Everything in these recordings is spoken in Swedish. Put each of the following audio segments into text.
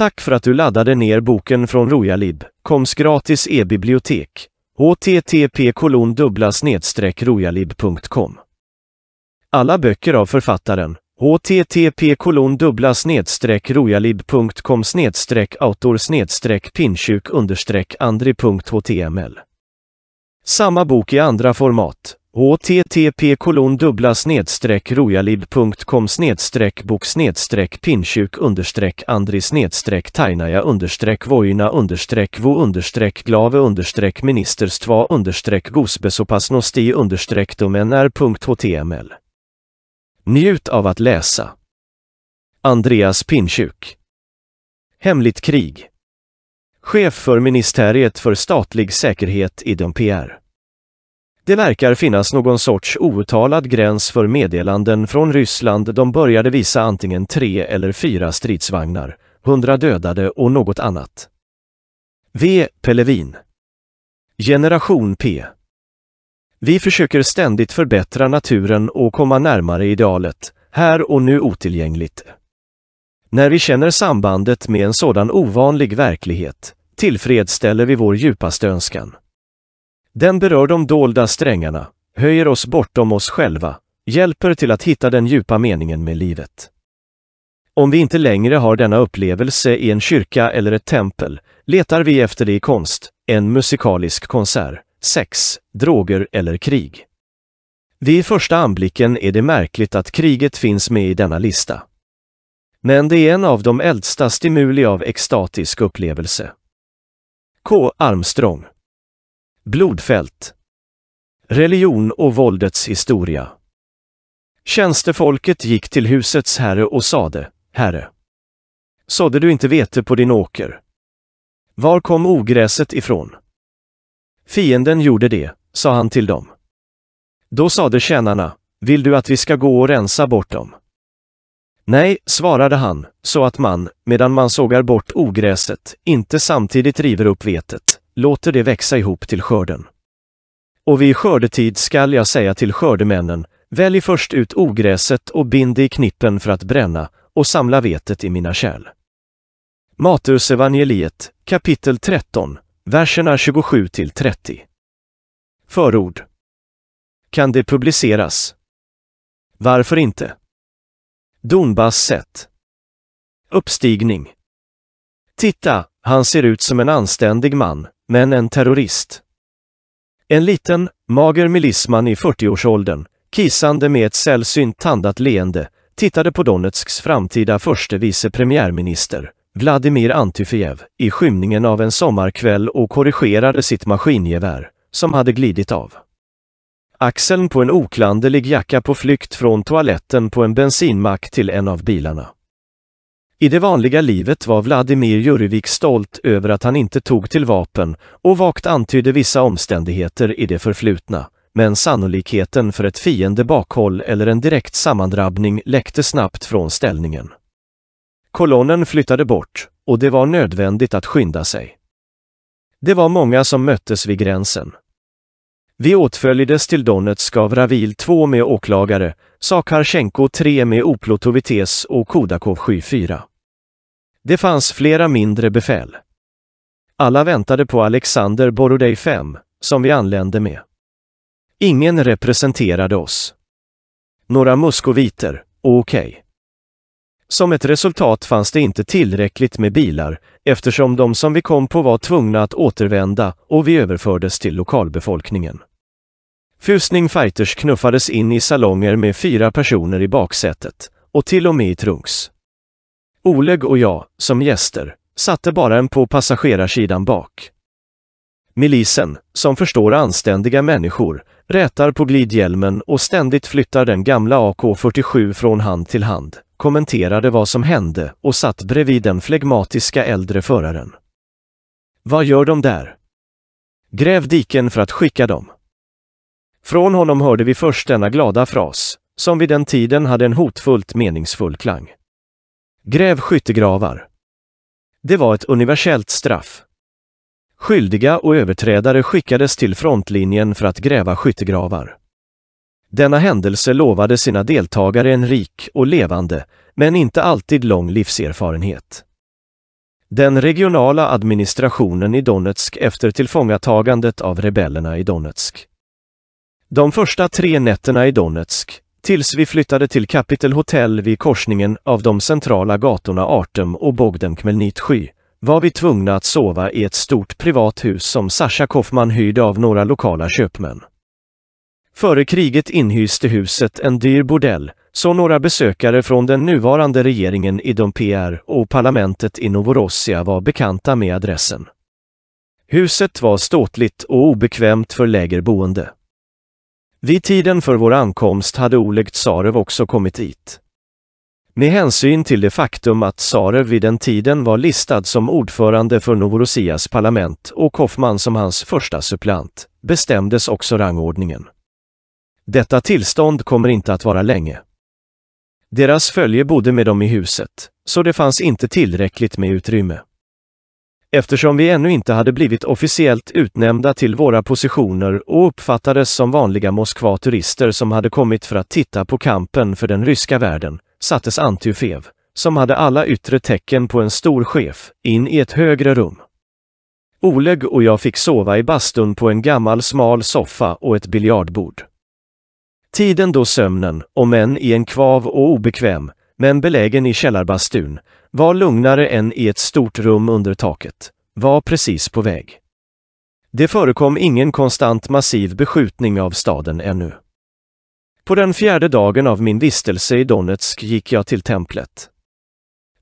Tack för att du laddade ner boken från Rojalib, KOMs gratis e-bibliotek. http rojalib.com Alla böcker av författaren http rojalib.com autor snedstreck pinkyrk andri.html Samma bok i andra format http kolon dubbla snedstreck rojalib.com snedstreck bok snedstreck pinsjuk understreck andri snedstreck tajnaja understreck vojna understreck vo understreck glave understreck ministerstva understreck gosbesopasnosti understreck domnr.html Njut av att läsa. Andreas Pinsjuk Hemligt krig Chef för ministeriet för statlig säkerhet i den PR det verkar finnas någon sorts outtalad gräns för meddelanden från Ryssland. De började visa antingen tre eller fyra stridsvagnar, hundra dödade och något annat. V. Pellevin Generation P Vi försöker ständigt förbättra naturen och komma närmare idealet, här och nu otillgängligt. När vi känner sambandet med en sådan ovanlig verklighet, tillfredsställer vi vår djupaste önskan. Den berör de dolda strängarna, höjer oss bortom oss själva, hjälper till att hitta den djupa meningen med livet. Om vi inte längre har denna upplevelse i en kyrka eller ett tempel, letar vi efter det i konst, en musikalisk konsert, sex, droger eller krig. Vid första anblicken är det märkligt att kriget finns med i denna lista. Men det är en av de äldsta stimuli av extatisk upplevelse. K. Armstrong Blodfält. Religion och våldets historia. Tjänstefolket gick till husets herre och sade, Herre, sådde du inte vete på din åker? Var kom ogräset ifrån? Fienden gjorde det, sa han till dem. Då sade tjänarna, vill du att vi ska gå och rensa bort dem? Nej, svarade han, så att man, medan man sågar bort ogräset, inte samtidigt river upp vetet låter det växa ihop till skörden. Och vid skördetid skall jag säga till skördemännen, välj först ut ogräset och bind det i knippen för att bränna och samla vetet i mina kärl. Matteus evangeliet, kapitel 13, verserna 27 till 30. Förord. Kan det publiceras? Varför inte? Donbass sätt. Uppstigning. Titta, han ser ut som en anständig man, men en terrorist. En liten, mager milisman i 40-årsåldern, kissande med ett sällsynt tandat leende, tittade på Donetsks framtida förste vice premiärminister, Vladimir Antifiev, i skymningen av en sommarkväll och korrigerade sitt maskingevär, som hade glidit av. Axeln på en oklanderlig jacka på flykt från toaletten på en bensinmack till en av bilarna. I det vanliga livet var Vladimir Jurevik stolt över att han inte tog till vapen och vakt antydde vissa omständigheter i det förflutna, men sannolikheten för ett fiende bakhåll eller en direkt sammandrabbning läckte snabbt från ställningen. Kolonnen flyttade bort och det var nödvändigt att skynda sig. Det var många som möttes vid gränsen. Vi åtföljdes till Donetsk av Ravil 2 med åklagare, Sakarchenko 3 med Oplotovites och Kodakov 7-4. Det fanns flera mindre befäl. Alla väntade på Alexander Borodej 5, som vi anlände med. Ingen representerade oss. Några muskoviter, okej. Okay. Som ett resultat fanns det inte tillräckligt med bilar, eftersom de som vi kom på var tvungna att återvända och vi överfördes till lokalbefolkningen. Fusning Fighters knuffades in i salonger med fyra personer i baksätet, och till och med i trunks. Oleg och jag, som gäster, satte bara en på passagerarsidan bak. Milisen, som förstår anständiga människor, rätar på glidhjälmen och ständigt flyttar den gamla AK47 från hand till hand, kommenterade vad som hände och satt bredvid den flegmatiska äldre föraren. Vad gör de där? Gräv diken för att skicka dem. Från honom hörde vi först denna glada fras, som vid den tiden hade en hotfullt meningsfull klang. Gräv skyttegravar. Det var ett universellt straff. Skyldiga och överträdare skickades till frontlinjen för att gräva skyttegravar. Denna händelse lovade sina deltagare en rik och levande, men inte alltid lång livserfarenhet. Den regionala administrationen i Donetsk efter tillfångatagandet av rebellerna i Donetsk. De första tre nätterna i Donetsk, tills vi flyttade till Capital Hotel vid korsningen av de centrala gatorna Artem och Bogden Khmelnytsky, var vi tvungna att sova i ett stort privat hus som Sascha Kaufman hyrde av några lokala köpmän. Före kriget inhyste huset en dyr bordell, så några besökare från den nuvarande regeringen i de och parlamentet i Novorossia var bekanta med adressen. Huset var ståtligt och obekvämt för lägerboende. Vid tiden för vår ankomst hade Oleg Tsarev också kommit hit. Med hänsyn till det faktum att Tsarev vid den tiden var listad som ordförande för Novorossias parlament och Hoffman som hans första suppleant, bestämdes också rangordningen. Detta tillstånd kommer inte att vara länge. Deras följe bodde med dem i huset, så det fanns inte tillräckligt med utrymme eftersom vi ännu inte hade blivit officiellt utnämnda till våra positioner och uppfattades som vanliga Moskvaturister som hade kommit för att titta på kampen för den ryska världen, sattes Antyufev, som hade alla yttre tecken på en stor chef, in i ett högre rum. Oleg och jag fick sova i bastun på en gammal smal soffa och ett biljardbord. Tiden då sömnen, om än i en kvav och obekväm, men belägen i källarbastun, var lugnare än i ett stort rum under taket. Var precis på väg. Det förekom ingen konstant massiv beskjutning av staden ännu. På den fjärde dagen av min vistelse i Donetsk gick jag till templet.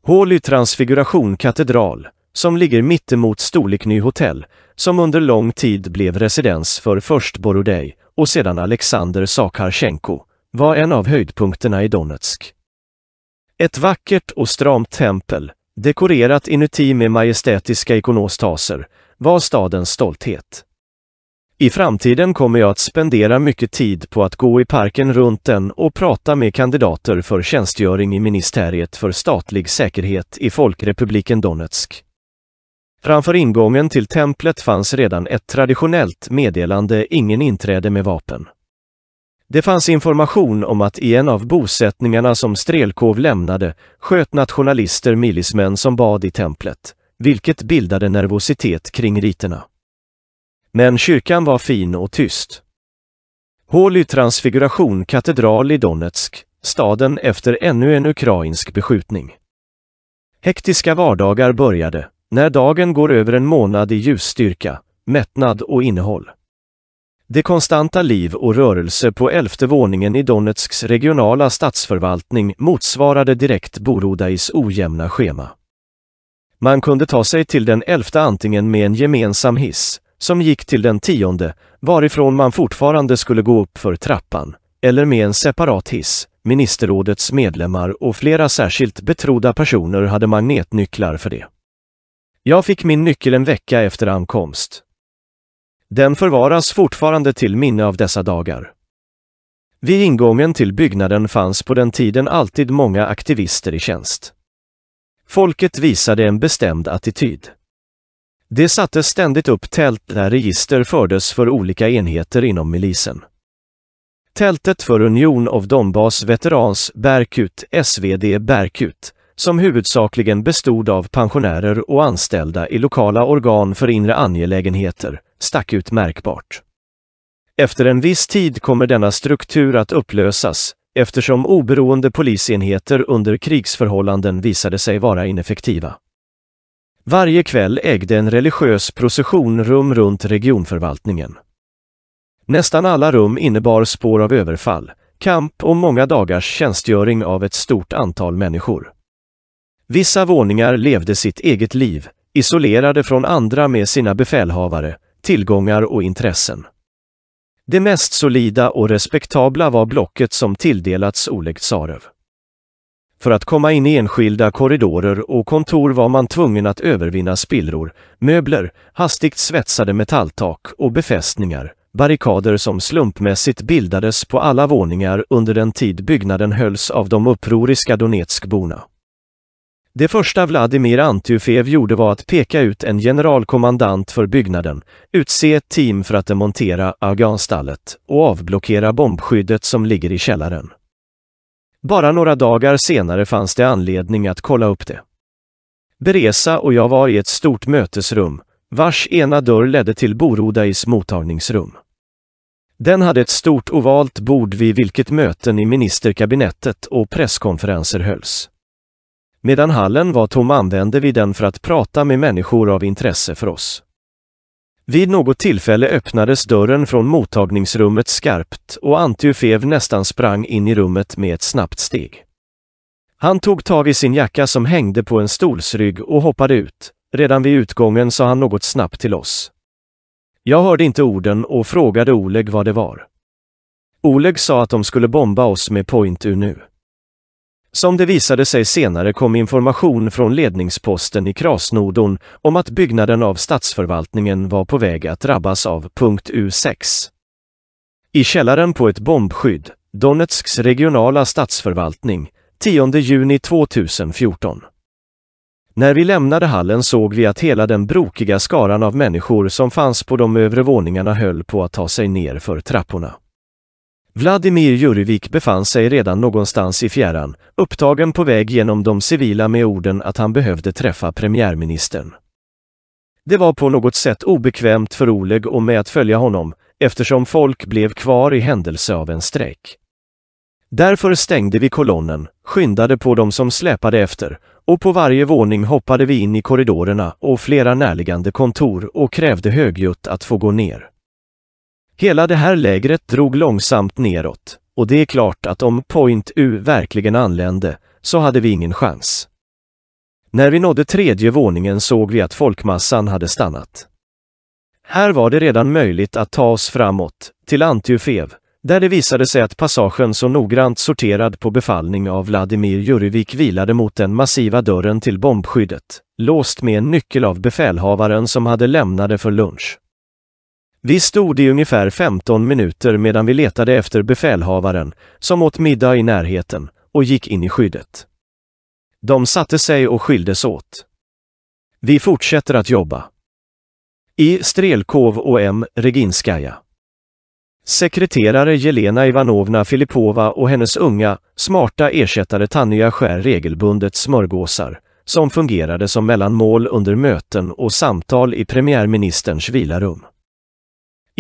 Holy Transfiguration katedral, som ligger mittemot Stolikny hotell, som under lång tid blev residens för först Borodej och sedan Alexander Sakharchenko, var en av höjdpunkterna i Donetsk. Ett vackert och stramt tempel, dekorerat inuti med majestätiska ikonostaser, var stadens stolthet. I framtiden kommer jag att spendera mycket tid på att gå i parken runt den och prata med kandidater för tjänstgöring i ministeriet för statlig säkerhet i Folkrepubliken Donetsk. Framför ingången till templet fanns redan ett traditionellt meddelande ingen inträde med vapen. Det fanns information om att i en av bosättningarna som Strelkov lämnade sköt nationalister milismän som bad i templet, vilket bildade nervositet kring riterna. Men kyrkan var fin och tyst. Hål transfiguration katedral i Donetsk, staden efter ännu en ukrainsk beskjutning. Hektiska vardagar började, när dagen går över en månad i ljusstyrka, mättnad och innehåll. Det konstanta liv och rörelse på elfte våningen i Donetsks regionala statsförvaltning motsvarade direkt Borodais ojämna schema. Man kunde ta sig till den elfte antingen med en gemensam hiss, som gick till den tionde, varifrån man fortfarande skulle gå upp för trappan, eller med en separat hiss. Ministerrådets medlemmar och flera särskilt betrodda personer hade magnetnycklar för det. Jag fick min nyckel en vecka efter ankomst, den förvaras fortfarande till minne av dessa dagar. Vid ingången till byggnaden fanns på den tiden alltid många aktivister i tjänst. Folket visade en bestämd attityd. Det satte ständigt upp tält där register fördes för olika enheter inom milisen. Tältet för Union of Donbas Veterans Berkut SvD Berkut, som huvudsakligen bestod av pensionärer och anställda i lokala organ för inre angelägenheter, stack ut märkbart. Efter en viss tid kommer denna struktur att upplösas, eftersom oberoende polisenheter under krigsförhållanden visade sig vara ineffektiva. Varje kväll ägde en religiös procession rum runt regionförvaltningen. Nästan alla rum innebar spår av överfall, kamp och många dagars tjänstgöring av ett stort antal människor. Vissa våningar levde sitt eget liv, isolerade från andra med sina befälhavare, tillgångar och intressen. Det mest solida och respektabla var blocket som tilldelats Oleg Tsarev. För att komma in i enskilda korridorer och kontor var man tvungen att övervinna spillror, möbler, hastigt svetsade metalltak och befästningar, barrikader som slumpmässigt bildades på alla våningar under den tid byggnaden hölls av de upproriska Donetskborna. Det första Vladimir Antiufev gjorde var att peka ut en generalkommandant för byggnaden, utse ett team för att demontera Aganstallet och avblockera bombskyddet som ligger i källaren. Bara några dagar senare fanns det anledning att kolla upp det. Beresa och jag var i ett stort mötesrum, vars ena dörr ledde till Borodais mottagningsrum. Den hade ett stort ovalt bord vid vilket möten i ministerkabinettet och presskonferenser hölls. Medan hallen var tom använde vi den för att prata med människor av intresse för oss. Vid något tillfälle öppnades dörren från mottagningsrummet skarpt och Antiufev nästan sprang in i rummet med ett snabbt steg. Han tog tag i sin jacka som hängde på en stolsrygg och hoppade ut. Redan vid utgången sa han något snabbt till oss. Jag hörde inte orden och frågade Oleg vad det var. Oleg sa att de skulle bomba oss med Point U nu. Som det visade sig senare kom information från ledningsposten i Krasnodon om att byggnaden av statsförvaltningen var på väg att drabbas av punkt U6. I källaren på ett bombskydd, Donetsks regionala statsförvaltning, 10 juni 2014. När vi lämnade hallen såg vi att hela den brokiga skaran av människor som fanns på de övre våningarna höll på att ta sig ner för trapporna. Vladimir Jurevik befann sig redan någonstans i fjärran, upptagen på väg genom de civila med orden att han behövde träffa premiärministern. Det var på något sätt obekvämt för Oleg och med att följa honom, eftersom folk blev kvar i händelse av en strejk. Därför stängde vi kolonnen, skyndade på dem som släpade efter, och på varje våning hoppade vi in i korridorerna och flera närliggande kontor och krävde högljutt att få gå ner. Hela det här lägret drog långsamt neråt, och det är klart att om Point U verkligen anlände, så hade vi ingen chans. När vi nådde tredje våningen såg vi att folkmassan hade stannat. Här var det redan möjligt att ta oss framåt, till Antiufev, där det visade sig att passagen så noggrant sorterad på befallning av Vladimir Jurevik vilade mot den massiva dörren till bombskyddet, låst med en nyckel av befälhavaren som hade lämnade för lunch. Vi stod i ungefär 15 minuter medan vi letade efter befälhavaren, som åt middag i närheten, och gick in i skyddet. De satte sig och skildes åt. Vi fortsätter att jobba. I Strelkov och M. Reginskaja. Sekreterare Jelena Ivanovna Filipova och hennes unga, smarta ersättare Tanja skär regelbundet smörgåsar, som fungerade som mellanmål under möten och samtal i premiärministerns vilarum.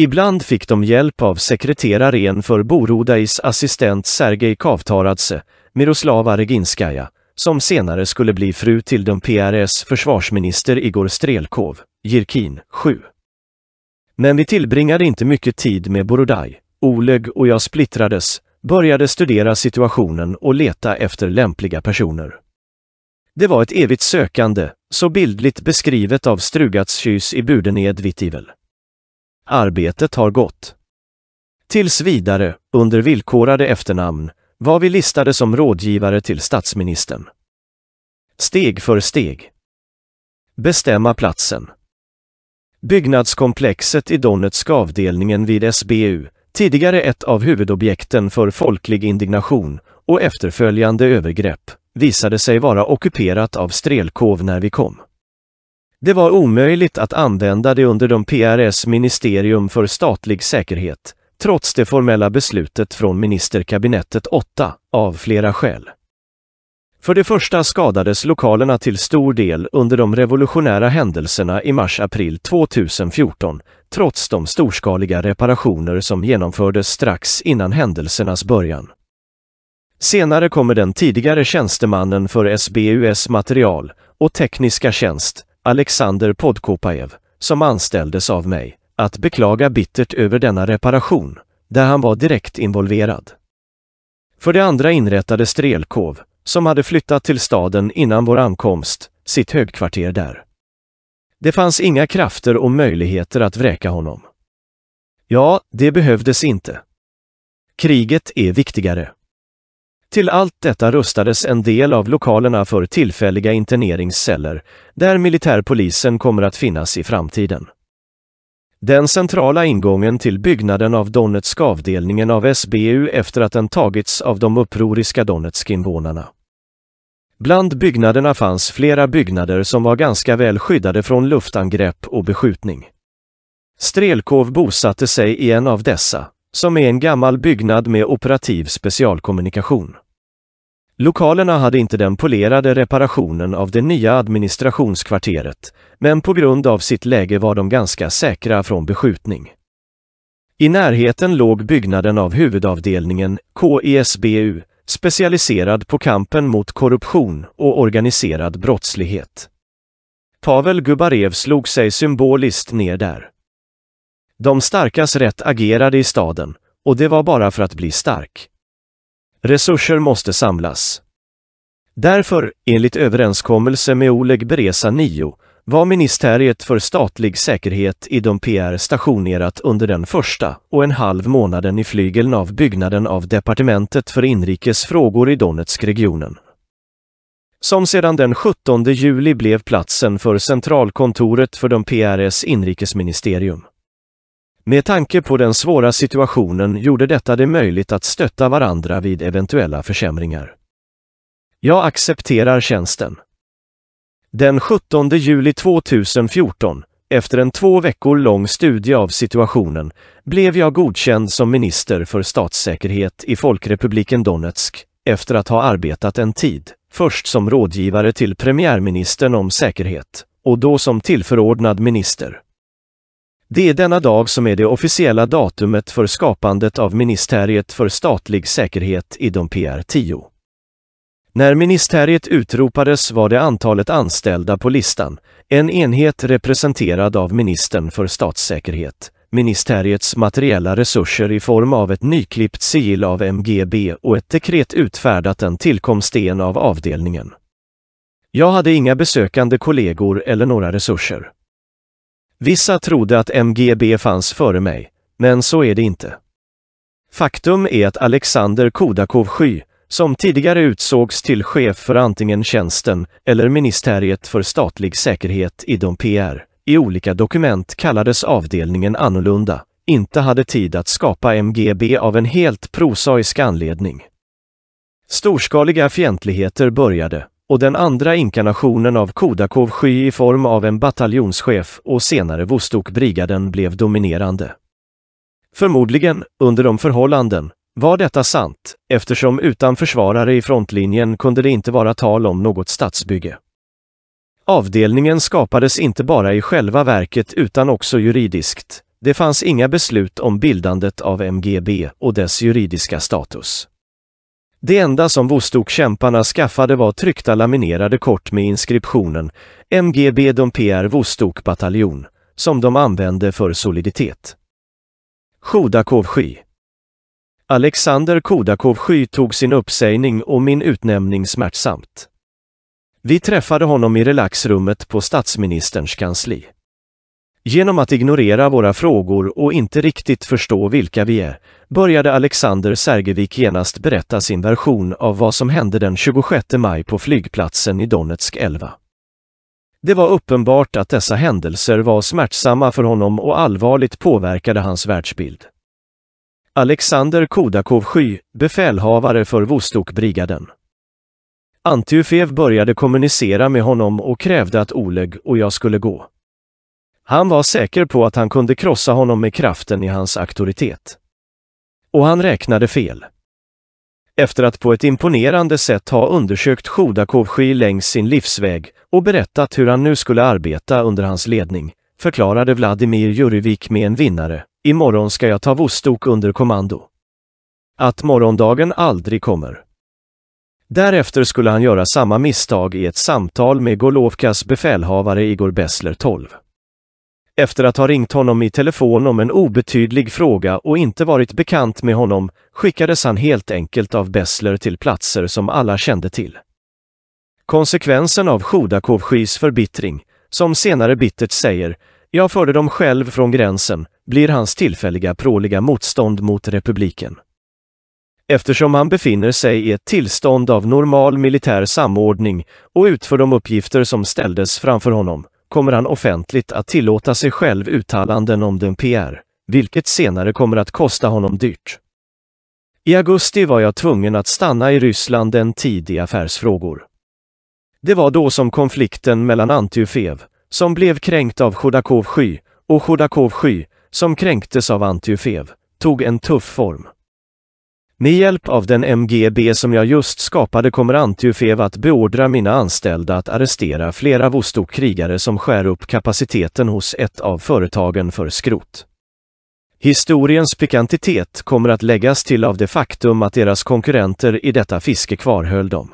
Ibland fick de hjälp av sekreteraren för Borodais assistent Sergej Kavtaradze, Miroslava Reginskaja, som senare skulle bli fru till den PRS försvarsminister Igor Strelkov, Jirkin 7. Men vi tillbringade inte mycket tid med Borodaj. Oleg och jag splittrades, började studera situationen och leta efter lämpliga personer. Det var ett evigt sökande, så bildligt beskrivet av Strugatskys i Budened Vittivel. Arbetet har gått. Tills vidare, under villkorade efternamn, var vi listade som rådgivare till statsministern. Steg för steg. Bestämma platsen. Byggnadskomplexet i Donetsk avdelningen vid SBU, tidigare ett av huvudobjekten för folklig indignation och efterföljande övergrepp, visade sig vara ockuperat av Strelkov när vi kom. Det var omöjligt att använda det under de PRS ministerium för statlig säkerhet, trots det formella beslutet från ministerkabinettet 8, av flera skäl. För det första skadades lokalerna till stor del under de revolutionära händelserna i mars-april 2014, trots de storskaliga reparationer som genomfördes strax innan händelsernas början. Senare kommer den tidigare tjänstemannen för SBUS material och tekniska tjänst, Alexander Podkopajev, som anställdes av mig, att beklaga bittert över denna reparation, där han var direkt involverad. För det andra inrättade Strelkov, som hade flyttat till staden innan vår ankomst, sitt högkvarter där. Det fanns inga krafter och möjligheter att vräka honom. Ja, det behövdes inte. Kriget är viktigare. Till allt detta rustades en del av lokalerna för tillfälliga interneringsceller, där militärpolisen kommer att finnas i framtiden. Den centrala ingången till byggnaden av Donetsk-avdelningen av SBU efter att den tagits av de upproriska Donetsk-invånarna. Bland byggnaderna fanns flera byggnader som var ganska väl skyddade från luftangrepp och beskjutning. Strelkov bosatte sig i en av dessa som är en gammal byggnad med operativ specialkommunikation. Lokalerna hade inte den polerade reparationen av det nya administrationskvarteret, men på grund av sitt läge var de ganska säkra från beskjutning. I närheten låg byggnaden av huvudavdelningen, KESBU, specialiserad på kampen mot korruption och organiserad brottslighet. Pavel Gubarev slog sig symboliskt ner där. De starkas rätt agerade i staden, och det var bara för att bli stark. Resurser måste samlas. Därför, enligt överenskommelse med Oleg Beresa 9, var ministeriet för statlig säkerhet i Dompierre stationerat under den första och en halv månaden i flygeln av byggnaden av departementet för inrikes frågor i Donetskregionen. Som sedan den 17 juli blev platsen för centralkontoret för Dompierres inrikesministerium. Med tanke på den svåra situationen gjorde detta det möjligt att stötta varandra vid eventuella försämringar. Jag accepterar tjänsten. Den 17 juli 2014, efter en två veckor lång studie av situationen, blev jag godkänd som minister för statssäkerhet i Folkrepubliken Donetsk, efter att ha arbetat en tid, först som rådgivare till premiärministern om säkerhet, och då som tillförordnad minister. Det är denna dag som är det officiella datumet för skapandet av Ministeriet för statlig säkerhet inom PR-10. När ministeriet utropades var det antalet anställda på listan, en enhet representerad av ministern för statssäkerhet, ministeriets materiella resurser i form av ett nyklippt sigill av MGB och ett dekret utfärdat den tillkomsten av avdelningen. Jag hade inga besökande kollegor eller några resurser. Vissa trodde att MGB fanns före mig, men så är det inte. Faktum är att Alexander Kodakov-Sky, som tidigare utsågs till chef för antingen tjänsten eller ministeriet för statlig säkerhet i de PR, i olika dokument kallades avdelningen annorlunda, inte hade tid att skapa MGB av en helt prosaisk anledning. Storskaliga fientligheter började och den andra inkarnationen av Kodakov sky i form av en bataljonschef och senare Vostokbrigaden blev dominerande. Förmodligen, under de förhållanden, var detta sant, eftersom utan försvarare i frontlinjen kunde det inte vara tal om något statsbygge. Avdelningen skapades inte bara i själva verket utan också juridiskt. Det fanns inga beslut om bildandet av MGB och dess juridiska status. Det enda som Vostok-kämparna skaffade var tryckta laminerade kort med inskriptionen MGB Dompr PR Vostok bataljon, som de använde för soliditet. chodakov Alexander kodakov tog sin uppsägning och min utnämning smärtsamt. Vi träffade honom i relaxrummet på statsministerns kansli. Genom att ignorera våra frågor och inte riktigt förstå vilka vi är, började Alexander Sergevik genast berätta sin version av vad som hände den 26 maj på flygplatsen i Donetsk 11. Det var uppenbart att dessa händelser var smärtsamma för honom och allvarligt påverkade hans världsbild. Alexander Kodakovsky, befälhavare för Vostokbrigaden. Antiufev började kommunicera med honom och krävde att Oleg och jag skulle gå. Han var säker på att han kunde krossa honom med kraften i hans auktoritet. Och han räknade fel. Efter att på ett imponerande sätt ha undersökt Sjodakovsky längs sin livsväg och berättat hur han nu skulle arbeta under hans ledning, förklarade Vladimir Jurivik med en vinnare, imorgon ska jag ta Vostok under kommando. Att morgondagen aldrig kommer. Därefter skulle han göra samma misstag i ett samtal med Golovkas befälhavare Igor Bessler 12 efter att ha ringt honom i telefon om en obetydlig fråga och inte varit bekant med honom, skickades han helt enkelt av Bessler till platser som alla kände till. Konsekvensen av Sjodakovskis förbittring, som senare bittert säger ”Jag förde dem själv från gränsen”, blir hans tillfälliga pråliga motstånd mot republiken. Eftersom han befinner sig i ett tillstånd av normal militär samordning och utför de uppgifter som ställdes framför honom, kommer han offentligt att tillåta sig själv uttalanden om den PR, vilket senare kommer att kosta honom dyrt. I augusti var jag tvungen att stanna i Ryssland en tid i affärsfrågor. Det var då som konflikten mellan Antiofiv, som blev kränkt av Chodakov Sky, och Chodakov Sky, som kränktes av Antiofiv, tog en tuff form. Med hjälp av den MGB som jag just skapade kommer Antjufev att beordra mina anställda att arrestera flera Vostok-krigare som skär upp kapaciteten hos ett av företagen för skrot. Historiens pikantitet kommer att läggas till av det faktum att deras konkurrenter i detta fiske kvarhöll dem.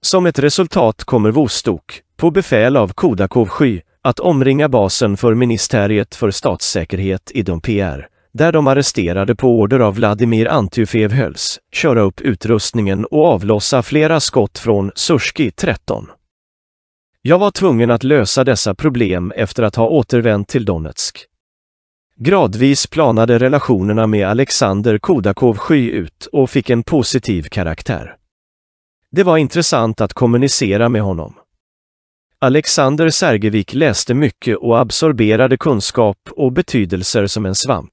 Som ett resultat kommer Vostok, på befäl av Kodakov 7, att omringa basen för ministeriet för statssäkerhet i Dompierre där de arresterade på order av Vladimir Antufev hölls, köra upp utrustningen och avlossa flera skott från Surski 13. Jag var tvungen att lösa dessa problem efter att ha återvänt till Donetsk. Gradvis planade relationerna med Alexander Kodakov sky ut och fick en positiv karaktär. Det var intressant att kommunicera med honom. Alexander Sergevik läste mycket och absorberade kunskap och betydelser som en svamp.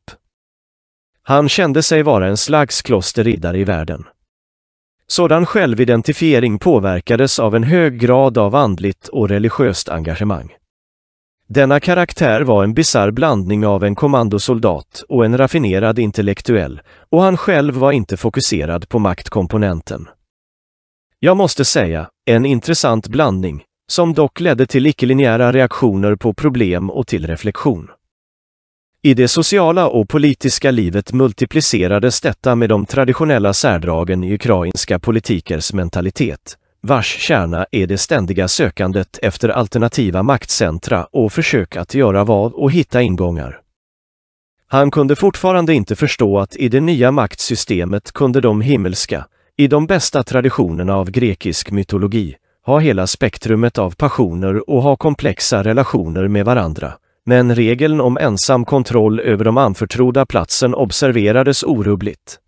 Han kände sig vara en slags klosterriddare i världen. Sådan självidentifiering påverkades av en hög grad av andligt och religiöst engagemang. Denna karaktär var en bisarr blandning av en kommandosoldat och en raffinerad intellektuell, och han själv var inte fokuserad på maktkomponenten. Jag måste säga, en intressant blandning, som dock ledde till icke-linjära reaktioner på problem och till reflektion. I det sociala och politiska livet multiplicerades detta med de traditionella särdragen i ukrainska politikers mentalitet, vars kärna är det ständiga sökandet efter alternativa maktcentra och försök att göra vad och hitta ingångar. Han kunde fortfarande inte förstå att i det nya maktsystemet kunde de himmelska, i de bästa traditionerna av grekisk mytologi, ha hela spektrumet av passioner och ha komplexa relationer med varandra men regeln om ensam kontroll över de anförtrodda platsen observerades orubbligt.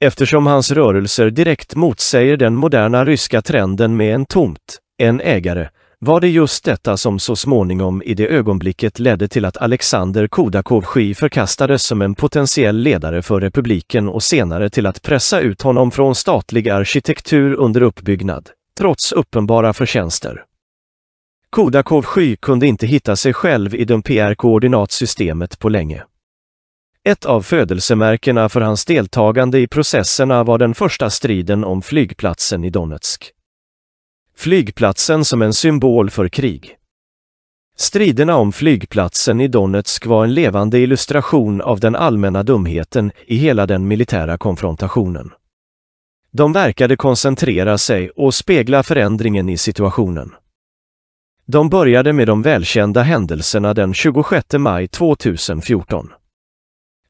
Eftersom hans rörelser direkt motsäger den moderna ryska trenden med en tomt, en ägare, var det just detta som så småningom i det ögonblicket ledde till att Alexander Kodakovsky förkastades som en potentiell ledare för republiken och senare till att pressa ut honom från statlig arkitektur under uppbyggnad, trots uppenbara förtjänster. Kodakov 7 kunde inte hitta sig själv i den PR-koordinatsystemet på länge. Ett av födelsemärkena för hans deltagande i processerna var den första striden om flygplatsen i Donetsk. Flygplatsen som en symbol för krig. Striderna om flygplatsen i Donetsk var en levande illustration av den allmänna dumheten i hela den militära konfrontationen. De verkade koncentrera sig och spegla förändringen i situationen. De började med de välkända händelserna den 26 maj 2014.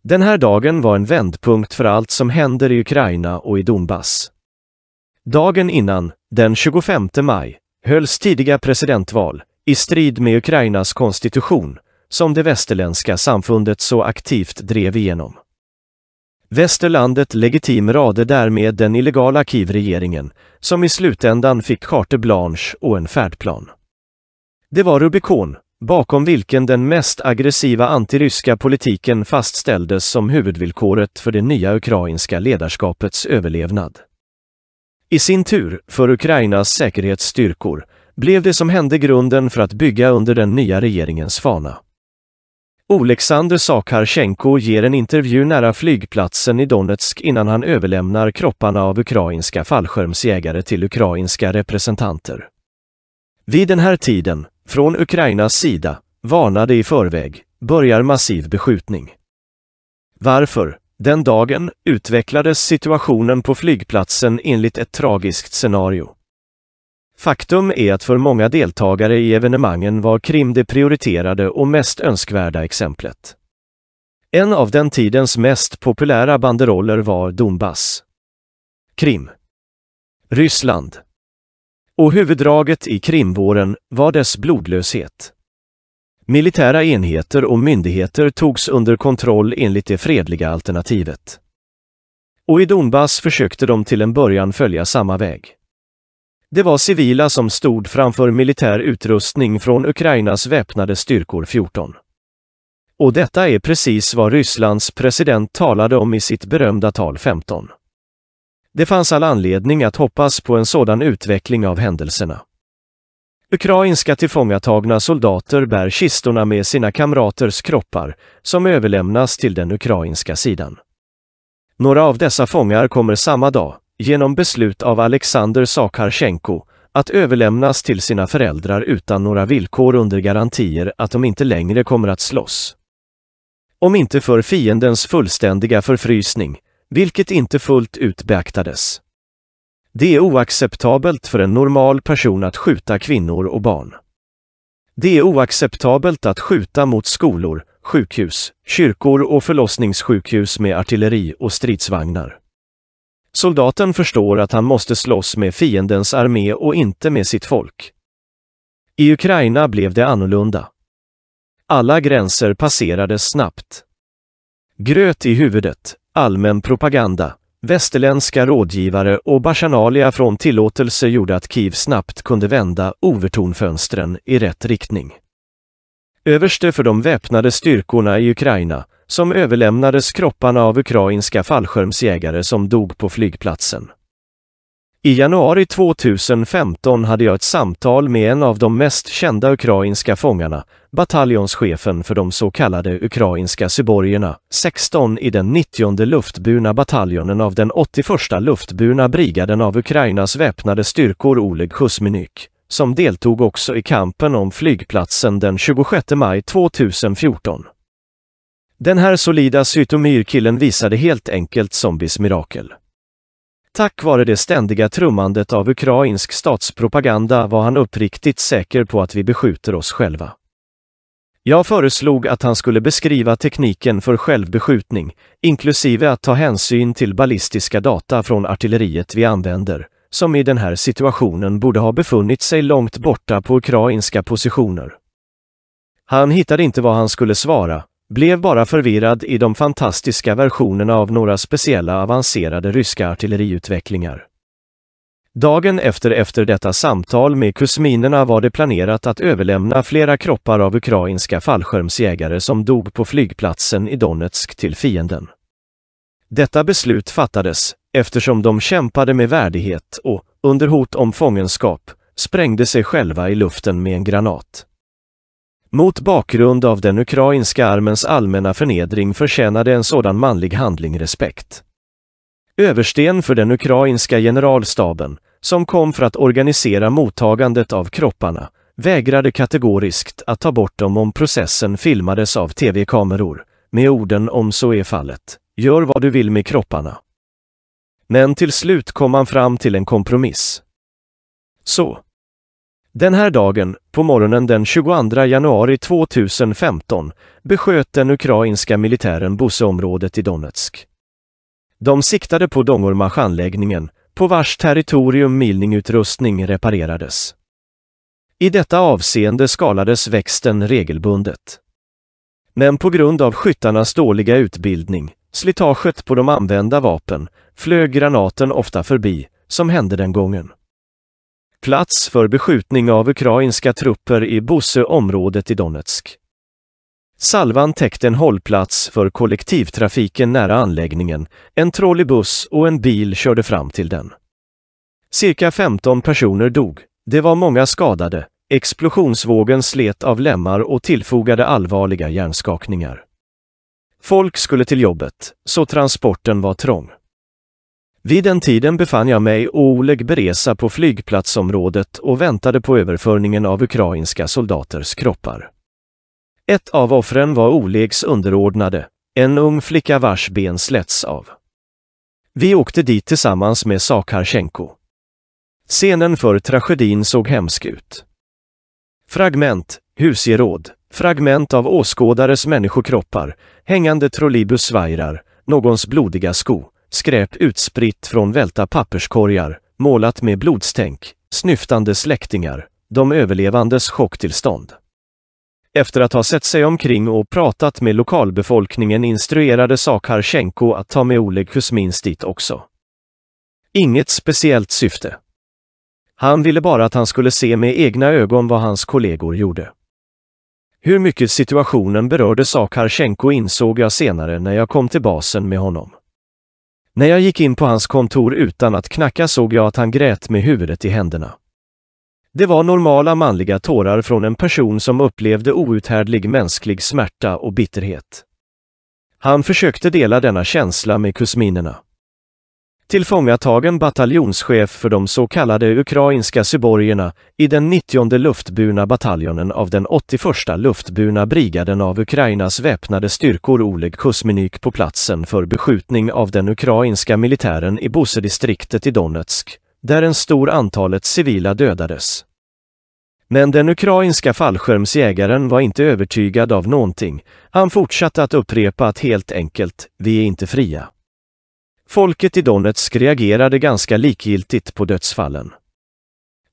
Den här dagen var en vändpunkt för allt som händer i Ukraina och i Donbass. Dagen innan, den 25 maj, hölls tidiga presidentval, i strid med Ukrainas konstitution, som det västerländska samfundet så aktivt drev igenom. Västerlandet legitim rade därmed den illegala Kiev-regeringen, som i slutändan fick carte blanche och en färdplan. Det var Rubikon, bakom vilken den mest aggressiva antiryska politiken fastställdes som huvudvillkoret för det nya ukrainska ledarskapets överlevnad. I sin tur, för Ukrainas säkerhetsstyrkor, blev det som hände grunden för att bygga under den nya regeringens fana. Oleksandr Sakharchenko ger en intervju nära flygplatsen i Donetsk innan han överlämnar kropparna av ukrainska fallskärmsjägare till ukrainska representanter. Vid den här tiden, från Ukrainas sida, varnade i förväg, börjar massiv beskjutning. Varför? Den dagen utvecklades situationen på flygplatsen enligt ett tragiskt scenario. Faktum är att för många deltagare i evenemangen var Krim det prioriterade och mest önskvärda exemplet. En av den tidens mest populära banderoller var Donbass. Krim. Ryssland. Och huvuddraget i krimvåren var dess blodlöshet. Militära enheter och myndigheter togs under kontroll enligt det fredliga alternativet. Och i Donbass försökte de till en början följa samma väg. Det var civila som stod framför militär utrustning från Ukrainas väpnade styrkor 14. Och detta är precis vad Rysslands president talade om i sitt berömda tal 15. Det fanns all anledning att hoppas på en sådan utveckling av händelserna. Ukrainska tillfångatagna soldater bär kistorna med sina kamraters kroppar, som överlämnas till den ukrainska sidan. Några av dessa fångar kommer samma dag, genom beslut av Alexander Sakarchenko, att överlämnas till sina föräldrar utan några villkor under garantier att de inte längre kommer att slåss. Om inte för fiendens fullständiga förfrysning, vilket inte fullt ut beaktades. Det är oacceptabelt för en normal person att skjuta kvinnor och barn. Det är oacceptabelt att skjuta mot skolor, sjukhus, kyrkor och förlossningssjukhus med artilleri och stridsvagnar. Soldaten förstår att han måste slåss med fiendens armé och inte med sitt folk. I Ukraina blev det annorlunda. Alla gränser passerades snabbt. Gröt i huvudet, allmän propaganda, västerländska rådgivare och bachanalia från tillåtelse gjorde att Kiev snabbt kunde vända Overtonfönstren i rätt riktning. Överste för de väpnade styrkorna i Ukraina, som överlämnades kropparna av ukrainska fallskärmsjägare som dog på flygplatsen. I januari 2015 hade jag ett samtal med en av de mest kända ukrainska fångarna, bataljonschefen för de så kallade ukrainska syborgerna, 16 i den 90 luftburna bataljonen av den 81 luftburna brigaden av Ukrainas väpnade styrkor Oleg Kuzminyk, som deltog också i kampen om flygplatsen den 26 maj 2014. Den här solida Zytomyr-killen visade helt enkelt zombies mirakel. Tack vare det ständiga trummandet av ukrainsk statspropaganda var han uppriktigt säker på att vi beskjuter oss själva. Jag föreslog att han skulle beskriva tekniken för självbeskjutning, inklusive att ta hänsyn till ballistiska data från artilleriet vi använder, som i den här situationen borde ha befunnit sig långt borta på ukrainska positioner. Han hittade inte vad han skulle svara, blev bara förvirrad i de fantastiska versionerna av några speciella avancerade ryska artilleriutvecklingar. Dagen efter efter detta samtal med kusminerna var det planerat att överlämna flera kroppar av ukrainska fallskärmsjägare som dog på flygplatsen i Donetsk till fienden. Detta beslut fattades, eftersom de kämpade med värdighet och, under hot om fångenskap, sprängde sig själva i luften med en granat. Mot bakgrund av den ukrainska armens allmänna förnedring förtjänade en sådan manlig handling respekt. Översten för den ukrainska generalstaben, som kom för att organisera mottagandet av kropparna, vägrade kategoriskt att ta bort dem om processen filmades av tv-kameror, med orden om så är fallet, gör vad du vill med kropparna. Men till slut kom man fram till en kompromiss. Så, den här dagen, på morgonen den 22 januari 2015, besköt den ukrainska militären Bosseområdet i Donetsk. De siktade på Dongormach-anläggningen, på vars territorium milningutrustning reparerades. I detta avseende skalades växten regelbundet. Men på grund av skyttarnas dåliga utbildning, slitaget på de använda vapen, flög granaten ofta förbi, som hände den gången plats för beskjutning av ukrainska trupper i Bosse-området i Donetsk. Salvan täckte en hållplats för kollektivtrafiken nära anläggningen, en trolleybuss och en bil körde fram till den. Cirka 15 personer dog, det var många skadade, explosionsvågen slet av lemmar och tillfogade allvarliga hjärnskakningar. Folk skulle till jobbet, så transporten var trång. Vid den tiden befann jag mig och Oleg Beresa på flygplatsområdet och väntade på överförningen av ukrainska soldaters kroppar. Ett av offren var Olegs underordnade, en ung flicka vars ben slätts av. Vi åkte dit tillsammans med Sakharchenko. Scenen för tragedin såg hemsk ut. Fragment, husgeråd, fragment av åskådares människokroppar, hängande trolleybussvajrar, någons blodiga sko, skräp utspritt från välta papperskorgar, målat med blodstänk, snyftande släktingar, de överlevandes chocktillstånd. Efter att ha sett sig omkring och pratat med lokalbefolkningen instruerade Sakharchenko att ta med Oleg Kuzmins dit också. Inget speciellt syfte. Han ville bara att han skulle se med egna ögon vad hans kollegor gjorde. Hur mycket situationen berörde Sakharchenko insåg jag senare när jag kom till basen med honom. När jag gick in på hans kontor utan att knacka såg jag att han grät med huvudet i händerna. Det var normala manliga tårar från en person som upplevde outhärdlig mänsklig smärta och bitterhet. Han försökte dela denna känsla med kusminerna tillfångatagen bataljonschef för de så kallade ukrainska syborgerna i den 90 luftburna bataljonen av den 81 luftburna brigaden av Ukrainas väpnade styrkor Oleg Kuzminyk på platsen för beskjutning av den ukrainska militären i Bosedistriktet i Donetsk, där en stor antalet civila dödades. Men den ukrainska fallskärmsjägaren var inte övertygad av någonting. Han fortsatte att upprepa att helt enkelt, vi är inte fria. Folket i Donetsk reagerade ganska likgiltigt på dödsfallen.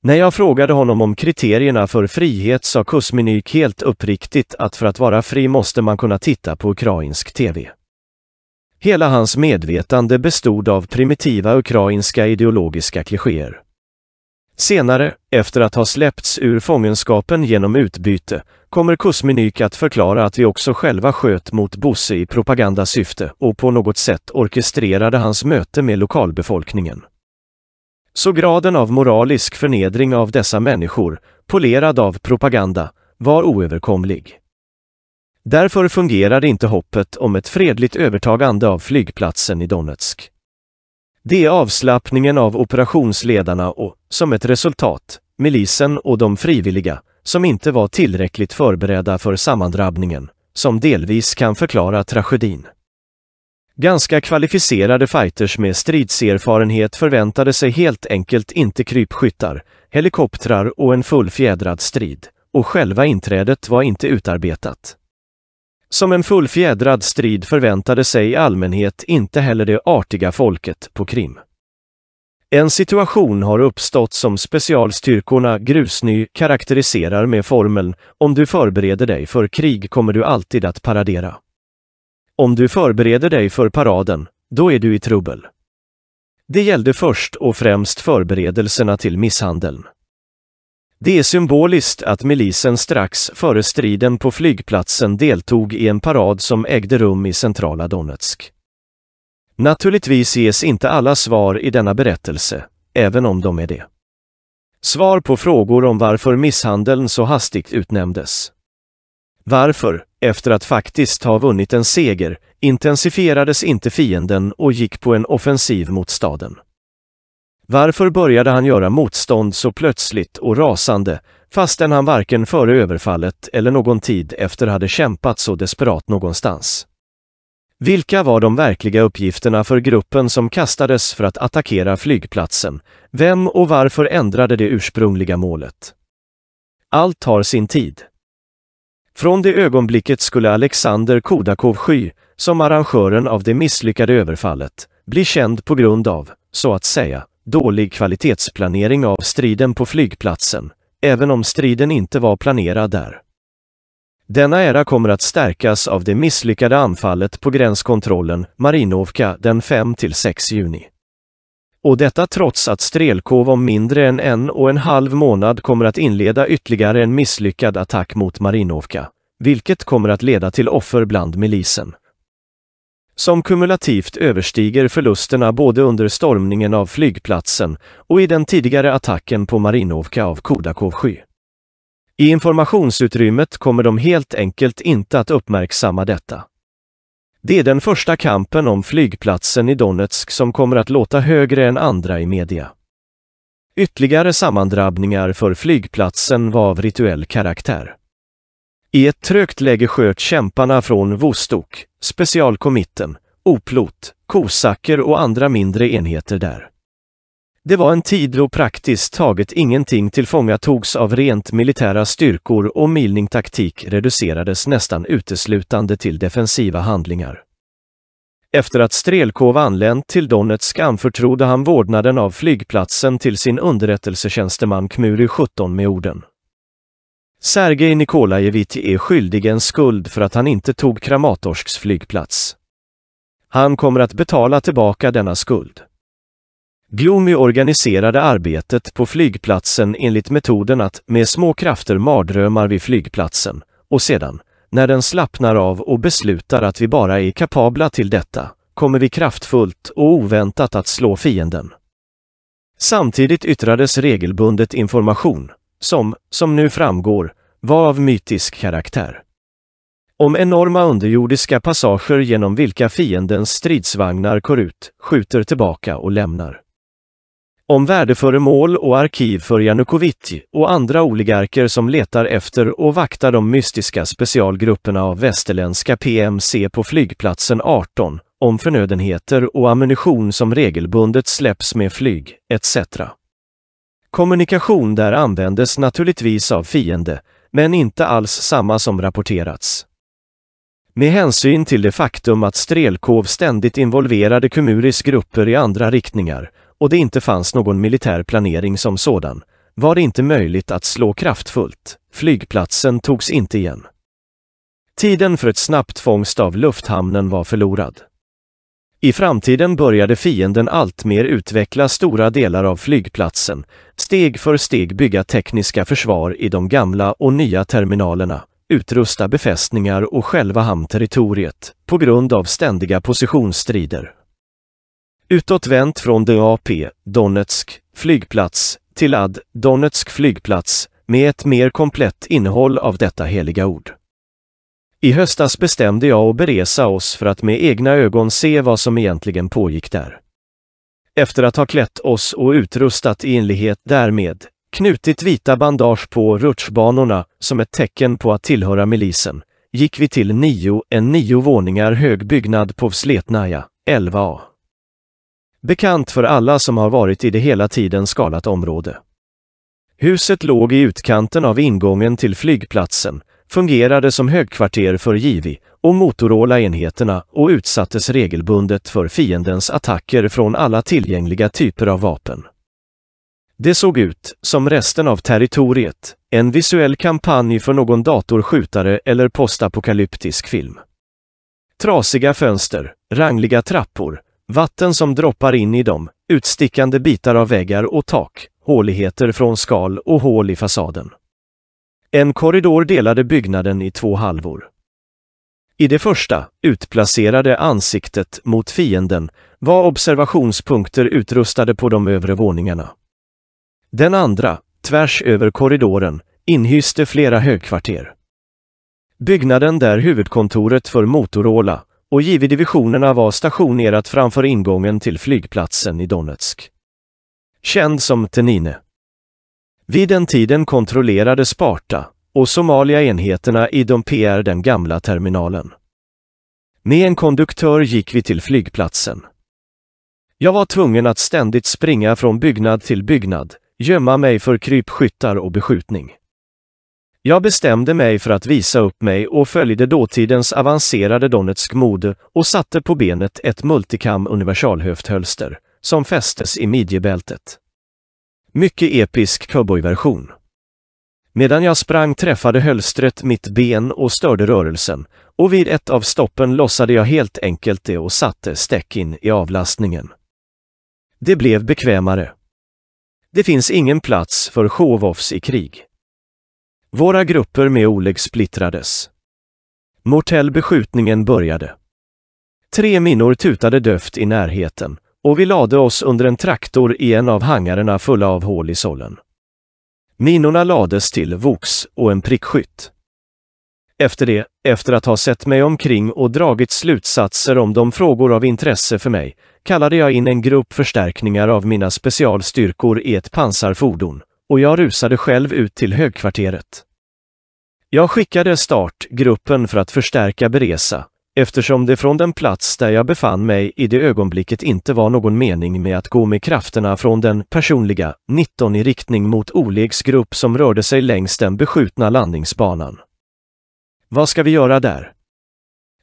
När jag frågade honom om kriterierna för frihet sa Kuzminyk helt uppriktigt att för att vara fri måste man kunna titta på ukrainsk TV. Hela hans medvetande bestod av primitiva ukrainska ideologiska klichéer. Senare, efter att ha släppts ur fångenskapen genom utbyte, kommer Kusminyk att förklara att vi också själva sköt mot Bosse i propagandasyfte och på något sätt orkestrerade hans möte med lokalbefolkningen. Så graden av moralisk förnedring av dessa människor, polerad av propaganda, var oöverkomlig. Därför fungerade inte hoppet om ett fredligt övertagande av flygplatsen i Donetsk. Det är avslappningen av operationsledarna och, som ett resultat, milisen och de frivilliga, som inte var tillräckligt förberedda för sammandrabbningen, som delvis kan förklara tragedin. Ganska kvalificerade fighters med stridserfarenhet förväntade sig helt enkelt inte krypskyttar, helikoptrar och en fullfjädrad strid, och själva inträdet var inte utarbetat. Som en fullfjädrad strid förväntade sig i allmänhet inte heller det artiga folket på Krim. En situation har uppstått som specialstyrkorna Grusny karaktäriserar med formeln ”Om du förbereder dig för krig kommer du alltid att paradera”. Om du förbereder dig för paraden, då är du i trubbel. Det gällde först och främst förberedelserna till misshandeln. Det är symboliskt att milisen strax före striden på flygplatsen deltog i en parad som ägde rum i centrala Donetsk. Naturligtvis ges inte alla svar i denna berättelse, även om de är det. Svar på frågor om varför misshandeln så hastigt utnämndes. Varför, efter att faktiskt ha vunnit en seger, intensifierades inte fienden och gick på en offensiv mot staden. Varför började han göra motstånd så plötsligt och rasande, fastän han varken före överfallet eller någon tid efter hade kämpat så desperat någonstans? Vilka var de verkliga uppgifterna för gruppen som kastades för att attackera flygplatsen? Vem och varför ändrade det ursprungliga målet? Allt tar sin tid. Från det ögonblicket skulle Alexander Kodakov sky, som arrangören av det misslyckade överfallet, bli känd på grund av, så att säga, Dålig kvalitetsplanering av striden på flygplatsen, även om striden inte var planerad där. Denna era kommer att stärkas av det misslyckade anfallet på gränskontrollen Marinovka den 5-6 juni. Och detta trots att Strelkov om mindre än en och en halv månad kommer att inleda ytterligare en misslyckad attack mot Marinovka, vilket kommer att leda till offer bland milisen som kumulativt överstiger förlusterna både under stormningen av flygplatsen och i den tidigare attacken på Marinovka av Kodakov 7. I informationsutrymmet kommer de helt enkelt inte att uppmärksamma detta. Det är den första kampen om flygplatsen i Donetsk som kommer att låta högre än andra i media. Ytterligare sammandrabbningar för flygplatsen var av rituell karaktär. I ett trögt läge sköt kämparna från Vostok, specialkommitten, oplot, kosacker och andra mindre enheter där. Det var en tid då praktiskt taget ingenting tillfångatogs av rent militära styrkor och milningtaktik reducerades nästan uteslutande till defensiva handlingar. Efter att Strelkov anlänt till Donetsk anförtrodde han vårdnaden av flygplatsen till sin underrättelsetjänsteman Kmuri 17 med orden Sergej Nikolajevitj är skyldig en skuld för att han inte tog Kramatorsks flygplats. Han kommer att betala tillbaka denna skuld. Gloomy organiserade arbetet på flygplatsen enligt metoden att med små krafter mardrömmar vid flygplatsen och sedan, när den slappnar av och beslutar att vi bara är kapabla till detta, kommer vi kraftfullt och oväntat att slå fienden. Samtidigt yttrades regelbundet information som, som nu framgår, var av mytisk karaktär. Om enorma underjordiska passager genom vilka fiendens stridsvagnar går ut, skjuter tillbaka och lämnar. Om värdeföremål och arkiv för Janukovitj och andra oligarker som letar efter och vaktar de mystiska specialgrupperna av västerländska PMC på flygplatsen 18, om förnödenheter och ammunition som regelbundet släpps med flyg, etc. Kommunikation där användes naturligtvis av fiende, men inte alls samma som rapporterats. Med hänsyn till det faktum att Strelkov ständigt involverade Kumuris grupper i andra riktningar och det inte fanns någon militär planering som sådan, var det inte möjligt att slå kraftfullt. Flygplatsen togs inte igen. Tiden för ett snabbt fångst av lufthamnen var förlorad. I framtiden började fienden alltmer utveckla stora delar av flygplatsen, steg för steg bygga tekniska försvar i de gamla och nya terminalerna, utrusta befästningar och själva hamnterritoriet, på grund av ständiga positionsstrider. Utåtvänt från DAP, Donetsk, flygplats, till AD, Donetsk flygplats, med ett mer komplett innehåll av detta heliga ord. I höstas bestämde jag att beresa oss för att med egna ögon se vad som egentligen pågick där efter att ha klätt oss och utrustat i enlighet därmed, knutit vita bandage på rutschbanorna som ett tecken på att tillhöra milisen, gick vi till nio, en nio våningar hög byggnad på Vsletnaja, 11a. Bekant för alla som har varit i det hela tiden skalat område. Huset låg i utkanten av ingången till flygplatsen fungerade som högkvarter för Givi och Motorola-enheterna och utsattes regelbundet för fiendens attacker från alla tillgängliga typer av vapen. Det såg ut, som resten av territoriet, en visuell kampanj för någon datorskjutare eller postapokalyptisk film. Trasiga fönster, rangliga trappor, vatten som droppar in i dem, utstickande bitar av väggar och tak, håligheter från skal och hål i fasaden. En korridor delade byggnaden i två halvor. I det första, utplacerade ansiktet mot fienden, var observationspunkter utrustade på de övre våningarna. Den andra, tvärs över korridoren, inhyste flera högkvarter. Byggnaden där huvudkontoret för Motorola och JV-divisionerna var stationerat framför ingången till flygplatsen i Donetsk. Känd som Tenine. Vid den tiden kontrollerade Sparta och Somalia enheterna i de PR den gamla terminalen. Med en konduktör gick vi till flygplatsen. Jag var tvungen att ständigt springa från byggnad till byggnad, gömma mig för krypskyttar och beskjutning. Jag bestämde mig för att visa upp mig och följde dåtidens avancerade Donetsk-mode och satte på benet ett multicam universalhöfthölster, som fästes i midjebältet. Mycket episk cowboyversion. Medan jag sprang träffade hölstret mitt ben och störde rörelsen och vid ett av stoppen lossade jag helt enkelt det och satte stäck in i avlastningen. Det blev bekvämare. Det finns ingen plats för showoffs i krig. Våra grupper med Oleg splittrades. Mortellbeskjutningen började. Tre minor tutade döft i närheten och vi lade oss under en traktor i en av hangarerna fulla av hål i sållen. Minorna lades till vox och en prickskytt. Efter det, efter att ha sett mig omkring och dragit slutsatser om de frågor av intresse för mig, kallade jag in en grupp förstärkningar av mina specialstyrkor i ett pansarfordon och jag rusade själv ut till högkvarteret. Jag skickade startgruppen för att förstärka Beresa eftersom det från den plats där jag befann mig i det ögonblicket inte var någon mening med att gå med krafterna från den personliga 19 i riktning mot Olegs grupp som rörde sig längs den beskjutna landningsbanan. Vad ska vi göra där?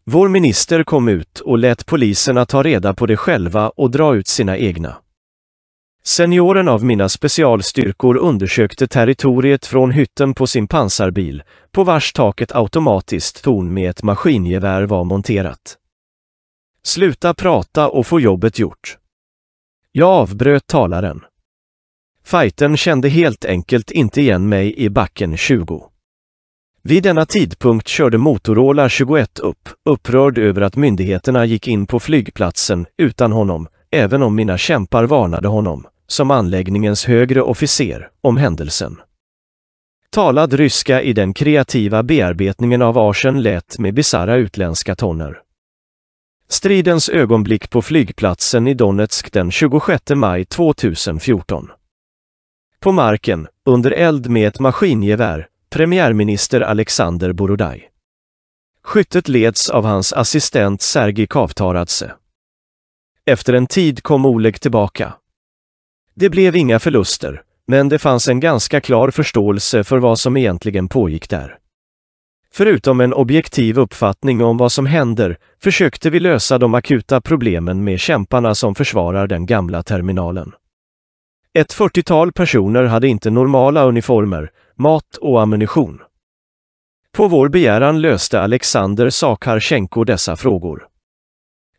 Vår minister kom ut och lät poliserna ta reda på det själva och dra ut sina egna. Senioren av mina specialstyrkor undersökte territoriet från hytten på sin pansarbil, på vars taket automatiskt torn med ett maskingevär var monterat. Sluta prata och få jobbet gjort. Jag avbröt talaren. Fighten kände helt enkelt inte igen mig i backen 20. Vid denna tidpunkt körde Motorola 21 upp, upprörd över att myndigheterna gick in på flygplatsen utan honom, även om mina kämpar varnade honom som anläggningens högre officer om händelsen. Talad ryska i den kreativa bearbetningen av Arsen lät med bisarra utländska toner. Stridens ögonblick på flygplatsen i Donetsk den 26 maj 2014. På marken, under eld med ett maskingevär, premiärminister Alexander Borodaj. Skyttet leds av hans assistent Sergej Kavtaradze. Efter en tid kom Oleg tillbaka. Det blev inga förluster, men det fanns en ganska klar förståelse för vad som egentligen pågick där. Förutom en objektiv uppfattning om vad som händer försökte vi lösa de akuta problemen med kämparna som försvarar den gamla terminalen. Ett 40-tal personer hade inte normala uniformer, mat och ammunition. På vår begäran löste Alexander Sakharchenko dessa frågor.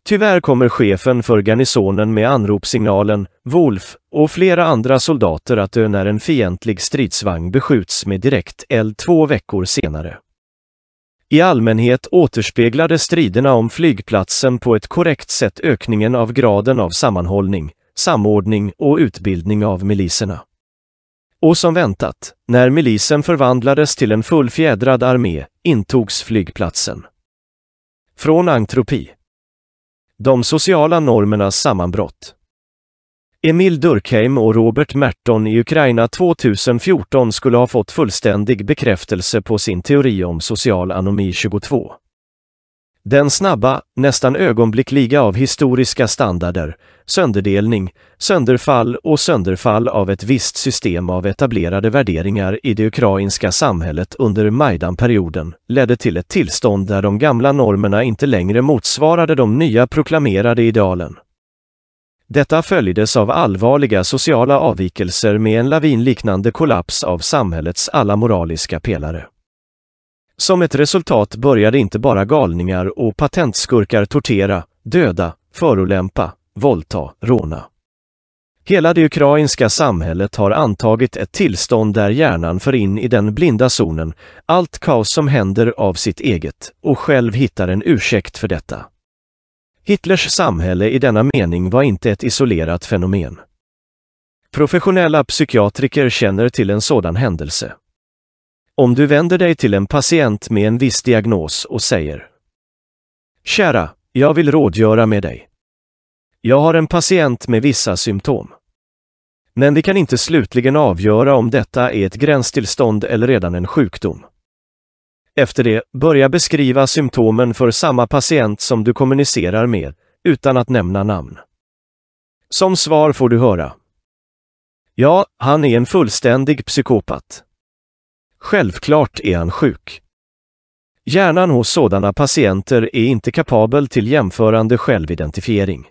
Tyvärr kommer chefen för garnisonen med anropssignalen Wolf och flera andra soldater att dö när en fientlig stridsvagn beskjuts med direkt eld två veckor senare. I allmänhet återspeglade striderna om flygplatsen på ett korrekt sätt ökningen av graden av sammanhållning, samordning och utbildning av miliserna. Och som väntat, när milisen förvandlades till en fullfjädrad armé, intogs flygplatsen. Från Antropi. De sociala normernas sammanbrott. Emil Durkheim och Robert Merton i Ukraina 2014 skulle ha fått fullständig bekräftelse på sin teori om social anomi 22. Den snabba, nästan ögonblickliga av historiska standarder, sönderdelning, sönderfall och sönderfall av ett visst system av etablerade värderingar i det ukrainska samhället under Majdanperioden ledde till ett tillstånd där de gamla normerna inte längre motsvarade de nya proklamerade idealen. Detta följdes av allvarliga sociala avvikelser med en lavinliknande kollaps av samhällets alla moraliska pelare. Som ett resultat började inte bara galningar och patentskurkar tortera, döda, förolämpa, våldta, råna. Hela det ukrainska samhället har antagit ett tillstånd där hjärnan för in i den blinda zonen allt kaos som händer av sitt eget och själv hittar en ursäkt för detta. Hitlers samhälle i denna mening var inte ett isolerat fenomen. Professionella psykiatriker känner till en sådan händelse. Om du vänder dig till en patient med en viss diagnos och säger Kära, jag vill rådgöra med dig. Jag har en patient med vissa symptom. Men vi kan inte slutligen avgöra om detta är ett gränstillstånd eller redan en sjukdom. Efter det, börja beskriva symptomen för samma patient som du kommunicerar med, utan att nämna namn. Som svar får du höra. Ja, han är en fullständig psykopat. Självklart är han sjuk. Hjärnan hos sådana patienter är inte kapabel till jämförande självidentifiering.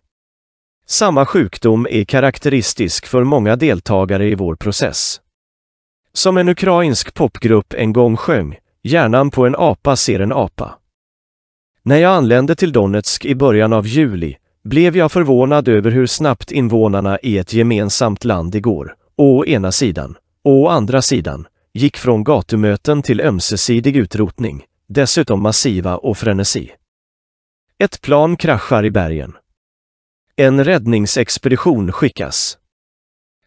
Samma sjukdom är karaktäristisk för många deltagare i vår process. Som en ukrainsk popgrupp en gång sjöng, hjärnan på en apa ser en apa. När jag anlände till Donetsk i början av juli blev jag förvånad över hur snabbt invånarna i ett gemensamt land igår, å ena sidan, å andra sidan, gick från gatumöten till ömsesidig utrotning, dessutom massiva och frenesi. Ett plan kraschar i bergen. En räddningsexpedition skickas.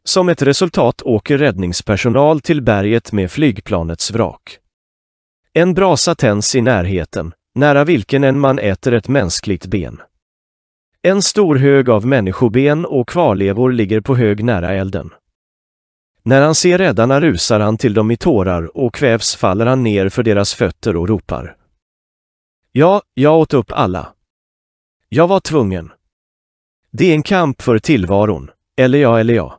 Som ett resultat åker räddningspersonal till berget med flygplanets vrak. En brasa tänds i närheten, nära vilken en man äter ett mänskligt ben. En stor hög av människoben och kvarlevor ligger på hög nära elden. När han ser räddarna rusar han till dem i tårar och kvävs faller han ner för deras fötter och ropar. Ja, jag åt upp alla. Jag var tvungen. Det är en kamp för tillvaron, eller jag eller jag.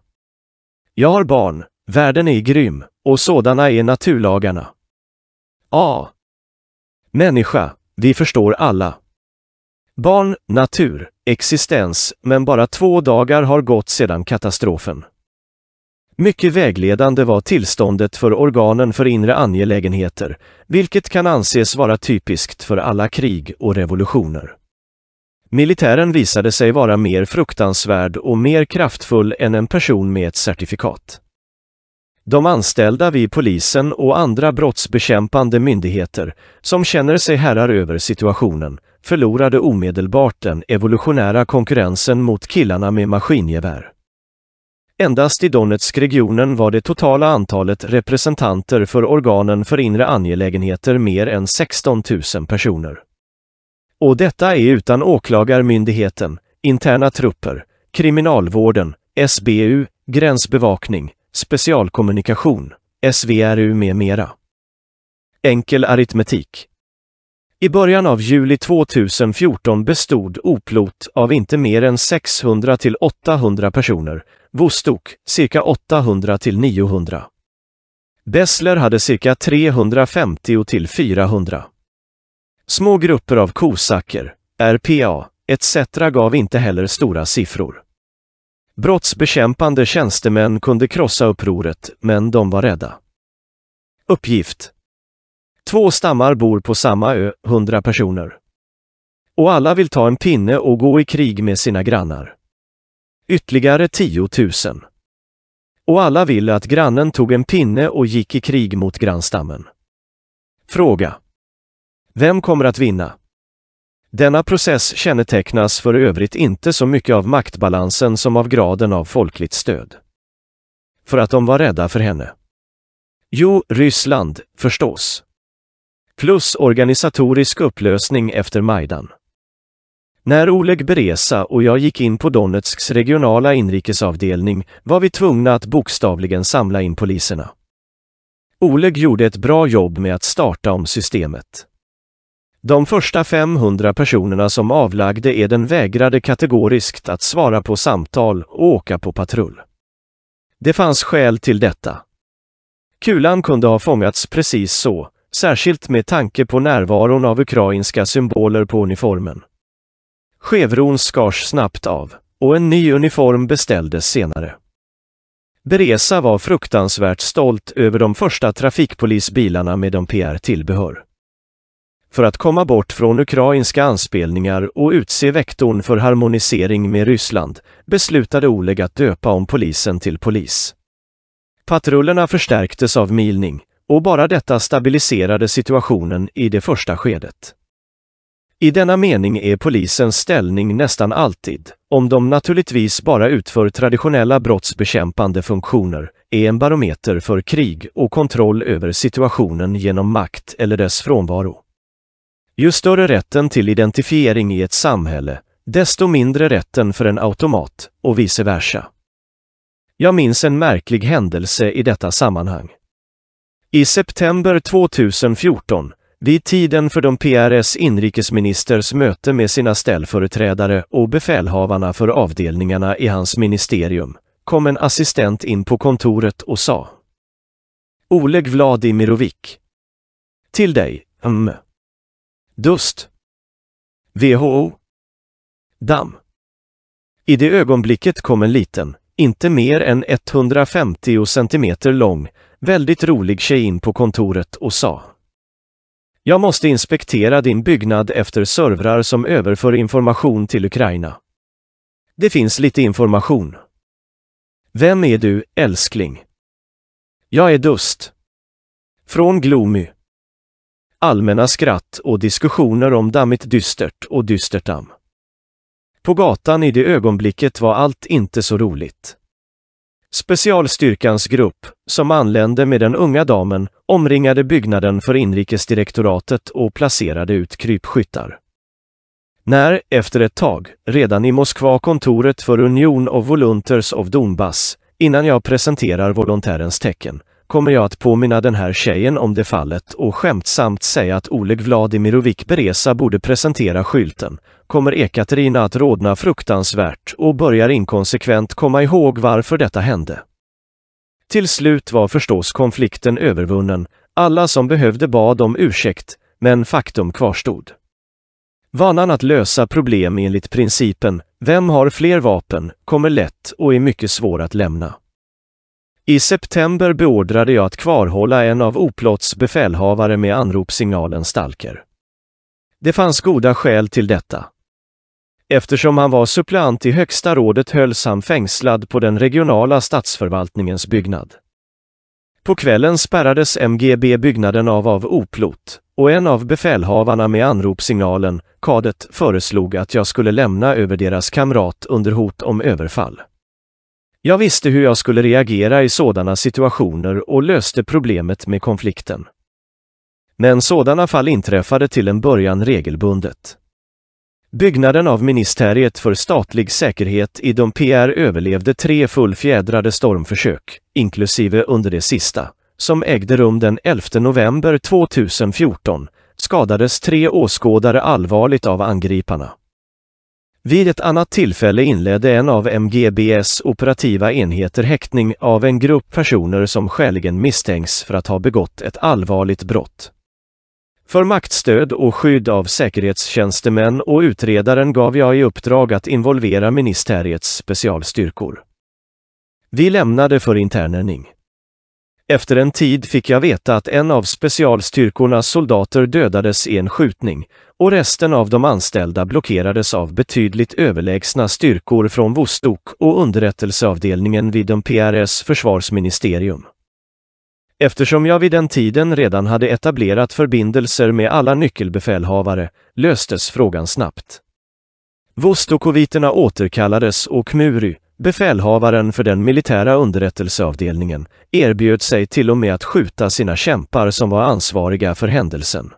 Jag har barn, världen är grym, och sådana är naturlagarna. A. Människa, vi förstår alla. Barn, natur, existens, men bara två dagar har gått sedan katastrofen. Mycket vägledande var tillståndet för organen för inre angelägenheter, vilket kan anses vara typiskt för alla krig och revolutioner. Militären visade sig vara mer fruktansvärd och mer kraftfull än en person med ett certifikat. De anställda vid polisen och andra brottsbekämpande myndigheter, som känner sig herrar över situationen, förlorade omedelbart den evolutionära konkurrensen mot killarna med maskingevär. Endast i Donetsk-regionen var det totala antalet representanter för organen för inre angelägenheter mer än 16 000 personer. Och detta är utan åklagarmyndigheten, interna trupper, kriminalvården, SBU, gränsbevakning, specialkommunikation, SVRU med mera. Enkel aritmetik. I början av juli 2014 bestod Oplot av inte mer än 600 till 800 personer, Vostok cirka 800 till 900. Bessler hade cirka 350 till 400. Små grupper av kosacker, RPA, etc. gav inte heller stora siffror. Brottsbekämpande tjänstemän kunde krossa upproret, men de var rädda. Uppgift Två stammar bor på samma ö, hundra personer. Och alla vill ta en pinne och gå i krig med sina grannar. Ytterligare 10 000. Och alla vill att grannen tog en pinne och gick i krig mot grannstammen. Fråga. Vem kommer att vinna? Denna process kännetecknas för övrigt inte så mycket av maktbalansen som av graden av folkligt stöd. För att de var rädda för henne. Jo, Ryssland, förstås plus organisatorisk upplösning efter Majdan. När Oleg Beresa och jag gick in på Donetsks regionala inrikesavdelning var vi tvungna att bokstavligen samla in poliserna. Oleg gjorde ett bra jobb med att starta om systemet. De första 500 personerna som avlagde eden vägrade kategoriskt att svara på samtal och åka på patrull. Det fanns skäl till detta. Kulan kunde ha fångats precis så, särskilt med tanke på närvaron av ukrainska symboler på uniformen. Chevron skars snabbt av och en ny uniform beställdes senare. Beresa var fruktansvärt stolt över de första trafikpolisbilarna med de PR-tillbehör. För att komma bort från ukrainska anspelningar och utse vektorn för harmonisering med Ryssland beslutade Oleg att döpa om polisen till polis. Patrullerna förstärktes av milning, och bara detta stabiliserade situationen i det första skedet. I denna mening är polisens ställning nästan alltid, om de naturligtvis bara utför traditionella brottsbekämpande funktioner, är en barometer för krig och kontroll över situationen genom makt eller dess frånvaro. Ju större rätten till identifiering i ett samhälle, desto mindre rätten för en automat, och vice versa. Jag minns en märklig händelse i detta sammanhang. I september 2014, vid tiden för de PRS inrikesministers möte med sina ställföreträdare och befälhavarna för avdelningarna i hans ministerium, kom en assistent in på kontoret och sa Oleg Vladimirovic. Till dig, M. Mm, dust. WHO. Damm. I det ögonblicket kom en liten, inte mer än 150 centimeter lång, väldigt rolig tjej in på kontoret och sa. Jag måste inspektera din byggnad efter servrar som överför information till Ukraina. Det finns lite information. Vem är du, älskling? Jag är Dust. Från Glomy. Allmänna skratt och diskussioner om dammigt dystert och dystert damm. På gatan i det ögonblicket var allt inte så roligt. Specialstyrkans grupp, som anlände med den unga damen, omringade byggnaden för inrikesdirektoratet och placerade ut krypskyttar. När, efter ett tag, redan i Moskva kontoret för Union of Volunteers of Donbass, innan jag presenterar volontärens tecken, kommer jag att påminna den här tjejen om det fallet och skämtsamt säga att Oleg Vladimirovic Beresa borde presentera skylten, kommer Ekaterina att rodna fruktansvärt och börjar inkonsekvent komma ihåg varför detta hände. Till slut var förstås konflikten övervunnen, alla som behövde bad om ursäkt, men faktum kvarstod. Vanan att lösa problem enligt principen ”vem har fler vapen” kommer lätt och är mycket svår att lämna. I september beordrade jag att kvarhålla en av Oplots befälhavare med anropssignalen Stalker. Det fanns goda skäl till detta. Eftersom han var suppleant i högsta rådet hölls han fängslad på den regionala statsförvaltningens byggnad. På kvällen spärrades MGB-byggnaden av av Oplot och en av befälhavarna med anropssignalen, kadet, föreslog att jag skulle lämna över deras kamrat under hot om överfall. Jag visste hur jag skulle reagera i sådana situationer och löste problemet med konflikten. Men sådana fall inträffade till en början regelbundet. Byggnaden av Ministeriet för statlig säkerhet i Dompierre överlevde tre fullfjädrade stormförsök, inklusive under det sista, som ägde rum den 11 november 2014, skadades tre åskådare allvarligt av angriparna. Vid ett annat tillfälle inledde en av MGBs operativa enheter häktning av en grupp personer som skäligen misstänks för att ha begått ett allvarligt brott. För maktstöd och skydd av säkerhetstjänstemän och utredaren gav jag i uppdrag att involvera ministeriets specialstyrkor. Vi lämnade för internerning. Efter en tid fick jag veta att en av specialstyrkornas soldater dödades i en skjutning och resten av de anställda blockerades av betydligt överlägsna styrkor från Vostok och underrättelseavdelningen vid den PRS försvarsministerium. Eftersom jag vid den tiden redan hade etablerat förbindelser med alla nyckelbefälhavare löstes frågan snabbt. Vostokoviterna återkallades och Kmuri, Befälhavaren för den militära underrättelseavdelningen erbjöd sig till och med att skjuta sina kämpar som var ansvariga för händelsen.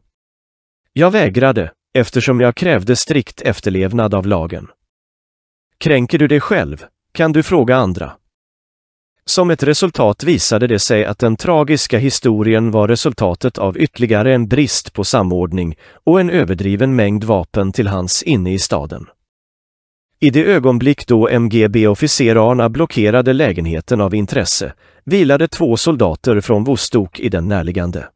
Jag vägrade, eftersom jag krävde strikt efterlevnad av lagen. Kränker du dig själv, kan du fråga andra. Som ett resultat visade det sig att den tragiska historien var resultatet av ytterligare en brist på samordning och en överdriven mängd vapen till hans inne i staden. I det ögonblick då MGB-officerarna blockerade lägenheten av intresse vilade två soldater från Vostok i den närliggande.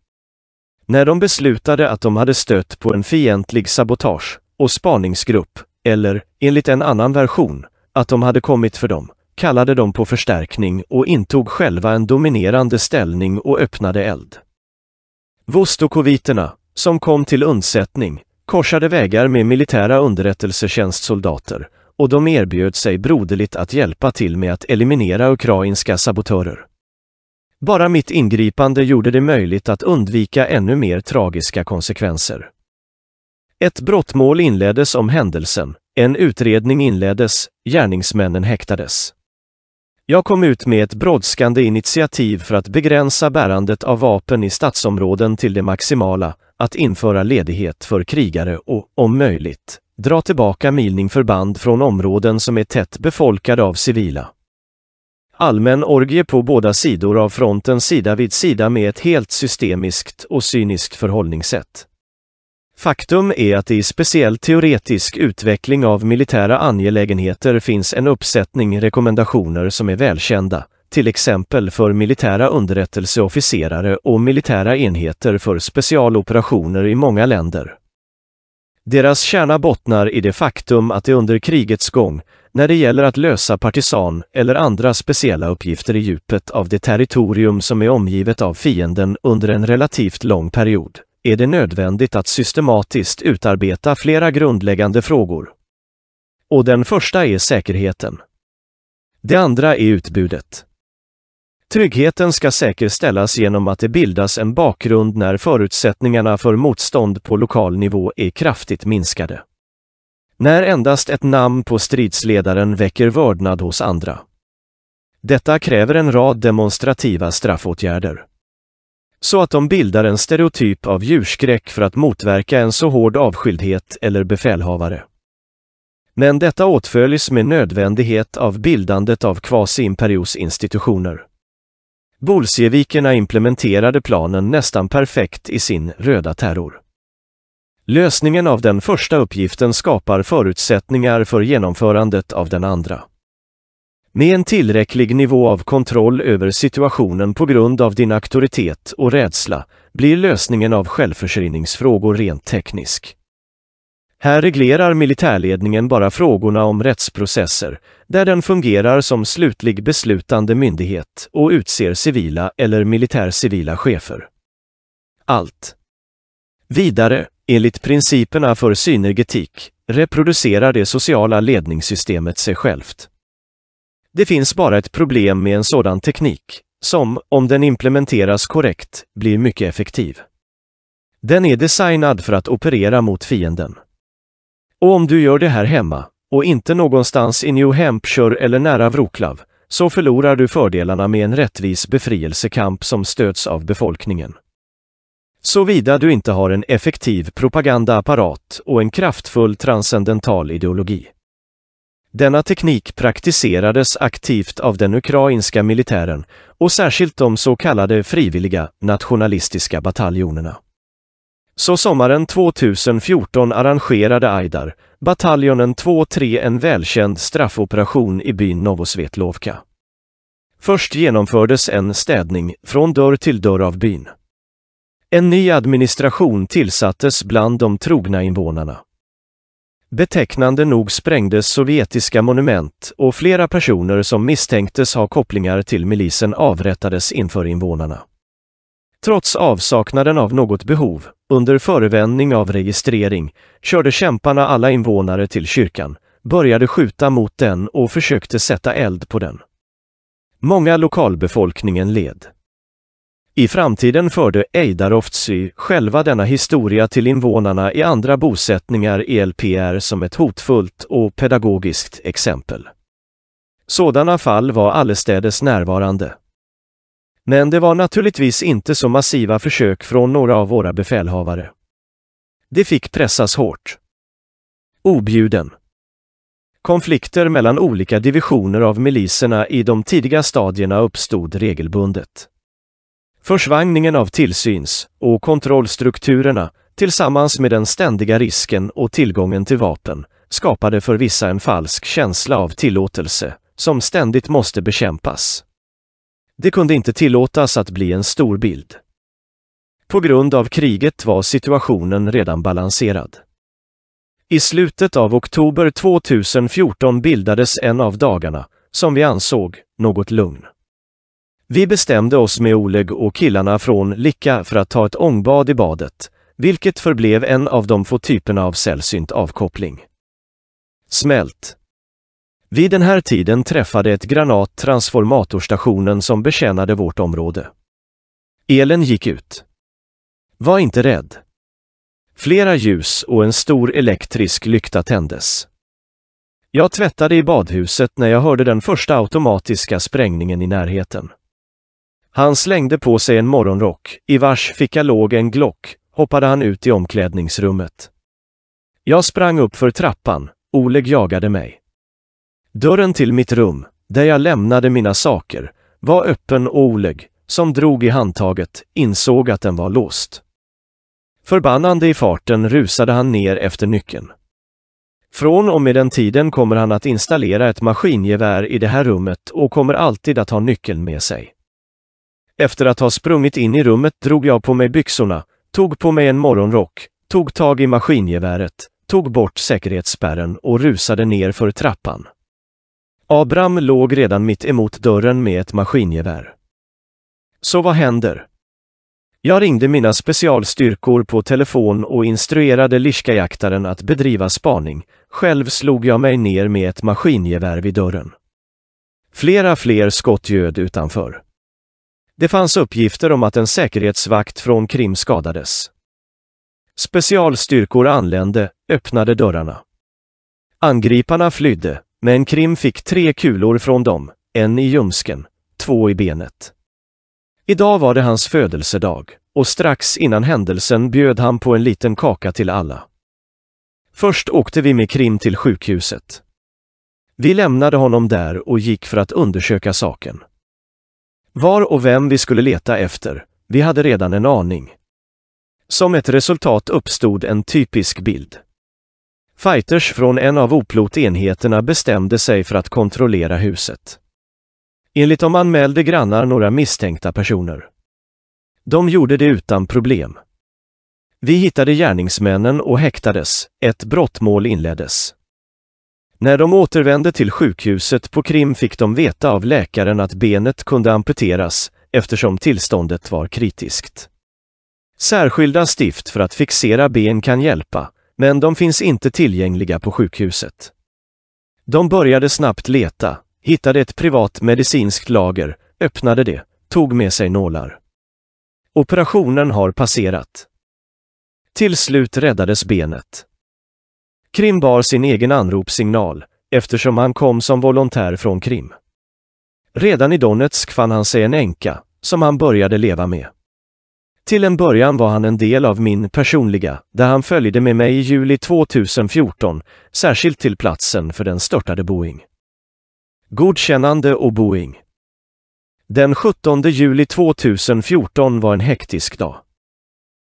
När de beslutade att de hade stött på en fientlig sabotage och spaningsgrupp, eller, enligt en annan version, att de hade kommit för dem, kallade de på förstärkning och intog själva en dominerande ställning och öppnade eld. Vostokoviterna, som kom till undsättning, korsade vägar med militära underrättelsetjänstsoldater och de erbjöd sig broderligt att hjälpa till med att eliminera ukrainska sabotörer. Bara mitt ingripande gjorde det möjligt att undvika ännu mer tragiska konsekvenser. Ett brottmål inleddes om händelsen, en utredning inleddes, gärningsmännen häktades. Jag kom ut med ett brådskande initiativ för att begränsa bärandet av vapen i stadsområden till det maximala, att införa ledighet för krigare och, om möjligt, Dra tillbaka milning förband från områden som är tätt befolkade av civila. Allmän orgie på båda sidor av fronten sida vid sida med ett helt systemiskt och cyniskt förhållningssätt. Faktum är att i speciell teoretisk utveckling av militära angelägenheter finns en uppsättning rekommendationer som är välkända, till exempel för militära underrättelseofficerare och militära enheter för specialoperationer i många länder. Deras kärna bottnar i det faktum att det under krigets gång, när det gäller att lösa partisan eller andra speciella uppgifter i djupet av det territorium som är omgivet av fienden under en relativt lång period, är det nödvändigt att systematiskt utarbeta flera grundläggande frågor. Och den första är säkerheten. Det andra är utbudet. Tryggheten ska säkerställas genom att det bildas en bakgrund när förutsättningarna för motstånd på lokal nivå är kraftigt minskade. När endast ett namn på stridsledaren väcker vördnad hos andra. Detta kräver en rad demonstrativa straffåtgärder. Så att de bildar en stereotyp av djurskräck för att motverka en så hård avskildhet eller befälhavare. Men detta åtföljs med nödvändighet av bildandet av kvasi institutioner. Bolsjevikerna implementerade planen nästan perfekt i sin röda terror. Lösningen av den första uppgiften skapar förutsättningar för genomförandet av den andra. Med en tillräcklig nivå av kontroll över situationen på grund av din auktoritet och rädsla blir lösningen av självförsörjningsfrågor rent teknisk. Här reglerar militärledningen bara frågorna om rättsprocesser, där den fungerar som slutlig beslutande myndighet och utser civila eller militärcivila chefer. Allt. Vidare, enligt principerna för synergetik, reproducerar det sociala ledningssystemet sig självt. Det finns bara ett problem med en sådan teknik, som, om den implementeras korrekt, blir mycket effektiv. Den är designad för att operera mot fienden. Och om du gör det här hemma, och inte någonstans i New Hampshire eller nära Wroclaw, så förlorar du fördelarna med en rättvis befrielsekamp som stöds av befolkningen. Såvida du inte har en effektiv propagandaapparat och en kraftfull transcendental ideologi. Denna teknik praktiserades aktivt av den ukrainska militären och särskilt de så kallade frivilliga nationalistiska bataljonerna. Så sommaren 2014 arrangerade Aidar, bataljonen 2-3 en välkänd straffoperation i byn Novosvetlovka. Först genomfördes en städning från dörr till dörr av byn. En ny administration tillsattes bland de trogna invånarna. Betecknande nog sprängdes sovjetiska monument och flera personer som misstänktes ha kopplingar till milisen avrättades inför invånarna. Trots avsaknaden av något behov, under förevändning av registrering, körde kämparna alla invånare till kyrkan, började skjuta mot den och försökte sätta eld på den. Många lokalbefolkningen led. I framtiden förde Eidaroftsy själva denna historia till invånarna i andra bosättningar i LPR som ett hotfullt och pedagogiskt exempel. Sådana fall var allestädes närvarande. Men det var naturligtvis inte så massiva försök från några av våra befälhavare. Det fick pressas hårt. Objuden. Konflikter mellan olika divisioner av miliserna i de tidiga stadierna uppstod regelbundet. Försvagningen av tillsyns och kontrollstrukturerna tillsammans med den ständiga risken och tillgången till vapen skapade för vissa en falsk känsla av tillåtelse som ständigt måste bekämpas. Det kunde inte tillåtas att bli en stor bild. På grund av kriget var situationen redan balanserad. I slutet av oktober 2014 bildades en av dagarna, som vi ansåg, något lugn. Vi bestämde oss med Oleg och killarna från Lika för att ta ett ångbad i badet, vilket förblev en av de få typerna av sällsynt avkoppling. Smält vid den här tiden träffade ett granat transformatorstationen som betjänade vårt område. Elen gick ut. Var inte rädd. Flera ljus och en stor elektrisk lykta tändes. Jag tvättade i badhuset när jag hörde den första automatiska sprängningen i närheten. Han slängde på sig en morgonrock, i vars ficka låg en glock, hoppade han ut i omklädningsrummet. Jag sprang upp för trappan, Oleg jagade mig. Dörren till mitt rum, där jag lämnade mina saker, var öppen och Oleg, som drog i handtaget, insåg att den var låst. Förbannande i farten rusade han ner efter nyckeln. Från och med den tiden kommer han att installera ett maskingevär i det här rummet och kommer alltid att ha nyckeln med sig. Efter att ha sprungit in i rummet drog jag på mig byxorna, tog på mig en morgonrock, tog tag i maskingeväret, tog bort säkerhetsspärren och rusade ner för trappan. Abram låg redan mitt emot dörren med ett maskingevär. Så vad händer? Jag ringde mina specialstyrkor på telefon och instruerade Lishkajaktaren att bedriva spaning. Själv slog jag mig ner med ett maskingevär vid dörren. Flera fler skott ljöd utanför. Det fanns uppgifter om att en säkerhetsvakt från Krim skadades. Specialstyrkor anlände, öppnade dörrarna. Angriparna flydde, men Krim fick tre kulor från dem, en i ljumsken, två i benet. Idag var det hans födelsedag och strax innan händelsen bjöd han på en liten kaka till alla. Först åkte vi med Krim till sjukhuset. Vi lämnade honom där och gick för att undersöka saken. Var och vem vi skulle leta efter, vi hade redan en aning. Som ett resultat uppstod en typisk bild. Fighters från en av oplot-enheterna bestämde sig för att kontrollera huset. Enligt dem anmälde grannar några misstänkta personer. De gjorde det utan problem. Vi hittade gärningsmännen och häktades, ett brottmål inleddes. När de återvände till sjukhuset på Krim fick de veta av läkaren att benet kunde amputeras eftersom tillståndet var kritiskt. Särskilda stift för att fixera ben kan hjälpa, men de finns inte tillgängliga på sjukhuset. De började snabbt leta, hittade ett privat medicinskt lager, öppnade det, tog med sig nålar. Operationen har passerat. Till slut räddades benet. Krim bar sin egen anropssignal, eftersom han kom som volontär från Krim. Redan i Donetsk fann han sig en änka, som han började leva med. Till en början var han en del av min personliga, där han följde med mig i juli 2014, särskilt till platsen för den störtade Boeing. Godkännande och Boeing. Den 17 juli 2014 var en hektisk dag.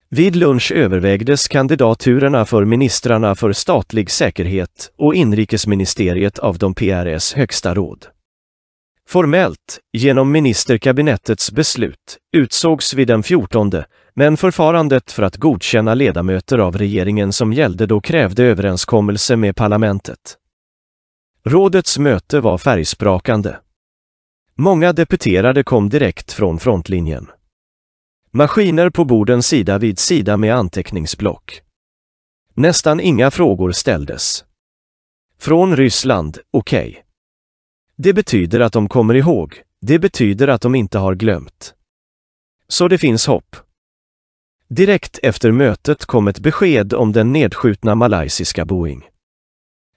Vid lunch övervägdes kandidaturerna för ministrarna för statlig säkerhet och inrikesministeriet av de PRS högsta råd. Formellt, genom ministerkabinettets beslut, utsågs vi den 14, men förfarandet för att godkänna ledamöter av regeringen som gällde då krävde överenskommelse med parlamentet. Rådets möte var färgsprakande. Många deputerade kom direkt från frontlinjen. Maskiner på borden sida vid sida med anteckningsblock. Nästan inga frågor ställdes. Från Ryssland, okej. Okay. Det betyder att de kommer ihåg. Det betyder att de inte har glömt. Så det finns hopp. Direkt efter mötet kom ett besked om den nedskjutna malaysiska Boeing.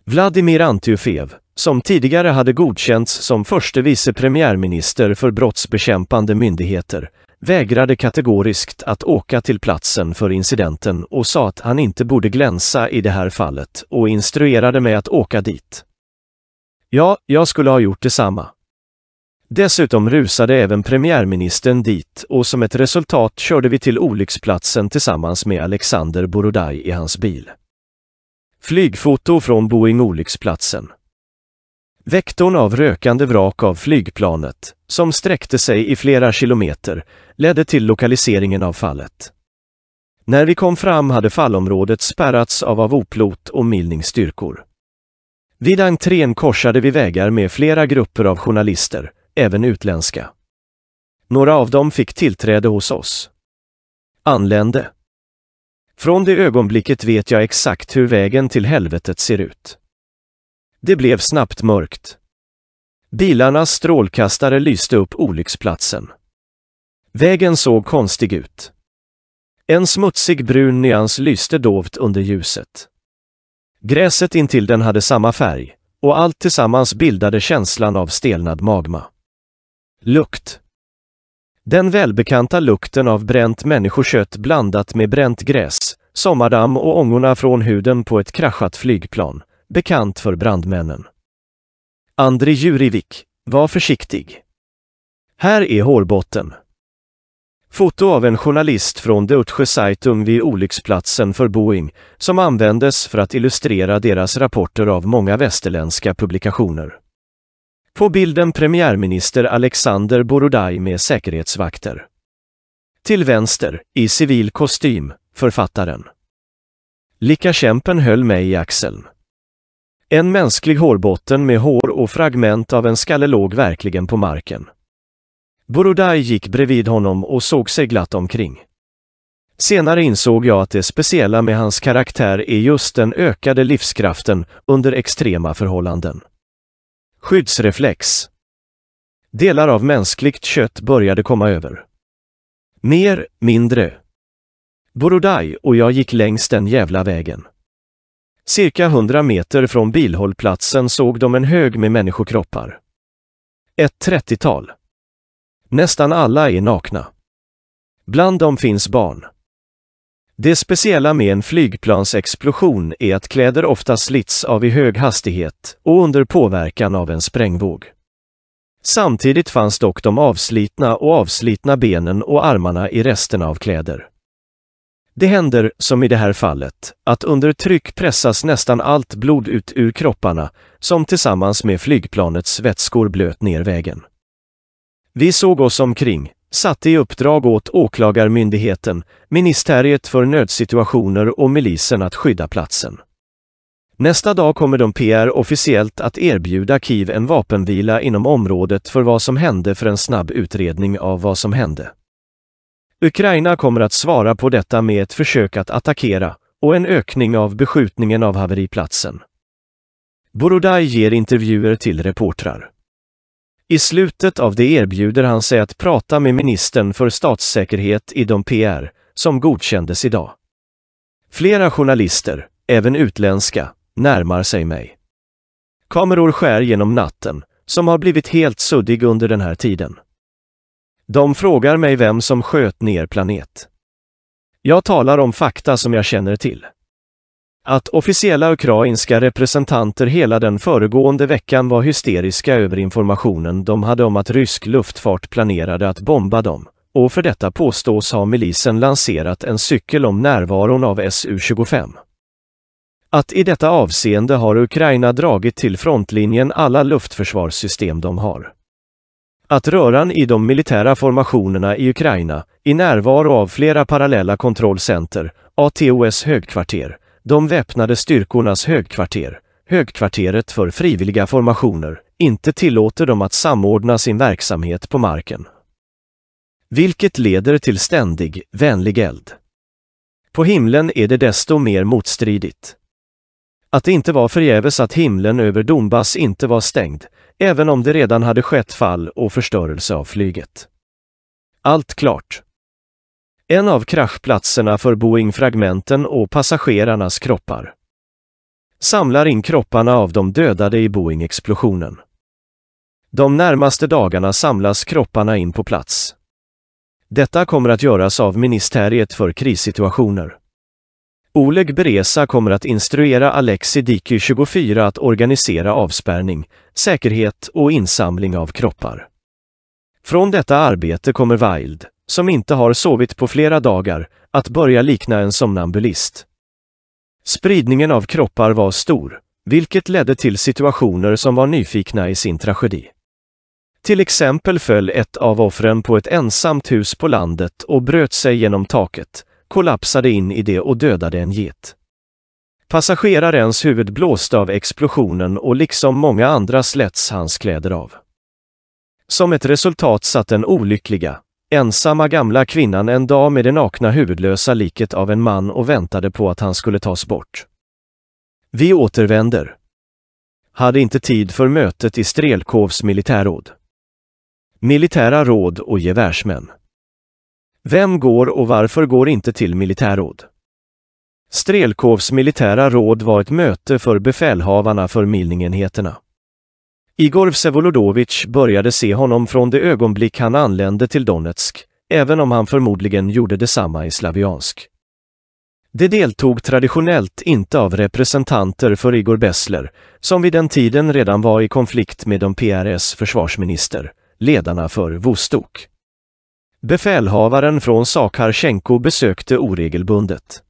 Vladimir Antufev, som tidigare hade godkänts som förste vice premiärminister för brottsbekämpande myndigheter, vägrade kategoriskt att åka till platsen för incidenten och sa att han inte borde glänsa i det här fallet och instruerade mig att åka dit. Ja, jag skulle ha gjort detsamma. Dessutom rusade även premiärministern dit och som ett resultat körde vi till olycksplatsen tillsammans med Alexander Borodaj i hans bil. Flygfoto från Boeing olycksplatsen. Vektorn av rökande vrak av flygplanet, som sträckte sig i flera kilometer, ledde till lokaliseringen av fallet. När vi kom fram hade fallområdet spärrats av avoplot och milningsstyrkor. Vid entrén korsade vi vägar med flera grupper av journalister, även utländska. Några av dem fick tillträde hos oss. Anlände. Från det ögonblicket vet jag exakt hur vägen till helvetet ser ut. Det blev snabbt mörkt. Bilarnas strålkastare lyste upp olycksplatsen. Vägen såg konstig ut. En smutsig brun nyans lyste dovt under ljuset. Gräset intill den hade samma färg, och allt tillsammans bildade känslan av stelnad magma. Lukt. Den välbekanta lukten av bränt människokött blandat med bränt gräs, sommardamm och ångorna från huden på ett kraschat flygplan, bekant för brandmännen. Andri Jurivik, var försiktig. Här är hårbotten, Foto av en journalist från Deutsche Zeitung vid olycksplatsen för Boeing som användes för att illustrera deras rapporter av många västerländska publikationer. På bilden premiärminister Alexander Borodaj med säkerhetsvakter. Till vänster, i civil kostym, författaren. kämpen höll mig i axeln. En mänsklig hårbotten med hår och fragment av en skalle låg verkligen på marken. Borodai gick bredvid honom och såg sig glatt omkring. Senare insåg jag att det speciella med hans karaktär är just den ökade livskraften under extrema förhållanden. Skyddsreflex. Delar av mänskligt kött började komma över. Mer, mindre. Borodai och jag gick längs den jävla vägen. Cirka hundra meter från bilhållplatsen såg de en hög med människokroppar. Ett trettiotal. Nästan alla är nakna. Bland dem finns barn. Det speciella med en flygplansexplosion är att kläder ofta slits av i hög hastighet och under påverkan av en sprängvåg. Samtidigt fanns dock de avslitna och avslitna benen och armarna i resten av kläder. Det händer, som i det här fallet, att under tryck pressas nästan allt blod ut ur kropparna, som tillsammans med flygplanets vätskor blöt ner vägen. Vi såg oss omkring, satte i uppdrag åt Åklagarmyndigheten, Ministeriet för nödsituationer och milisen att skydda platsen. Nästa dag kommer de PR officiellt att erbjuda Kiev en vapenvila inom området för vad som hände för en snabb utredning av vad som hände. Ukraina kommer att svara på detta med ett försök att attackera och en ökning av beskjutningen av haveriplatsen. Borodaj ger intervjuer till reportrar. I slutet av det erbjuder han sig att prata med ministern för statssäkerhet i de PR, som godkändes idag. Flera journalister, även utländska, närmar sig mig. Kameror skär genom natten, som har blivit helt suddig under den här tiden. De frågar mig vem som sköt ner planet. Jag talar om fakta som jag känner till att officiella ukrainska representanter hela den föregående veckan var hysteriska över informationen de hade om att rysk luftfart planerade att bomba dem. Och för detta påstås ha milisen lanserat en cykel om närvaron av SU-25. Att i detta avseende har Ukraina dragit till frontlinjen alla luftförsvarssystem de har. Att röran i de militära formationerna i Ukraina, i närvaro av flera parallella kontrollcenter, ATOS högkvarter, de väpnade styrkornas högkvarter, högkvarteret för frivilliga formationer, inte tillåter dem att samordna sin verksamhet på marken. Vilket leder till ständig, vänlig eld. På himlen är det desto mer motstridigt. Att det inte var förgäves att himlen över Donbass inte var stängd, även om det redan hade skett fall och förstörelse av flyget. Allt klart en av kraschplatserna för Boeing-fragmenten och passagerarnas kroppar. Samlar in kropparna av de dödade i Boeing-explosionen. De närmaste dagarna samlas kropparna in på plats. Detta kommer att göras av Ministeriet för krissituationer. Oleg Beresa kommer att instruera Alexi diky 24 att organisera avspärrning, säkerhet och insamling av kroppar. Från detta arbete kommer Wild, som inte har sovit på flera dagar, att börja likna en somnambulist. Spridningen av kroppar var stor, vilket ledde till situationer som var nyfikna i sin tragedi. Till exempel föll ett av offren på ett ensamt hus på landet och bröt sig genom taket, kollapsade in i det och dödade en get. Passagerarens huvud blåste av explosionen och liksom många andra slets hans kläder av. Som ett resultat satt den olyckliga, Ensamma gamla kvinnan en dag med det nakna huvudlösa liket av en man och väntade på att han skulle tas bort. Vi återvänder. Hade inte tid för mötet i Strelkovs militärråd. Militära råd och gevärsmän. Vem går och varför går inte till militärråd? Strelkovs militära råd var ett möte för befälhavarna för milningenheterna. Igor Vsevolodovitj började se honom från det ögonblick han anlände till Donetsk, även om han förmodligen gjorde detsamma i Slaviansk. Det deltog traditionellt inte av representanter för Igor Bessler, som vid den tiden redan var i konflikt med de PRS försvarsminister, ledarna för Vostok. Befälhavaren från Sakharchenko besökte oregelbundet.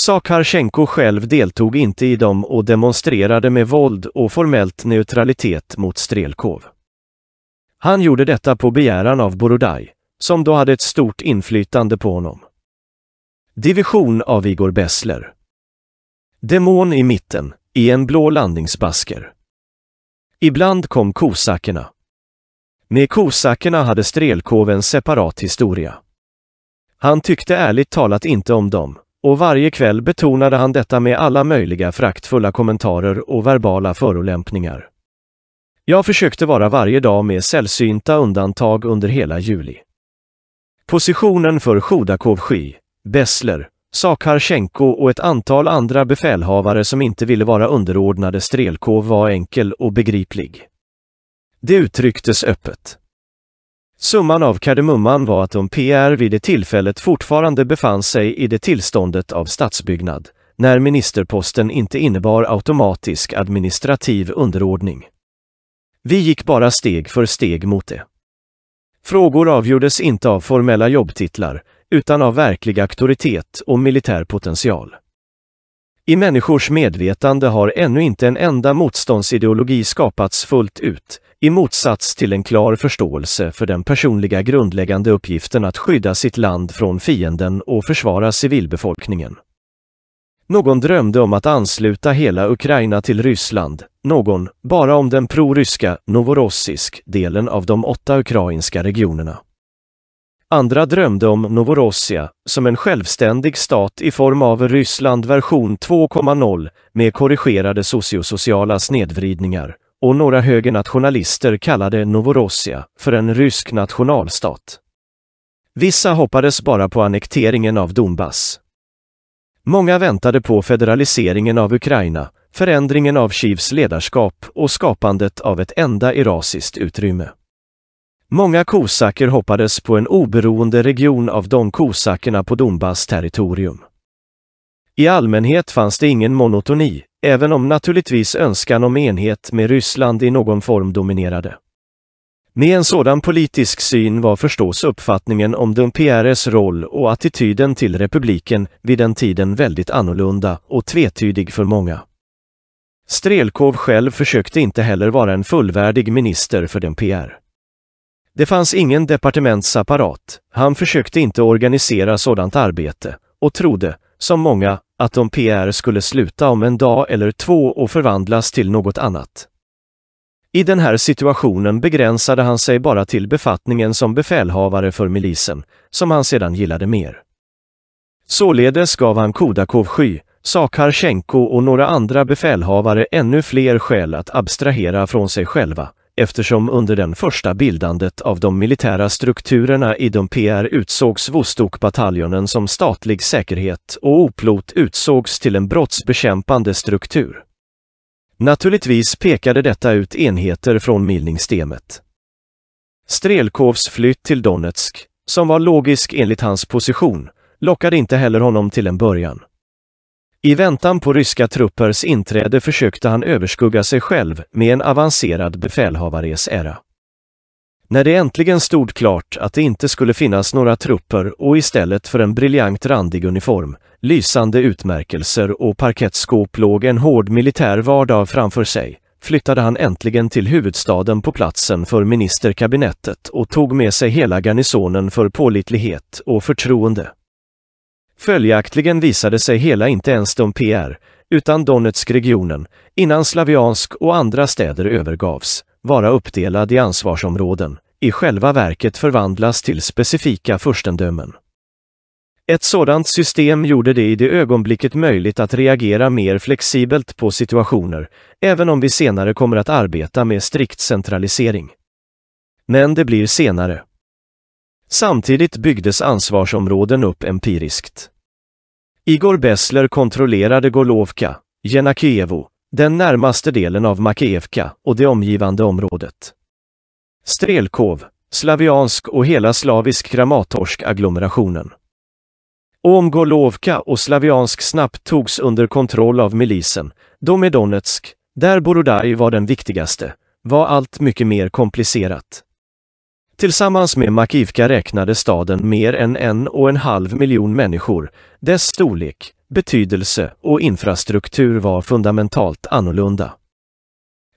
Sakarchenko själv deltog inte i dem och demonstrerade med våld och formellt neutralitet mot Strelkov. Han gjorde detta på begäran av Borodaj, som då hade ett stort inflytande på honom. Division av Igor Bessler. Demon i mitten, i en blå landningsbasker. Ibland kom kosakerna. Med kosakerna hade Strelkov en separat historia. Han tyckte ärligt talat inte om dem, och varje kväll betonade han detta med alla möjliga fraktfulla kommentarer och verbala förolämpningar. Jag försökte vara varje dag med sällsynta undantag under hela juli. Positionen för Sjodakovsky, Bessler, Sakharchenko och ett antal andra befälhavare som inte ville vara underordnade Strelkov var enkel och begriplig. Det uttrycktes öppet. Summan av kardemumman var att om PR vid det tillfället fortfarande befann sig i det tillståndet av statsbyggnad, när ministerposten inte innebar automatisk administrativ underordning. Vi gick bara steg för steg mot det. Frågor avgjordes inte av formella jobbtitlar, utan av verklig auktoritet och militär potential. I människors medvetande har ännu inte en enda motståndsideologi skapats fullt ut, i motsats till en klar förståelse för den personliga grundläggande uppgiften att skydda sitt land från fienden och försvara civilbefolkningen. Någon drömde om att ansluta hela Ukraina till Ryssland, någon bara om den proryska Novorossisk delen av de åtta ukrainska regionerna. Andra drömde om Novorossia som en självständig stat i form av Ryssland version 2.0 med korrigerade sociosociala snedvridningar och några högernationalister kallade Novorossia för en rysk nationalstat. Vissa hoppades bara på annekteringen av Donbass. Många väntade på federaliseringen av Ukraina, förändringen av Kivs ledarskap och skapandet av ett enda erasiskt utrymme. Många kosacker hoppades på en oberoende region av de kosakerna på Donbass territorium. I allmänhet fanns det ingen monotoni, även om naturligtvis önskan om enhet med Ryssland i någon form dominerade. Med en sådan politisk syn var förstås uppfattningen om den PRS roll och attityden till republiken vid den tiden väldigt annorlunda och tvetydig för många. Strelkov själv försökte inte heller vara en fullvärdig minister för den PR. Det fanns ingen departementsapparat, han försökte inte organisera sådant arbete och trodde, som många, att om PR skulle sluta om en dag eller två och förvandlas till något annat. I den här situationen begränsade han sig bara till befattningen som befälhavare för milisen, som han sedan gillade mer. Således gav han Kodakov sky, Sakharchenko och några andra befälhavare ännu fler skäl att abstrahera från sig själva eftersom under den första bildandet av de militära strukturerna i Dumpéer utsågs Vostok-bataljonen som statlig säkerhet och Oplot utsågs till en brottsbekämpande struktur. Naturligtvis pekade detta ut enheter från Milningstemet. Strelkovs flytt till Donetsk, som var logisk enligt hans position, lockade inte heller honom till en början. I väntan på ryska truppers inträde försökte han överskugga sig själv med en avancerad befälhavares ära. När det äntligen stod klart att det inte skulle finnas några trupper och istället för en briljant randig uniform, lysande utmärkelser och parkettskåp låg en hård militär vardag framför sig, flyttade han äntligen till huvudstaden på platsen för ministerkabinettet och tog med sig hela garnisonen för pålitlighet och förtroende. Följaktligen visade sig hela inte ens de PR, utan Donetsk-regionen, innan Slaviansk och andra städer övergavs, vara uppdelad i ansvarsområden, i själva verket förvandlas till specifika furstendömen. Ett sådant system gjorde det i det ögonblicket möjligt att reagera mer flexibelt på situationer, även om vi senare kommer att arbeta med strikt centralisering. Men det blir senare. Samtidigt byggdes ansvarsområden upp empiriskt. Igor Bessler kontrollerade Golovka, Genakevo, den närmaste delen av Makeevka och det omgivande området. Strelkov, Slaviansk och hela slavisk Kramatorsk-agglomerationen. om Golovka och Slaviansk snabbt togs under kontroll av milisen, då med Donetsk, där Borodaj var den viktigaste, var allt mycket mer komplicerat. Tillsammans med Makivka räknade staden mer än en och en halv miljon människor. Dess storlek, betydelse och infrastruktur var fundamentalt annorlunda.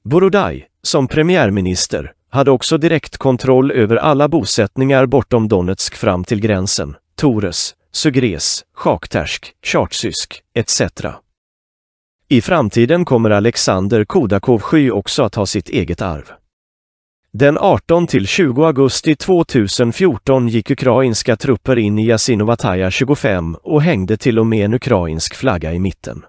Borodaj, som premiärminister, hade också direkt kontroll över alla bosättningar bortom Donetsk fram till gränsen, Tores, Sugres, Schaktersk, Tjartsysk, etc. I framtiden kommer Alexander Kodakovsky också att ha sitt eget arv. Den 18-20 augusti 2014 gick ukrainska trupper in i Jasinovataya 25 och hängde till och med en ukrainsk flagga i mitten.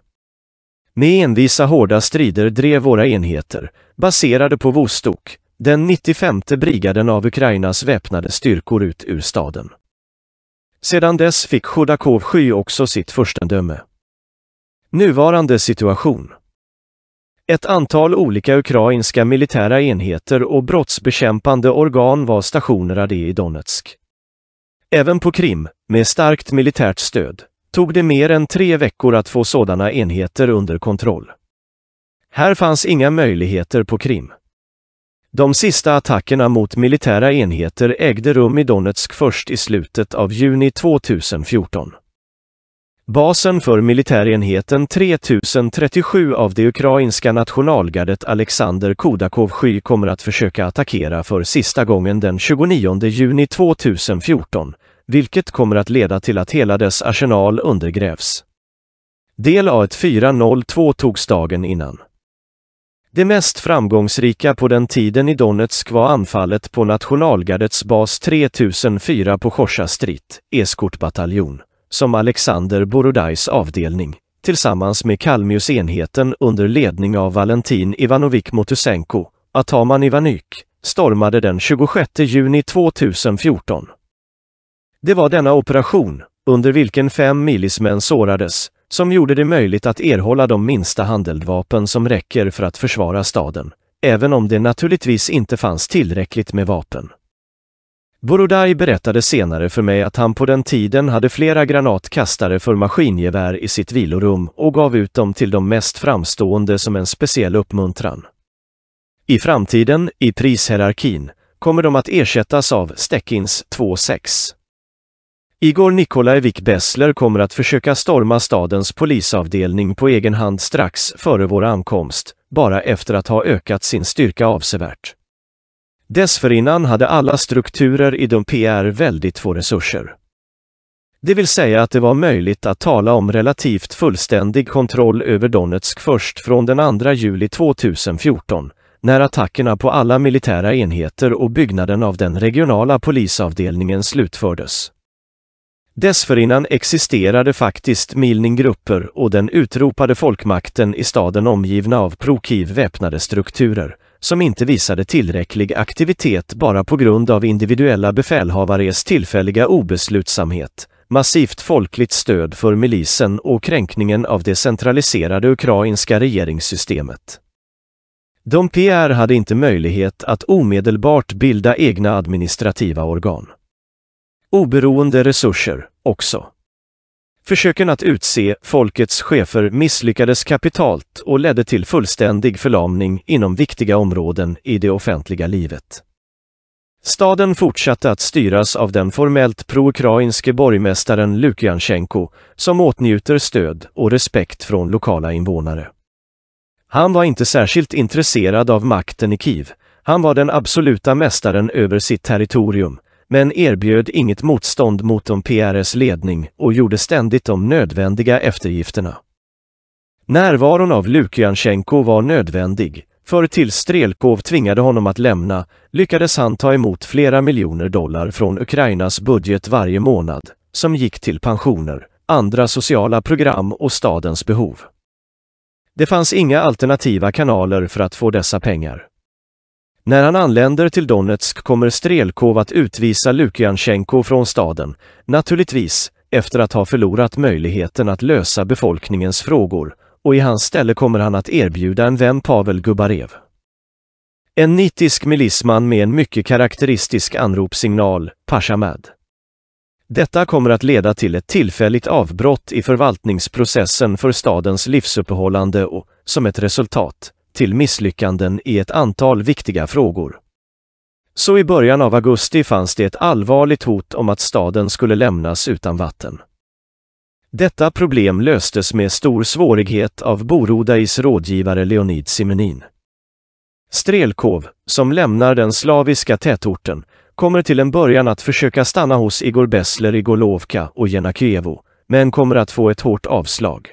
Med envisa hårda strider drev våra enheter, baserade på Vostok, den 95 brigaden av Ukrainas väpnade styrkor ut ur staden. Sedan dess fick Chodakov sky också sitt furstendöme. Nuvarande situation ett antal olika ukrainska militära enheter och brottsbekämpande organ var stationerade i Donetsk. Även på Krim, med starkt militärt stöd, tog det mer än tre veckor att få sådana enheter under kontroll. Här fanns inga möjligheter på Krim. De sista attackerna mot militära enheter ägde rum i Donetsk först i slutet av juni 2014. Basen för militärenheten 3037 av det ukrainska nationalgardet Alexander kodakov kommer att försöka attackera för sista gången den 29 juni 2014, vilket kommer att leda till att hela dess arsenal undergrävs. Del a 1402 togs dagen innan. Det mest framgångsrika på den tiden i Donetsk var anfallet på nationalgardets bas 3004 på Chorsa Strit, eskortbataljon som Alexander Borodajs avdelning, tillsammans med Kalmius-enheten under ledning av Valentin Ivanovic Motusenko, Ataman Ivanyk, stormade den 26 juni 2014. Det var denna operation, under vilken fem milismän sårades, som gjorde det möjligt att erhålla de minsta handeldvapen som räcker för att försvara staden, även om det naturligtvis inte fanns tillräckligt med vapen. Borodai berättade senare för mig att han på den tiden hade flera granatkastare för maskingevär i sitt vilorum och gav ut dem till de mest framstående som en speciell uppmuntran. I framtiden, i prishierarkin, kommer de att ersättas av Steckins 2-6. Igor Nikolajevik Bessler kommer att försöka storma stadens polisavdelning på egen hand strax före vår ankomst, bara efter att ha ökat sin styrka avsevärt. Dessförinnan hade alla strukturer inom PR väldigt få resurser. Det vill säga att det var möjligt att tala om relativt fullständig kontroll över Donetsk först från den 2 juli 2014, när attackerna på alla militära enheter och byggnaden av den regionala polisavdelningen slutfördes. Dessförinnan existerade faktiskt milninggrupper och den utropade folkmakten i staden omgivna av prokiv väpnade strukturer, som inte visade tillräcklig aktivitet bara på grund av individuella befälhavares tillfälliga obeslutsamhet, massivt folkligt stöd för milisen och kränkningen av det centraliserade ukrainska regeringssystemet. De PR hade inte möjlighet att omedelbart bilda egna administrativa organ. Oberoende resurser, också. Försöken att utse folkets chefer misslyckades kapitalt och ledde till fullständig förlamning inom viktiga områden i det offentliga livet. Staden fortsatte att styras av den formellt pro-ukrainske borgmästaren Lukjansjenko som åtnjuter stöd och respekt från lokala invånare. Han var inte särskilt intresserad av makten i Kiev. Han var den absoluta mästaren över sitt territorium, men erbjöd inget motstånd mot de PRS ledning och gjorde ständigt de nödvändiga eftergifterna. Närvaron av Lukjanchenko var nödvändig, för tills Strelkov tvingade honom att lämna lyckades han ta emot flera miljoner dollar från Ukrainas budget varje månad, som gick till pensioner, andra sociala program och stadens behov. Det fanns inga alternativa kanaler för att få dessa pengar. När han anländer till Donetsk kommer Strelkov att utvisa Lukianchenko från staden, naturligtvis, efter att ha förlorat möjligheten att lösa befolkningens frågor, och i hans ställe kommer han att erbjuda en vän Pavel Gubarev. En nitisk milisman med en mycket karaktäristisk anropssignal, Pashamad. Detta kommer att leda till ett tillfälligt avbrott i förvaltningsprocessen för stadens livsuppehållande och, som ett resultat, till misslyckanden i ett antal viktiga frågor. Så i början av augusti fanns det ett allvarligt hot om att staden skulle lämnas utan vatten. Detta problem löstes med stor svårighet av Borodais rådgivare Leonid Simenin. Strelkov, som lämnar den slaviska tätorten, kommer till en början att försöka stanna hos Igor Bessler i Golovka och Genakuevo, men kommer att få ett hårt avslag.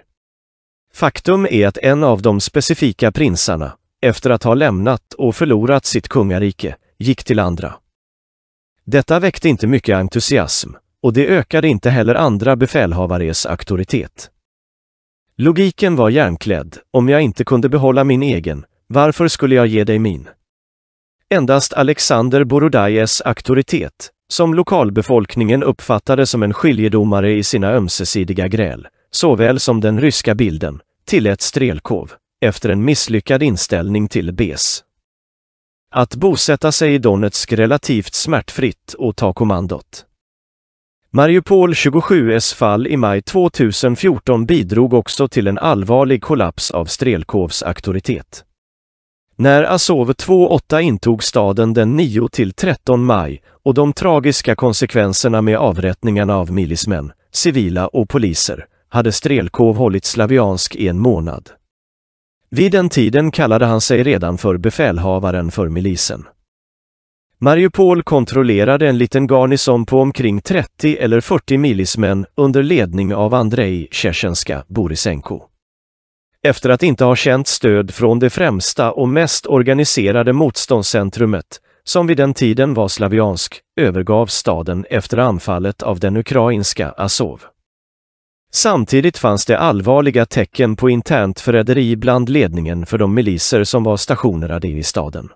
Faktum är att en av de specifika prinsarna, efter att ha lämnat och förlorat sitt kungarike, gick till andra. Detta väckte inte mycket entusiasm, och det ökade inte heller andra befälhavares auktoritet. Logiken var järnklädd, om jag inte kunde behålla min egen, varför skulle jag ge dig min? Endast Alexander Borodajes auktoritet, som lokalbefolkningen uppfattade som en skiljedomare i sina ömsesidiga gräl, såväl som den ryska bilden, tillät Strelkov, efter en misslyckad inställning till BES. Att bosätta sig i Donetsk relativt smärtfritt och ta kommandot. Mariupol 27s fall i maj 2014 bidrog också till en allvarlig kollaps av Strelkovs auktoritet. När Azov 2-8 intog staden den 9-13 maj och de tragiska konsekvenserna med avrättningarna av milismän, civila och poliser hade Strelkov hållit Slaviansk i en månad. Vid den tiden kallade han sig redan för befälhavaren för milisen. Mariupol kontrollerade en liten garnison på omkring 30 eller 40 milismän under ledning av Andrei Tjechenska Borisenko. Efter att inte ha känt stöd från det främsta och mest organiserade motståndscentrumet, som vid den tiden var Slaviansk, övergav staden efter anfallet av den ukrainska Azov. Samtidigt fanns det allvarliga tecken på internt förräderi bland ledningen för de miliser som var stationerade i staden.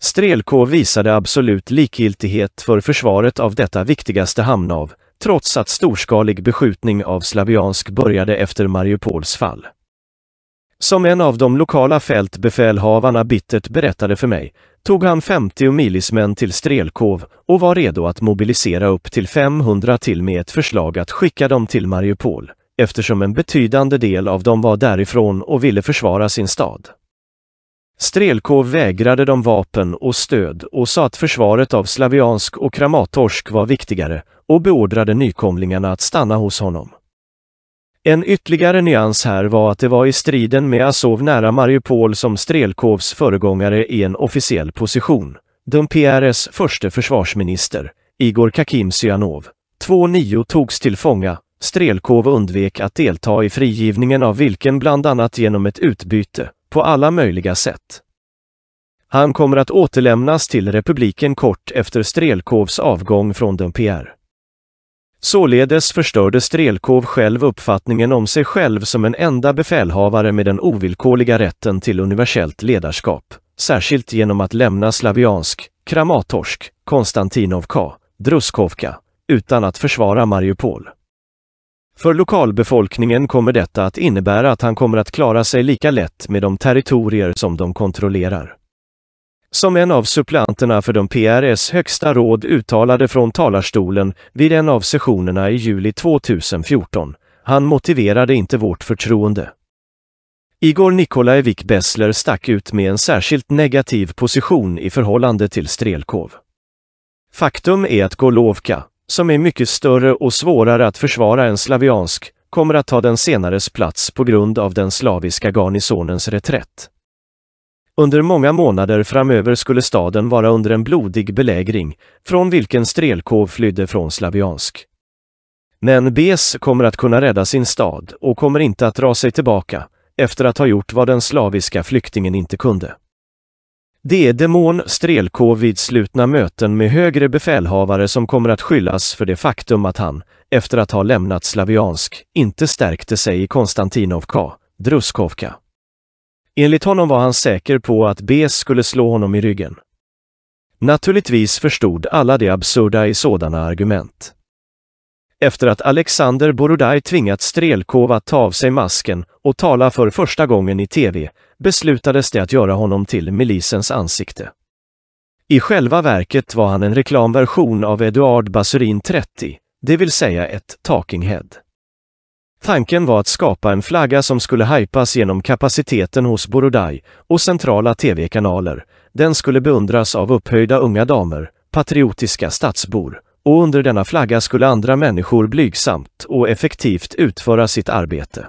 Strelko visade absolut likgiltighet för försvaret av detta viktigaste hamnav, trots att storskalig beskjutning av Slaviansk började efter Mariupols fall. Som en av de lokala fältbefälhavarna bittert berättade för mig, tog han 50 milismän till Strelkov och var redo att mobilisera upp till 500 till med ett förslag att skicka dem till Mariupol, eftersom en betydande del av dem var därifrån och ville försvara sin stad. Strelkov vägrade dem vapen och stöd och sa att försvaret av Slaviansk och Kramatorsk var viktigare och beordrade nykomlingarna att stanna hos honom. En ytterligare nyans här var att det var i striden med Azov nära Mariupol som Strelkovs föregångare i en officiell position, den PRS förste försvarsminister, Igor Kakim Syanov. Två nio togs till fånga, Strelkov undvek att delta i frigivningen av vilken bland annat genom ett utbyte, på alla möjliga sätt. Han kommer att återlämnas till republiken kort efter Strelkovs avgång från den PR. Således förstörde Strelkov själv uppfattningen om sig själv som en enda befälhavare med den ovillkorliga rätten till universellt ledarskap, särskilt genom att lämna Slaviansk, Kramatorsk, Konstantinovka, Druskovka, utan att försvara Mariupol. För lokalbefolkningen kommer detta att innebära att han kommer att klara sig lika lätt med de territorier som de kontrollerar som en av suppleanterna för de PRS högsta råd uttalade från talarstolen vid en av sessionerna i juli 2014. Han motiverade inte vårt förtroende. Igor Nikolajevik Bessler stack ut med en särskilt negativ position i förhållande till Strelkov. Faktum är att Golovka, som är mycket större och svårare att försvara än Slaviansk, kommer att ta den senares plats på grund av den slaviska garnisonens reträtt. Under många månader framöver skulle staden vara under en blodig belägring, från vilken Strelkov flydde från Slaviansk. Men Bes kommer att kunna rädda sin stad och kommer inte att dra sig tillbaka, efter att ha gjort vad den slaviska flyktingen inte kunde. Det är demon Strelkov vid slutna möten med högre befälhavare som kommer att skyllas för det faktum att han, efter att ha lämnat Slaviansk, inte stärkte sig i Konstantinovka, Druskovka. Enligt honom var han säker på att Bes skulle slå honom i ryggen. Naturligtvis förstod alla det absurda i sådana argument. Efter att Alexander Borodaj tvingat Strelkov att ta av sig masken och tala för första gången i tv beslutades det att göra honom till milisens ansikte. I själva verket var han en reklamversion av Eduard Basurin 30, det vill säga ett talking head. Tanken var att skapa en flagga som skulle hypas genom kapaciteten hos Borodaj och centrala tv-kanaler. Den skulle beundras av upphöjda unga damer, patriotiska stadsbor, och under denna flagga skulle andra människor blygsamt och effektivt utföra sitt arbete.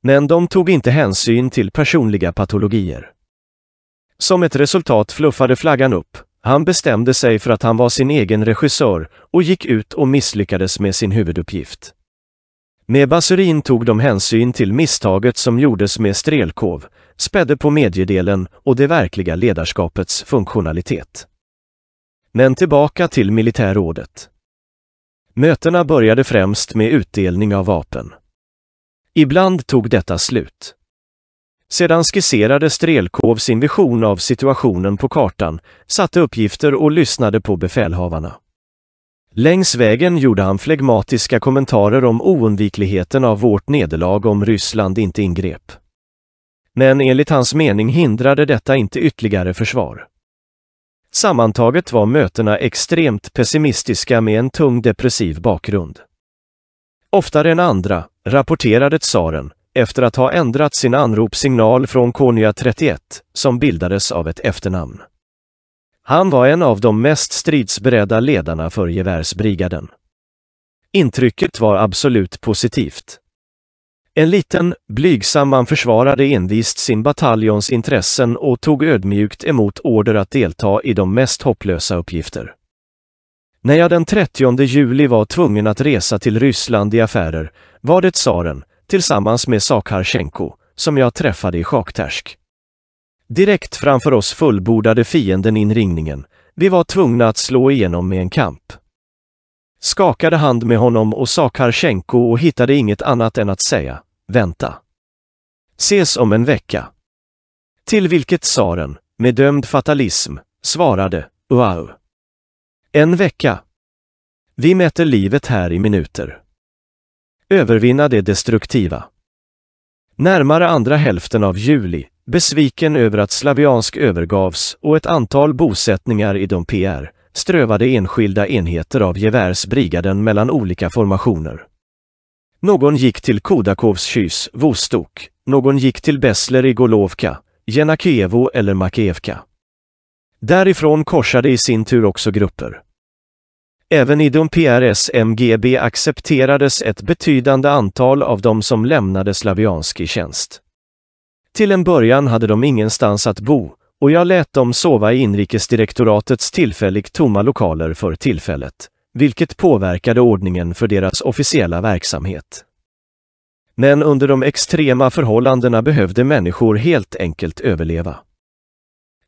Men de tog inte hänsyn till personliga patologier. Som ett resultat fluffade flaggan upp, han bestämde sig för att han var sin egen regissör och gick ut och misslyckades med sin huvuduppgift. Med basurin tog de hänsyn till misstaget som gjordes med strelkov, spädde på mediedelen och det verkliga ledarskapets funktionalitet. Men tillbaka till militärrådet. Mötena började främst med utdelning av vapen. Ibland tog detta slut. Sedan skisserade Strelkov sin vision av situationen på kartan, satte uppgifter och lyssnade på befälhavarna. Längs vägen gjorde han flegmatiska kommentarer om oundvikligheten av vårt nederlag om Ryssland inte ingrep. Men enligt hans mening hindrade detta inte ytterligare försvar. Sammantaget var mötena extremt pessimistiska med en tung depressiv bakgrund. Oftare än andra, rapporterade tsaren, efter att ha ändrat sin anropssignal från Konya 31, som bildades av ett efternamn. Han var en av de mest stridsberedda ledarna för gevärsbrigaden. Intrycket var absolut positivt. En liten, blygsam man försvarade envist sin bataljons intressen och tog ödmjukt emot order att delta i de mest hopplösa uppgifter. När jag den 30 juli var tvungen att resa till Ryssland i affärer var det tsaren, tillsammans med Sakharchenko, som jag träffade i Schaktärsk. Direkt framför oss fullbordade fienden inringningen. Vi var tvungna att slå igenom med en kamp. Skakade hand med honom och sa Karchenko och hittade inget annat än att säga, vänta. Ses om en vecka. Till vilket tsaren, med dömd fatalism, svarade, wow. En vecka. Vi mäter livet här i minuter. Övervinna det destruktiva. Närmare andra hälften av juli besviken över att slaviansk övergavs och ett antal bosättningar i Dompierre, strövade enskilda enheter av gevärsbrigaden mellan olika formationer. Någon gick till Kodakovskys, Vostok, någon gick till Bessler i Golovka, Jenakevo eller Makievka. Därifrån korsade i sin tur också grupper. Även i Dompierres MGB accepterades ett betydande antal av de som lämnade Slaviansk i tjänst. Till en början hade de ingenstans att bo och jag lät dem sova i inrikesdirektoratets tillfälligt tomma lokaler för tillfället, vilket påverkade ordningen för deras officiella verksamhet. Men under de extrema förhållandena behövde människor helt enkelt överleva.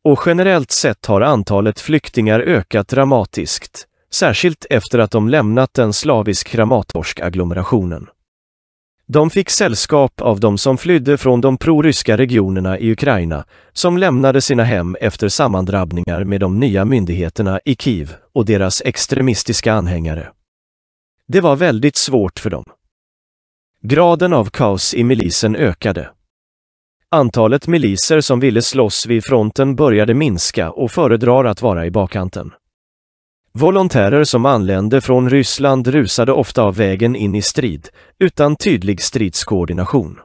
Och generellt sett har antalet flyktingar ökat dramatiskt, särskilt efter att de lämnat den slavisk-kramatorsk-agglomerationen. De fick sällskap av de som flydde från de proryska regionerna i Ukraina, som lämnade sina hem efter sammandrabbningar med de nya myndigheterna i Kiev och deras extremistiska anhängare. Det var väldigt svårt för dem. Graden av kaos i milisen ökade. Antalet miliser som ville slåss vid fronten började minska och föredrar att vara i bakkanten. Volontärer som anlände från Ryssland rusade ofta av vägen in i strid, utan tydlig stridskoordination.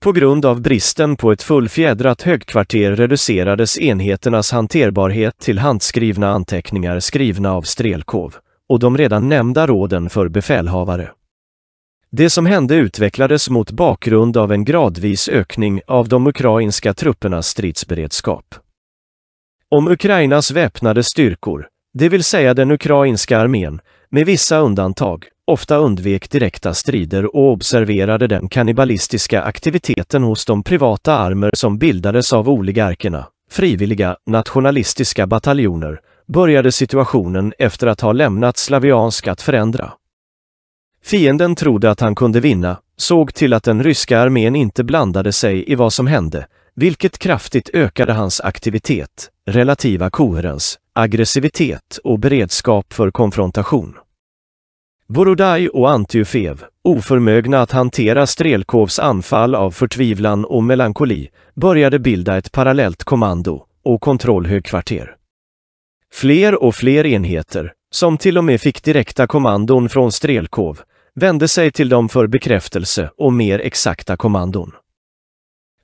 På grund av bristen på ett fullfjädrat högkvarter reducerades enheternas hanterbarhet till handskrivna anteckningar skrivna av Strelkov och de redan nämnda råden för befälhavare. Det som hände utvecklades mot bakgrund av en gradvis ökning av de ukrainska truppernas stridsberedskap. Om Ukrainas väpnade styrkor, det vill säga den ukrainska armén, med vissa undantag, ofta undvek direkta strider och observerade den kannibalistiska aktiviteten hos de privata armer som bildades av oligarkerna. Frivilliga, nationalistiska bataljoner, började situationen efter att ha lämnat Slaviansk att förändra. Fienden trodde att han kunde vinna, såg till att den ryska armén inte blandade sig i vad som hände, vilket kraftigt ökade hans aktivitet, relativa koherens, aggressivitet och beredskap för konfrontation. Borodaj och Antiufev, oförmögna att hantera Strelkovs anfall av förtvivlan och melankoli, började bilda ett parallellt kommando och kontrollhögkvarter. Fler och fler enheter, som till och med fick direkta kommandon från Strelkov, vände sig till dem för bekräftelse och mer exakta kommandon.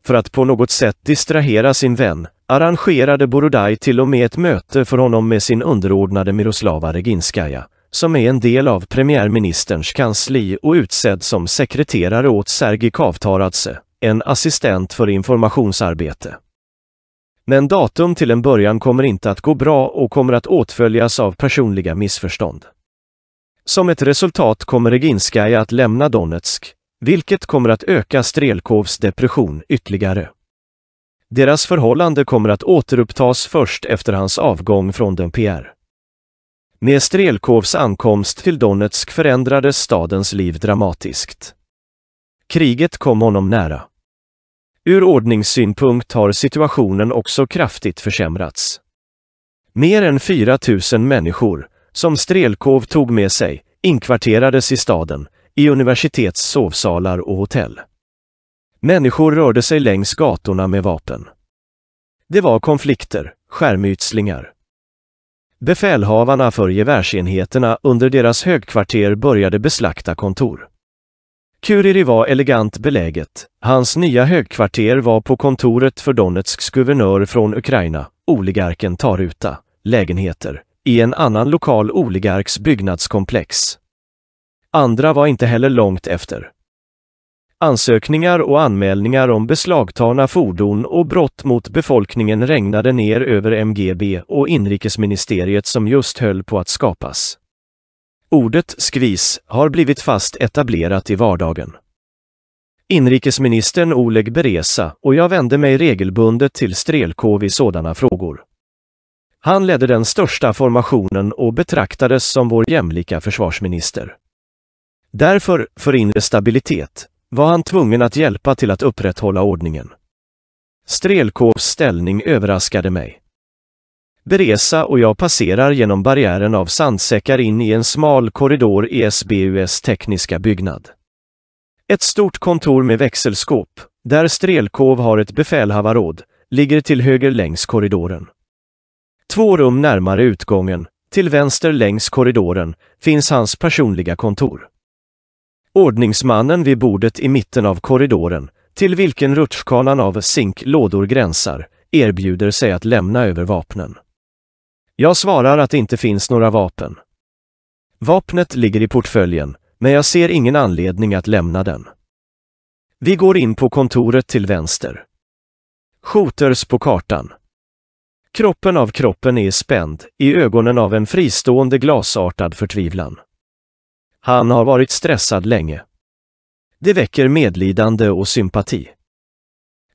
För att på något sätt distrahera sin vän arrangerade Borodaj till och med ett möte för honom med sin underordnade Miroslava Reginskaja, som är en del av premiärministerns kansli och utsedd som sekreterare åt Sergej Kavtaradze, en assistent för informationsarbete. Men datum till en början kommer inte att gå bra och kommer att åtföljas av personliga missförstånd. Som ett resultat kommer Reginskaja att lämna Donetsk, vilket kommer att öka Strelkovs depression ytterligare. Deras förhållande kommer att återupptas först efter hans avgång från Den Dunpierre. Med Strelkovs ankomst till Donetsk förändrades stadens liv dramatiskt. Kriget kom honom nära. Ur ordningssynpunkt har situationen också kraftigt försämrats. Mer än 4 000 människor, som Strelkov tog med sig, inkvarterades i staden, i universitets sovsalar och hotell. Människor rörde sig längs gatorna med vapen. Det var konflikter, skärmytslingar. Befälhavarna för gevärsenheterna under deras högkvarter började beslakta kontor. Kuriri var elegant beläget. Hans nya högkvarter var på kontoret för Donetsks guvernör från Ukraina, oligarken Taruta, lägenheter, i en annan lokal oligarks byggnadskomplex. Andra var inte heller långt efter. Ansökningar och anmälningar om beslagtagna fordon och brott mot befolkningen regnade ner över MGB och inrikesministeriet som just höll på att skapas. Ordet skvis har blivit fast etablerat i vardagen. Inrikesministern Oleg Beresa och jag vände mig regelbundet till Strelkov i sådana frågor. Han ledde den största formationen och betraktades som vår jämlika försvarsminister. Därför, för inre stabilitet, var han tvungen att hjälpa till att upprätthålla ordningen. Strelkovs ställning överraskade mig. Beresa och jag passerar genom barriären av sandsäckar in i en smal korridor i SBUs tekniska byggnad. Ett stort kontor med växelskåp, där Strelkov har ett befälhavarråd, ligger till höger längs korridoren. Två rum närmare utgången, till vänster längs korridoren, finns hans personliga kontor ordningsmannen vid bordet i mitten av korridoren, till vilken rutschkanan av zinklådor gränsar, erbjuder sig att lämna över vapnen. Jag svarar att det inte finns några vapen. Vapnet ligger i portföljen, men jag ser ingen anledning att lämna den. Vi går in på kontoret till vänster. Shooters på kartan. Kroppen av kroppen är spänd, i ögonen av en fristående glasartad förtvivlan. Han har varit stressad länge. Det väcker medlidande och sympati.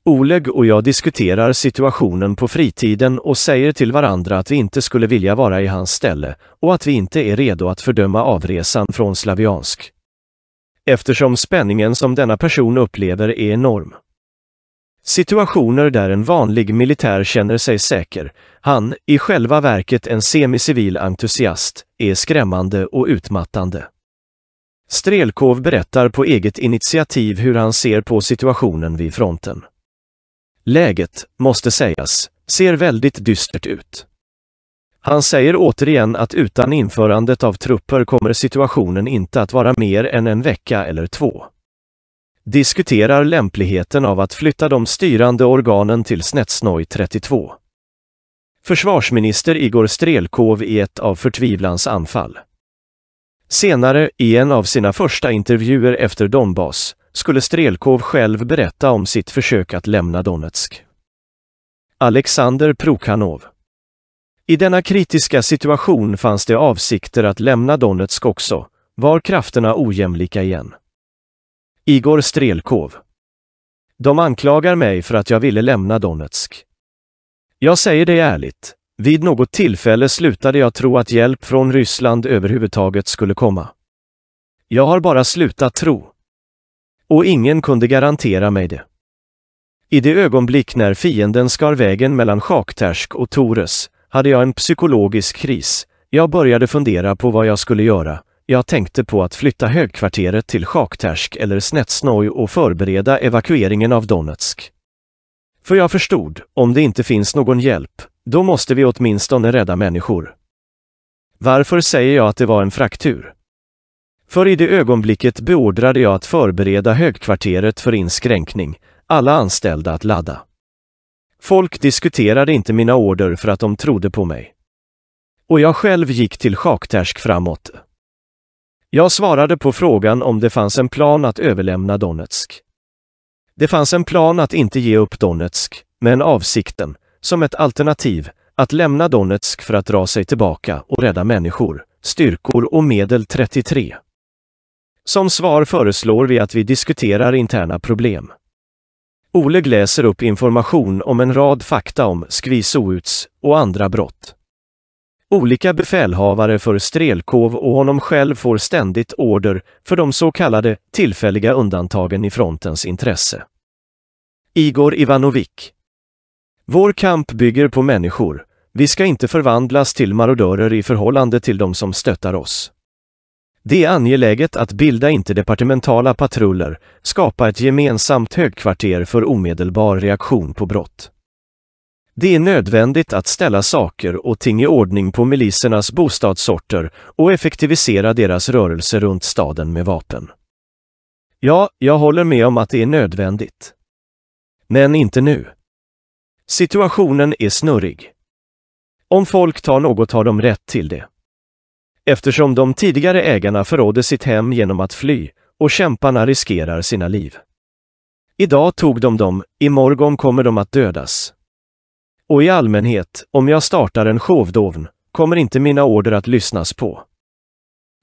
Oleg och jag diskuterar situationen på fritiden och säger till varandra att vi inte skulle vilja vara i hans ställe och att vi inte är redo att fördöma avresan från Slaviansk. Eftersom spänningen som denna person upplever är enorm. Situationer där en vanlig militär känner sig säker, han, i själva verket en semicivil entusiast, är skrämmande och utmattande. Strelkov berättar på eget initiativ hur han ser på situationen vid fronten. Läget, måste sägas, ser väldigt dystert ut. Han säger återigen att utan införandet av trupper kommer situationen inte att vara mer än en vecka eller två. Diskuterar lämpligheten av att flytta de styrande organen till Snetsnoj 32. Försvarsminister Igor Strelkov i ett av förtvivlans anfall. Senare, i en av sina första intervjuer efter Donbas, skulle Strelkov själv berätta om sitt försök att lämna Donetsk. Alexander Prokhanov I denna kritiska situation fanns det avsikter att lämna Donetsk också, var krafterna ojämlika igen. Igor Strelkov De anklagar mig för att jag ville lämna Donetsk. Jag säger det ärligt, vid något tillfälle slutade jag tro att hjälp från Ryssland överhuvudtaget skulle komma. Jag har bara slutat tro. Och ingen kunde garantera mig det. I det ögonblick när fienden skar vägen mellan Schaktersk och Tores hade jag en psykologisk kris. Jag började fundera på vad jag skulle göra. Jag tänkte på att flytta högkvarteret till Schaktersk eller Snetsnoj och förbereda evakueringen av Donetsk. För jag förstod, om det inte finns någon hjälp, då måste vi åtminstone rädda människor. Varför säger jag att det var en fraktur? För i det ögonblicket beordrade jag att förbereda högkvarteret för inskränkning, alla anställda att ladda. Folk diskuterade inte mina order för att de trodde på mig. Och jag själv gick till schaktärsk framåt. Jag svarade på frågan om det fanns en plan att överlämna Donetsk. Det fanns en plan att inte ge upp Donetsk, men avsikten, som ett alternativ, att lämna Donetsk för att dra sig tillbaka och rädda människor, styrkor och medel 33. Som svar föreslår vi att vi diskuterar interna problem. Oleg läser upp information om en rad fakta om skvisouts och andra brott. Olika befälhavare för Strelkov och honom själv får ständigt order för de så kallade tillfälliga undantagen i frontens intresse. Igor Ivanovic, vår kamp bygger på människor. Vi ska inte förvandlas till marodörer i förhållande till de som stöttar oss. Det är angeläget att bilda interdepartementala patruller, skapa ett gemensamt högkvarter för omedelbar reaktion på brott. Det är nödvändigt att ställa saker och ting i ordning på milisernas bostadssorter och effektivisera deras rörelse runt staden med vapen. Ja, jag håller med om att det är nödvändigt. Men inte nu. Situationen är snurrig. Om folk tar något har de rätt till det. Eftersom de tidigare ägarna förrådde sitt hem genom att fly och kämparna riskerar sina liv. Idag tog de dem, imorgon kommer de att dödas. Och i allmänhet, om jag startar en showdovn, kommer inte mina order att lyssnas på.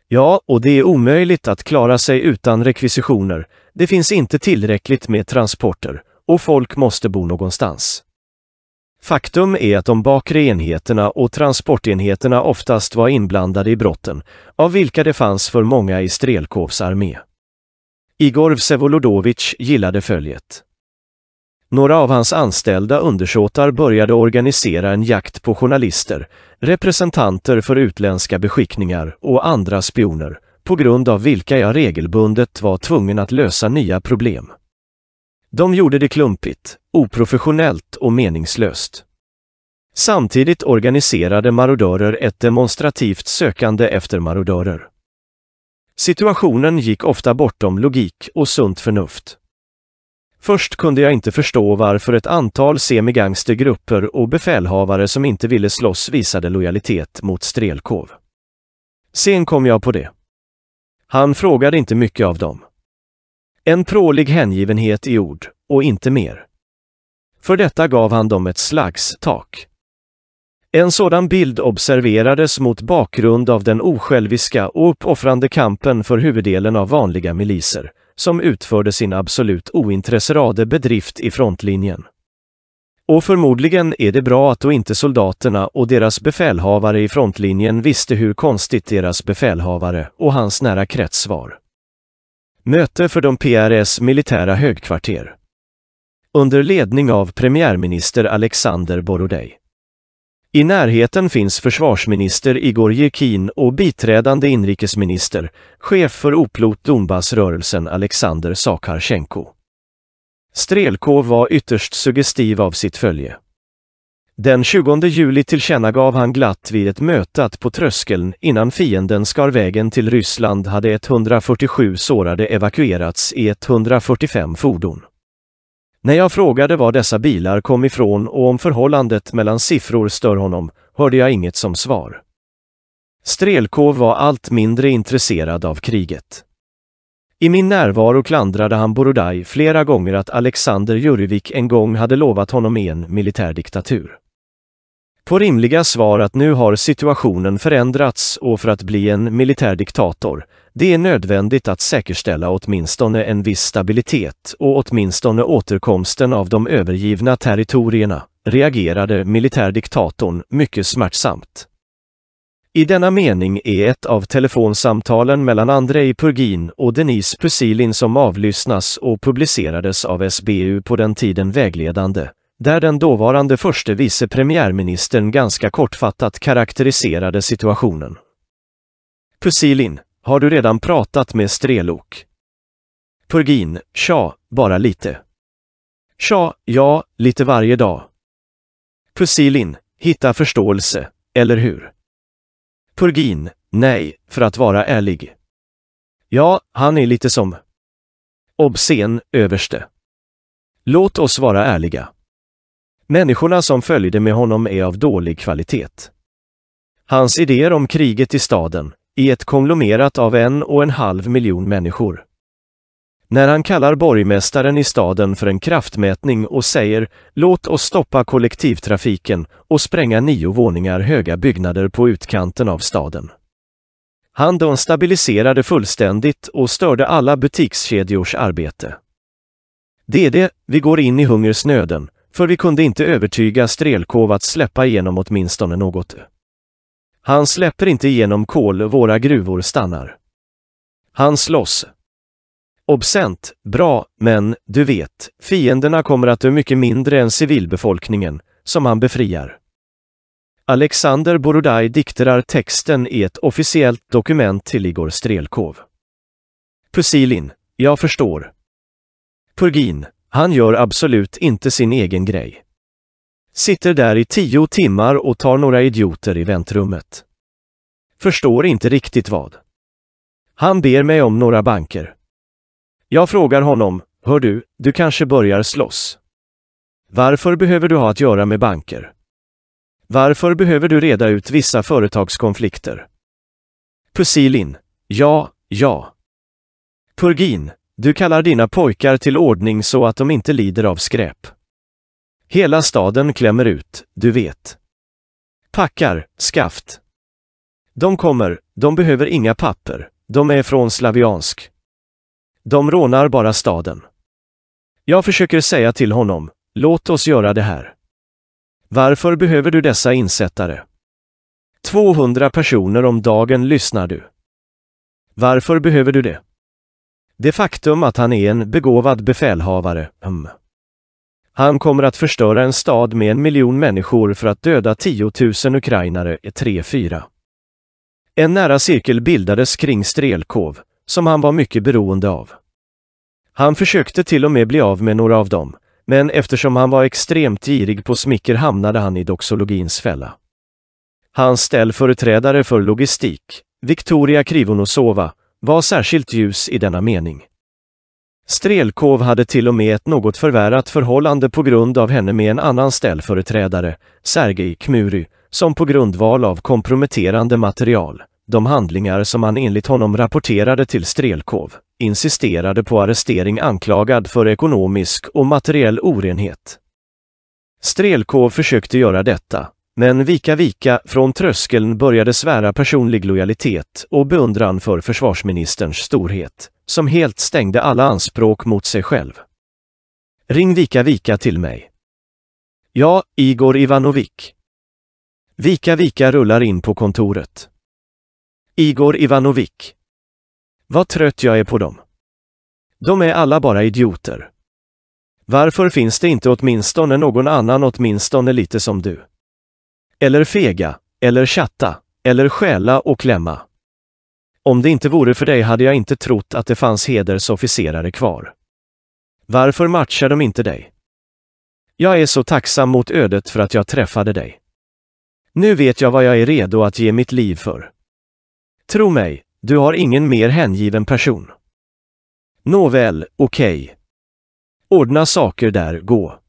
Ja, och det är omöjligt att klara sig utan rekvisitioner, det finns inte tillräckligt med transporter och folk måste bo någonstans. Faktum är att de bakre enheterna och transportenheterna oftast var inblandade i brotten, av vilka det fanns för många i Strelkovs armé. Igor Vsevolodovitj gillade följet. Några av hans anställda undersåtar började organisera en jakt på journalister, representanter för utländska beskickningar och andra spioner, på grund av vilka jag regelbundet var tvungen att lösa nya problem. De gjorde det klumpigt, oprofessionellt och meningslöst. Samtidigt organiserade marodörer ett demonstrativt sökande efter marodörer. Situationen gick ofta bortom logik och sunt förnuft. Först kunde jag inte förstå varför ett antal semigangstergrupper och befälhavare som inte ville slåss visade lojalitet mot Strelkov. Sen kom jag på det. Han frågade inte mycket av dem. En prålig hängivenhet i ord, och inte mer. För detta gav han dem ett slags tak. En sådan bild observerades mot bakgrund av den osjälviska och uppoffrande kampen för huvuddelen av vanliga miliser, som utförde sin absolut ointresserade bedrift i frontlinjen. Och förmodligen är det bra att då inte soldaterna och deras befälhavare i frontlinjen visste hur konstigt deras befälhavare och hans nära krets var. Möte för de PRS militära högkvarter. Under ledning av premiärminister Alexander Borodej. I närheten finns försvarsminister Igor Jekin och biträdande inrikesminister, chef för Oplot Donbass-rörelsen Alexander Sakarchenko. Strelkov var ytterst suggestiv av sitt följe. Den 20 juli tillkännagav han glatt vid ett möte att på tröskeln innan fienden skar vägen till Ryssland hade 147 sårade evakuerats i 145 fordon. När jag frågade var dessa bilar kom ifrån och om förhållandet mellan siffror stör honom hörde jag inget som svar. Strelkov var allt mindre intresserad av kriget. I min närvaro klandrade han Borodaj flera gånger att Alexander Jurevik en gång hade lovat honom en militärdiktatur på rimliga svar att nu har situationen förändrats och för att bli en militär diktator, det är nödvändigt att säkerställa åtminstone en viss stabilitet och åtminstone återkomsten av de övergivna territorierna, reagerade militärdiktatorn mycket smärtsamt. I denna mening är ett av telefonsamtalen mellan Andrei Purgin och Denis Pusilin som avlyssnas och publicerades av SBU på den tiden vägledande där den dåvarande förste vice premiärministern ganska kortfattat karaktäriserade situationen. Pusilin, har du redan pratat med Strelok? Purgin, tja, bara lite. Tja, ja, lite varje dag. Pusilin, hitta förståelse, eller hur? Purgin, nej, för att vara ärlig. Ja, han är lite som obscen överste. Låt oss vara ärliga. Människorna som följde med honom är av dålig kvalitet. Hans idéer om kriget i staden, i ett konglomerat av en och en halv miljon människor. När han kallar borgmästaren i staden för en kraftmätning och säger ”låt oss stoppa kollektivtrafiken och spränga nio våningar höga byggnader på utkanten av staden”. Han då stabiliserade fullständigt och störde alla butikskedjors arbete. Det är det, vi går in i hungersnöden, för vi kunde inte övertyga Strelkov att släppa igenom åtminstone något. Han släpper inte igenom kol, våra gruvor stannar. Han slåss. Obscent, bra, men, du vet, fienderna kommer att dö mycket mindre än civilbefolkningen, som han befriar. Alexander Borodaj dikterar texten i ett officiellt dokument till Igor Strelkov. Pusilin, jag förstår. Purgin, han gör absolut inte sin egen grej. Sitter där i tio timmar och tar några idioter i väntrummet. Förstår inte riktigt vad. Han ber mig om några banker. Jag frågar honom, hör du, du kanske börjar slåss. Varför behöver du ha att göra med banker? Varför behöver du reda ut vissa företagskonflikter? Pusilin, ja, ja. Purgin, du kallar dina pojkar till ordning så att de inte lider av skräp. Hela staden klämmer ut, du vet. Packar, skaft. De kommer, de behöver inga papper, de är från Slaviansk. De rånar bara staden. Jag försöker säga till honom, låt oss göra det här. Varför behöver du dessa insättare? 200 personer om dagen lyssnar du. Varför behöver du det? Det faktum att han är en begåvad befälhavare. Mm. Han kommer att förstöra en stad med en miljon människor för att döda 10 000 ukrainare 3-4. En nära cirkel bildades kring Strelkov, som han var mycket beroende av. Han försökte till och med bli av med några av dem, men eftersom han var extremt girig på smicker hamnade han i doxologins fälla. Hans ställföreträdare för logistik, Victoria Krivonosova, var särskilt ljus i denna mening. Strelkov hade till och med ett något förvärrat förhållande på grund av henne med en annan ställföreträdare, Sergej Kmuri, som på grundval av komprometterande material, de handlingar som han enligt honom rapporterade till Strelkov, insisterade på arrestering anklagad för ekonomisk och materiell orenhet. Strelkov försökte göra detta, men vika vika från tröskeln började svära personlig lojalitet och beundran för försvarsministerns storhet, som helt stängde alla anspråk mot sig själv. Ring vika vika till mig. Ja, Igor Ivanovic. Vika vika rullar in på kontoret. Igor Ivanovic. Vad trött jag är på dem. De är alla bara idioter. Varför finns det inte åtminstone någon annan åtminstone lite som du? eller fega, eller chatta, eller stjäla och klämma. Om det inte vore för dig hade jag inte trott att det fanns hedersofficerare kvar. Varför matchar de inte dig? Jag är så tacksam mot ödet för att jag träffade dig. Nu vet jag vad jag är redo att ge mitt liv för. Tro mig, du har ingen mer hängiven person. Nåväl, okej. Okay. Ordna saker där, gå.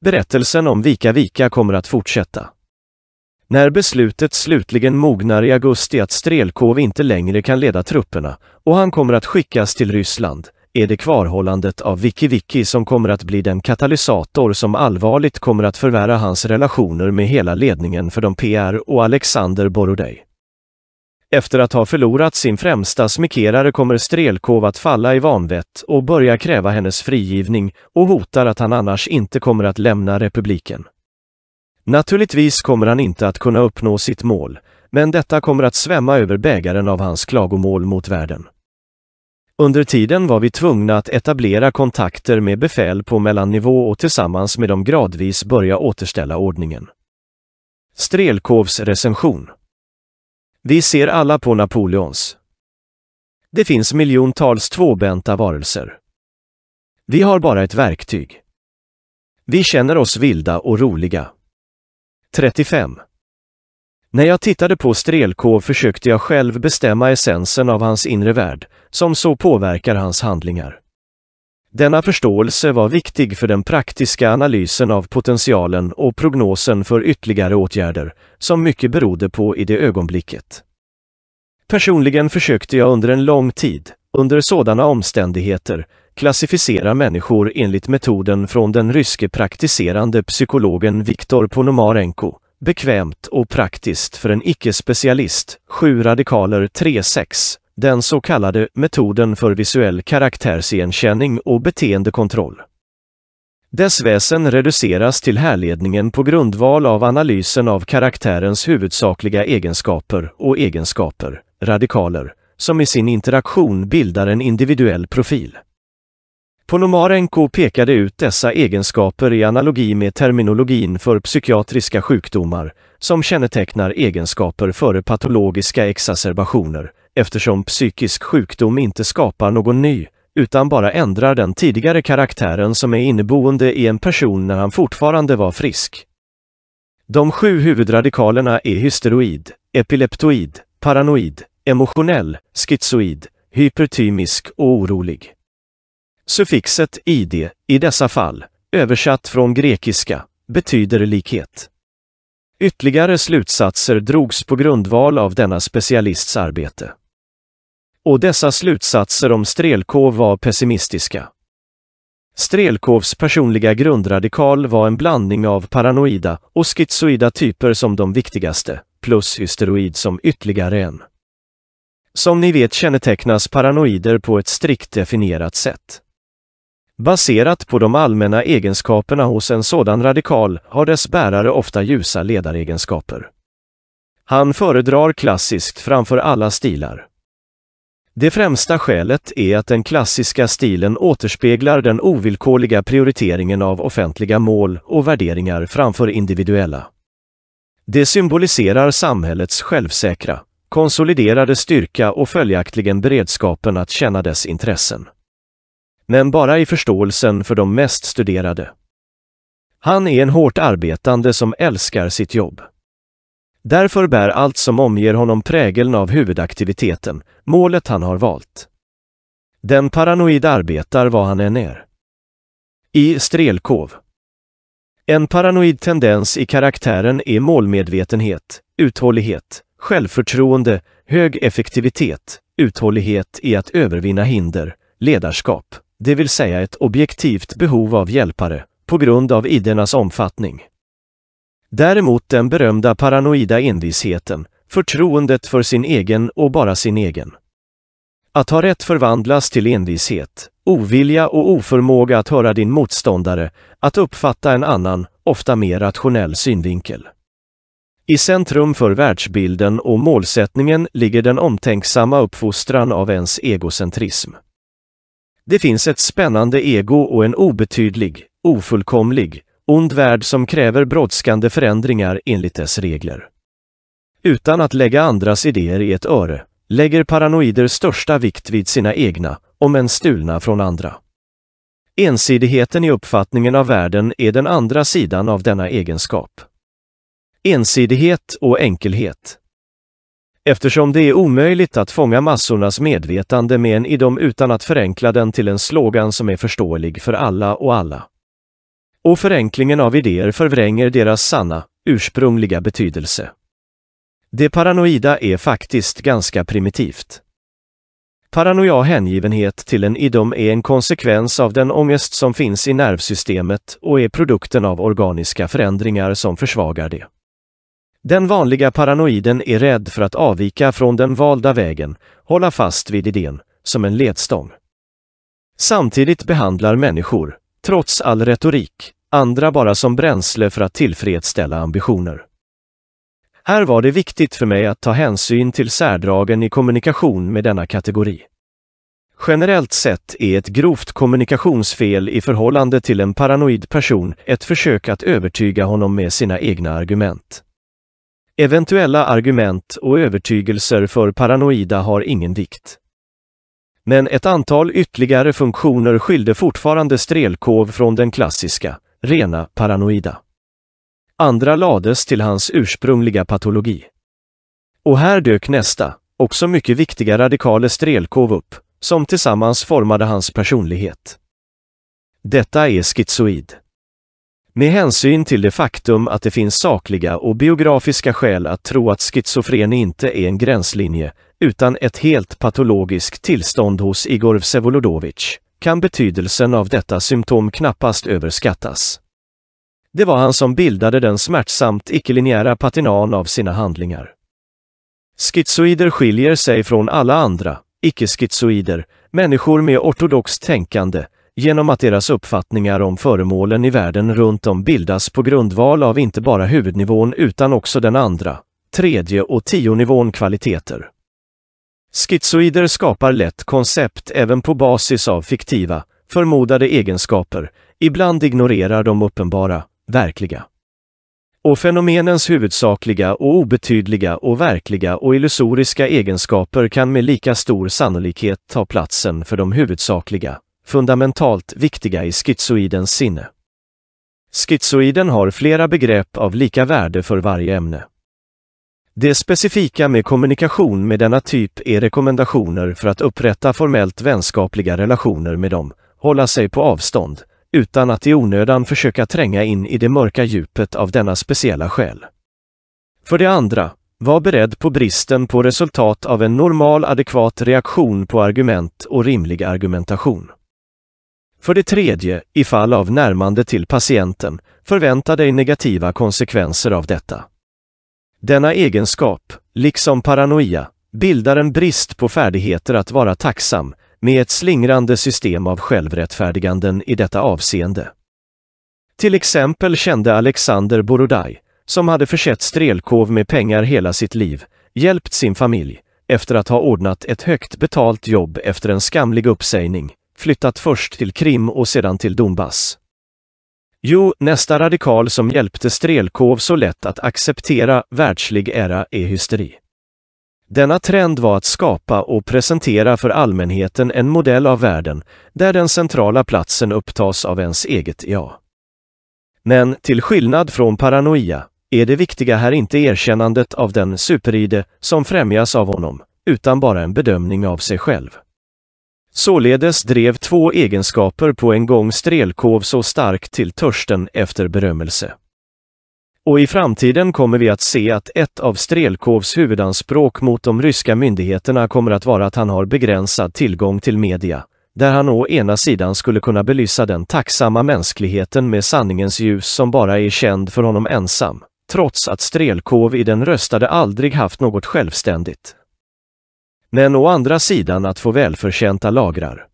Berättelsen om Vika Vika kommer att fortsätta. När beslutet slutligen mognar i augusti att Strelkov inte längre kan leda trupperna och han kommer att skickas till Ryssland är det kvarhållandet av Vicky Vicky som kommer att bli den katalysator som allvarligt kommer att förvärra hans relationer med hela ledningen för de PR och Alexander Borodej. Efter att ha förlorat sin främsta smickerare kommer Strelkov att falla i vanvett och börja kräva hennes frigivning och hotar att han annars inte kommer att lämna republiken. Naturligtvis kommer han inte att kunna uppnå sitt mål, men detta kommer att svämma över bägaren av hans klagomål mot världen. Under tiden var vi tvungna att etablera kontakter med befäl på mellannivå och tillsammans med dem gradvis börja återställa ordningen. Strelkovs recension Vi ser alla på Napoleons. Det finns miljontals tvåbenta varelser. Vi har bara ett verktyg. Vi känner oss vilda och roliga. 35. När jag tittade på Strelkov försökte jag själv bestämma essensen av hans inre värld, som så påverkar hans handlingar. Denna förståelse var viktig för den praktiska analysen av potentialen och prognosen för ytterligare åtgärder, som mycket berodde på i det ögonblicket. Personligen försökte jag under en lång tid, under sådana omständigheter, klassificera människor enligt metoden från den ryske praktiserande psykologen Viktor Ponomarenko, bekvämt och praktiskt för en icke-specialist, 7 radikaler 3-6, den så kallade metoden för visuell karaktärsigenkänning och beteendekontroll. Dess väsen reduceras till härledningen på grundval av analysen av karaktärens huvudsakliga egenskaper och egenskaper, radikaler, som i sin interaktion bildar en individuell profil. Ponomarenko pekade ut dessa egenskaper i analogi med terminologin för psykiatriska sjukdomar, som kännetecknar egenskaper före patologiska exacerbationer, eftersom psykisk sjukdom inte skapar någon ny, utan bara ändrar den tidigare karaktären som är inneboende i en person när han fortfarande var frisk. De sju huvudradikalerna är hysteroid, epileptoid, paranoid, emotionell, schizoid, hypertymisk och orolig. Suffixet id, i dessa fall, översatt från grekiska, betyder likhet. Ytterligare slutsatser drogs på grundval av denna specialists arbete. Och dessa slutsatser om Strelkov var pessimistiska. Strelkovs personliga grundradikal var en blandning av paranoida och schizoida typer som de viktigaste, plus hysteroid som ytterligare en. Som ni vet kännetecknas paranoider på ett strikt definierat sätt. Baserat på de allmänna egenskaperna hos en sådan radikal har dess bärare ofta ljusa ledaregenskaper. Han föredrar klassiskt framför alla stilar. Det främsta skälet är att den klassiska stilen återspeglar den ovillkorliga prioriteringen av offentliga mål och värderingar framför individuella. Det symboliserar samhällets självsäkra, konsoliderade styrka och följaktligen beredskapen att känna dess intressen men bara i förståelsen för de mest studerade. Han är en hårt arbetande som älskar sitt jobb. Därför bär allt som omger honom prägeln av huvudaktiviteten, målet han har valt. Den paranoid arbetar vad han än är. I Strelkov. En paranoid tendens i karaktären är målmedvetenhet, uthållighet, självförtroende, hög effektivitet, uthållighet i att övervinna hinder, ledarskap det vill säga ett objektivt behov av hjälpare, på grund av idernas omfattning. Däremot den berömda paranoida envisheten, förtroendet för sin egen och bara sin egen. Att ha rätt förvandlas till envishet, ovilja och oförmåga att höra din motståndare, att uppfatta en annan, ofta mer rationell synvinkel. I centrum för världsbilden och målsättningen ligger den omtänksamma uppfostran av ens egocentrism. Det finns ett spännande ego och en obetydlig, ofullkomlig, ond värld som kräver brådskande förändringar enligt dess regler. Utan att lägga andras idéer i ett öre, lägger paranoider största vikt vid sina egna, om än stulna från andra. Ensidigheten i uppfattningen av världen är den andra sidan av denna egenskap. Ensidighet och enkelhet, Eftersom det är omöjligt att fånga massornas medvetande med en idom utan att förenkla den till en slogan som är förståelig för alla och alla. Och förenklingen av idéer förvränger deras sanna, ursprungliga betydelse. Det paranoida är faktiskt ganska primitivt. Paranoia hängivenhet till en idom är en konsekvens av den ångest som finns i nervsystemet och är produkten av organiska förändringar som försvagar det. Den vanliga paranoiden är rädd för att avvika från den valda vägen, hålla fast vid idén, som en ledstång. Samtidigt behandlar människor, trots all retorik, andra bara som bränsle för att tillfredsställa ambitioner. Här var det viktigt för mig att ta hänsyn till särdragen i kommunikation med denna kategori. Generellt sett är ett grovt kommunikationsfel i förhållande till en paranoid person ett försök att övertyga honom med sina egna argument. Eventuella argument och övertygelser för paranoida har ingen vikt. Men ett antal ytterligare funktioner skilde fortfarande Strelkov från den klassiska, rena paranoida. Andra lades till hans ursprungliga patologi. Och här dök nästa, också mycket viktiga radikale Strelkov upp, som tillsammans formade hans personlighet. Detta är schizoid. Med hänsyn till det faktum att det finns sakliga och biografiska skäl att tro att schizofreni inte är en gränslinje, utan ett helt patologiskt tillstånd hos Igor Vsevolodovitj, kan betydelsen av detta symptom knappast överskattas. Det var han som bildade den smärtsamt icke-linjära patinan av sina handlingar. Schizoider skiljer sig från alla andra, icke-schizoider, människor med ortodoxt tänkande, genom att deras uppfattningar om föremålen i världen runt om bildas på grundval av inte bara huvudnivån utan också den andra, tredje och tionivån kvaliteter. Schizoider skapar lätt koncept även på basis av fiktiva, förmodade egenskaper, ibland ignorerar de uppenbara, verkliga. Och fenomenens huvudsakliga och obetydliga och verkliga och illusoriska egenskaper kan med lika stor sannolikhet ta platsen för de huvudsakliga, fundamentalt viktiga i schizoidens sinne. Schizoiden har flera begrepp av lika värde för varje ämne. Det specifika med kommunikation med denna typ är rekommendationer för att upprätta formellt vänskapliga relationer med dem, hålla sig på avstånd, utan att i onödan försöka tränga in i det mörka djupet av denna speciella själ. För det andra, var beredd på bristen på resultat av en normal adekvat reaktion på argument och rimlig argumentation. För det tredje, i fall av närmande till patienten, förvänta dig negativa konsekvenser av detta. Denna egenskap, liksom paranoia, bildar en brist på färdigheter att vara tacksam med ett slingrande system av självrättfärdiganden i detta avseende. Till exempel kände Alexander Borodaj, som hade försett Strelkov med pengar hela sitt liv, hjälpt sin familj, efter att ha ordnat ett högt betalt jobb efter en skamlig uppsägning, flyttat först till Krim och sedan till Donbass. Jo, nästa radikal som hjälpte Strelkov så lätt att acceptera världslig ära är hysteri. Denna trend var att skapa och presentera för allmänheten en modell av världen, där den centrala platsen upptas av ens eget jag. Men till skillnad från paranoia är det viktiga här inte erkännandet av den superide som främjas av honom, utan bara en bedömning av sig själv. Således drev två egenskaper på en gång Strelkov så starkt till törsten efter berömmelse. Och i framtiden kommer vi att se att ett av Strelkovs huvudanspråk mot de ryska myndigheterna kommer att vara att han har begränsad tillgång till media, där han å ena sidan skulle kunna belysa den tacksamma mänskligheten med sanningens ljus som bara är känd för honom ensam, trots att Strelkov i den röstade aldrig haft något självständigt men å andra sidan att få välförtjänta lagrar.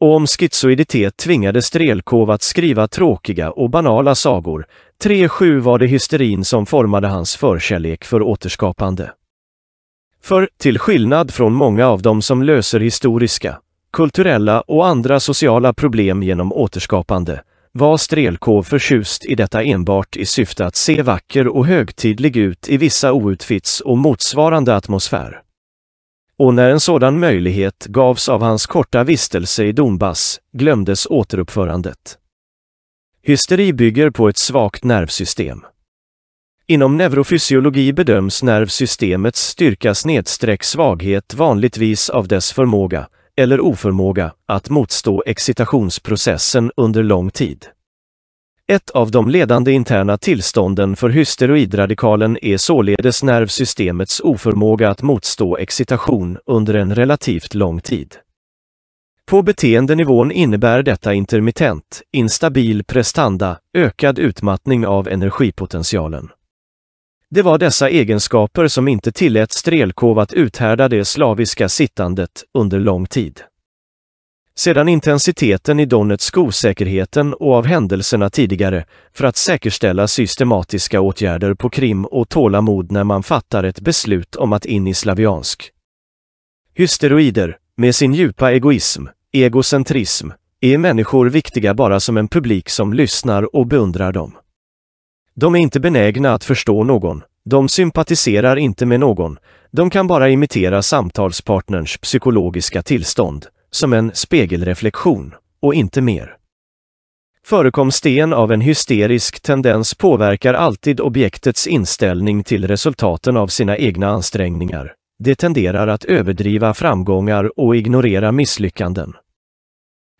Och om schizoiditet tvingade Strelkov att skriva tråkiga och banala sagor, 3-7 var det hysterin som formade hans förkärlek för återskapande. För, till skillnad från många av dem som löser historiska, kulturella och andra sociala problem genom återskapande, var Strelkov förtjust i detta enbart i syfte att se vacker och högtidlig ut i vissa outfits och motsvarande atmosfär. Och när en sådan möjlighet gavs av hans korta vistelse i Donbass glömdes återuppförandet. Hysteri bygger på ett svagt nervsystem. Inom neurofysiologi bedöms nervsystemets styrka snedsträck svaghet vanligtvis av dess förmåga, eller oförmåga, att motstå excitationsprocessen under lång tid. Ett av de ledande interna tillstånden för hysteroidradikalen är således nervsystemets oförmåga att motstå excitation under en relativt lång tid. På beteendenivån innebär detta intermittent, instabil prestanda, ökad utmattning av energipotentialen. Det var dessa egenskaper som inte tillät Strelkov att uthärda det slaviska sittandet under lång tid sedan intensiteten i Donetsk osäkerheten och av händelserna tidigare, för att säkerställa systematiska åtgärder på Krim och tålamod när man fattar ett beslut om att in i Slaviansk. Hysteroider, med sin djupa egoism, egocentrism, är människor viktiga bara som en publik som lyssnar och beundrar dem. De är inte benägna att förstå någon, de sympatiserar inte med någon, de kan bara imitera samtalspartnerns psykologiska tillstånd, som en spegelreflektion, och inte mer. Förekomsten av en hysterisk tendens påverkar alltid objektets inställning till resultaten av sina egna ansträngningar. Det tenderar att överdriva framgångar och ignorera misslyckanden.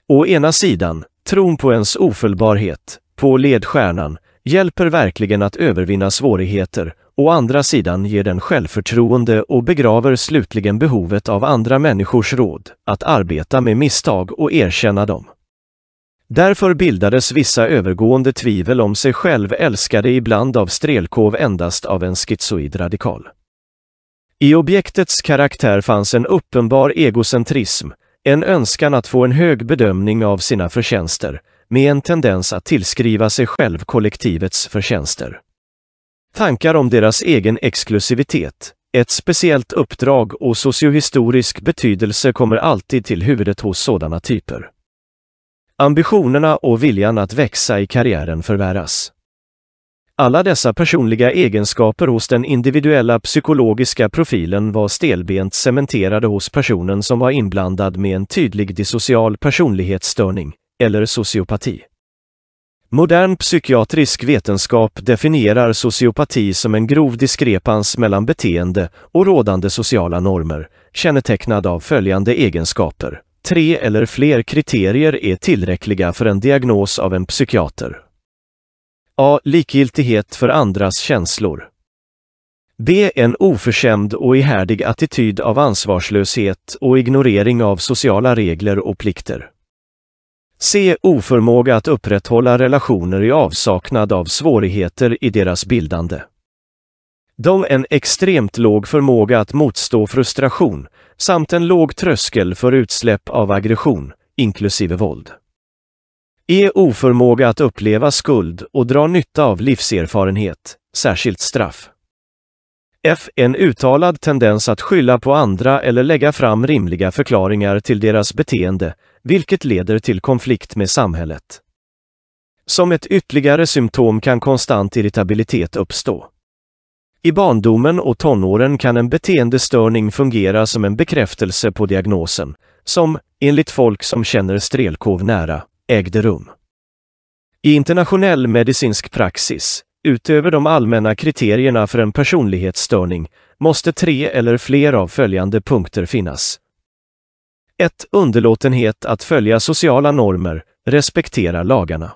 Å ena sidan, tron på ens ofelbarhet, på ledstjärnan, hjälper verkligen att övervinna svårigheter, Å andra sidan ger den självförtroende och begraver slutligen behovet av andra människors råd, att arbeta med misstag och erkänna dem. Därför bildades vissa övergående tvivel om sig själv älskade ibland av Strelkov endast av en schizoid radikal. I objektets karaktär fanns en uppenbar egocentrism, en önskan att få en hög bedömning av sina förtjänster, med en tendens att tillskriva sig själv kollektivets förtjänster. Tankar om deras egen exklusivitet, ett speciellt uppdrag och sociohistorisk betydelse kommer alltid till huvudet hos sådana typer. Ambitionerna och viljan att växa i karriären förvärras. Alla dessa personliga egenskaper hos den individuella psykologiska profilen var stelbent cementerade hos personen som var inblandad med en tydlig dissocial personlighetsstörning, eller sociopati. Modern psykiatrisk vetenskap definierar sociopati som en grov diskrepans mellan beteende och rådande sociala normer, kännetecknad av följande egenskaper. Tre eller fler kriterier är tillräckliga för en diagnos av en psykiater. A. Likgiltighet för andras känslor. B. En oförskämd och ihärdig attityd av ansvarslöshet och ignorering av sociala regler och plikter. C. Oförmåga att upprätthålla relationer i avsaknad av svårigheter i deras bildande. De en extremt låg förmåga att motstå frustration samt en låg tröskel för utsläpp av aggression, inklusive våld. E. Oförmåga att uppleva skuld och dra nytta av livserfarenhet, särskilt straff f. En uttalad tendens att skylla på andra eller lägga fram rimliga förklaringar till deras beteende, vilket leder till konflikt med samhället. Som ett ytterligare symptom kan konstant irritabilitet uppstå. I barndomen och tonåren kan en beteendestörning fungera som en bekräftelse på diagnosen, som, enligt folk som känner strelkov nära, ägde rum. I internationell medicinsk praxis, Utöver de allmänna kriterierna för en personlighetsstörning måste tre eller fler av följande punkter finnas. 1. Underlåtenhet att följa sociala normer, respektera lagarna.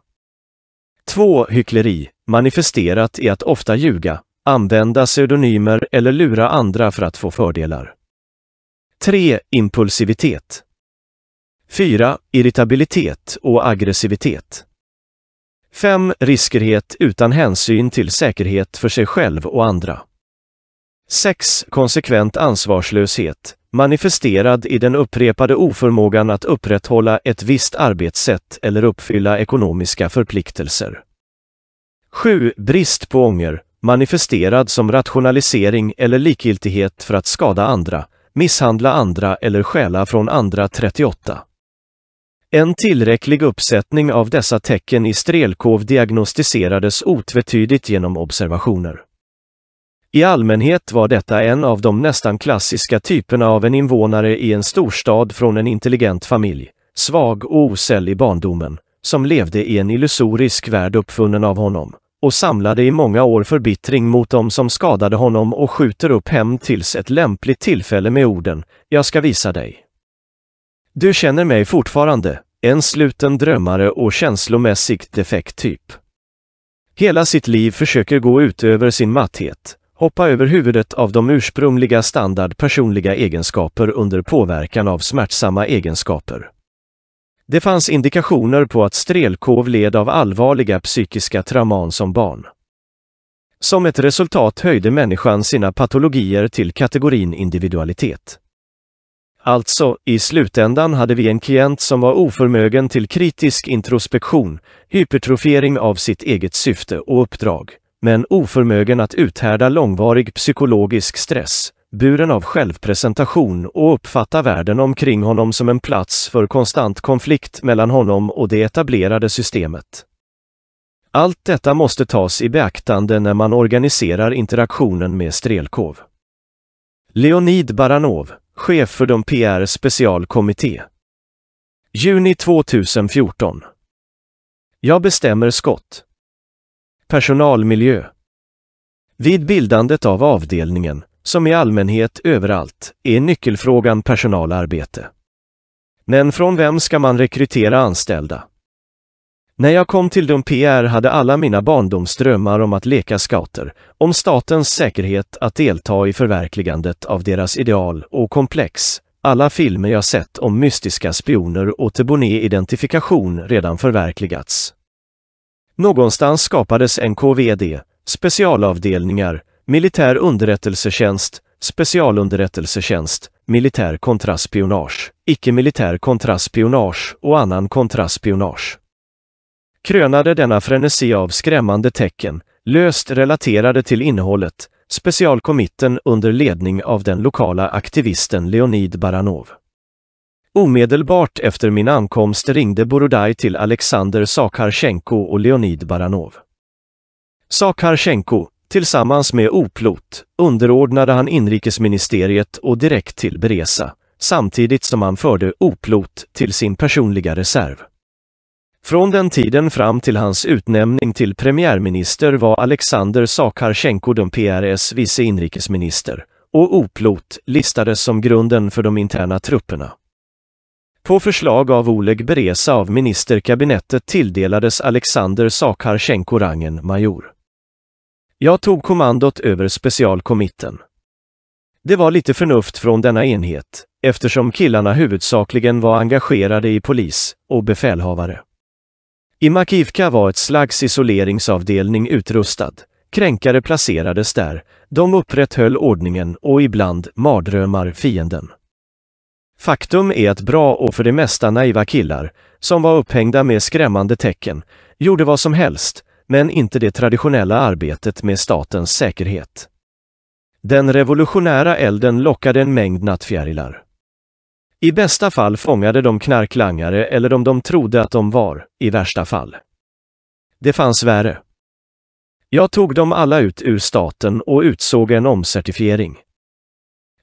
2. Hyckleri, manifesterat i att ofta ljuga, använda pseudonymer eller lura andra för att få fördelar. 3. Impulsivitet. 4. Irritabilitet och aggressivitet. 5. Riskerhet utan hänsyn till säkerhet för sig själv och andra. 6. Konsekvent ansvarslöshet, manifesterad i den upprepade oförmågan att upprätthålla ett visst arbetssätt eller uppfylla ekonomiska förpliktelser. 7. Brist på ånger, manifesterad som rationalisering eller likgiltighet för att skada andra, misshandla andra eller stjäla från andra 38. En tillräcklig uppsättning av dessa tecken i strelkov diagnostiserades otvetydigt genom observationer. I allmänhet var detta en av de nästan klassiska typerna av en invånare i en storstad från en intelligent familj, svag och osäll i barndomen, som levde i en illusorisk värld uppfunnen av honom och samlade i många år förbittring mot dem som skadade honom och skjuter upp hem tills ett lämpligt tillfälle med orden ”Jag ska visa dig”. Du känner mig fortfarande, en sluten drömmare och känslomässigt defekt typ. Hela sitt liv försöker gå utöver sin matthet, hoppa över huvudet av de ursprungliga standardpersonliga egenskaper under påverkan av smärtsamma egenskaper. Det fanns indikationer på att Strelkov led av allvarliga psykiska trauman som barn. Som ett resultat höjde människan sina patologier till kategorin individualitet. Alltså, i slutändan hade vi en klient som var oförmögen till kritisk introspektion, hypertrofiering av sitt eget syfte och uppdrag, men oförmögen att uthärda långvarig psykologisk stress, buren av självpresentation och uppfatta världen omkring honom som en plats för konstant konflikt mellan honom och det etablerade systemet. Allt detta måste tas i beaktande när man organiserar interaktionen med Strelkov. Leonid Baranov chef för de PR specialkommitté. Juni 2014. Jag bestämmer skott. Personalmiljö. Vid bildandet av avdelningen, som i allmänhet överallt, är nyckelfrågan personalarbete. Men från vem ska man rekrytera anställda? När jag kom till Dumpierre hade alla mina barndomsdrömmar om att leka scouter, om statens säkerhet att delta i förverkligandet av deras ideal och komplex. Alla filmer jag sett om mystiska spioner och Teboné-identifikation redan förverkligats. Någonstans skapades NKVD, specialavdelningar, militär underrättelsetjänst, specialunderrättelsetjänst, militär kontraspionage, icke-militär kontraspionage och annan kontraspionage krönade denna frenesi av skrämmande tecken, löst relaterade till innehållet, Specialkommitten under ledning av den lokala aktivisten Leonid Baranov. Omedelbart efter min ankomst ringde Borodaj till Alexander Sakharchenko och Leonid Baranov. Sakharchenko, tillsammans med Oplot, underordnade han inrikesministeriet och direkt till Beresa, samtidigt som han förde Oplot till sin personliga reserv. Från den tiden fram till hans utnämning till premiärminister var Alexander Sakharchenko den PRS vice inrikesminister och oplot listades som grunden för de interna trupperna. På förslag av Oleg Beresa av ministerkabinettet tilldelades Alexander Sakharchenko rangen major. Jag tog kommandot över specialkomitten. Det var lite förnuft från denna enhet, eftersom killarna huvudsakligen var engagerade i polis och befälhavare. I Makivka var ett slags isoleringsavdelning utrustad. Kränkare placerades där, de upprätthöll ordningen och ibland mardrömmar fienden. Faktum är att bra och för det mesta naiva killar, som var upphängda med skrämmande tecken, gjorde vad som helst, men inte det traditionella arbetet med statens säkerhet. Den revolutionära elden lockade en mängd nattfjärilar. I bästa fall fångade de knarklangare eller de de trodde att de var, i värsta fall. Det fanns värre. Jag tog dem alla ut ur staten och utsåg en omcertifiering.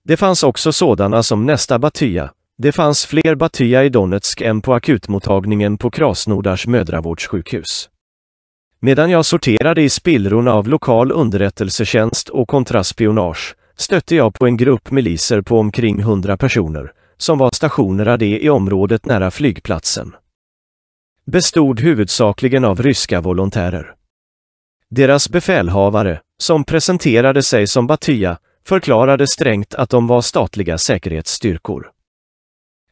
Det fanns också sådana som nästa Batya, Det fanns fler Batya i Donetsk än på akutmottagningen på Krasnodars mödravårdssjukhus. Medan jag sorterade i spillrorna av lokal underrättelsetjänst och kontraspionage stötte jag på en grupp miliser på omkring 100 personer, som var stationerade i området nära flygplatsen, bestod huvudsakligen av ryska volontärer. Deras befälhavare, som presenterade sig som Batya, förklarade strängt att de var statliga säkerhetsstyrkor.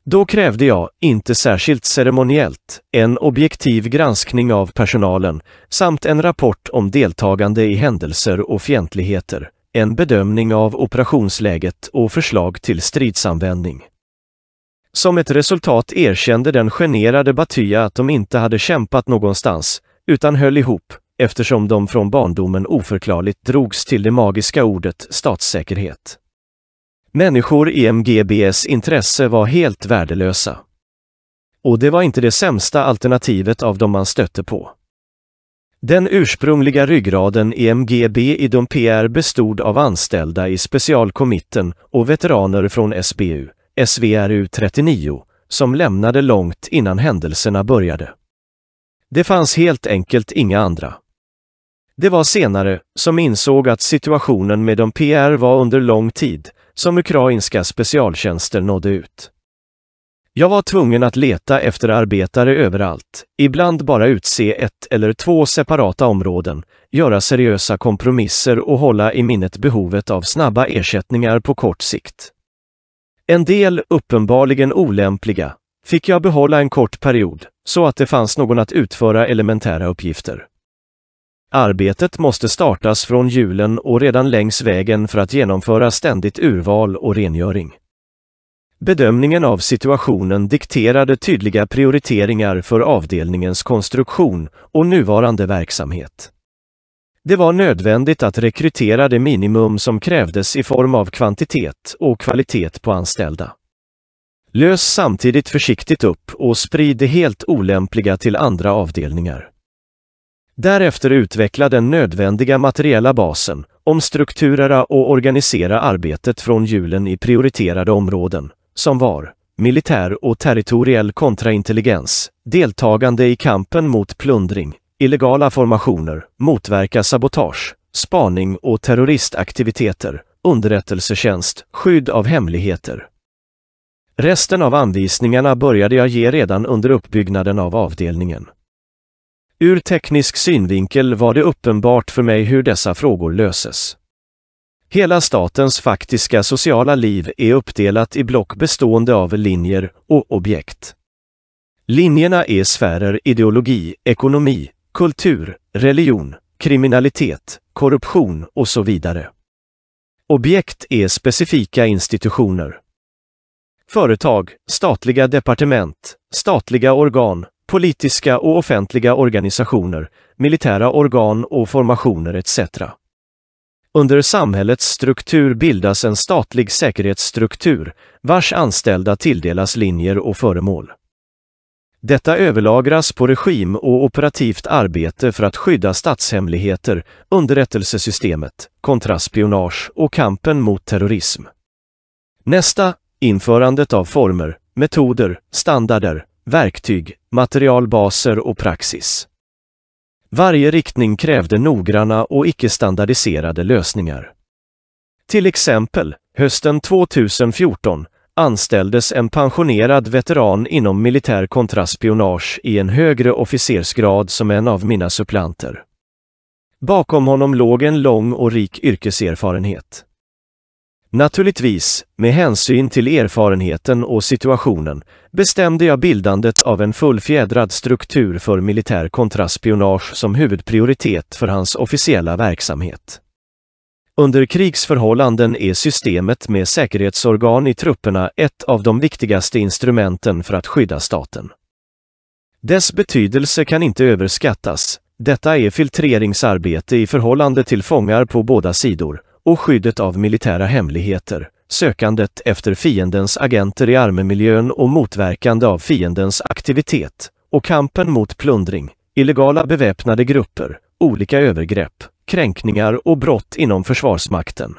Då krävde jag, inte särskilt ceremoniellt, en objektiv granskning av personalen samt en rapport om deltagande i händelser och fientligheter, en bedömning av operationsläget och förslag till stridsanvändning. Som ett resultat erkände den generade Batya att de inte hade kämpat någonstans, utan höll ihop, eftersom de från barndomen oförklarligt drogs till det magiska ordet statssäkerhet. Människor i MGBs intresse var helt värdelösa. Och det var inte det sämsta alternativet av de man stötte på. Den ursprungliga ryggraden i MGB i Domper bestod av anställda i specialkomitten och veteraner från SBU, SVRU 39, som lämnade långt innan händelserna började. Det fanns helt enkelt inga andra. Det var senare som insåg att situationen med de PR var under lång tid som ukrainska specialtjänster nådde ut. Jag var tvungen att leta efter arbetare överallt, ibland bara utse ett eller två separata områden, göra seriösa kompromisser och hålla i minnet behovet av snabba ersättningar på kort sikt. En del, uppenbarligen olämpliga, fick jag behålla en kort period, så att det fanns någon att utföra elementära uppgifter. Arbetet måste startas från julen och redan längs vägen för att genomföra ständigt urval och rengöring. Bedömningen av situationen dikterade tydliga prioriteringar för avdelningens konstruktion och nuvarande verksamhet. Det var nödvändigt att rekrytera det minimum som krävdes i form av kvantitet och kvalitet på anställda. Lös samtidigt försiktigt upp och sprid det helt olämpliga till andra avdelningar. Därefter utveckla den nödvändiga materiella basen, omstrukturera och organisera arbetet från hjulen i prioriterade områden, som var militär och territoriell kontraintelligens, deltagande i kampen mot plundring, Illegala formationer, motverka sabotage, spaning och terroristaktiviteter, underrättelsetjänst, skydd av hemligheter. Resten av anvisningarna började jag ge redan under uppbyggnaden av avdelningen. Ur teknisk synvinkel var det uppenbart för mig hur dessa frågor löses. Hela statens faktiska sociala liv är uppdelat i block bestående av linjer och objekt. Linjerna är sfärer ideologi, ekonomi, kultur, religion, kriminalitet, korruption och så vidare. Objekt är specifika institutioner. Företag, statliga departement, statliga organ, politiska och offentliga organisationer, militära organ och formationer etc. Under samhällets struktur bildas en statlig säkerhetsstruktur, vars anställda tilldelas linjer och föremål. Detta överlagras på regim och operativt arbete för att skydda statshemligheter, underrättelsesystemet, kontraspionage och kampen mot terrorism. Nästa, införandet av former, metoder, standarder, verktyg, materialbaser och praxis. Varje riktning krävde noggranna och icke-standardiserade lösningar. Till exempel, hösten 2014 anställdes en pensionerad veteran inom militär kontraspionage i en högre officersgrad som en av mina supplanter. Bakom honom låg en lång och rik yrkeserfarenhet. Naturligtvis, med hänsyn till erfarenheten och situationen, bestämde jag bildandet av en fullfjädrad struktur för militär kontraspionage som huvudprioritet för hans officiella verksamhet. Under krigsförhållanden är systemet med säkerhetsorgan i trupperna ett av de viktigaste instrumenten för att skydda staten. Dess betydelse kan inte överskattas, detta är filtreringsarbete i förhållande till fångar på båda sidor och skyddet av militära hemligheter, sökandet efter fiendens agenter i armemiljön och motverkande av fiendens aktivitet och kampen mot plundring, illegala beväpnade grupper, olika övergrepp, kränkningar och brott inom Försvarsmakten.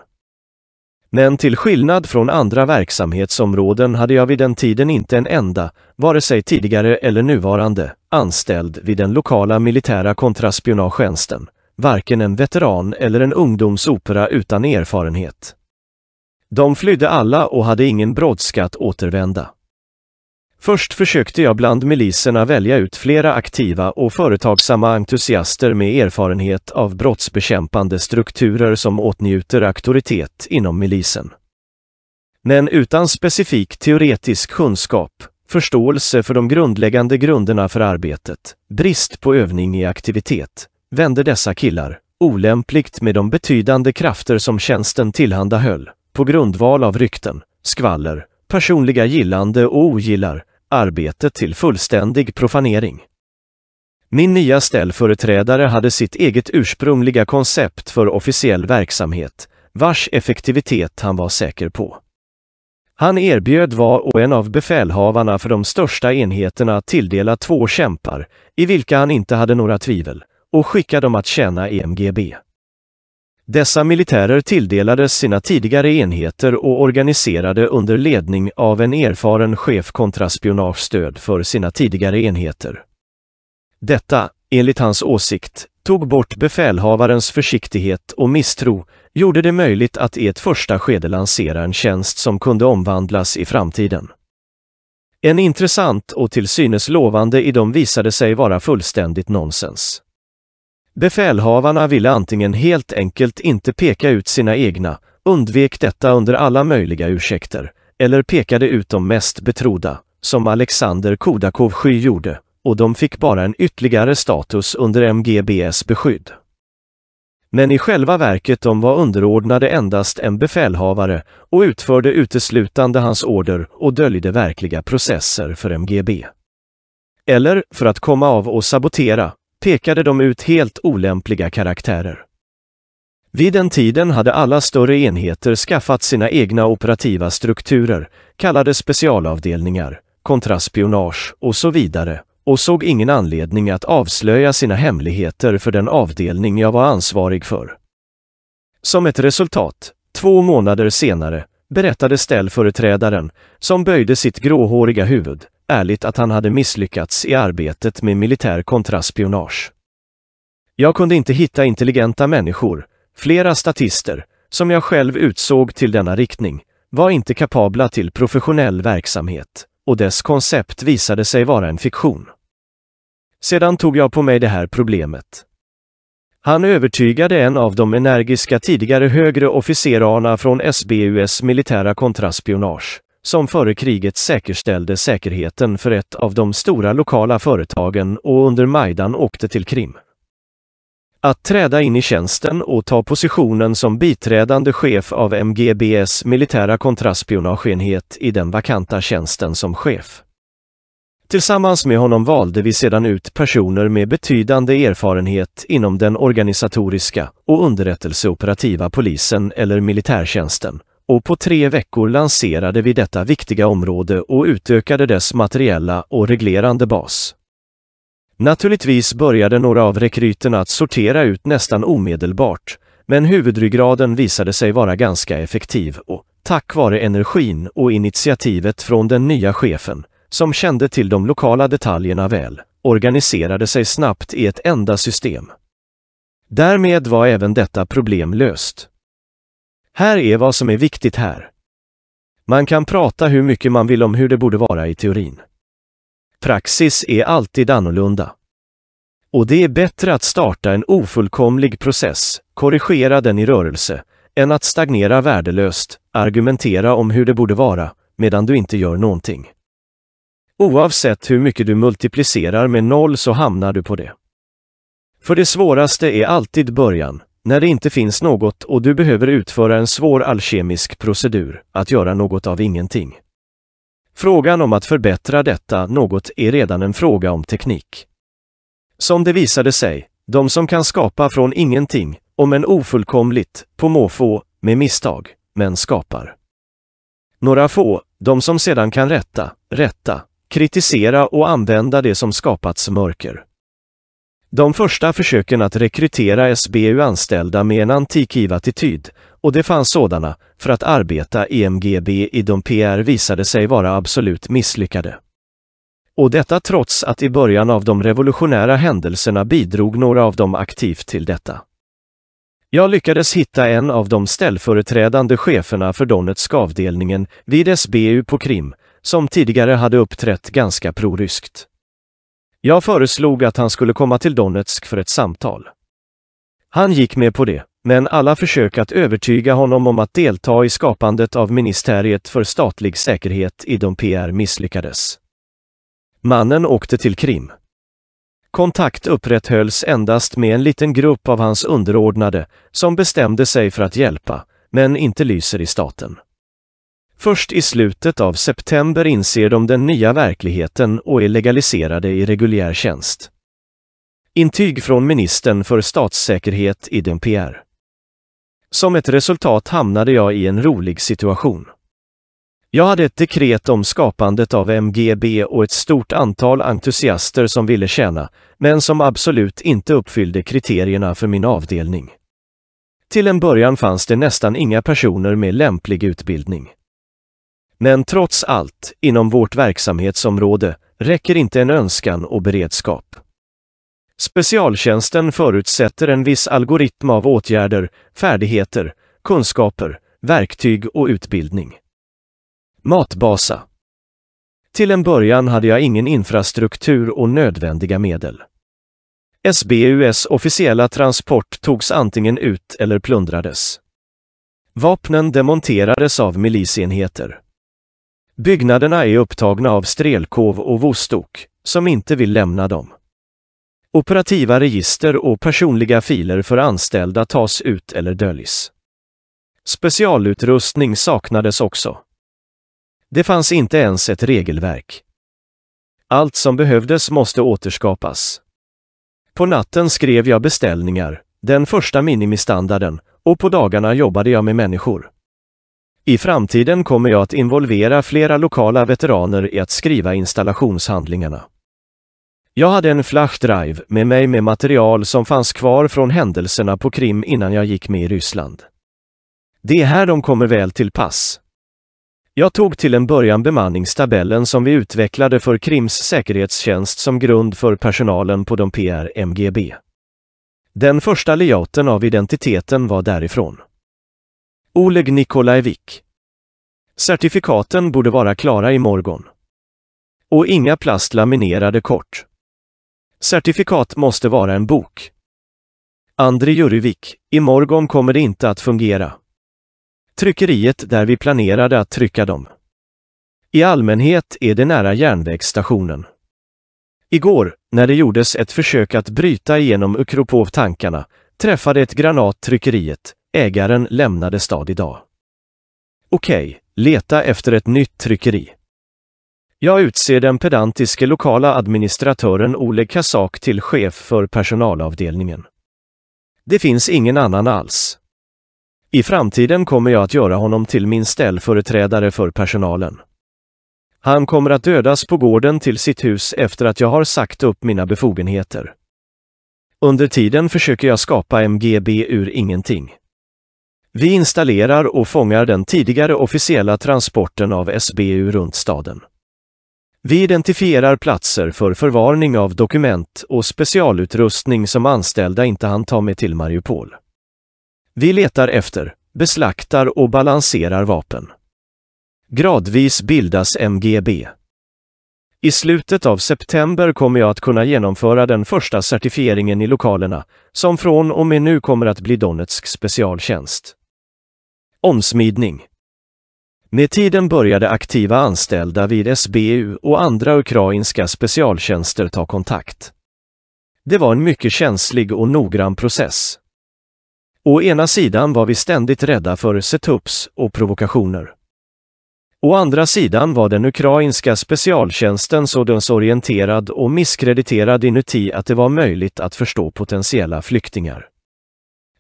Men till skillnad från andra verksamhetsområden hade jag vid den tiden inte en enda, vare sig tidigare eller nuvarande, anställd vid den lokala militära kontraspionagtjänsten, varken en veteran eller en ungdomsopera utan erfarenhet. De flydde alla och hade ingen brådska att återvända. Först försökte jag bland miliserna välja ut flera aktiva och företagsamma entusiaster med erfarenhet av brottsbekämpande strukturer som åtnjuter auktoritet inom milisen. Men utan specifik teoretisk kunskap, förståelse för de grundläggande grunderna för arbetet, brist på övning i aktivitet, vände dessa killar, olämpligt med de betydande krafter som tjänsten tillhandahöll, på grundval av rykten, skvaller, personliga gillande och ogillar, arbetet till fullständig profanering. Min nya ställföreträdare hade sitt eget ursprungliga koncept för officiell verksamhet, vars effektivitet han var säker på. Han erbjöd var och en av befälhavarna för de största enheterna att tilldela två kämpar, i vilka han inte hade några tvivel, och skicka dem att tjäna EMGB. Dessa militärer tilldelades sina tidigare enheter och organiserade under ledning av en erfaren chef kontraspionagestöd för sina tidigare enheter. Detta, enligt hans åsikt, tog bort befälhavarens försiktighet och misstro, gjorde det möjligt att i ett första skede lansera en tjänst som kunde omvandlas i framtiden. En intressant och till synes lovande idé visade sig vara fullständigt nonsens. Befälhavarna ville antingen helt enkelt inte peka ut sina egna, undvek detta under alla möjliga ursäkter, eller pekade ut de mest betrodda, som Alexander Kodakovsky gjorde, och de fick bara en ytterligare status under MGBs beskydd. Men i själva verket de var underordnade endast en befälhavare och utförde uteslutande hans order och döljde verkliga processer för MGB. Eller, för att komma av och sabotera, pekade de ut helt olämpliga karaktärer. Vid den tiden hade alla större enheter skaffat sina egna operativa strukturer, kallade specialavdelningar, kontraspionage och så vidare, och såg ingen anledning att avslöja sina hemligheter för den avdelning jag var ansvarig för. Som ett resultat, två månader senare, berättade ställföreträdaren, som böjde sitt gråhåriga huvud, ärligt att han hade misslyckats i arbetet med militär kontraspionage. Jag kunde inte hitta intelligenta människor, flera statister, som jag själv utsåg till denna riktning, var inte kapabla till professionell verksamhet, och dess koncept visade sig vara en fiktion. Sedan tog jag på mig det här problemet. Han övertygade en av de energiska tidigare högre officerarna från SBUs militära kontraspionage, som före kriget säkerställde säkerheten för ett av de stora lokala företagen och under Majdan åkte till Krim. Att träda in i tjänsten och ta positionen som biträdande chef av MGBs militära kontraspionageenhet i den vakanta tjänsten som chef. Tillsammans med honom valde vi sedan ut personer med betydande erfarenhet inom den organisatoriska och underrättelseoperativa polisen eller militärtjänsten och på tre veckor lanserade vi detta viktiga område och utökade dess materiella och reglerande bas. Naturligtvis började några av rekryterna att sortera ut nästan omedelbart, men huvudryggraden visade sig vara ganska effektiv och, tack vare energin och initiativet från den nya chefen, som kände till de lokala detaljerna väl, organiserade sig snabbt i ett enda system. Därmed var även detta problem löst. Här är vad som är viktigt här. Man kan prata hur mycket man vill om hur det borde vara i teorin. Praxis är alltid annorlunda. Och det är bättre att starta en ofullkomlig process, korrigera den i rörelse, än att stagnera värdelöst, argumentera om hur det borde vara, medan du inte gör någonting. Oavsett hur mycket du multiplicerar med noll så hamnar du på det. För det svåraste är alltid början, när det inte finns något och du behöver utföra en svår alkemisk procedur, att göra något av ingenting. Frågan om att förbättra detta något är redan en fråga om teknik. Som det visade sig, de som kan skapa från ingenting, om än ofullkomligt, på måfå, med misstag, men skapar. Några få, de som sedan kan rätta, rätta, kritisera och använda det som skapats mörker. De första försöken att rekrytera SBU-anställda med en antikiv-attityd, och det fanns sådana, för att arbeta EMGB i de PR visade sig vara absolut misslyckade. Och detta trots att i början av de revolutionära händelserna bidrog några av dem aktivt till detta. Jag lyckades hitta en av de ställföreträdande cheferna för Donetsk-avdelningen vid SBU på Krim, som tidigare hade uppträtt ganska proryskt. Jag föreslog att han skulle komma till Donetsk för ett samtal. Han gick med på det, men alla försök att övertyga honom om att delta i skapandet av ministeriet för statlig säkerhet i PR misslyckades. Mannen åkte till Krim. Kontakt upprätthölls endast med en liten grupp av hans underordnade som bestämde sig för att hjälpa, men inte lyser i staten. Först i slutet av september inser de den nya verkligheten och är legaliserade i reguljär tjänst. Intyg från ministern för statssäkerhet i den Som ett resultat hamnade jag i en rolig situation. Jag hade ett dekret om skapandet av MGB och ett stort antal entusiaster som ville tjäna, men som absolut inte uppfyllde kriterierna för min avdelning. Till en början fanns det nästan inga personer med lämplig utbildning. Men trots allt, inom vårt verksamhetsområde, räcker inte en önskan och beredskap. Specialtjänsten förutsätter en viss algoritm av åtgärder, färdigheter, kunskaper, verktyg och utbildning. Matbasa Till en början hade jag ingen infrastruktur och nödvändiga medel. SBUs officiella transport togs antingen ut eller plundrades. Vapnen demonterades av milisenheter. Byggnaderna är upptagna av Strelkov och Vostok, som inte vill lämna dem. Operativa register och personliga filer för anställda tas ut eller döljs. Specialutrustning saknades också. Det fanns inte ens ett regelverk. Allt som behövdes måste återskapas. På natten skrev jag beställningar, den första minimistandarden, och på dagarna jobbade jag med människor. I framtiden kommer jag att involvera flera lokala veteraner i att skriva installationshandlingarna. Jag hade en flash-drive med mig med material som fanns kvar från händelserna på Krim innan jag gick med i Ryssland. Det är här de kommer väl till pass. Jag tog till en början bemanningstabellen som vi utvecklade för Krims säkerhetstjänst som grund för personalen på de PRMGB. Den första layouten av identiteten var därifrån. Oleg Nikolaevik. Certifikaten borde vara klara i morgon. Och inga plastlaminerade kort. Certifikat måste vara en bok. Andri Jurivik, i morgon kommer det inte att fungera. Tryckeriet där vi planerade att trycka dem. I allmänhet är det nära järnvägsstationen. Igår, när det gjordes ett försök att bryta igenom Ukropov-tankarna, träffade ett granat tryckeriet, Ägaren lämnade stad idag. Okej, okay, leta efter ett nytt tryckeri. Jag utser den pedantiske lokala administratören Ole Kasak till chef för personalavdelningen. Det finns ingen annan alls. I framtiden kommer jag att göra honom till min ställföreträdare för personalen. Han kommer att dödas på gården till sitt hus efter att jag har sagt upp mina befogenheter. Under tiden försöker jag skapa MGB ur ingenting. Vi installerar och fångar den tidigare officiella transporten av SBU runt staden. Vi identifierar platser för förvarning av dokument och specialutrustning som anställda inte hann ta med till Mariupol. Vi letar efter, beslaktar och balanserar vapen. Gradvis bildas MGB. I slutet av september kommer jag att kunna genomföra den första certifieringen i lokalerna, som från och med nu kommer att bli Donetsk specialtjänst. Omsmidning. Med tiden började aktiva anställda vid SBU och andra ukrainska specialtjänster ta kontakt. Det var en mycket känslig och noggrann process. Å ena sidan var vi ständigt rädda för setups och provokationer. Å andra sidan var den ukrainska specialtjänsten så orienterad och misskrediterad inuti att det var möjligt att förstå potentiella flyktingar.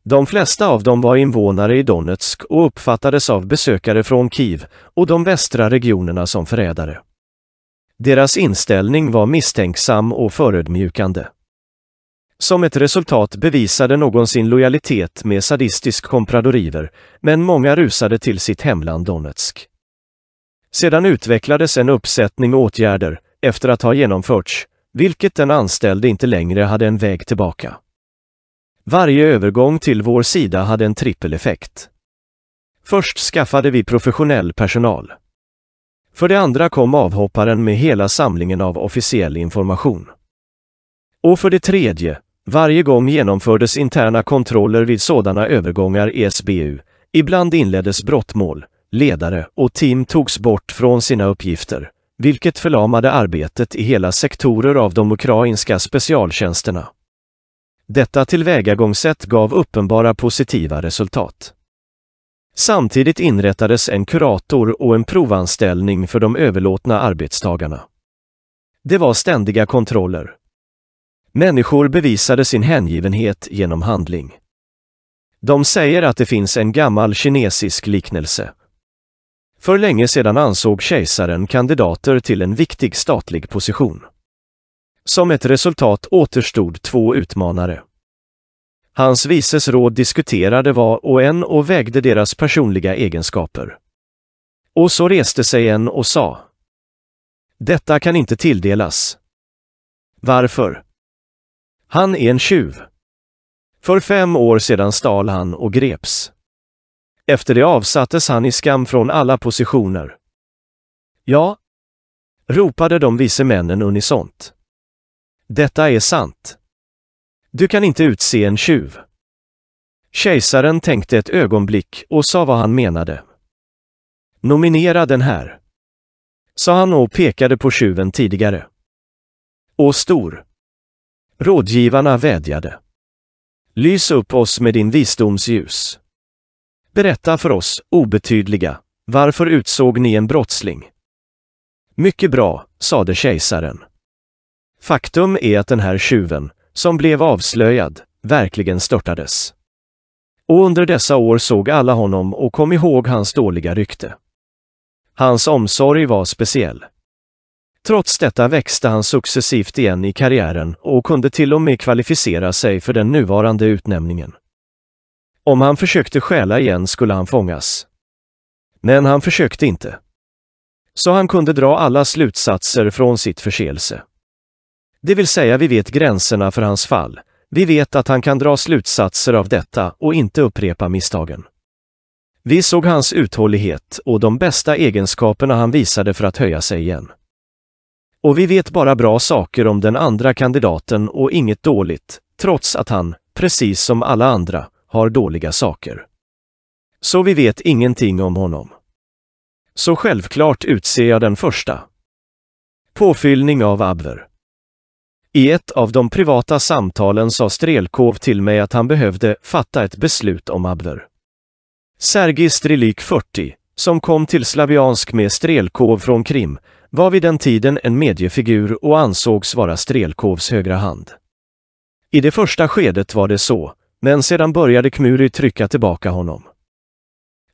De flesta av dem var invånare i Donetsk och uppfattades av besökare från Kiev och de västra regionerna som förrädare. Deras inställning var misstänksam och förödmjukande. Som ett resultat bevisade någon sin lojalitet med sadistisk kompradoriver, men många rusade till sitt hemland Donetsk. Sedan utvecklades en uppsättning åtgärder, efter att ha genomförts, vilket den anställde inte längre hade en väg tillbaka. Varje övergång till vår sida hade en trippeleffekt. Först skaffade vi professionell personal. För det andra kom avhopparen med hela samlingen av officiell information. Och för det tredje, varje gång genomfördes interna kontroller vid sådana övergångar i e SBU, ibland inleddes brottmål, ledare och team togs bort från sina uppgifter, vilket förlamade arbetet i hela sektorer av de ukrainska specialtjänsterna. Detta tillvägagångssätt gav uppenbara positiva resultat. Samtidigt inrättades en kurator och en provanställning för de överlåtna arbetstagarna. Det var ständiga kontroller. Människor bevisade sin hängivenhet genom handling. De säger att det finns en gammal kinesisk liknelse. För länge sedan ansåg kejsaren kandidater till en viktig statlig position. Som ett resultat återstod två utmanare. Hans vises råd diskuterade var och en och vägde deras personliga egenskaper. Och så reste sig en och sa. Detta kan inte tilldelas. Varför? Han är en tjuv. För fem år sedan stal han och greps. Efter det avsattes han i skam från alla positioner. Ja, ropade de vise männen unisont. Detta är sant. Du kan inte utse en tjuv. Kejsaren tänkte ett ögonblick och sa vad han menade. Nominera den här. Sa han och pekade på tjuven tidigare. Och stor. Rådgivarna vädjade. Lys upp oss med din visdomsljus. Berätta för oss, obetydliga, varför utsåg ni en brottsling? Mycket bra, sade kejsaren. Faktum är att den här tjuven, som blev avslöjad, verkligen störtades. Och under dessa år såg alla honom och kom ihåg hans dåliga rykte. Hans omsorg var speciell. Trots detta växte han successivt igen i karriären och kunde till och med kvalificera sig för den nuvarande utnämningen. Om han försökte stjäla igen skulle han fångas. Men han försökte inte. Så han kunde dra alla slutsatser från sitt förseelse. Det vill säga vi vet gränserna för hans fall. Vi vet att han kan dra slutsatser av detta och inte upprepa misstagen. Vi såg hans uthållighet och de bästa egenskaperna han visade för att höja sig igen. Och vi vet bara bra saker om den andra kandidaten och inget dåligt, trots att han, precis som alla andra, har dåliga saker. Så vi vet ingenting om honom. Så självklart utser jag den första. Påfyllning av Abver. I ett av de privata samtalen sa Strelkov till mig att han behövde fatta ett beslut om Abver. Sergej Strilyk 40, som kom till Slaviansk med Strelkov från Krim, var vid den tiden en mediefigur och ansågs vara Strelkovs högra hand. I det första skedet var det så, men sedan började Kmuri trycka tillbaka honom.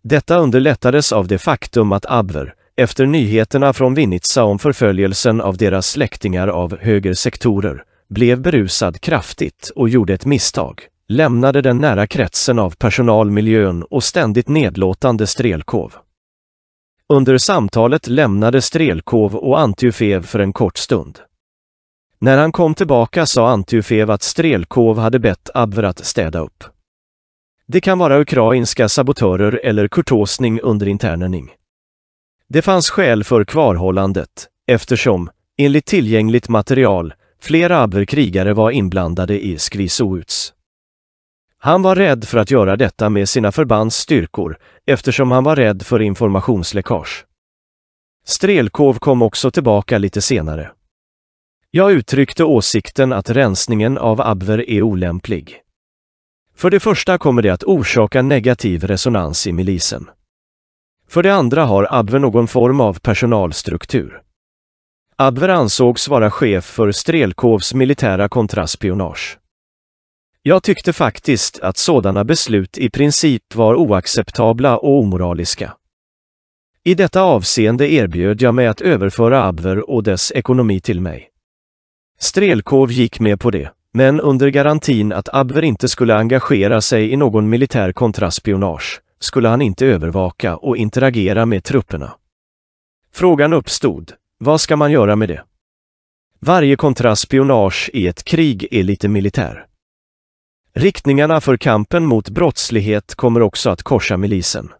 Detta underlättades av det faktum att Abver, efter nyheterna från Vinitsa om förföljelsen av deras släktingar av högersektorer blev berusad kraftigt och gjorde ett misstag, lämnade den nära kretsen av personalmiljön och ständigt nedlåtande Strelkov. Under samtalet lämnade Strelkov och Antiufev för en kort stund. När han kom tillbaka sa Antiufev att Strelkov hade bett Abver att städa upp. Det kan vara ukrainska sabotörer eller kurtåsning under internening. Det fanns skäl för kvarhållandet, eftersom, enligt tillgängligt material, flera aberkrigare var inblandade i Skvisouts. Han var rädd för att göra detta med sina förbands styrkor, eftersom han var rädd för informationsläckage. Strelkov kom också tillbaka lite senare. Jag uttryckte åsikten att rensningen av Abwer är olämplig. För det första kommer det att orsaka negativ resonans i milisen. För det andra har Adver någon form av personalstruktur. Adver ansågs vara chef för Strelkovs militära kontraspionage. Jag tyckte faktiskt att sådana beslut i princip var oacceptabla och omoraliska. I detta avseende erbjöd jag mig att överföra Abver och dess ekonomi till mig. Strelkov gick med på det, men under garantin att Abver inte skulle engagera sig i någon militär kontraspionage, skulle han inte övervaka och interagera med trupperna. Frågan uppstod, vad ska man göra med det? Varje kontraspionage i ett krig är lite militär. Riktningarna för kampen mot brottslighet kommer också att korsa milisen.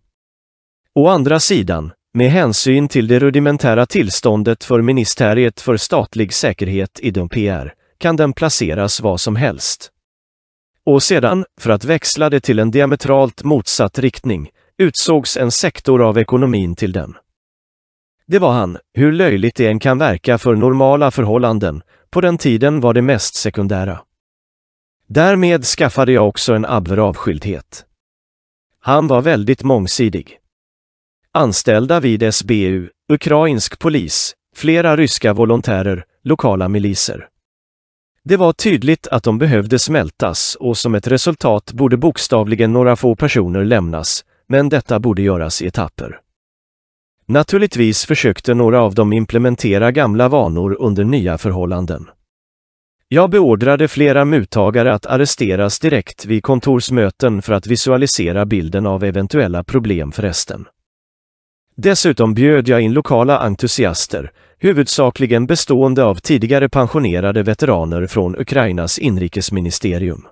Å andra sidan, med hänsyn till det rudimentära tillståndet för ministeriet för statlig säkerhet i den kan den placeras var som helst. Och sedan, för att växla det till en diametralt motsatt riktning, utsågs en sektor av ekonomin till den. Det var han, hur löjligt det än kan verka för normala förhållanden, på den tiden var det mest sekundära. Därmed skaffade jag också en abver avskildhet. Han var väldigt mångsidig. Anställda vid SBU, ukrainsk polis, flera ryska volontärer, lokala miliser. Det var tydligt att de behövde smältas och som ett resultat borde bokstavligen några få personer lämnas, men detta borde göras i etapper. Naturligtvis försökte några av dem implementera gamla vanor under nya förhållanden. Jag beordrade flera muttagare att arresteras direkt vid kontorsmöten för att visualisera bilden av eventuella problem för resten. Dessutom bjöd jag in lokala entusiaster, huvudsakligen bestående av tidigare pensionerade veteraner från Ukrainas inrikesministerium.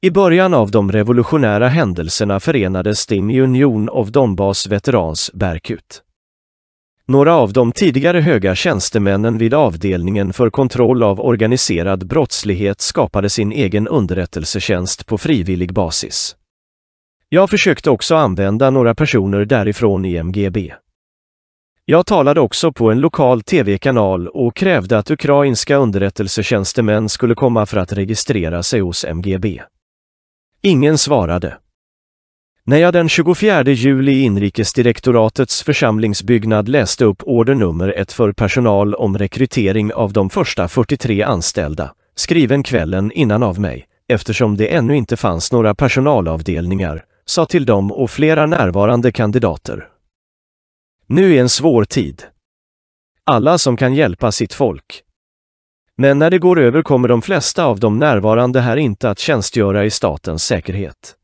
I början av de revolutionära händelserna förenades det med Union of Donbas Veterans Berkut. Några av de tidigare höga tjänstemännen vid avdelningen för kontroll av organiserad brottslighet skapade sin egen underrättelsetjänst på frivillig basis. Jag försökte också använda några personer därifrån i MGB. Jag talade också på en lokal tv-kanal och krävde att ukrainska underrättelsetjänstemän skulle komma för att registrera sig hos MGB. Ingen svarade. När jag den 24 juli i inrikesdirektoratets församlingsbyggnad läste upp order nummer 1 för personal om rekrytering av de första 43 anställda, skriven kvällen innan av mig, eftersom det ännu inte fanns några personalavdelningar, sa till dem och flera närvarande kandidater, nu är en svår tid. Alla som kan hjälpa sitt folk. Men när det går över kommer de flesta av de närvarande här inte att tjänstgöra i statens säkerhet.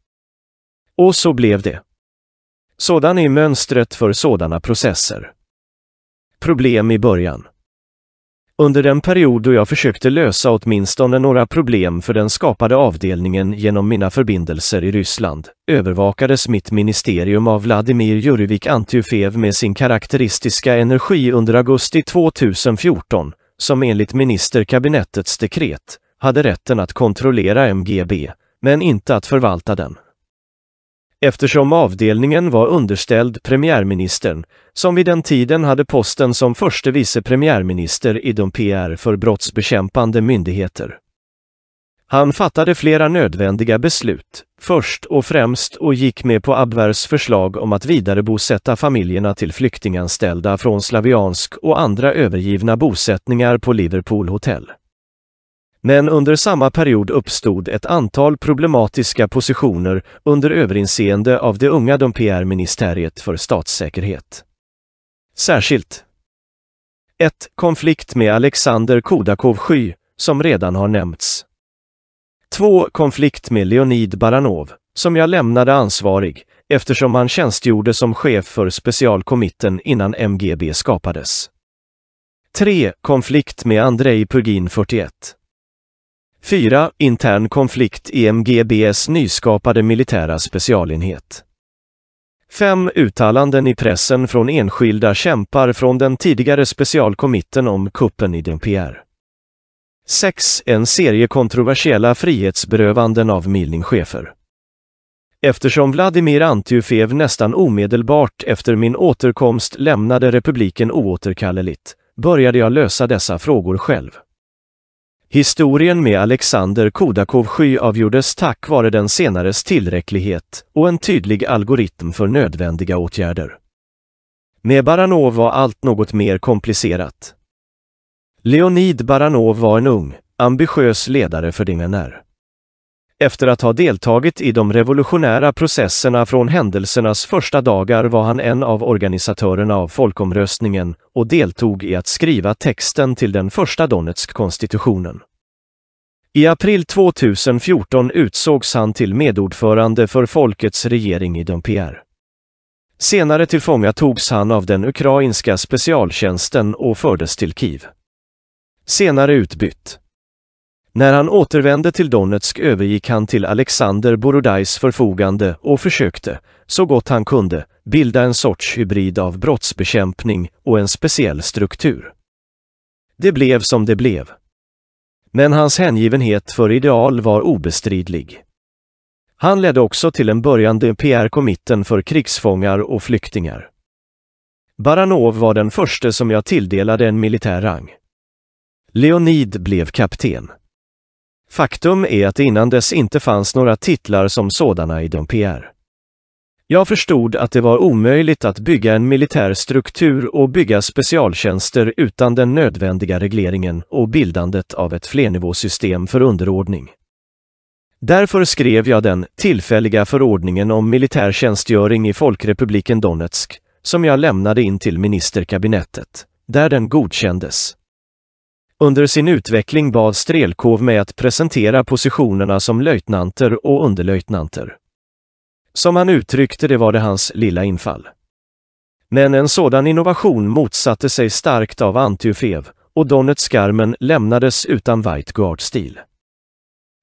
Och så blev det. Sådan är mönstret för sådana processer. Problem i början. Under den period då jag försökte lösa åtminstone några problem för den skapade avdelningen genom mina förbindelser i Ryssland, övervakades mitt ministerium av Vladimir Jurevik antiufev med sin karaktäristiska energi under augusti 2014, som enligt ministerkabinettets dekret hade rätten att kontrollera MGB, men inte att förvalta den eftersom avdelningen var underställd premiärministern, som vid den tiden hade posten som förste vice premiärminister inom PR för brottsbekämpande myndigheter. Han fattade flera nödvändiga beslut, först och främst och gick med på Abvers förslag om att vidarebosätta familjerna till flyktinganställda från Slaviansk och andra övergivna bosättningar på Liverpool Hotel. Men under samma period uppstod ett antal problematiska positioner under överinseende av det unga Dompier-ministeriet för statssäkerhet. Särskilt 1. Konflikt med Alexander kodakov som redan har nämnts. 2. Konflikt med Leonid Baranov, som jag lämnade ansvarig, eftersom han tjänstgjorde som chef för specialkomitten innan MGB skapades. 3. Konflikt med Andrei Purgin 41. 4. Intern konflikt i MGBS nyskapade militära specialenhet. 5. Uttalanden i pressen från enskilda kämpar från den tidigare specialkomitten om kuppen i DPR. 6. En serie kontroversiella frihetsberövanden av Milning-chefer. Eftersom Vladimir Antiufev nästan omedelbart efter min återkomst lämnade republiken oåterkalleligt började jag lösa dessa frågor själv. Historien med Alexander Kodakov avgjordes tack vare den senares tillräcklighet och en tydlig algoritm för nödvändiga åtgärder. Med Baranov var allt något mer komplicerat. Leonid Baranov var en ung, ambitiös ledare för DNR. Efter att ha deltagit i de revolutionära processerna från händelsernas första dagar var han en av organisatörerna av folkomröstningen och deltog i att skriva texten till den första Donetsk-konstitutionen. I april 2014 utsågs han till medordförande för Folkets regering i Dompierre. Senare tillfångatogs han av den ukrainska specialtjänsten och fördes till Kiev. Senare utbytt. När han återvände till Donetsk övergick han till Alexander Borodajs förfogande och försökte, så gott han kunde, bilda en sorts hybrid av brottsbekämpning och en speciell struktur. Det blev som det blev. Men hans hängivenhet för ideal var obestridlig. Han ledde också till en börjande PR-komitten för krigsfångar och flyktingar. Baranov var den första som jag tilldelade en militär rang. Leonid blev kapten. Faktum är att innan dess inte fanns några titlar som sådana i Dumpier. Jag förstod att det var omöjligt att bygga en militär struktur och bygga specialtjänster utan den nödvändiga regleringen och bildandet av ett flernivåsystem för underordning. Därför skrev jag den tillfälliga förordningen om militär tjänstgöring i Folkrepubliken Donetsk, som jag lämnade in till ministerkabinettet, där den godkändes. Under sin utveckling bad Strelkov med att presentera positionerna som löjtnanter och underlöjtnanter. Som han uttryckte det var det hans lilla infall. Men en sådan innovation motsatte sig starkt av Antiofev och Donetskarmen lämnades utan White stil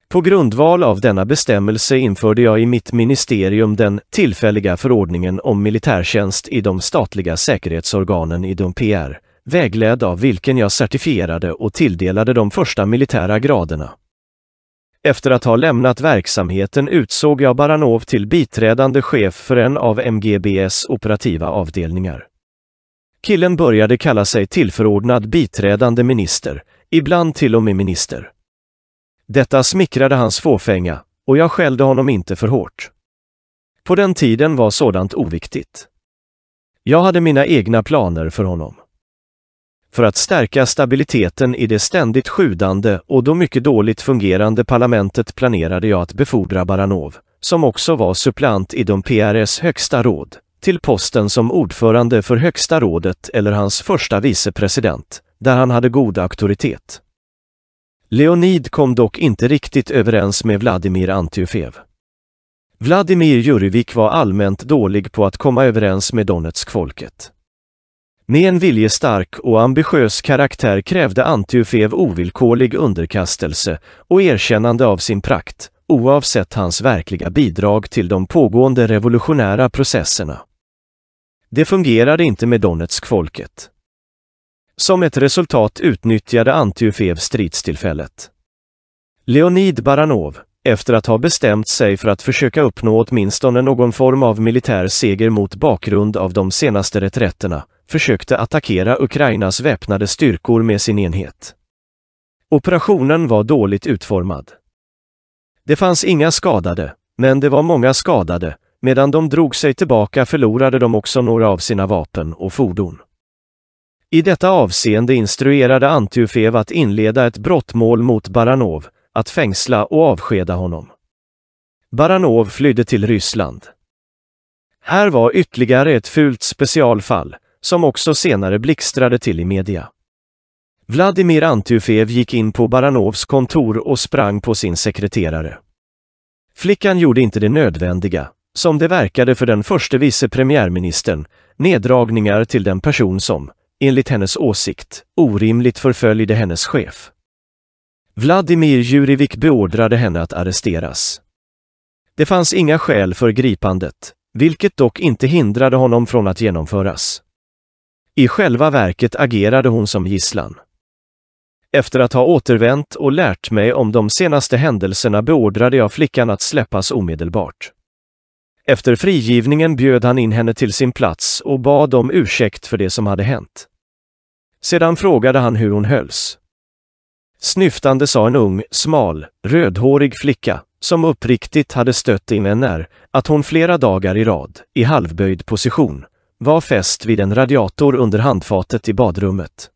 På grundval av denna bestämmelse införde jag i mitt ministerium den tillfälliga förordningen om militärtjänst i de statliga säkerhetsorganen i Dumpierre, vägledd av vilken jag certifierade och tilldelade de första militära graderna. Efter att ha lämnat verksamheten utsåg jag Baranov till biträdande chef för en av MGBs operativa avdelningar. Killen började kalla sig tillförordnad biträdande minister, ibland till och med minister. Detta smickrade hans fåfänga, och jag skällde honom inte för hårt. På den tiden var sådant oviktigt. Jag hade mina egna planer för honom för att stärka stabiliteten i det ständigt sjudande och då mycket dåligt fungerande parlamentet planerade jag att befordra Baranov, som också var suppleant i de PRS högsta råd, till posten som ordförande för högsta rådet eller hans första vicepresident, där han hade god auktoritet. Leonid kom dock inte riktigt överens med Vladimir Antiofev. Vladimir Jurivik var allmänt dålig på att komma överens med Donetsk-folket. Med en viljestark och ambitiös karaktär krävde Antiofev ovillkorlig underkastelse och erkännande av sin prakt, oavsett hans verkliga bidrag till de pågående revolutionära processerna. Det fungerade inte med Donetsk-folket. Som ett resultat utnyttjade Antiofev stridstillfället. Leonid Baranov, efter att ha bestämt sig för att försöka uppnå åtminstone någon form av militär seger mot bakgrund av de senaste reträtterna, försökte attackera Ukrainas väpnade styrkor med sin enhet. Operationen var dåligt utformad. Det fanns inga skadade, men det var många skadade, medan de drog sig tillbaka förlorade de också några av sina vapen och fordon. I detta avseende instruerade Antiufev att inleda ett brottmål mot Baranov, att fängsla och avskeda honom. Baranov flydde till Ryssland. Här var ytterligare ett fult specialfall, som också senare blixtrade till i media. Vladimir Antufev gick in på Baranovs kontor och sprang på sin sekreterare. Flickan gjorde inte det nödvändiga, som det verkade för den förste vice premiärministern, neddragningar till den person som, enligt hennes åsikt, orimligt förföljde hennes chef. Vladimir Jurivik beordrade henne att arresteras. Det fanns inga skäl för gripandet, vilket dock inte hindrade honom från att genomföras. I själva verket agerade hon som gisslan. Efter att ha återvänt och lärt mig om de senaste händelserna beordrade jag flickan att släppas omedelbart. Efter frigivningen bjöd han in henne till sin plats och bad om ursäkt för det som hade hänt. Sedan frågade han hur hon hölls. Snyftande sa en ung, smal, rödhårig flicka, som uppriktigt hade stött in NR, att hon flera dagar i rad, i halvböjd position, var fäst vid en radiator under handfatet i badrummet.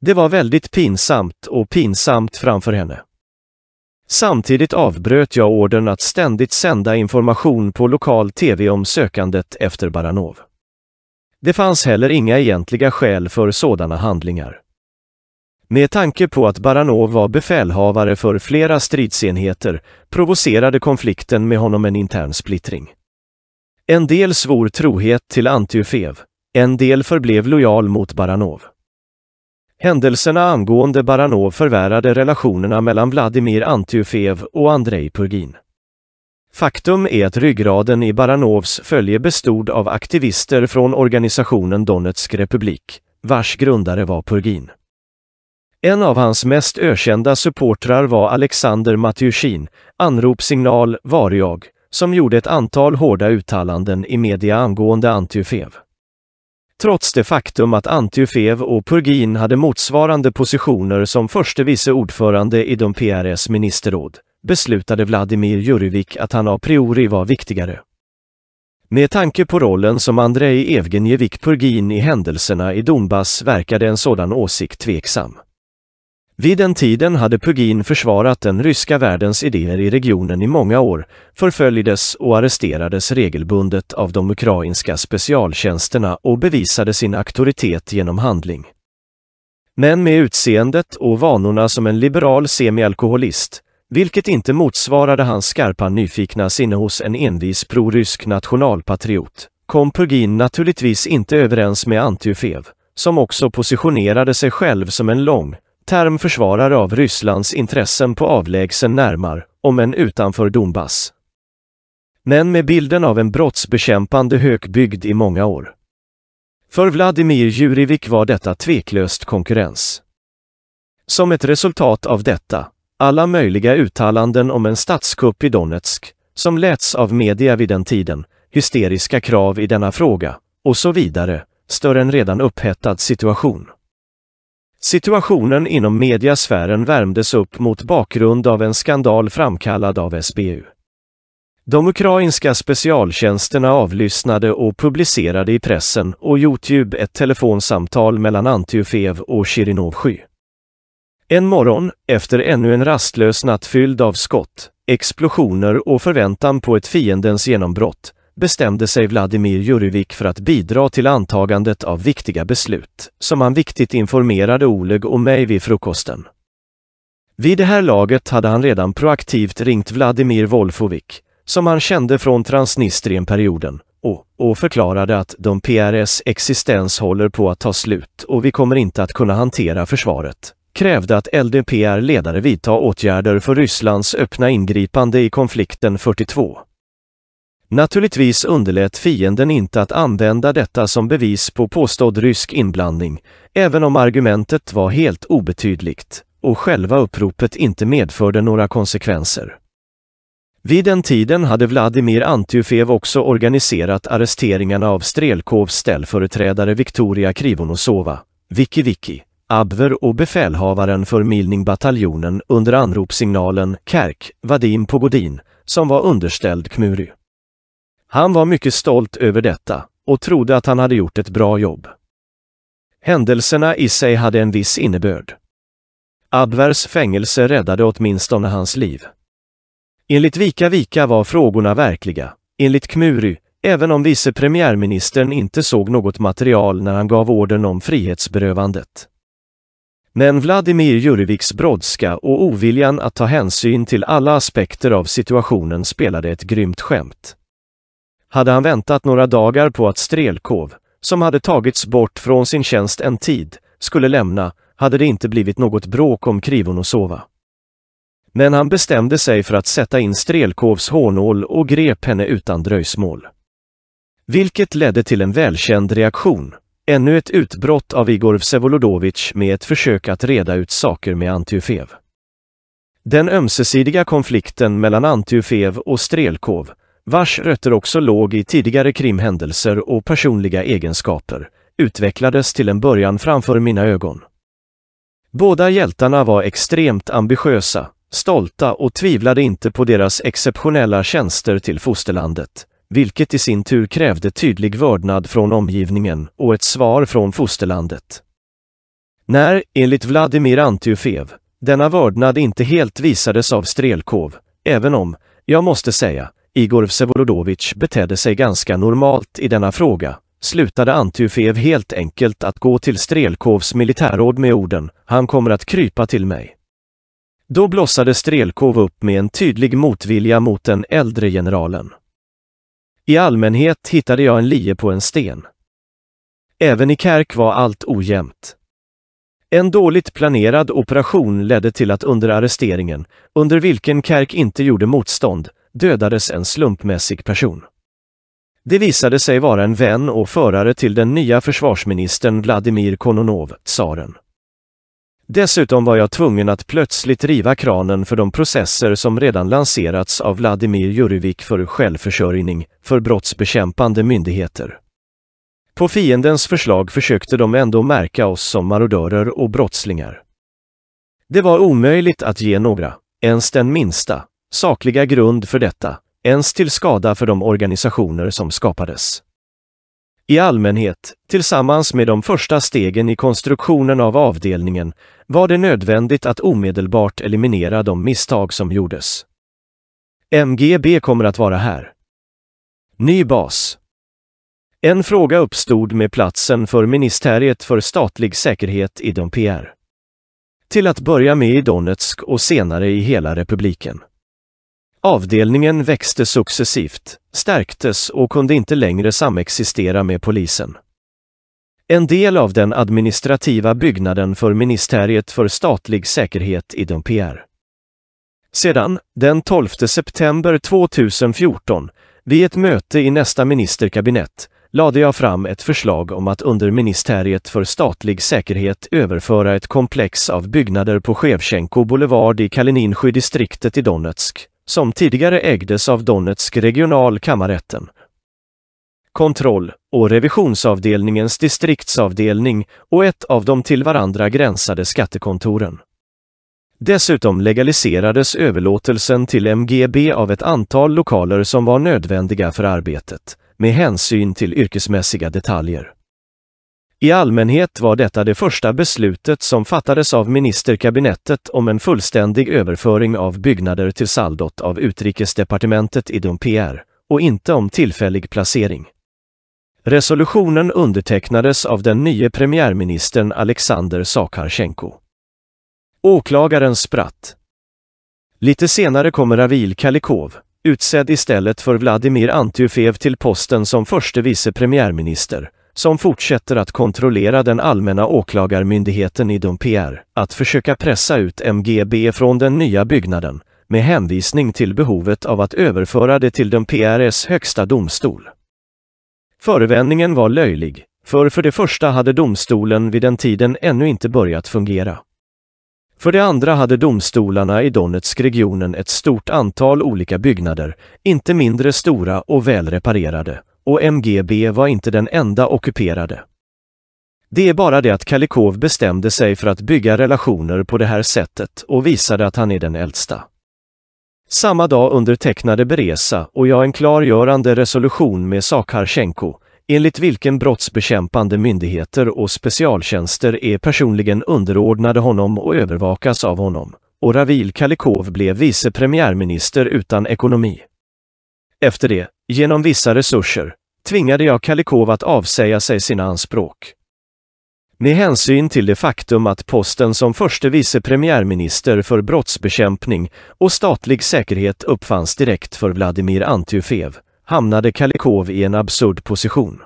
Det var väldigt pinsamt och pinsamt framför henne. Samtidigt avbröt jag ordern att ständigt sända information på lokal tv om sökandet efter Baranov. Det fanns heller inga egentliga skäl för sådana handlingar. Med tanke på att Baranov var befälhavare för flera stridsenheter provocerade konflikten med honom en intern splittring. En del svor trohet till Antiofev, en del förblev lojal mot Baranov. Händelserna angående Baranov förvärrade relationerna mellan Vladimir Antiofev och Andrei Purgin. Faktum är att ryggraden i Baranovs följe bestod av aktivister från organisationen Donetsk republik, vars grundare var Purgin. En av hans mest ökända supportrar var Alexander Matyushin, var jag, som gjorde ett antal hårda uttalanden i media angående antiofev. Trots det faktum att antiofev och Purgin hade motsvarande positioner som förste vice ordförande i de PRS ministerråd, beslutade Vladimir Jurivik att han a priori var viktigare. Med tanke på rollen som Andrei Evgenjevik Purgin i händelserna i Donbass verkade en sådan åsikt tveksam. Vid den tiden hade Pugin försvarat den ryska världens idéer i regionen i många år, förföljdes och arresterades regelbundet av de ukrainska specialtjänsterna och bevisade sin auktoritet genom handling. Men med utseendet och vanorna som en liberal semialkoholist, vilket inte motsvarade hans skarpa nyfikna sinne hos en envis prorysk nationalpatriot, kom Pugin naturligtvis inte överens med Antjufev, som också positionerade sig själv som en lång, term försvarare av Rysslands intressen på avlägsen närmar, om än utanför Donbass. Men med bilden av en brottsbekämpande hökbygd i många år. För Vladimir Jurivik var detta tveklöst konkurrens. Som ett resultat av detta, alla möjliga uttalanden om en statskupp i Donetsk, som läts av media vid den tiden, hysteriska krav i denna fråga, och så vidare, stör en redan upphettad situation. Situationen inom mediasfären värmdes upp mot bakgrund av en skandal framkallad av SBU. De ukrainska specialtjänsterna avlyssnade och publicerade i pressen och Youtube ett telefonsamtal mellan Antiufev och Chirinovsky. En morgon, efter ännu en rastlös natt fylld av skott, explosioner och förväntan på ett fiendens genombrott, bestämde sig Vladimir Jurevik för att bidra till antagandet av viktiga beslut, som han viktigt informerade Oleg och mig vid frukosten. Vid det här laget hade han redan proaktivt ringt Vladimir Volfovik, som han kände från Transnistrien-perioden, och, och förklarade att de PRS existens håller på att ta slut och vi kommer inte att kunna hantera försvaret, krävde att LDPR-ledare vidta åtgärder för Rysslands öppna ingripande i konflikten 42. Naturligtvis underlät fienden inte att använda detta som bevis på påstådd rysk inblandning, även om argumentet var helt obetydligt och själva uppropet inte medförde några konsekvenser. Vid den tiden hade Vladimir Antiufev också organiserat arresteringarna av Strelkovs ställföreträdare Viktoria Krivonosova, Vicky Vicky, Abver och befälhavaren för Milningbataljonen under anropssignalen Kerk, Vadim Pogodin, som var underställd Kmuri. Han var mycket stolt över detta och trodde att han hade gjort ett bra jobb. Händelserna i sig hade en viss innebörd. Advers fängelse räddade åtminstone hans liv. Enligt Vika Vika var frågorna verkliga, enligt Kmuri, även om vice premiärministern inte såg något material när han gav orden om frihetsberövandet. Men Vladimir Jureviks brådska och oviljan att ta hänsyn till alla aspekter av situationen spelade ett grymt skämt hade han väntat några dagar på att Strelkov, som hade tagits bort från sin tjänst en tid, skulle lämna, hade det inte blivit något bråk om Krivonosova. Men han bestämde sig för att sätta in Strelkovs hårnål och grep henne utan dröjsmål. Vilket ledde till en välkänd reaktion, ännu ett utbrott av Igor Vsevolodovitj med ett försök att reda ut saker med antiofev. Den ömsesidiga konflikten mellan antiofev och Strelkov vars rötter också låg i tidigare krimhändelser och personliga egenskaper, utvecklades till en början framför mina ögon. Båda hjältarna var extremt ambitiösa, stolta och tvivlade inte på deras exceptionella tjänster till fosterlandet, vilket i sin tur krävde tydlig vördnad från omgivningen och ett svar från fosterlandet. När, enligt Vladimir Antiufev, denna vördnad inte helt visades av Strelkov, även om, jag måste säga, Igor Vsevolodovich betedde sig ganska normalt i denna fråga, slutade Antufev helt enkelt att gå till Strelkovs militärråd med orden ”Han kommer att krypa till mig”. Då blossade Strelkov upp med en tydlig motvilja mot den äldre generalen. I allmänhet hittade jag en lie på en sten. Även i Kerk var allt ojämnt. En dåligt planerad operation ledde till att under arresteringen, under vilken Kerk inte gjorde motstånd, dödades en slumpmässig person. Det visade sig vara en vän och förare till den nya försvarsministern Vladimir Kononov, tsaren. Dessutom var jag tvungen att plötsligt riva kranen för de processer som redan lanserats av Vladimir Jurevik för självförsörjning för brottsbekämpande myndigheter. På fiendens förslag försökte de ändå märka oss som marodörer och brottslingar. Det var omöjligt att ge några, ens den minsta, sakliga grund för detta, ens till skada för de organisationer som skapades. I allmänhet, tillsammans med de första stegen i konstruktionen av avdelningen, var det nödvändigt att omedelbart eliminera de misstag som gjordes. MGB kommer att vara här. Ny bas. En fråga uppstod med platsen för Ministeriet för statlig säkerhet i Dompier. Till att börja med i Donetsk och senare i hela republiken. Avdelningen växte successivt, stärktes och kunde inte längre samexistera med polisen. En del av den administrativa byggnaden för Ministeriet för statlig säkerhet i Dunpierre. Sedan, den 12 september 2014, vid ett möte i nästa ministerkabinett, lade jag fram ett förslag om att under Ministeriet för statlig säkerhet överföra ett komplex av byggnader på Shevchenko Boulevard i Kalininskij-distriktet i Donetsk, som tidigare ägdes av Donetsk regional kammarrätten, Kontroll och revisionsavdelningens distriktsavdelning och ett av de till varandra gränsade skattekontoren. Dessutom legaliserades överlåtelsen till MGB av ett antal lokaler som var nödvändiga för arbetet, med hänsyn till yrkesmässiga detaljer. I allmänhet var detta det första beslutet som fattades av ministerkabinettet om en fullständig överföring av byggnader till saldot av utrikesdepartementet i Dumpierre och inte om tillfällig placering. Resolutionen undertecknades av den nye premiärministern Alexander Sakarchenko. Åklagaren spratt. Lite senare kommer Ravil Kalikov, utsedd istället för Vladimir Antjufev till posten som förste vice premiärminister som fortsätter att kontrollera den allmänna åklagarmyndigheten i Dumpierre, att försöka pressa ut MGB från den nya byggnaden, med hänvisning till behovet av att överföra det till Dumpierres högsta domstol. Förevändningen var löjlig, för för det första hade domstolen vid den tiden ännu inte börjat fungera. För det andra hade domstolarna i Donetsk-regionen ett stort antal olika byggnader, inte mindre stora och välreparerade, och MGB var inte den enda ockuperade. Det är bara det att Kalikov bestämde sig för att bygga relationer på det här sättet och visade att han är den äldsta. Samma dag undertecknade Beresa och jag en klargörande resolution med Sakharchenko, enligt vilken brottsbekämpande myndigheter och specialtjänster är personligen underordnade honom och övervakas av honom, och Ravil Kalikov blev vice premiärminister utan ekonomi. Efter det, Genom vissa resurser tvingade jag Kalikov att avsäga sig sina anspråk. Med hänsyn till det faktum att posten som förste vice premiärminister för brottsbekämpning och statlig säkerhet uppfanns direkt för Vladimir Antiufev, hamnade Kalikov i en absurd position.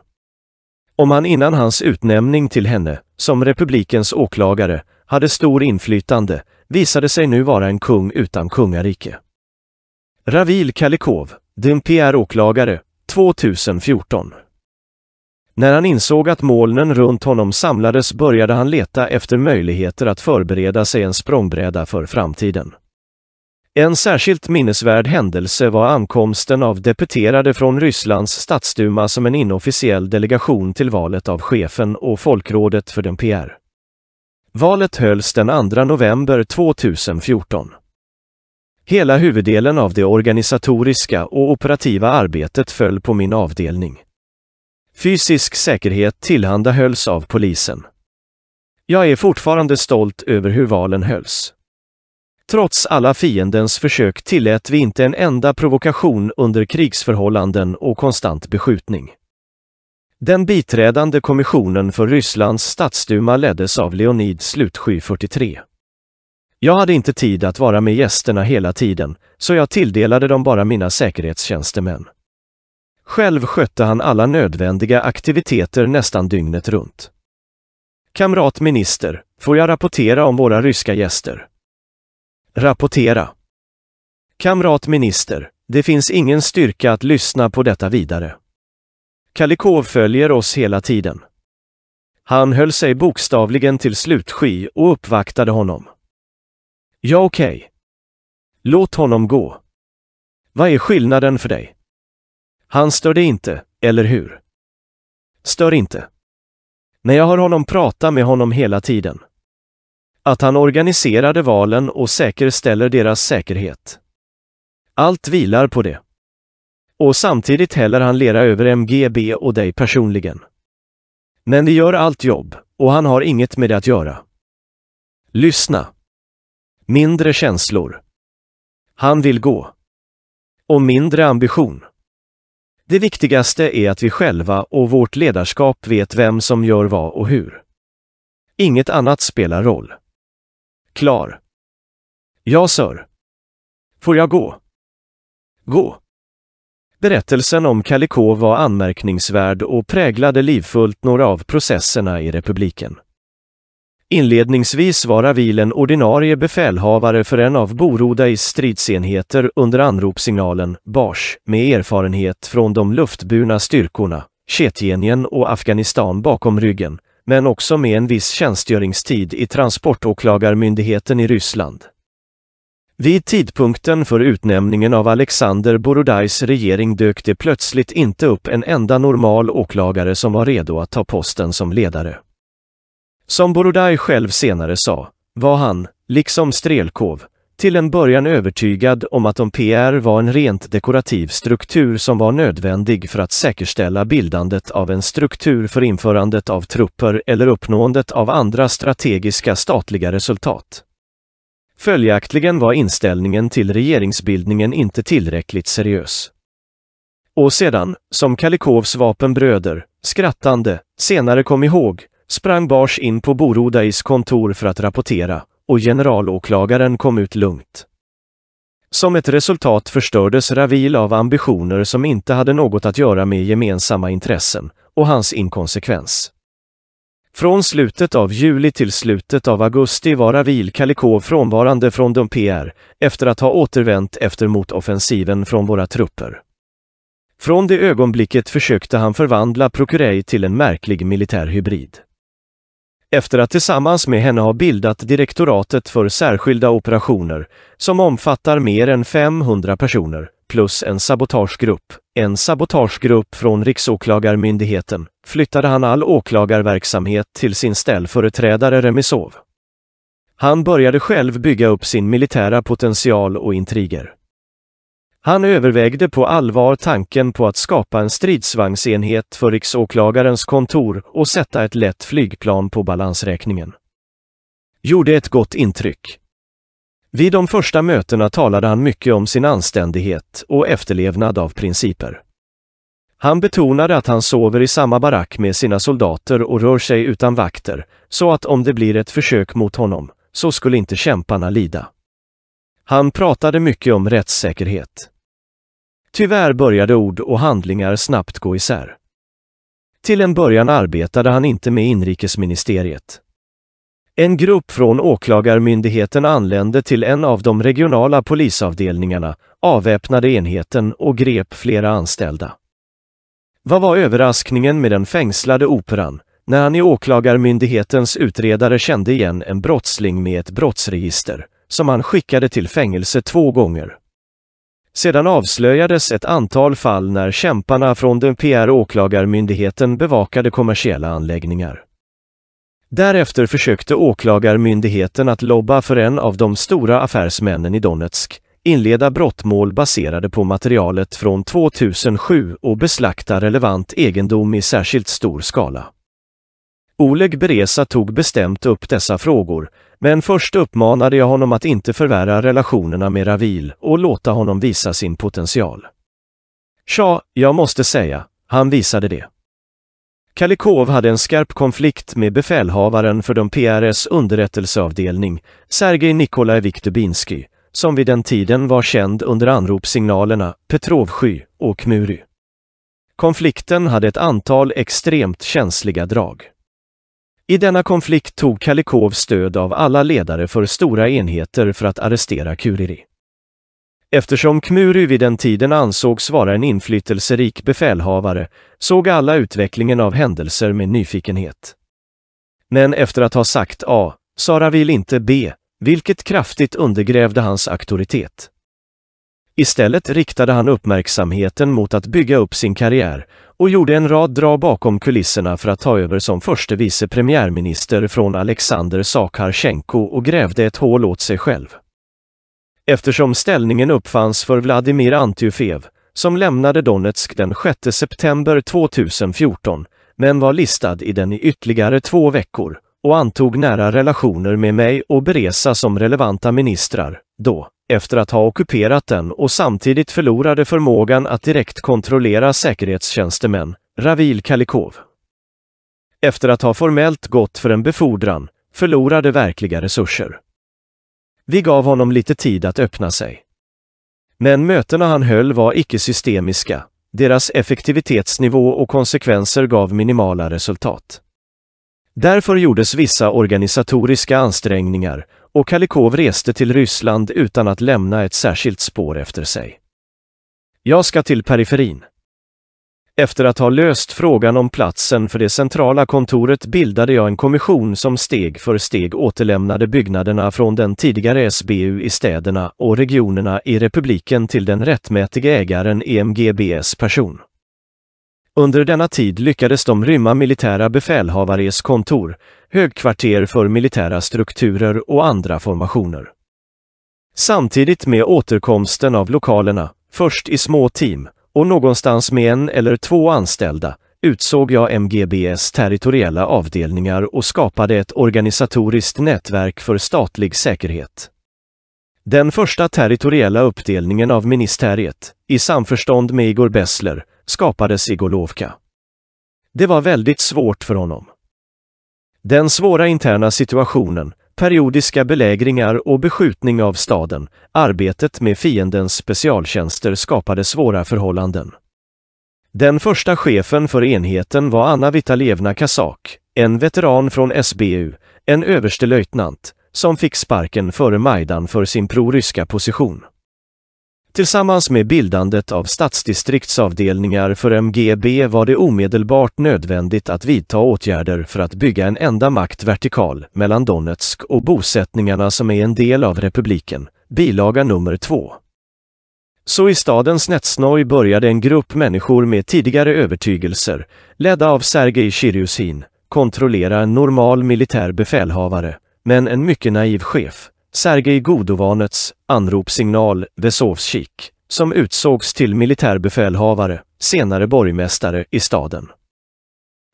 Om han innan hans utnämning till henne, som republikens åklagare, hade stor inflytande, visade sig nu vara en kung utan kungarike. Ravil Kalikov, Dumpier åklagare, 2014. När han insåg att molnen runt honom samlades började han leta efter möjligheter att förbereda sig en språngbräda för framtiden. En särskilt minnesvärd händelse var ankomsten av deputerade från Rysslands stadsduma som en inofficiell delegation till valet av chefen och folkrådet för den PR. Valet hölls den 2 november 2014. Hela huvuddelen av det organisatoriska och operativa arbetet föll på min avdelning. Fysisk säkerhet tillhandahölls av polisen. Jag är fortfarande stolt över hur valen hölls. Trots alla fiendens försök tillät vi inte en enda provokation under krigsförhållanden och konstant beskjutning. Den biträdande kommissionen för Rysslands statsduma leddes av Leonid Slutsky 43. Jag hade inte tid att vara med gästerna hela tiden, så jag tilldelade dem bara mina säkerhetstjänstemän. Själv skötte han alla nödvändiga aktiviteter nästan dygnet runt. Kamrat minister, får jag rapportera om våra ryska gäster? Rapportera. Kamrat minister, det finns ingen styrka att lyssna på detta vidare. Kalikov följer oss hela tiden. Han höll sig bokstavligen till slutsky och uppvaktade honom. Ja okej. Okay. Låt honom gå. Vad är skillnaden för dig? Han stör dig inte, eller hur? Stör inte. Men jag hör honom prata med honom hela tiden. Att han organiserade valen och säkerställer deras säkerhet. Allt vilar på det. Och samtidigt häller han lera över MGB och dig personligen. Men vi gör allt jobb, och han har inget med det att göra. Lyssna mindre känslor. Han vill gå. Och mindre ambition. Det viktigaste är att vi själva och vårt ledarskap vet vem som gör vad och hur. Inget annat spelar roll. Klar. Ja, sir. Får jag gå? Gå. Berättelsen om Kaliko var anmärkningsvärd och präglade livfullt några av processerna i republiken. Inledningsvis var en ordinarie befälhavare för en av Borodais stridsenheter under anropssignalen Bars med erfarenhet från de luftburna styrkorna, Tjetjenien och Afghanistan bakom ryggen, men också med en viss tjänstgöringstid i Transportåklagarmyndigheten i Ryssland. Vid tidpunkten för utnämningen av Alexander Borodais regering dök det plötsligt inte upp en enda normal åklagare som var redo att ta posten som ledare. Som Borodaj själv senare sa, var han, liksom Strelkov, till en början övertygad om att om PR var en rent dekorativ struktur som var nödvändig för att säkerställa bildandet av en struktur för införandet av trupper eller uppnåendet av andra strategiska statliga resultat. Följaktligen var inställningen till regeringsbildningen inte tillräckligt seriös. Och sedan, som Kalikovs vapenbröder, skrattande, senare kom ihåg, sprang Bars in på Borodais kontor för att rapportera och generalåklagaren kom ut lugnt. Som ett resultat förstördes Ravil av ambitioner som inte hade något att göra med gemensamma intressen och hans inkonsekvens. Från slutet av juli till slutet av augusti var Ravil Kalikov frånvarande från Dumpierre efter att ha återvänt efter motoffensiven från våra trupper. Från det ögonblicket försökte han förvandla Procurej till en märklig militärhybrid. hybrid efter att tillsammans med henne ha bildat Direktoratet för särskilda operationer, som omfattar mer än 500 personer, plus en sabotagegrupp. En sabotagegrupp från Riksåklagarmyndigheten flyttade han all åklagarverksamhet till sin ställföreträdare Remisov. Han började själv bygga upp sin militära potential och intriger. Han övervägde på allvar tanken på att skapa en stridsvagnsenhet för riksåklagarens kontor och sätta ett lätt flygplan på balansräkningen. Gjorde ett gott intryck. Vid de första mötena talade han mycket om sin anständighet och efterlevnad av principer. Han betonade att han sover i samma barack med sina soldater och rör sig utan vakter, så att om det blir ett försök mot honom, så skulle inte kämparna lida. Han pratade mycket om rättssäkerhet. Tyvärr började ord och handlingar snabbt gå isär. Till en början arbetade han inte med inrikesministeriet. En grupp från åklagarmyndigheten anlände till en av de regionala polisavdelningarna, avväpnade enheten och grep flera anställda. Vad var överraskningen med den fängslade operan, när han i åklagarmyndighetens utredare kände igen en brottsling med ett brottsregister, som han skickade till fängelse två gånger? Sedan avslöjades ett antal fall när kämparna från den PR-åklagarmyndigheten bevakade kommersiella anläggningar. Därefter försökte åklagarmyndigheten att lobba för en av de stora affärsmännen i Donetsk, inleda brottmål baserade på materialet från 2007 och beslakta relevant egendom i särskilt stor skala. Oleg Beresa tog bestämt upp dessa frågor, men först uppmanade jag honom att inte förvärra relationerna med Ravil och låta honom visa sin potential. Tja, jag måste säga, han visade det. Kalikov hade en skarp konflikt med befälhavaren för de PRS underrättelseavdelning, Sergej Nikolaevich Dubinsky, som vid den tiden var känd under anropssignalerna Petrovsky och Muri. Konflikten hade ett antal extremt känsliga drag. I denna konflikt tog Kalikov stöd av alla ledare för stora enheter för att arrestera Kuriri. Eftersom Kmuru vid den tiden ansågs vara en inflytelserik befälhavare såg alla utvecklingen av händelser med nyfikenhet. Men efter att ha sagt A, Sara vill inte B, vilket kraftigt undergrävde hans auktoritet. Istället riktade han uppmärksamheten mot att bygga upp sin karriär och gjorde en rad drag bakom kulisserna för att ta över som förste vice premiärminister från Alexander Sakharchenko och grävde ett hål åt sig själv. Eftersom ställningen uppfanns för Vladimir Antiufev, som lämnade Donetsk den 6 september 2014, men var listad i den i ytterligare två veckor och antog nära relationer med mig och Beresa som relevanta ministrar, då efter att ha ockuperat den och samtidigt förlorade förmågan att direkt kontrollera säkerhetstjänstemän, Ravil Kalikov. Efter att ha formellt gått för en befordran, förlorade verkliga resurser. Vi gav honom lite tid att öppna sig. Men mötena han höll var icke-systemiska, deras effektivitetsnivå och konsekvenser gav minimala resultat. Därför gjordes vissa organisatoriska ansträngningar och Kalikov reste till Ryssland utan att lämna ett särskilt spår efter sig. Jag ska till periferin. Efter att ha löst frågan om platsen för det centrala kontoret bildade jag en kommission som steg för steg återlämnade byggnaderna från den tidigare SBU i städerna och regionerna i republiken till den rättmätige ägaren EMGBs person. Under denna tid lyckades de rymma militära befälhavares kontor, högkvarter för militära strukturer och andra formationer. Samtidigt med återkomsten av lokalerna, först i små team och någonstans med en eller två anställda, utsåg jag MGBs territoriella avdelningar och skapade ett organisatoriskt nätverk för statlig säkerhet. Den första territoriella uppdelningen av ministeriet, i samförstånd med Igor Bessler, skapade Sigolovka. Det var väldigt svårt för honom. Den svåra interna situationen, periodiska belägringar och beskjutning av staden, arbetet med fiendens specialtjänster skapade svåra förhållanden. Den första chefen för enheten var Anna Vitalevna Kasak, en veteran från SBU, en överstelöjtnant, som fick sparken före Majdan för sin proryska position. Tillsammans med bildandet av stadsdistriktsavdelningar för MGB var det omedelbart nödvändigt att vidta åtgärder för att bygga en enda makt vertikal mellan Donetsk och bosättningarna som är en del av republiken, bilaga nummer 2. Så i staden Snetsnoj började en grupp människor med tidigare övertygelser, ledda av Sergej Kirjusin, kontrollera en normal militär befälhavare, men en mycket naiv chef, Sergej Godovanets anropssignal Vesovskik, som utsågs till militärbefälhavare, senare borgmästare i staden.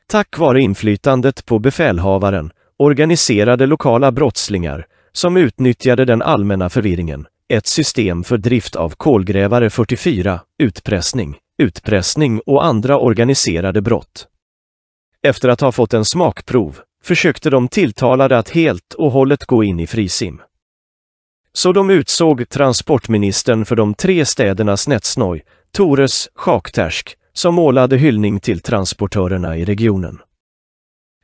Tack vare inflytandet på befälhavaren organiserade lokala brottslingar, som utnyttjade den allmänna förvirringen, ett system för drift av kolgrävare 44, utpressning, utpressning och andra organiserade brott. Efter att ha fått en smakprov försökte de tilltalade att helt och hållet gå in i frisim. Så de utsåg transportministern för de tre städernas nätsnoj, Tores Schaktersk, som målade hyllning till transportörerna i regionen.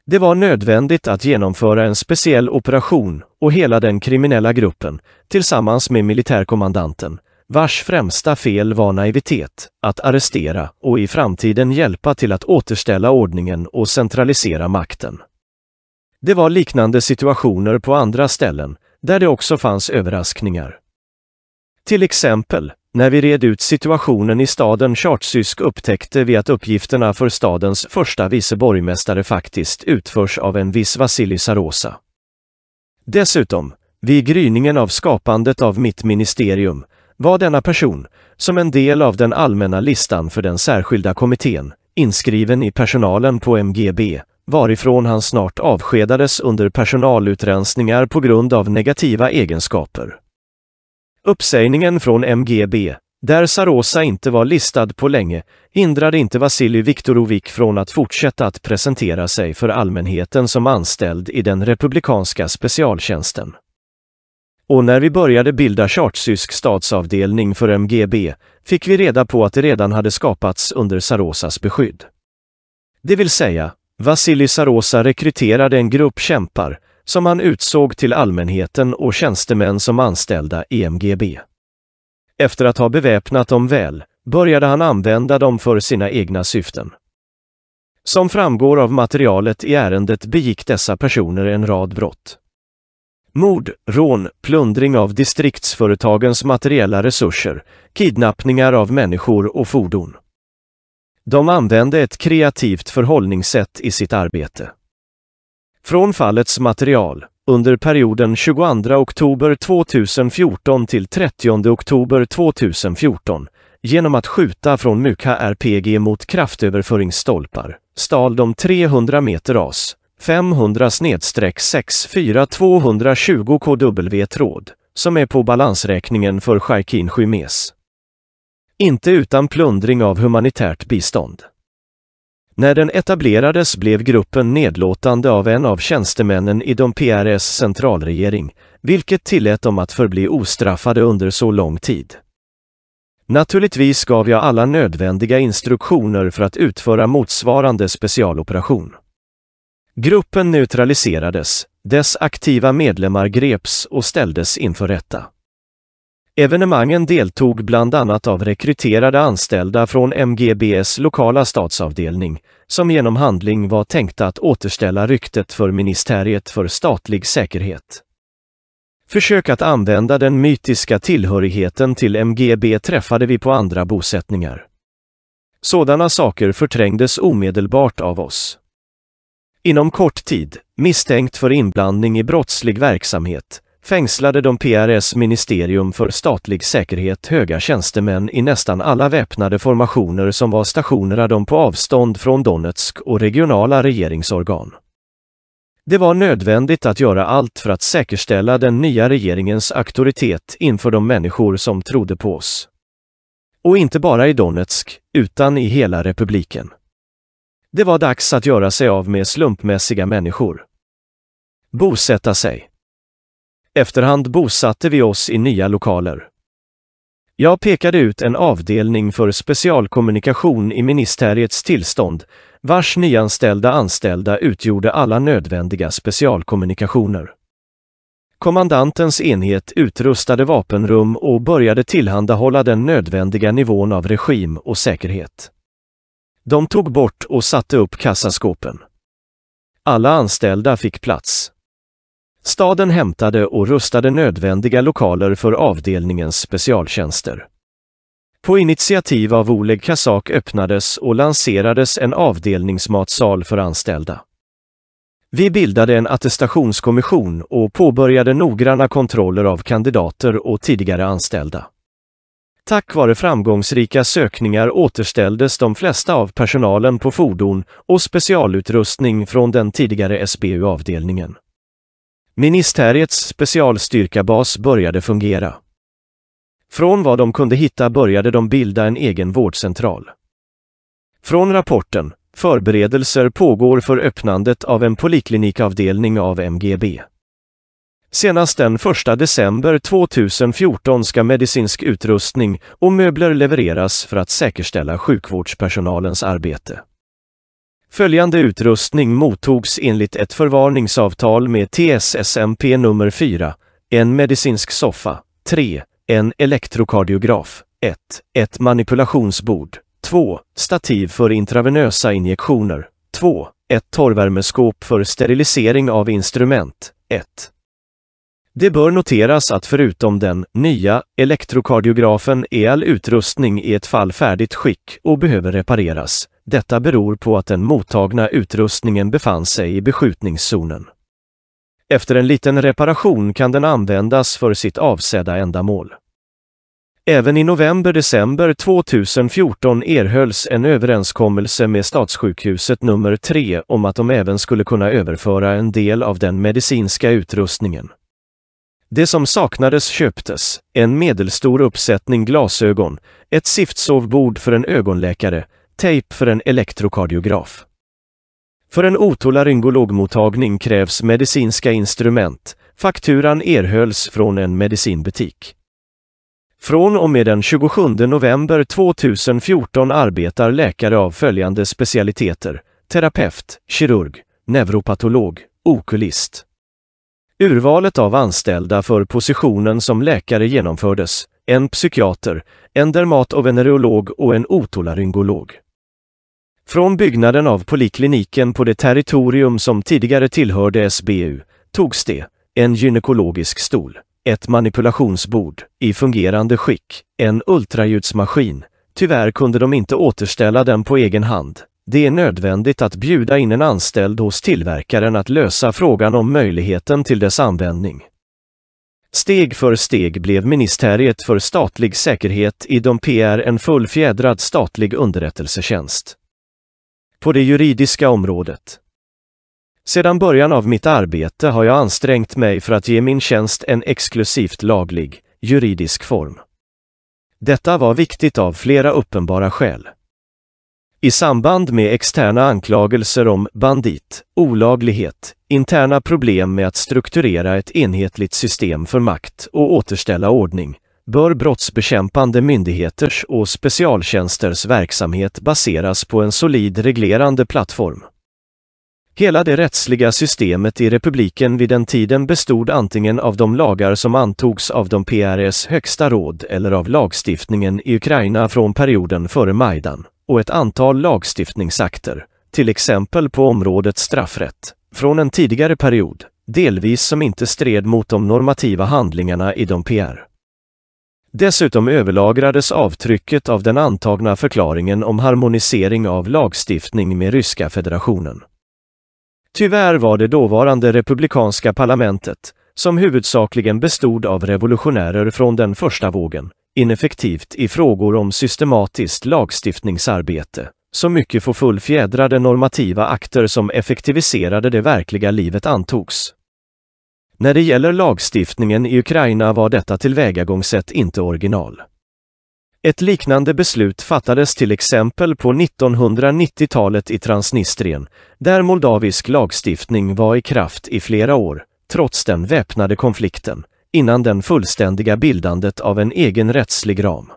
Det var nödvändigt att genomföra en speciell operation och hela den kriminella gruppen, tillsammans med militärkommandanten, vars främsta fel var naivitet, att arrestera och i framtiden hjälpa till att återställa ordningen och centralisera makten. Det var liknande situationer på andra ställen, där det också fanns överraskningar. Till exempel, när vi red ut situationen i staden Chartsysk upptäckte vi att uppgifterna för stadens första vice borgmästare faktiskt utförs av en viss Vasili Sarosa. Dessutom, vid gryningen av skapandet av mitt ministerium, var denna person, som en del av den allmänna listan för den särskilda kommittén, inskriven i personalen på MGB, varifrån han snart avskedades under personalutrensningar på grund av negativa egenskaper. Uppsägningen från MGB, där Sarosa inte var listad på länge, hindrade inte Vasilij Viktorovic från att fortsätta att presentera sig för allmänheten som anställd i den republikanska specialtjänsten. Och när vi började bilda Chartsysk statsavdelning för MGB fick vi reda på att det redan hade skapats under Sarosas beskydd. Det vill säga, Vasily Sarosa rekryterade en grupp kämpar, som han utsåg till allmänheten och tjänstemän som anställda i MGB. Efter att ha beväpnat dem väl, började han använda dem för sina egna syften. Som framgår av materialet i ärendet begick dessa personer en rad brott. Mord, rån, plundring av distriktsföretagens materiella resurser, kidnappningar av människor och fordon. De använde ett kreativt förhållningssätt i sitt arbete. Från fallets material, under perioden 22 oktober 2014 till 30 oktober 2014, genom att skjuta från Mukha RPG mot kraftöverföringsstolpar, stal de 300 meter AS, 500 snedstreck, 64 220 kW tråd, som är på balansräkningen för Sharkin Schimes. Inte utan plundring av humanitärt bistånd. När den etablerades blev gruppen nedlåtande av en av tjänstemännen i de PRS centralregering, vilket tillät dem att förbli ostraffade under så lång tid. Naturligtvis gav jag alla nödvändiga instruktioner för att utföra motsvarande specialoperation. Gruppen neutraliserades, dess aktiva medlemmar greps och ställdes inför rätta. Evenemangen deltog bland annat av rekryterade anställda från MGBs lokala statsavdelning, som genom handling var tänkta att återställa ryktet för Ministeriet för statlig säkerhet. Försök att använda den mytiska tillhörigheten till MGB träffade vi på andra bosättningar. Sådana saker förträngdes omedelbart av oss. Inom kort tid, misstänkt för inblandning i brottslig verksamhet, fängslade de PRS ministerium för statlig säkerhet höga tjänstemän i nästan alla väpnade formationer som var stationerade på avstånd från Donetsk och regionala regeringsorgan. Det var nödvändigt att göra allt för att säkerställa den nya regeringens auktoritet inför de människor som trodde på oss. Och inte bara i Donetsk, utan i hela republiken. Det var dags att göra sig av med slumpmässiga människor. Bosätta sig efterhand bosatte vi oss i nya lokaler. Jag pekade ut en avdelning för specialkommunikation i ministeriets tillstånd, vars nyanställda anställda utgjorde alla nödvändiga specialkommunikationer. Kommandantens enhet utrustade vapenrum och började tillhandahålla den nödvändiga nivån av regim och säkerhet. De tog bort och satte upp kassaskåpen. Alla anställda fick plats. Staden hämtade och rustade nödvändiga lokaler för avdelningens specialtjänster. På initiativ av Oleg Kazak öppnades och lanserades en avdelningsmatsal för anställda. Vi bildade en attestationskommission och påbörjade noggranna kontroller av kandidater och tidigare anställda. Tack vare framgångsrika sökningar återställdes de flesta av personalen på fordon och specialutrustning från den tidigare SBU-avdelningen. Ministeriets specialstyrkabas började fungera. Från vad de kunde hitta började de bilda en egen vårdcentral. Från rapporten Förberedelser pågår för öppnandet av en poliklinikavdelning av MGB. Senast den 1 december 2014 ska medicinsk utrustning och möbler levereras för att säkerställa sjukvårdspersonalens arbete. Följande utrustning mottogs enligt ett förvarningsavtal med TSSMP nummer 4, en medicinsk soffa, 3, en elektrokardiograf, 1, ett manipulationsbord, 2, stativ för intravenösa injektioner, 2, ett torrvärmeskåp för sterilisering av instrument, 1. Det bör noteras att förutom den nya elektrokardiografen är all utrustning i ett fall färdigt skick och behöver repareras. Detta beror på att den mottagna utrustningen befann sig i beskjutningszonen. Efter en liten reparation kan den användas för sitt avsedda ändamål. Även i november-december 2014 erhölls en överenskommelse med Stadssjukhuset nummer 3 om att de även skulle kunna överföra en del av den medicinska utrustningen. Det som saknades köptes, en medelstor uppsättning glasögon, ett siftsovbord för en ögonläkare, Tejp för en elektrokardiograf. För en otolaryngologmottagning krävs medicinska instrument. Fakturan erhölls från en medicinbutik. Från och med den 27 november 2014 arbetar läkare av följande specialiteter. Terapeut, kirurg, neuropatolog, okulist. Urvalet av anställda för positionen som läkare genomfördes. En psykiater, en dermatovenerolog och en otolaryngolog. Från byggnaden av polikliniken på det territorium som tidigare tillhörde SBU togs det en gynekologisk stol, ett manipulationsbord i fungerande skick, en ultraljudsmaskin. Tyvärr kunde de inte återställa den på egen hand. Det är nödvändigt att bjuda in en anställd hos tillverkaren att lösa frågan om möjligheten till dess användning. Steg för steg blev Ministeriet för statlig säkerhet i de PR en fullfjädrad statlig underrättelsetjänst på det juridiska området. Sedan början av mitt arbete har jag ansträngt mig för att ge min tjänst en exklusivt laglig, juridisk form. Detta var viktigt av flera uppenbara skäl. I samband med externa anklagelser om bandit, olaglighet, interna problem med att strukturera ett enhetligt system för makt och återställa ordning, bör brottsbekämpande myndigheters och specialtjänsters verksamhet baseras på en solid reglerande plattform. Hela det rättsliga systemet i republiken vid den tiden bestod antingen av de lagar som antogs av de PRS högsta råd eller av lagstiftningen i Ukraina från perioden före Majdan och ett antal lagstiftningsakter, till exempel på området straffrätt, från en tidigare period, delvis som inte stred mot de normativa handlingarna i de PR. Dessutom överlagrades avtrycket av den antagna förklaringen om harmonisering av lagstiftning med Ryska federationen. Tyvärr var det dåvarande republikanska parlamentet, som huvudsakligen bestod av revolutionärer från den första vågen, ineffektivt i frågor om systematiskt lagstiftningsarbete, så mycket få fullfjädrade normativa akter som effektiviserade det verkliga livet antogs. När det gäller lagstiftningen i Ukraina var detta tillvägagångssätt inte original. Ett liknande beslut fattades till exempel på 1990-talet i Transnistrien, där moldavisk lagstiftning var i kraft i flera år, trots den väpnade konflikten, innan den fullständiga bildandet av en egen rättslig ram.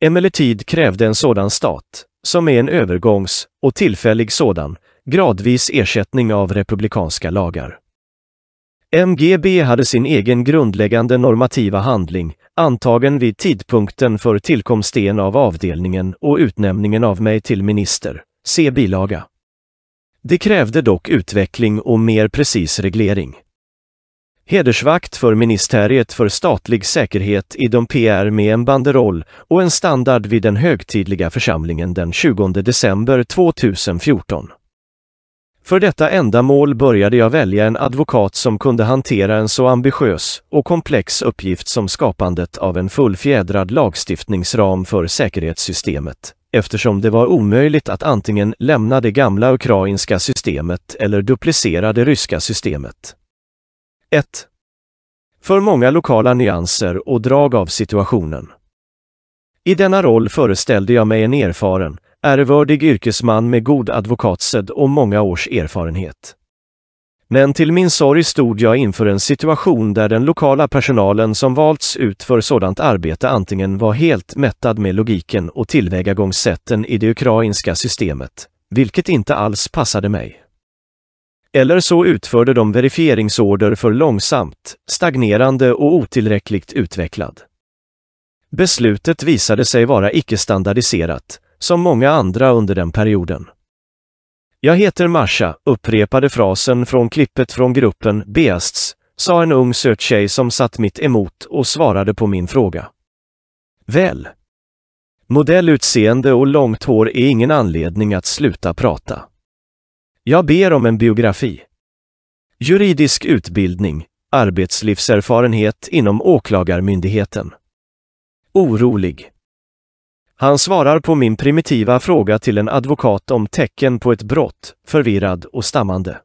Emellertid krävde en sådan stat, som är en övergångs och tillfällig sådan, gradvis ersättning av republikanska lagar. MGB hade sin egen grundläggande normativa handling, antagen vid tidpunkten för tillkomsten av avdelningen och utnämningen av mig till minister. Se bilaga. Det krävde dock utveckling och mer precis reglering. Hedersvakt för Ministeriet för statlig säkerhet i de PR med en banderoll och en standard vid den högtidliga församlingen den 20 december 2014. För detta ändamål började jag välja en advokat som kunde hantera en så ambitiös och komplex uppgift som skapandet av en fullfjädrad lagstiftningsram för säkerhetssystemet, eftersom det var omöjligt att antingen lämna det gamla ukrainska systemet eller duplicera det ryska systemet. 1. För många lokala nyanser och drag av situationen. I denna roll föreställde jag mig en erfaren, ärevördig yrkesman med god advokatsed och många års erfarenhet. Men till min sorg stod jag inför en situation där den lokala personalen som valts ut för sådant arbete antingen var helt mättad med logiken och tillvägagångssätten i det ukrainska systemet, vilket inte alls passade mig. Eller så utförde de verifieringsorder för långsamt, stagnerande och otillräckligt utvecklad. Beslutet visade sig vara icke-standardiserat, som många andra under den perioden. Jag heter Marsha, upprepade frasen från klippet från gruppen Beasts, sa en ung söt tjej som satt mitt emot och svarade på min fråga. Väl. Modellutseende och långt hår är ingen anledning att sluta prata. Jag ber om en biografi. Juridisk utbildning, arbetslivserfarenhet inom Åklagarmyndigheten. Orolig. Han svarar på min primitiva fråga till en advokat om tecken på ett brott, förvirrad och stammande.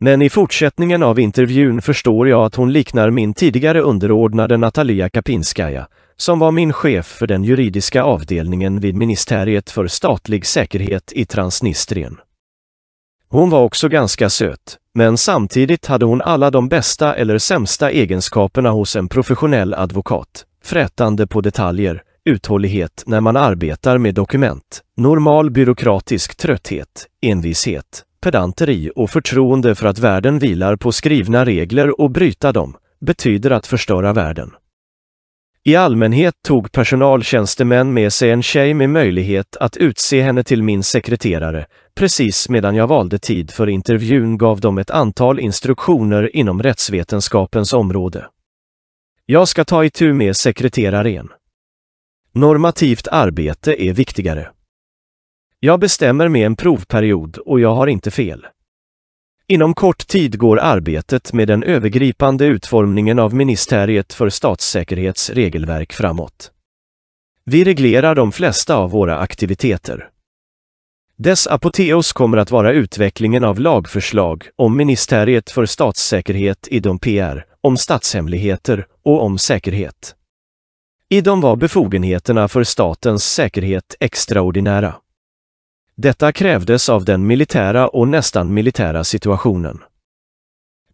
Men i fortsättningen av intervjun förstår jag att hon liknar min tidigare underordnade Natalia Kapinskaja, som var min chef för den juridiska avdelningen vid Ministeriet för statlig säkerhet i Transnistrien. Hon var också ganska söt, men samtidigt hade hon alla de bästa eller sämsta egenskaperna hos en professionell advokat, frätande på detaljer, uthållighet när man arbetar med dokument, normal byråkratisk trötthet, envishet, pedanteri och förtroende för att världen vilar på skrivna regler och bryta dem, betyder att förstöra världen. I allmänhet tog personaltjänstemän med sig en tjej med möjlighet att utse henne till min sekreterare. Precis medan jag valde tid för intervjun gav de ett antal instruktioner inom rättsvetenskapens område. Jag ska ta itu med sekreteraren. Normativt arbete är viktigare. Jag bestämmer med en provperiod och jag har inte fel. Inom kort tid går arbetet med den övergripande utformningen av Ministeriet för statssäkerhets regelverk framåt. Vi reglerar de flesta av våra aktiviteter. Dess apoteos kommer att vara utvecklingen av lagförslag om Ministeriet för statssäkerhet i de PR, om statshemligheter och om säkerhet. I dem var befogenheterna för statens säkerhet extraordinära. Detta krävdes av den militära och nästan militära situationen.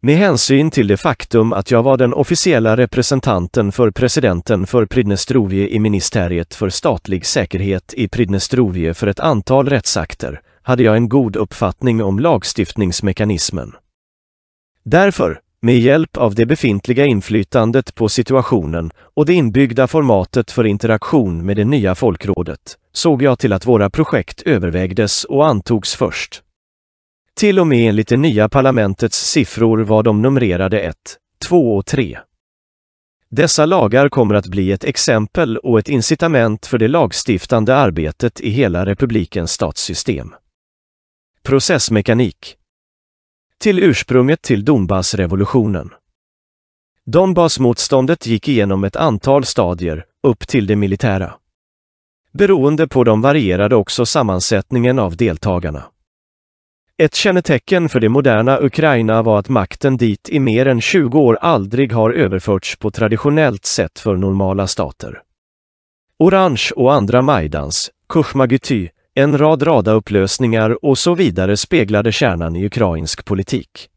Med hänsyn till det faktum att jag var den officiella representanten för presidenten för Pridnestrovje i ministeriet för statlig säkerhet i Pridnestrovje för ett antal rättsakter, hade jag en god uppfattning om lagstiftningsmekanismen. Därför, med hjälp av det befintliga inflytandet på situationen och det inbyggda formatet för interaktion med det nya folkrådet, såg jag till att våra projekt övervägdes och antogs först. Till och med enligt det nya parlamentets siffror var de numrerade 1, 2 och 3. Dessa lagar kommer att bli ett exempel och ett incitament för det lagstiftande arbetet i hela republikens statssystem. Processmekanik till ursprunget till Donbassrevolutionen. Donbassmotståndet gick igenom ett antal stadier, upp till det militära. Beroende på dem varierade också sammansättningen av deltagarna. Ett kännetecken för det moderna Ukraina var att makten dit i mer än 20 år aldrig har överförts på traditionellt sätt för normala stater. Orange och andra Majdans, Kuchmagyty, en rad radaupplösningar och så vidare speglade kärnan i ukrainsk politik.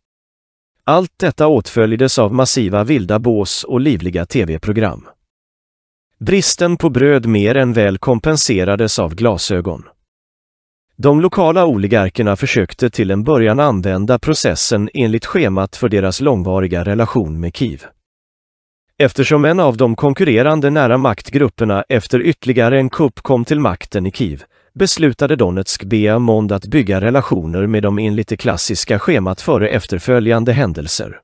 Allt detta åtföljdes av massiva vilda bås och livliga tv-program. Bristen på bröd mer än väl kompenserades av glasögon. De lokala oligarkerna försökte till en början använda processen enligt schemat för deras långvariga relation med Kiev. Eftersom en av de konkurrerande nära maktgrupperna efter ytterligare en kupp kom till makten i Kiev beslutade Donetsk Mond att bygga relationer med dem enligt det klassiska schemat före efterföljande händelser.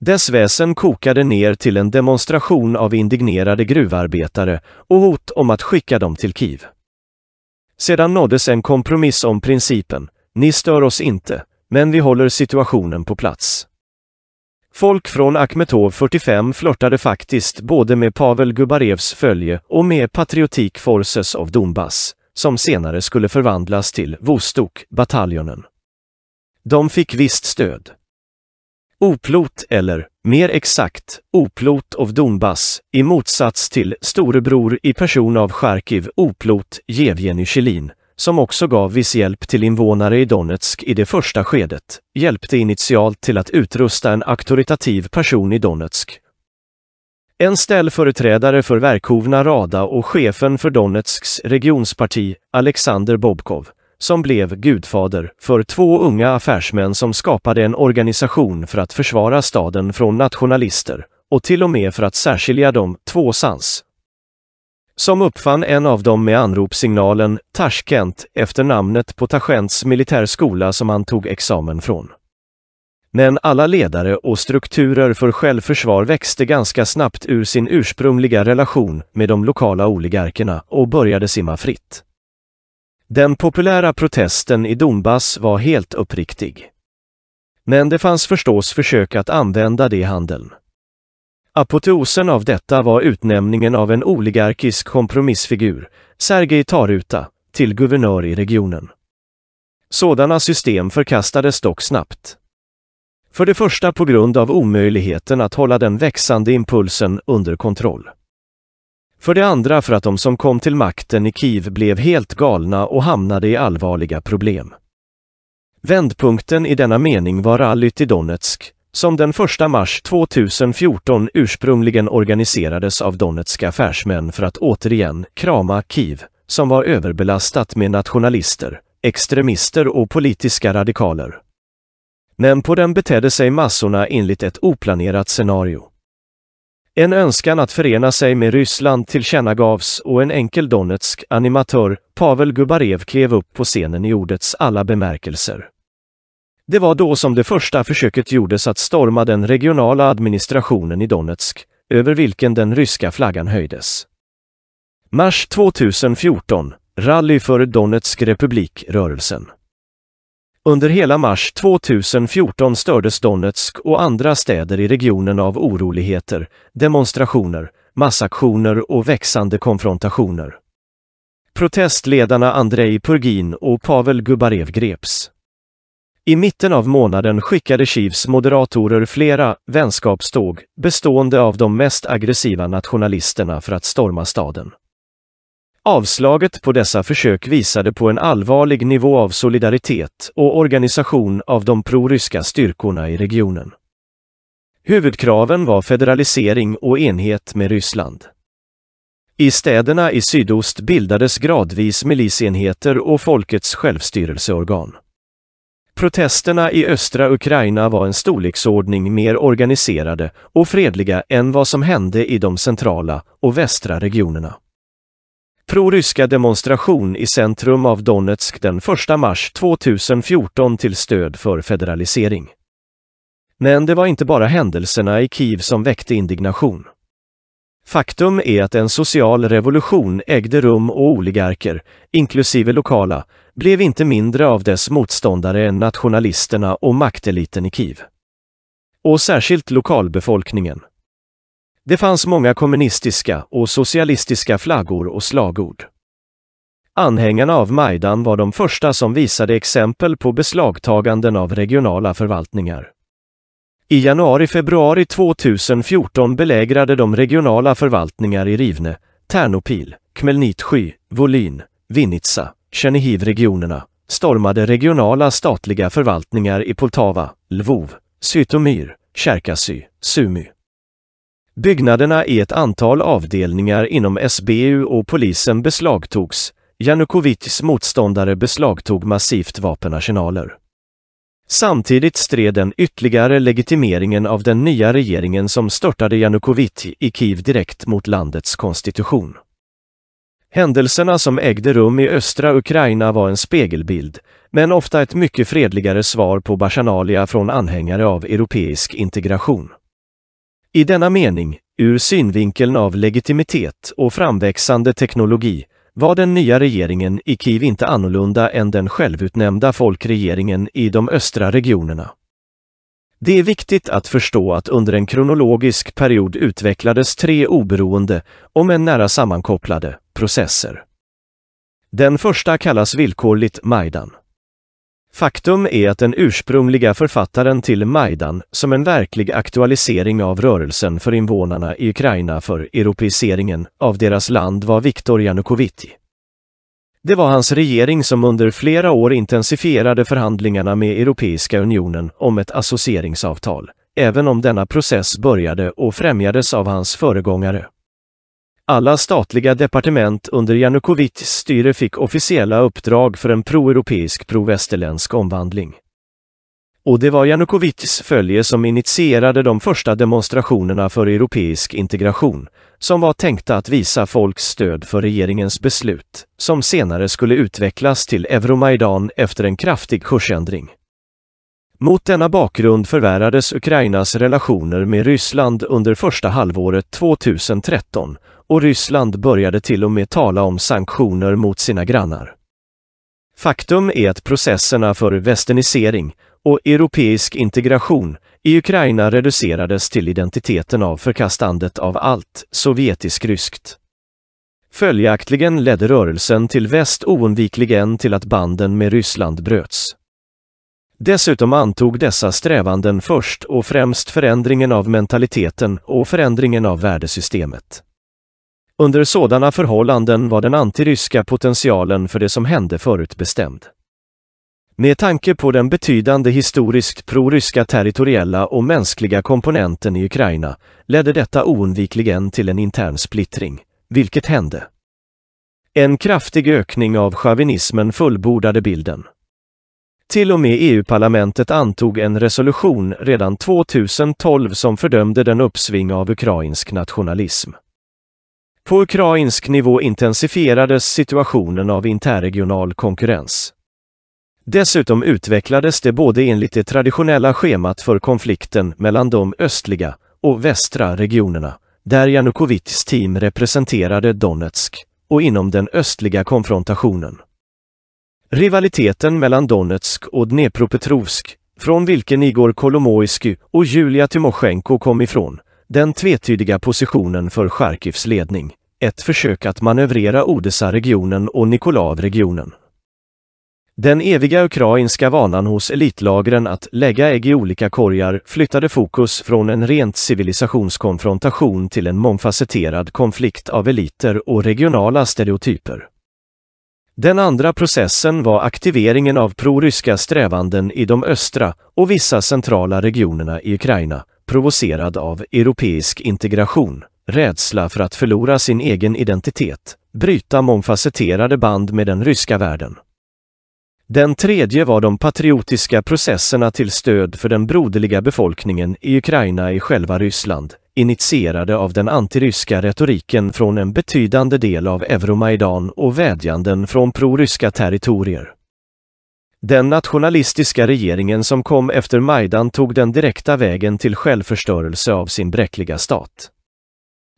Dess väsen kokade ner till en demonstration av indignerade gruvarbetare och hot om att skicka dem till Kiev. Sedan nåddes en kompromiss om principen, ni stör oss inte, men vi håller situationen på plats. Folk från Akhmetov 45 flörtade faktiskt både med Pavel Gubarevs följe och med patriotik Forces av Donbass, som senare skulle förvandlas till Vostok-bataljonen. De fick visst stöd. Oplot eller, mer exakt, Oplot of Donbass, i motsats till storebror i person av Charkiv Oplot Jevgenij Kjellin, som också gav viss hjälp till invånare i Donetsk i det första skedet, hjälpte initialt till att utrusta en auktoritativ person i Donetsk en ställföreträdare för Verkhovna Rada och chefen för Donetsks regionsparti, Alexander Bobkov, som blev gudfader för två unga affärsmän som skapade en organisation för att försvara staden från nationalister och till och med för att särskilja de två sans. Som uppfann en av dem med anropssignalen Tashkent efter namnet på Tashkents militärskola som han tog examen från. Men alla ledare och strukturer för självförsvar växte ganska snabbt ur sin ursprungliga relation med de lokala oligarkerna och började simma fritt. Den populära protesten i Donbass var helt uppriktig. Men det fanns förstås försök att använda det i handeln. Apoteosen av detta var utnämningen av en oligarkisk kompromissfigur, Sergej Taruta, till guvernör i regionen. Sådana system förkastades dock snabbt. För det första på grund av omöjligheten att hålla den växande impulsen under kontroll. För det andra för att de som kom till makten i Kiev blev helt galna och hamnade i allvarliga problem. Vändpunkten i denna mening var rallyt i Donetsk, som den 1 mars 2014 ursprungligen organiserades av Donetska affärsmän för att återigen krama Kiev, som var överbelastat med nationalister, extremister och politiska radikaler men på den betedde sig massorna enligt ett oplanerat scenario. En önskan att förena sig med Ryssland tillkännagavs och en enkel donetsk animatör, Pavel Gubarev, klev upp på scenen i ordets alla bemärkelser. Det var då som det första försöket gjordes att storma den regionala administrationen i Donetsk, över vilken den ryska flaggan höjdes. Mars 2014, rally för Donetsk republik-rörelsen. Under hela mars 2014 stördes Donetsk och andra städer i regionen av oroligheter, demonstrationer, massaktioner och växande konfrontationer. Protestledarna Andrei Purgin och Pavel Gubarev greps. I mitten av månaden skickade Kivs moderatorer flera vänskapståg bestående av de mest aggressiva nationalisterna för att storma staden. Avslaget på dessa försök visade på en allvarlig nivå av solidaritet och organisation av de proryska styrkorna i regionen. Huvudkraven var federalisering och enhet med Ryssland. I städerna i sydost bildades gradvis milisenheter och folkets självstyrelseorgan. Protesterna i östra Ukraina var en storleksordning mer organiserade och fredliga än vad som hände i de centrala och västra regionerna proryska demonstration i centrum av Donetsk den 1 mars 2014 till stöd för federalisering. Men det var inte bara händelserna i Kiev som väckte indignation. Faktum är att en social revolution ägde rum och oligarker, inklusive lokala, blev inte mindre av dess motståndare än nationalisterna och makteliten i Kiev. Och särskilt lokalbefolkningen. Det fanns många kommunistiska och socialistiska flaggor och slagord. Anhängarna av Majdan var de första som visade exempel på beslagtaganden av regionala förvaltningar. I januari-februari 2014 belägrade de regionala förvaltningar i Rivne, Ternopil, Kmelnitsky, Volyn, Vinitsa, Tjernihiv-regionerna, stormade regionala statliga förvaltningar i Poltava, Lvov, Sytomyr, Cherkasy, Sumy, Byggnaderna i ett antal avdelningar inom SBU och polisen beslagtogs. Janukovitjs motståndare beslagtog massivt vapenarsenaler. Samtidigt stred den ytterligare legitimeringen av den nya regeringen som störtade Janukovitj i Kiev direkt mot landets konstitution. Händelserna som ägde rum i östra Ukraina var en spegelbild, men ofta ett mycket fredligare svar på Bashanalia från anhängare av europeisk integration. I denna mening, ur synvinkeln av legitimitet och framväxande teknologi, var den nya regeringen i Kiev inte annorlunda än den självutnämnda folkregeringen i de östra regionerna. Det är viktigt att förstå att under en kronologisk period utvecklades tre oberoende, om än nära sammankopplade, processer. Den första kallas villkorligt Majdan. Faktum är att den ursprungliga författaren till Majdan, som en verklig aktualisering av rörelsen för invånarna i Ukraina för europeiseringen av deras land var Viktor Janukovitj. Det var hans regering som under flera år intensifierade förhandlingarna med Europeiska unionen om ett associeringsavtal, även om denna process började och främjades av hans föregångare. Alla statliga departement under Janukovitjs styre fick officiella uppdrag för en proeuropeisk provästerländsk omvandling. Och det var Janukovitjs följe som initierade de första demonstrationerna för europeisk integration, som var tänkta att visa folks stöd för regeringens beslut, som senare skulle utvecklas till Euromaidan efter en kraftig kursändring. Mot denna bakgrund förvärrades Ukrainas relationer med Ryssland under första halvåret 2013 och Ryssland började till och med tala om sanktioner mot sina grannar. Faktum är att processerna för västernisering och europeisk integration i Ukraina reducerades till identiteten av förkastandet av allt sovjetisk-ryskt. Följaktligen ledde rörelsen till väst oundvikligen till att banden med Ryssland bröts. Dessutom antog dessa strävanden först och främst förändringen av mentaliteten och förändringen av värdesystemet. Under sådana förhållanden var den antiryska potentialen för det som hände förutbestämd. Med tanke på den betydande historiskt proryska territoriella och mänskliga komponenten i Ukraina ledde detta oundvikligen till en intern splittring, vilket hände. En kraftig ökning av chauvinismen fullbordade bilden. Till och med EU-parlamentet antog en resolution redan 2012 som fördömde den uppsving av ukrainsk nationalism. På ukrainsk nivå intensifierades situationen av interregional konkurrens. Dessutom utvecklades det både enligt det traditionella schemat för konflikten mellan de östliga och västra regionerna, där Janukovitjs team representerade Donetsk, och inom den östliga konfrontationen. Rivaliteten mellan Donetsk och Dnepropetrovsk, från vilken Igor Kolomoisky och Julia Tymosjenko kom ifrån, den tvetydiga positionen för Charkivs ledning, ett försök att manövrera Odessa-regionen och Nikolav-regionen. Den eviga ukrainska vanan hos elitlagren att lägga ägg i olika korgar flyttade fokus från en rent civilisationskonfrontation till en mångfacetterad konflikt av eliter och regionala stereotyper. Den andra processen var aktiveringen av proryska strävanden i de östra och vissa centrala regionerna i Ukraina, provocerad av europeisk integration, rädsla för att förlora sin egen identitet, bryta mångfacetterade band med den ryska världen. Den tredje var de patriotiska processerna till stöd för den broderliga befolkningen i Ukraina i själva Ryssland, initierade av den antiryska retoriken från en betydande del av Euromaidan och vädjanden från proryska territorier. Den nationalistiska regeringen som kom efter Majdan tog den direkta vägen till självförstörelse av sin bräckliga stat.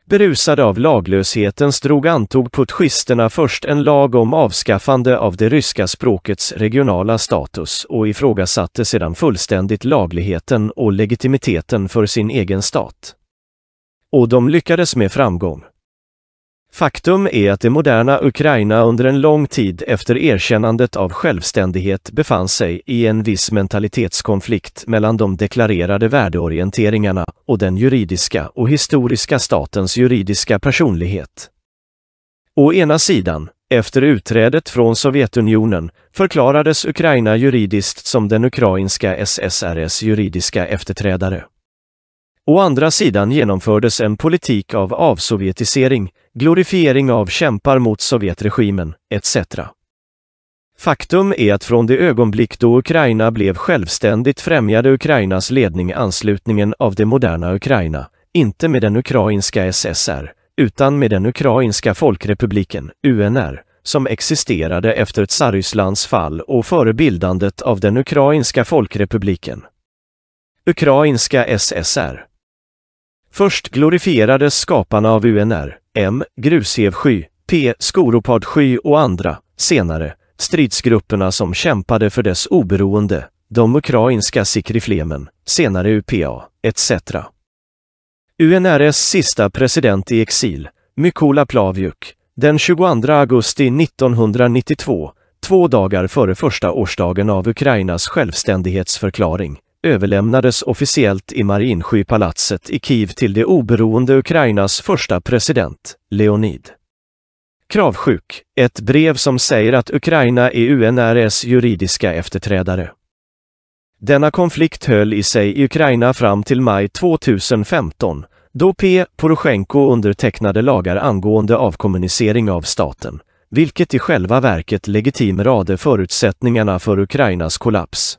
Berusade av laglöshetens drog antog putschisterna först en lag om avskaffande av det ryska språkets regionala status och ifrågasatte sedan fullständigt lagligheten och legitimiteten för sin egen stat. Och de lyckades med framgång. Faktum är att det moderna Ukraina under en lång tid efter erkännandet av självständighet befann sig i en viss mentalitetskonflikt mellan de deklarerade värdeorienteringarna och den juridiska och historiska statens juridiska personlighet. Å ena sidan, efter utträdet från Sovjetunionen, förklarades Ukraina juridiskt som den ukrainska SSRs juridiska efterträdare. Å andra sidan genomfördes en politik av avsovjetisering, glorifiering av kämpar mot Sovjetregimen, etc. Faktum är att från det ögonblick då Ukraina blev självständigt främjade Ukrainas ledning anslutningen av det moderna Ukraina, inte med den ukrainska SSR, utan med den ukrainska folkrepubliken, UNR, som existerade efter Tsarrysslands fall och före bildandet av den ukrainska folkrepubliken. Ukrainska SSR Först glorifierades skaparna av UNR, M, Grusevsky, P, Skoropadsky och andra, senare, stridsgrupperna som kämpade för dess oberoende, de ukrainska Sikriflemen, senare UPA, etc. UNRs sista president i exil, Mykola Plavjuk, den 22 augusti 1992, två dagar före första årsdagen av Ukrainas självständighetsförklaring, överlämnades officiellt i Marinskypalatset i Kiev till det oberoende Ukrainas första president, Leonid. Kravsjuk, ett brev som säger att Ukraina är UNRs juridiska efterträdare. Denna konflikt höll i sig i Ukraina fram till maj 2015, då P. Poroshenko undertecknade lagar angående avkommunicering av staten, vilket i själva verket legitimerade förutsättningarna för Ukrainas kollaps.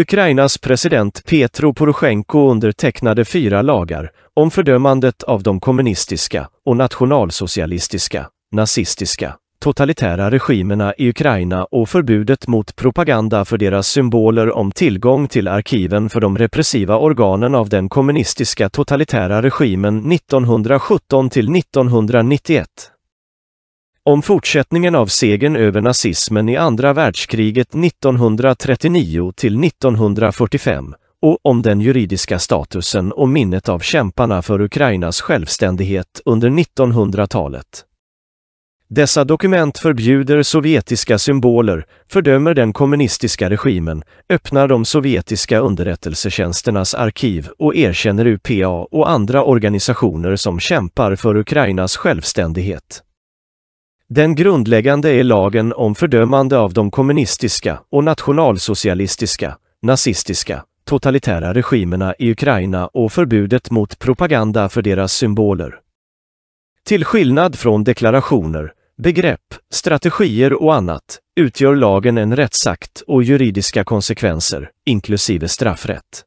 Ukrainas president Petro Poroshenko undertecknade fyra lagar om fördömandet av de kommunistiska och nationalsocialistiska, nazistiska, totalitära regimerna i Ukraina och förbudet mot propaganda för deras symboler om tillgång till arkiven för de repressiva organen av den kommunistiska totalitära regimen 1917 till 1991 om fortsättningen av segern över nazismen i andra världskriget 1939 till 1945 och om den juridiska statusen och minnet av kämparna för Ukrainas självständighet under 1900-talet. Dessa dokument förbjuder sovjetiska symboler, fördömer den kommunistiska regimen, öppnar de sovjetiska underrättelsetjänsternas arkiv och erkänner UPA och andra organisationer som kämpar för Ukrainas självständighet. Den grundläggande är lagen om fördömande av de kommunistiska och nationalsocialistiska, nazistiska, totalitära regimerna i Ukraina och förbudet mot propaganda för deras symboler. Till skillnad från deklarationer, begrepp, strategier och annat utgör lagen en rättsakt och juridiska konsekvenser, inklusive straffrätt.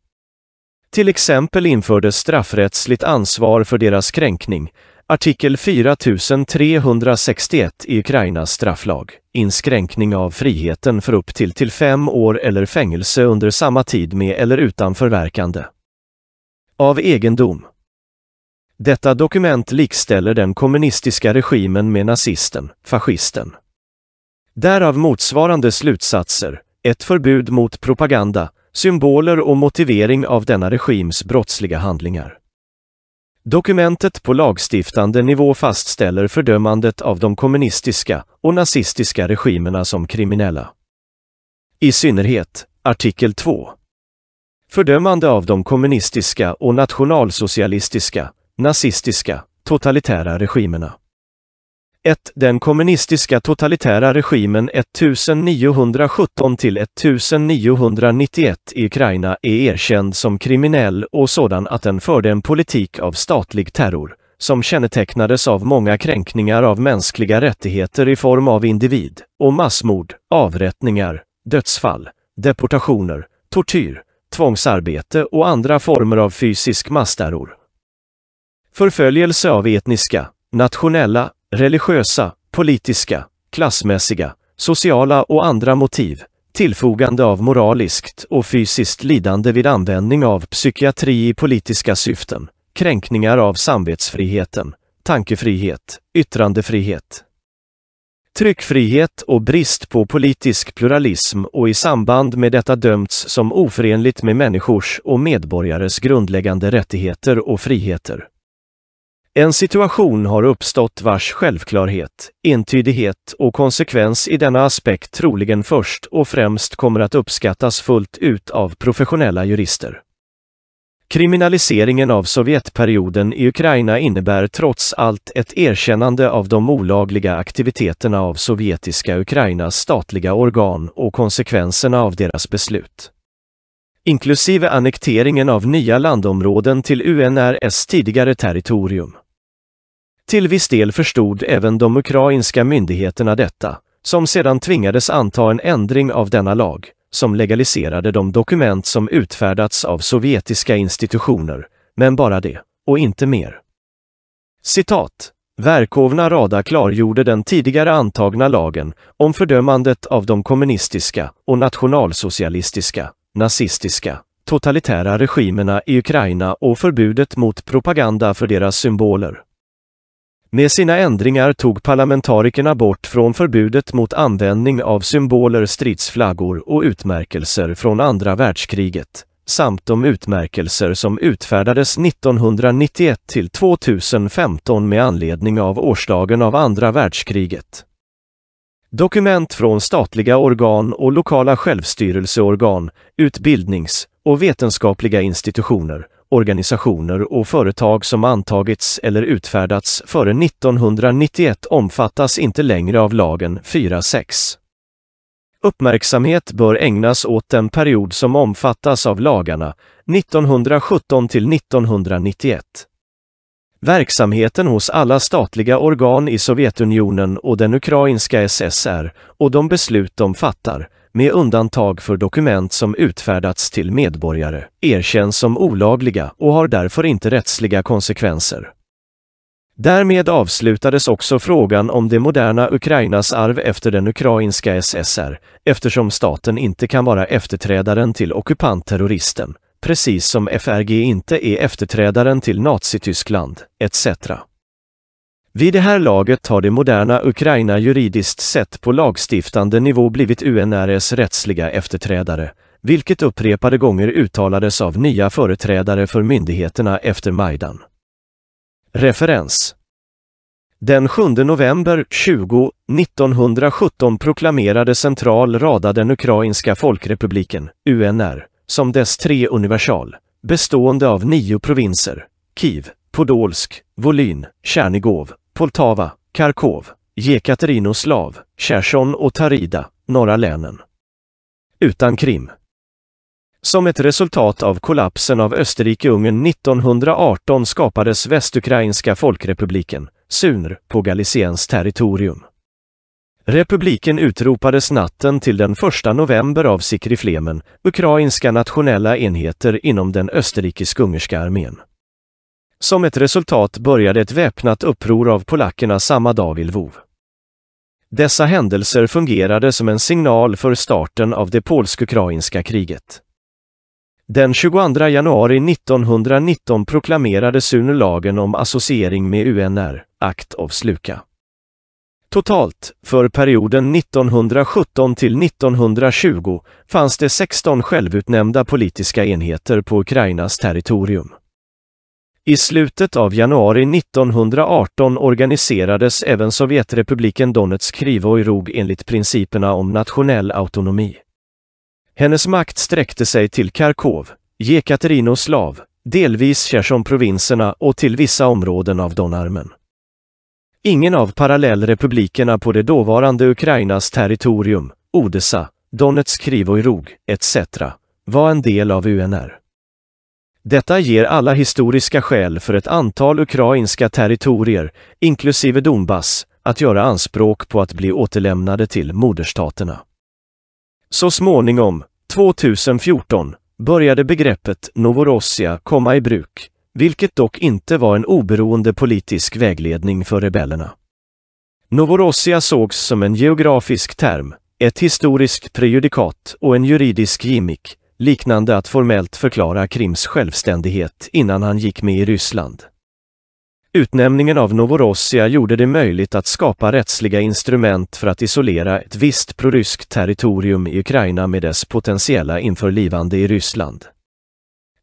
Till exempel infördes straffrättsligt ansvar för deras kränkning, Artikel 4361 i Ukrainas strafflag, inskränkning av friheten för upp till till fem år eller fängelse under samma tid med eller utan förverkande. Av egendom. Detta dokument likställer den kommunistiska regimen med nazisten, fascisten. Därav motsvarande slutsatser, ett förbud mot propaganda, symboler och motivering av denna regims brottsliga handlingar. Dokumentet på lagstiftande nivå fastställer fördömandet av de kommunistiska och nazistiska regimerna som kriminella. I synnerhet artikel 2. Fördömande av de kommunistiska och nationalsocialistiska, nazistiska, totalitära regimerna. 1. Den kommunistiska totalitära regimen 1917 till 1991 i Ukraina är erkänd som kriminell och sådan att den förde en politik av statlig terror, som kännetecknades av många kränkningar av mänskliga rättigheter i form av individ och massmord, avrättningar, dödsfall, deportationer, tortyr, tvångsarbete och andra former av fysisk massterror. Förföljelse av etniska, nationella religiösa, politiska, klassmässiga, sociala och andra motiv, tillfogande av moraliskt och fysiskt lidande vid användning av psykiatri i politiska syften, kränkningar av samvetsfriheten, tankefrihet, yttrandefrihet, tryckfrihet och brist på politisk pluralism och i samband med detta dömts som oförenligt med människors och medborgares grundläggande rättigheter och friheter. En situation har uppstått vars självklarhet, entydighet och konsekvens i denna aspekt troligen först och främst kommer att uppskattas fullt ut av professionella jurister. Kriminaliseringen av Sovjetperioden i Ukraina innebär trots allt ett erkännande av de olagliga aktiviteterna av sovjetiska Ukrainas statliga organ och konsekvenserna av deras beslut inklusive annekteringen av nya landområden till UNRs tidigare territorium. Till viss del förstod även de ukrainska myndigheterna detta, som sedan tvingades anta en ändring av denna lag, som legaliserade de dokument som utfärdats av sovjetiska institutioner, men bara det, och inte mer. Citat. Verkovna Rada klargjorde den tidigare antagna lagen om fördömandet av de kommunistiska och nationalsocialistiska, nazistiska, totalitära regimerna i Ukraina och förbudet mot propaganda för deras symboler, med sina ändringar tog parlamentarikerna bort från förbudet mot användning av symboler, stridsflaggor och utmärkelser från andra världskriget, samt de utmärkelser som utfärdades 1991 till 2015 med anledning av årsdagen av andra världskriget. Dokument från statliga organ och lokala självstyrelseorgan, utbildnings och vetenskapliga institutioner organisationer och företag som antagits eller utfärdats före 1991 omfattas inte längre av lagen 4.6. Uppmärksamhet bör ägnas åt den period som omfattas av lagarna 1917 till 1991. Verksamheten hos alla statliga organ i Sovjetunionen och den ukrainska SSR och de beslut de fattar med undantag för dokument som utfärdats till medborgare, erkänns som olagliga och har därför inte rättsliga konsekvenser. Därmed avslutades också frågan om det moderna Ukrainas arv efter den ukrainska SSR, eftersom staten inte kan vara efterträdaren till ockupantterroristen, precis som FRG inte är efterträdaren till Nazityskland, etc. Vid det här laget har det moderna Ukraina juridiskt sett på lagstiftande nivå blivit UNRs rättsliga efterträdare, vilket upprepade gånger uttalades av nya företrädare för myndigheterna efter Majdan. Referens den 7 november 20, 1917 proklamerade Central Rada den ukrainska folkrepubliken, UNR, som dess tre universal, bestående av nio provinser, Kiev, Podolsk, Volyn, Tjernigov Poltava, Karkov, Jekaterinoslav, Cherson och Tarida, norra länen. Utan Krim. Som ett resultat av kollapsen av Österrike-Ungern 1918 skapades Västukrainska folkrepubliken, SUNR, på Galiciens territorium. Republiken utropades natten till den 1 november av Sikri-Flemen, ukrainska nationella enheter inom den österrikisk-ungerska armén. Som ett resultat började ett väpnat uppror av polackerna samma dag vid Lvov. Dessa händelser fungerade som en signal för starten av det polsk-ukrainska kriget. Den 22 januari 1919 proklamerade Sune lagen om associering med UNR, Akt av Sluka. Totalt, för perioden 1917 till 1920, fanns det 16 självutnämnda politiska enheter på Ukrainas territorium. I slutet av januari 1918 organiserades även Sovjetrepubliken Donetsk Krivoirog enligt principerna om nationell autonomi. Hennes makt sträckte sig till Kharkov, Jekaterinoslav, delvis Cherson-provinserna och till vissa områden av Donarmen. Ingen av parallellrepublikerna på det dåvarande Ukrainas territorium, Odessa, Donetsk Krivoirog etc. var en del av UNR. Detta ger alla historiska skäl för ett antal ukrainska territorier, inklusive Donbass, att göra anspråk på att bli återlämnade till moderstaterna. Så småningom, 2014, började begreppet Novorossia komma i bruk, vilket dock inte var en oberoende politisk vägledning för rebellerna. Novorossia sågs som en geografisk term, ett historiskt prejudikat och en juridisk gimmick, liknande att formellt förklara Krims självständighet innan han gick med i Ryssland. Utnämningen av Novorossia gjorde det möjligt att skapa rättsliga instrument för att isolera ett visst proryskt territorium i Ukraina med dess potentiella införlivande i Ryssland.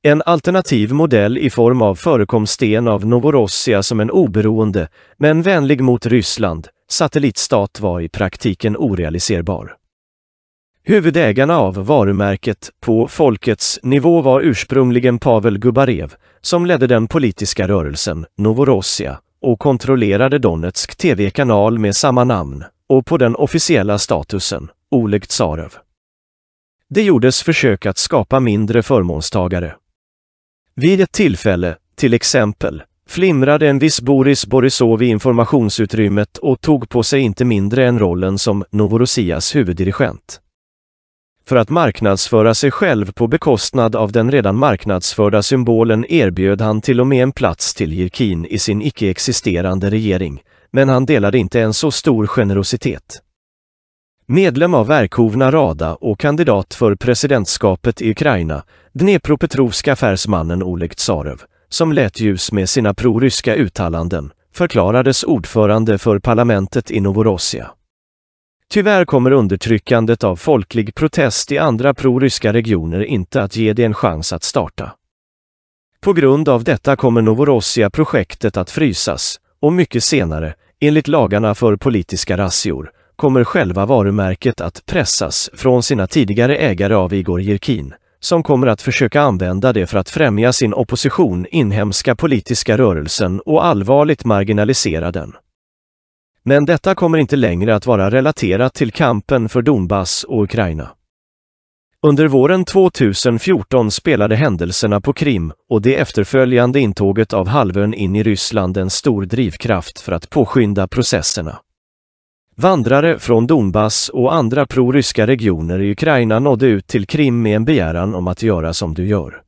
En alternativ modell i form av förekomsten av Novorossia som en oberoende, men vänlig mot Ryssland, satellitstat var i praktiken orealiserbar. Huvudägarna av varumärket på folkets nivå var ursprungligen Pavel Gubarev, som ledde den politiska rörelsen Novorossia och kontrollerade Donetsk TV-kanal med samma namn och på den officiella statusen Oleg Tsarev. Det gjordes försök att skapa mindre förmånstagare. Vid ett tillfälle, till exempel, flimrade en viss Boris Borisov i informationsutrymmet och tog på sig inte mindre än rollen som Novorossias huvuddirigent. För att marknadsföra sig själv på bekostnad av den redan marknadsförda symbolen erbjöd han till och med en plats till Jirkin i sin icke-existerande regering, men han delade inte en så stor generositet. Medlem av Verkhovna Rada och kandidat för presidentskapet i Ukraina, Dnepropetrovsk affärsmannen Oleg Tsarev, som lät ljus med sina proryska uttalanden, förklarades ordförande för parlamentet i Novorossia. Tyvärr kommer undertryckandet av folklig protest i andra proryska regioner inte att ge det en chans att starta. På grund av detta kommer Novorossia-projektet att frysas och mycket senare, enligt lagarna för politiska razzior, kommer själva varumärket att pressas från sina tidigare ägare av Igor Jirkin, som kommer att försöka använda det för att främja sin opposition inhemska politiska rörelsen och allvarligt marginalisera den. Men detta kommer inte längre att vara relaterat till kampen för Donbass och Ukraina. Under våren 2014 spelade händelserna på Krim och det efterföljande intåget av halvön in i Ryssland en stor drivkraft för att påskynda processerna. Vandrare från Donbass och andra proryska regioner i Ukraina nådde ut till Krim med en begäran om att göra som du gör.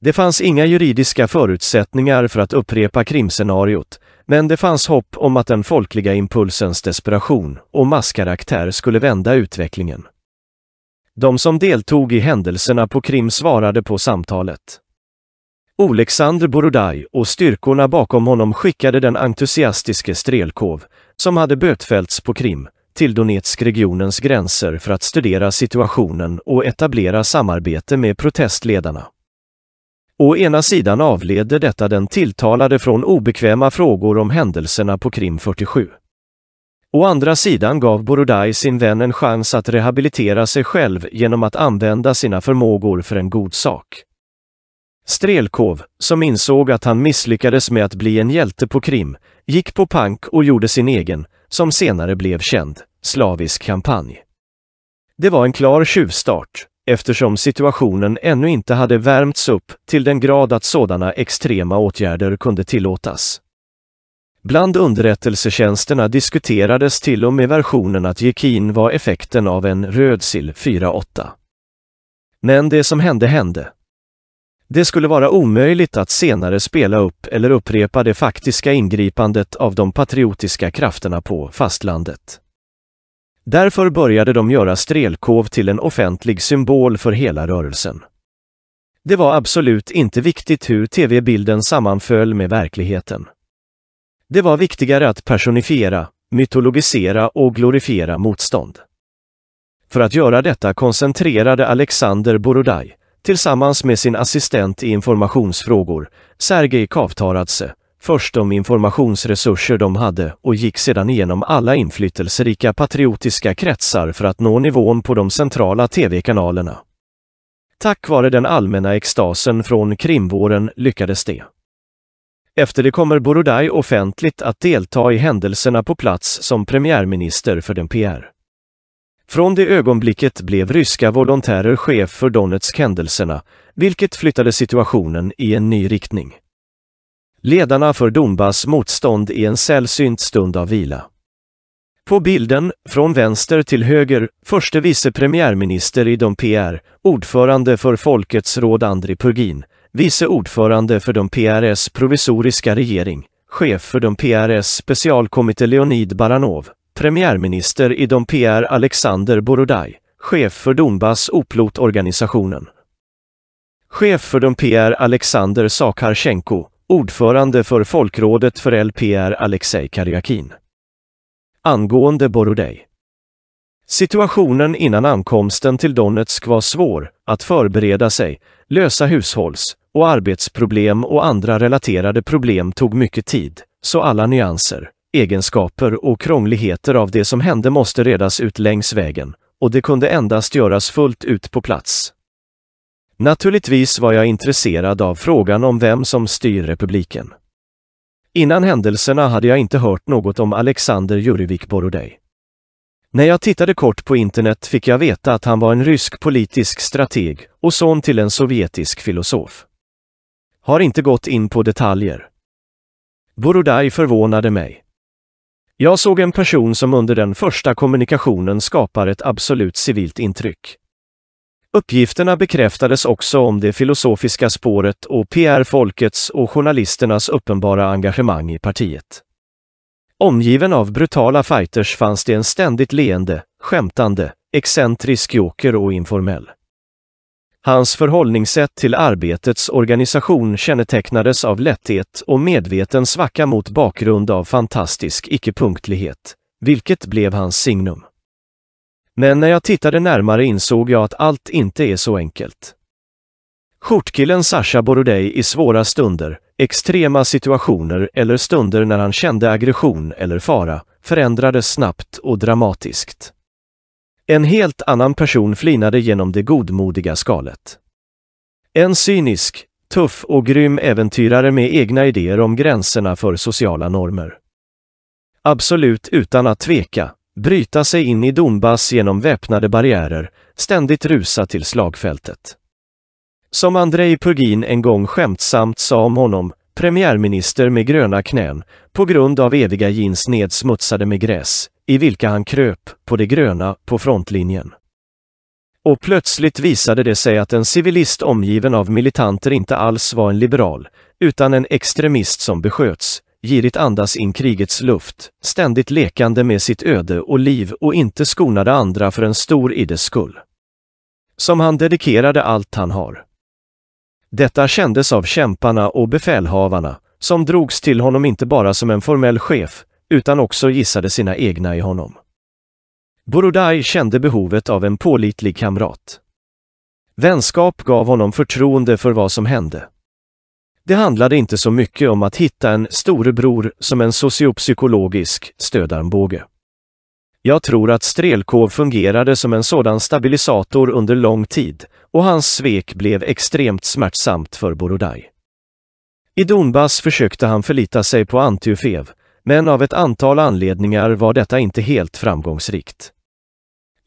Det fanns inga juridiska förutsättningar för att upprepa Krimscenariot, men det fanns hopp om att den folkliga impulsens desperation och masskaraktär skulle vända utvecklingen. De som deltog i händelserna på Krim svarade på samtalet. Oleksandr Borodaj och styrkorna bakom honom skickade den entusiastiske Strelkov, som hade bötfällts på Krim, till Donetsk-regionens gränser för att studera situationen och etablera samarbete med protestledarna. Å ena sidan avledde detta den tilltalade från obekväma frågor om händelserna på Krim 47. Å andra sidan gav Borodaj sin vän en chans att rehabilitera sig själv genom att använda sina förmågor för en god sak. Strelkov, som insåg att han misslyckades med att bli en hjälte på Krim, gick på pank och gjorde sin egen, som senare blev känd, slavisk kampanj. Det var en klar tjuvstart, eftersom situationen ännu inte hade värmts upp till den grad att sådana extrema åtgärder kunde tillåtas. Bland underrättelsetjänsterna diskuterades till och med versionen att Jekin var effekten av en Rödsil 4-8. Men det som hände hände. Det skulle vara omöjligt att senare spela upp eller upprepa det faktiska ingripandet av de patriotiska krafterna på fastlandet. Därför började de göra Strelkov till en offentlig symbol för hela rörelsen. Det var absolut inte viktigt hur tv-bilden sammanföll med verkligheten. Det var viktigare att personifiera, mytologisera och glorifiera motstånd. För att göra detta koncentrerade Alexander Borodaj, tillsammans med sin assistent i informationsfrågor, Sergej Kavtaradze, först de informationsresurser de hade och gick sedan igenom alla inflytelserika patriotiska kretsar för att nå nivån på de centrala tv-kanalerna. Tack vare den allmänna extasen från krimvåren lyckades det. Efter det kommer Borodaj offentligt att delta i händelserna på plats som premiärminister för den PR. Från det ögonblicket blev ryska volontärer chef för Donetsk-händelserna, vilket flyttade situationen i en ny riktning. Ledarna för Donbass motstånd i en sällsynt stund av vila. På bilden, från vänster till höger, förste vice premiärminister i Dompierre, ordförande för Folkets råd Andri Purgin, vice ordförande för Dompières provisoriska regering, chef för Dompières specialkommitté Leonid Baranov, premiärminister i Dompierre Alexander Borodaj, chef för Donbass Oplot-organisationen. Chef för Dompierre Alexander Sakharchenko, ordförande för Folkrådet för LPR Alexej Karyakin. Angående Borodej. Situationen innan ankomsten till Donetsk var svår, att förbereda sig, lösa hushålls och arbetsproblem och andra relaterade problem tog mycket tid, så alla nyanser, egenskaper och krångligheter av det som hände måste redas ut längs vägen, och det kunde endast göras fullt ut på plats. Naturligtvis var jag intresserad av frågan om vem som styr republiken. Innan händelserna hade jag inte hört något om Alexander Jurivik Borodej. När jag tittade kort på internet fick jag veta att han var en rysk politisk strateg och son till en sovjetisk filosof. Har inte gått in på detaljer. Borodaj förvånade mig. Jag såg en person som under den första kommunikationen skapar ett absolut civilt intryck. Uppgifterna bekräftades också om det filosofiska spåret och PR-folkets och journalisternas uppenbara engagemang i partiet. Omgiven av brutala fighters fanns det en ständigt leende, skämtande, excentrisk joker och informell. Hans förhållningssätt till arbetets organisation kännetecknades av lätthet och medveten svacka mot bakgrund av fantastisk icke-punktlighet, vilket blev hans signum. Men när jag tittade närmare insåg jag att allt inte är så enkelt. Skjortkillen Sasha Borodej i svåra stunder, extrema situationer eller stunder när han kände aggression eller fara, förändrades snabbt och dramatiskt. En helt annan person flinade genom det godmodiga skalet. En cynisk, tuff och grym äventyrare med egna idéer om gränserna för sociala normer. Absolut utan att tveka, bryta sig in i Donbass genom väpnade barriärer, ständigt rusa till slagfältet. Som Andrei Purgin en gång skämtsamt sa om honom, premiärminister med gröna knän, på grund av eviga jeans nedsmutsade med gräs, i vilka han kröp, på det gröna, på frontlinjen. Och plötsligt visade det sig att en civilist omgiven av militanter inte alls var en liberal, utan en extremist som besköts, girigt andas in krigets luft, ständigt lekande med sitt öde och liv och inte skonade andra för en stor ides skull. Som han dedikerade allt han har. Detta kändes av kämparna och befälhavarna, som drogs till honom inte bara som en formell chef, utan också gissade sina egna i honom. Borodaj kände behovet av en pålitlig kamrat. Vänskap gav honom förtroende för vad som hände. Det handlade inte så mycket om att hitta en storebror som en sociopsykologisk stödarmbåge. Jag tror att Strelkov fungerade som en sådan stabilisator under lång tid och hans svek blev extremt smärtsamt för Borodaj. I Donbass försökte han förlita sig på antiofev, men av ett antal anledningar var detta inte helt framgångsrikt.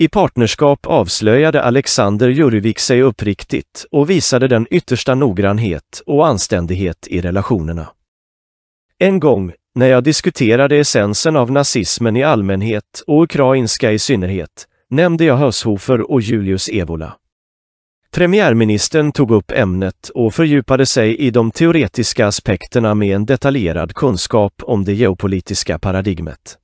I partnerskap avslöjade Alexander Jurevik sig uppriktigt och visade den yttersta noggrannhet och anständighet i relationerna. En gång, när jag diskuterade essensen av nazismen i allmänhet och ukrainska i synnerhet, nämnde jag Höshofer och Julius Evola. Premiärministern tog upp ämnet och fördjupade sig i de teoretiska aspekterna med en detaljerad kunskap om det geopolitiska paradigmet.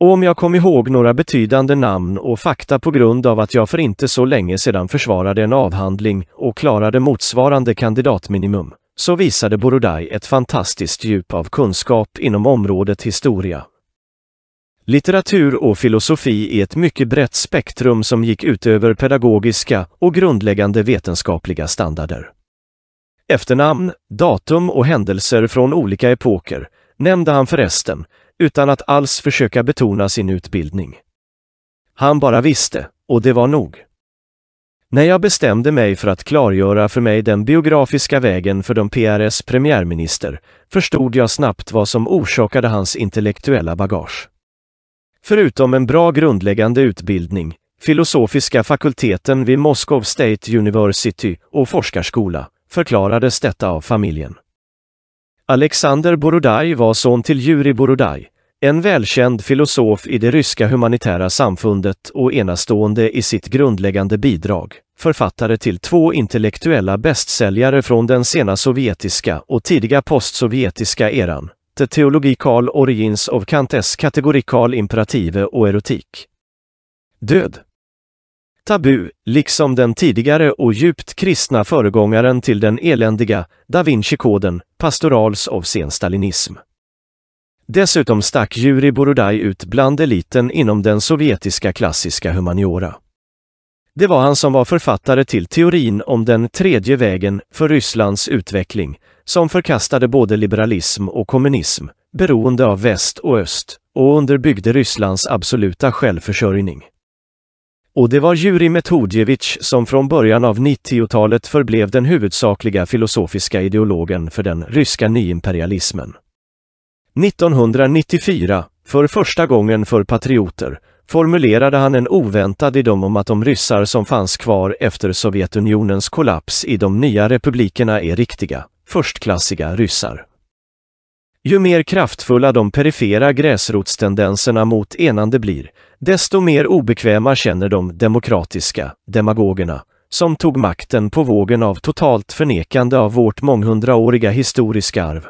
Och Om jag kom ihåg några betydande namn och fakta på grund av att jag för inte så länge sedan försvarade en avhandling och klarade motsvarande kandidatminimum, så visade Borodaj ett fantastiskt djup av kunskap inom området historia. Litteratur och filosofi är ett mycket brett spektrum som gick utöver pedagogiska och grundläggande vetenskapliga standarder. Efternamn, datum och händelser från olika epoker nämnde han förresten, utan att alls försöka betona sin utbildning. Han bara visste, och det var nog. När jag bestämde mig för att klargöra för mig den biografiska vägen för de PRS premiärminister förstod jag snabbt vad som orsakade hans intellektuella bagage. Förutom en bra grundläggande utbildning, filosofiska fakulteten vid Moscow State University och forskarskola, förklarades detta av familjen. Alexander Borodaj var son till Jurij Borodaj, en välkänd filosof i det ryska humanitära samfundet och enastående i sitt grundläggande bidrag, författare till två intellektuella bästsäljare från den sena sovjetiska och tidiga postsovjetiska eran, The Teologikal Origins of Kantes Kategorikal Imperative och Erotik. Död Tabu, liksom den tidigare och djupt kristna föregångaren till den eländiga Da Vinci-koden, Pastorals av senstalinism. Dessutom stack Jurij Borodaj ut bland eliten inom den sovjetiska klassiska humaniora. Det var han som var författare till teorin om den tredje vägen för Rysslands utveckling, som förkastade både liberalism och kommunism, beroende av väst och öst, och underbyggde Rysslands absoluta självförsörjning. Och det var Jurij Metodjevic som från början av 90-talet förblev den huvudsakliga filosofiska ideologen för den ryska nyimperialismen. 1994, för första gången för patrioter, formulerade han en oväntad idé om att de ryssar som fanns kvar efter Sovjetunionens kollaps i de nya republikerna är riktiga, förstklassiga ryssar. Ju mer kraftfulla de perifera gräsrotstendenserna mot enande blir, desto mer obekväma känner de demokratiska, demagogerna, som tog makten på vågen av totalt förnekande av vårt månghundraåriga historiska arv.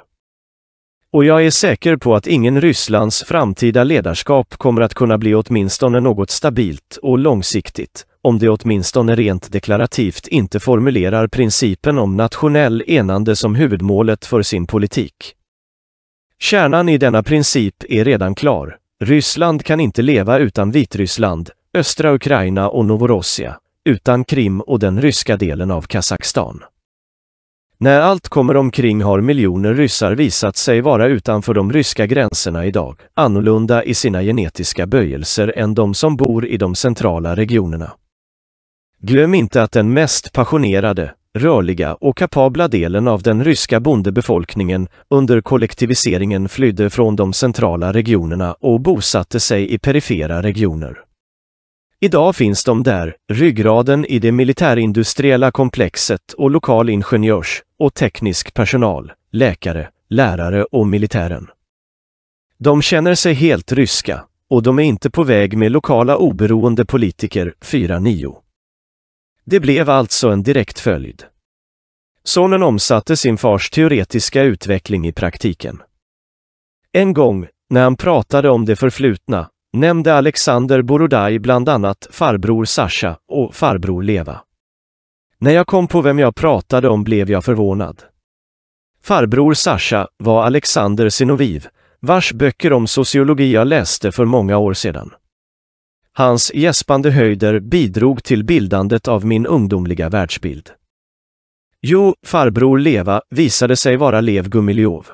Och jag är säker på att ingen Rysslands framtida ledarskap kommer att kunna bli åtminstone något stabilt och långsiktigt, om det åtminstone rent deklarativt inte formulerar principen om nationell enande som huvudmålet för sin politik. Kärnan i denna princip är redan klar. Ryssland kan inte leva utan Vitryssland, östra Ukraina och Novorossia, utan Krim och den ryska delen av Kazakstan. När allt kommer omkring har miljoner ryssar visat sig vara utanför de ryska gränserna idag, annorlunda i sina genetiska böjelser än de som bor i de centrala regionerna. Glöm inte att den mest passionerade, rörliga och kapabla delen av den ryska bondebefolkningen under kollektiviseringen flydde från de centrala regionerna och bosatte sig i perifera regioner. Idag finns de där, ryggraden i det militärindustriella komplexet och lokal ingenjörs och teknisk personal, läkare, lärare och militären. De känner sig helt ryska och de är inte på väg med lokala oberoende politiker 4-9. Det blev alltså en direkt följd. Sonen omsatte sin fars teoretiska utveckling i praktiken. En gång, när han pratade om det förflutna, nämnde Alexander Borodaj bland annat farbror Sasha och farbror Leva. När jag kom på vem jag pratade om blev jag förvånad. Farbror Sasha var Alexander Sinoviv, vars böcker om sociologi jag läste för många år sedan. Hans gäspande höjder bidrog till bildandet av min ungdomliga världsbild. Jo, farbror Leva visade sig vara Lev Gumiljov.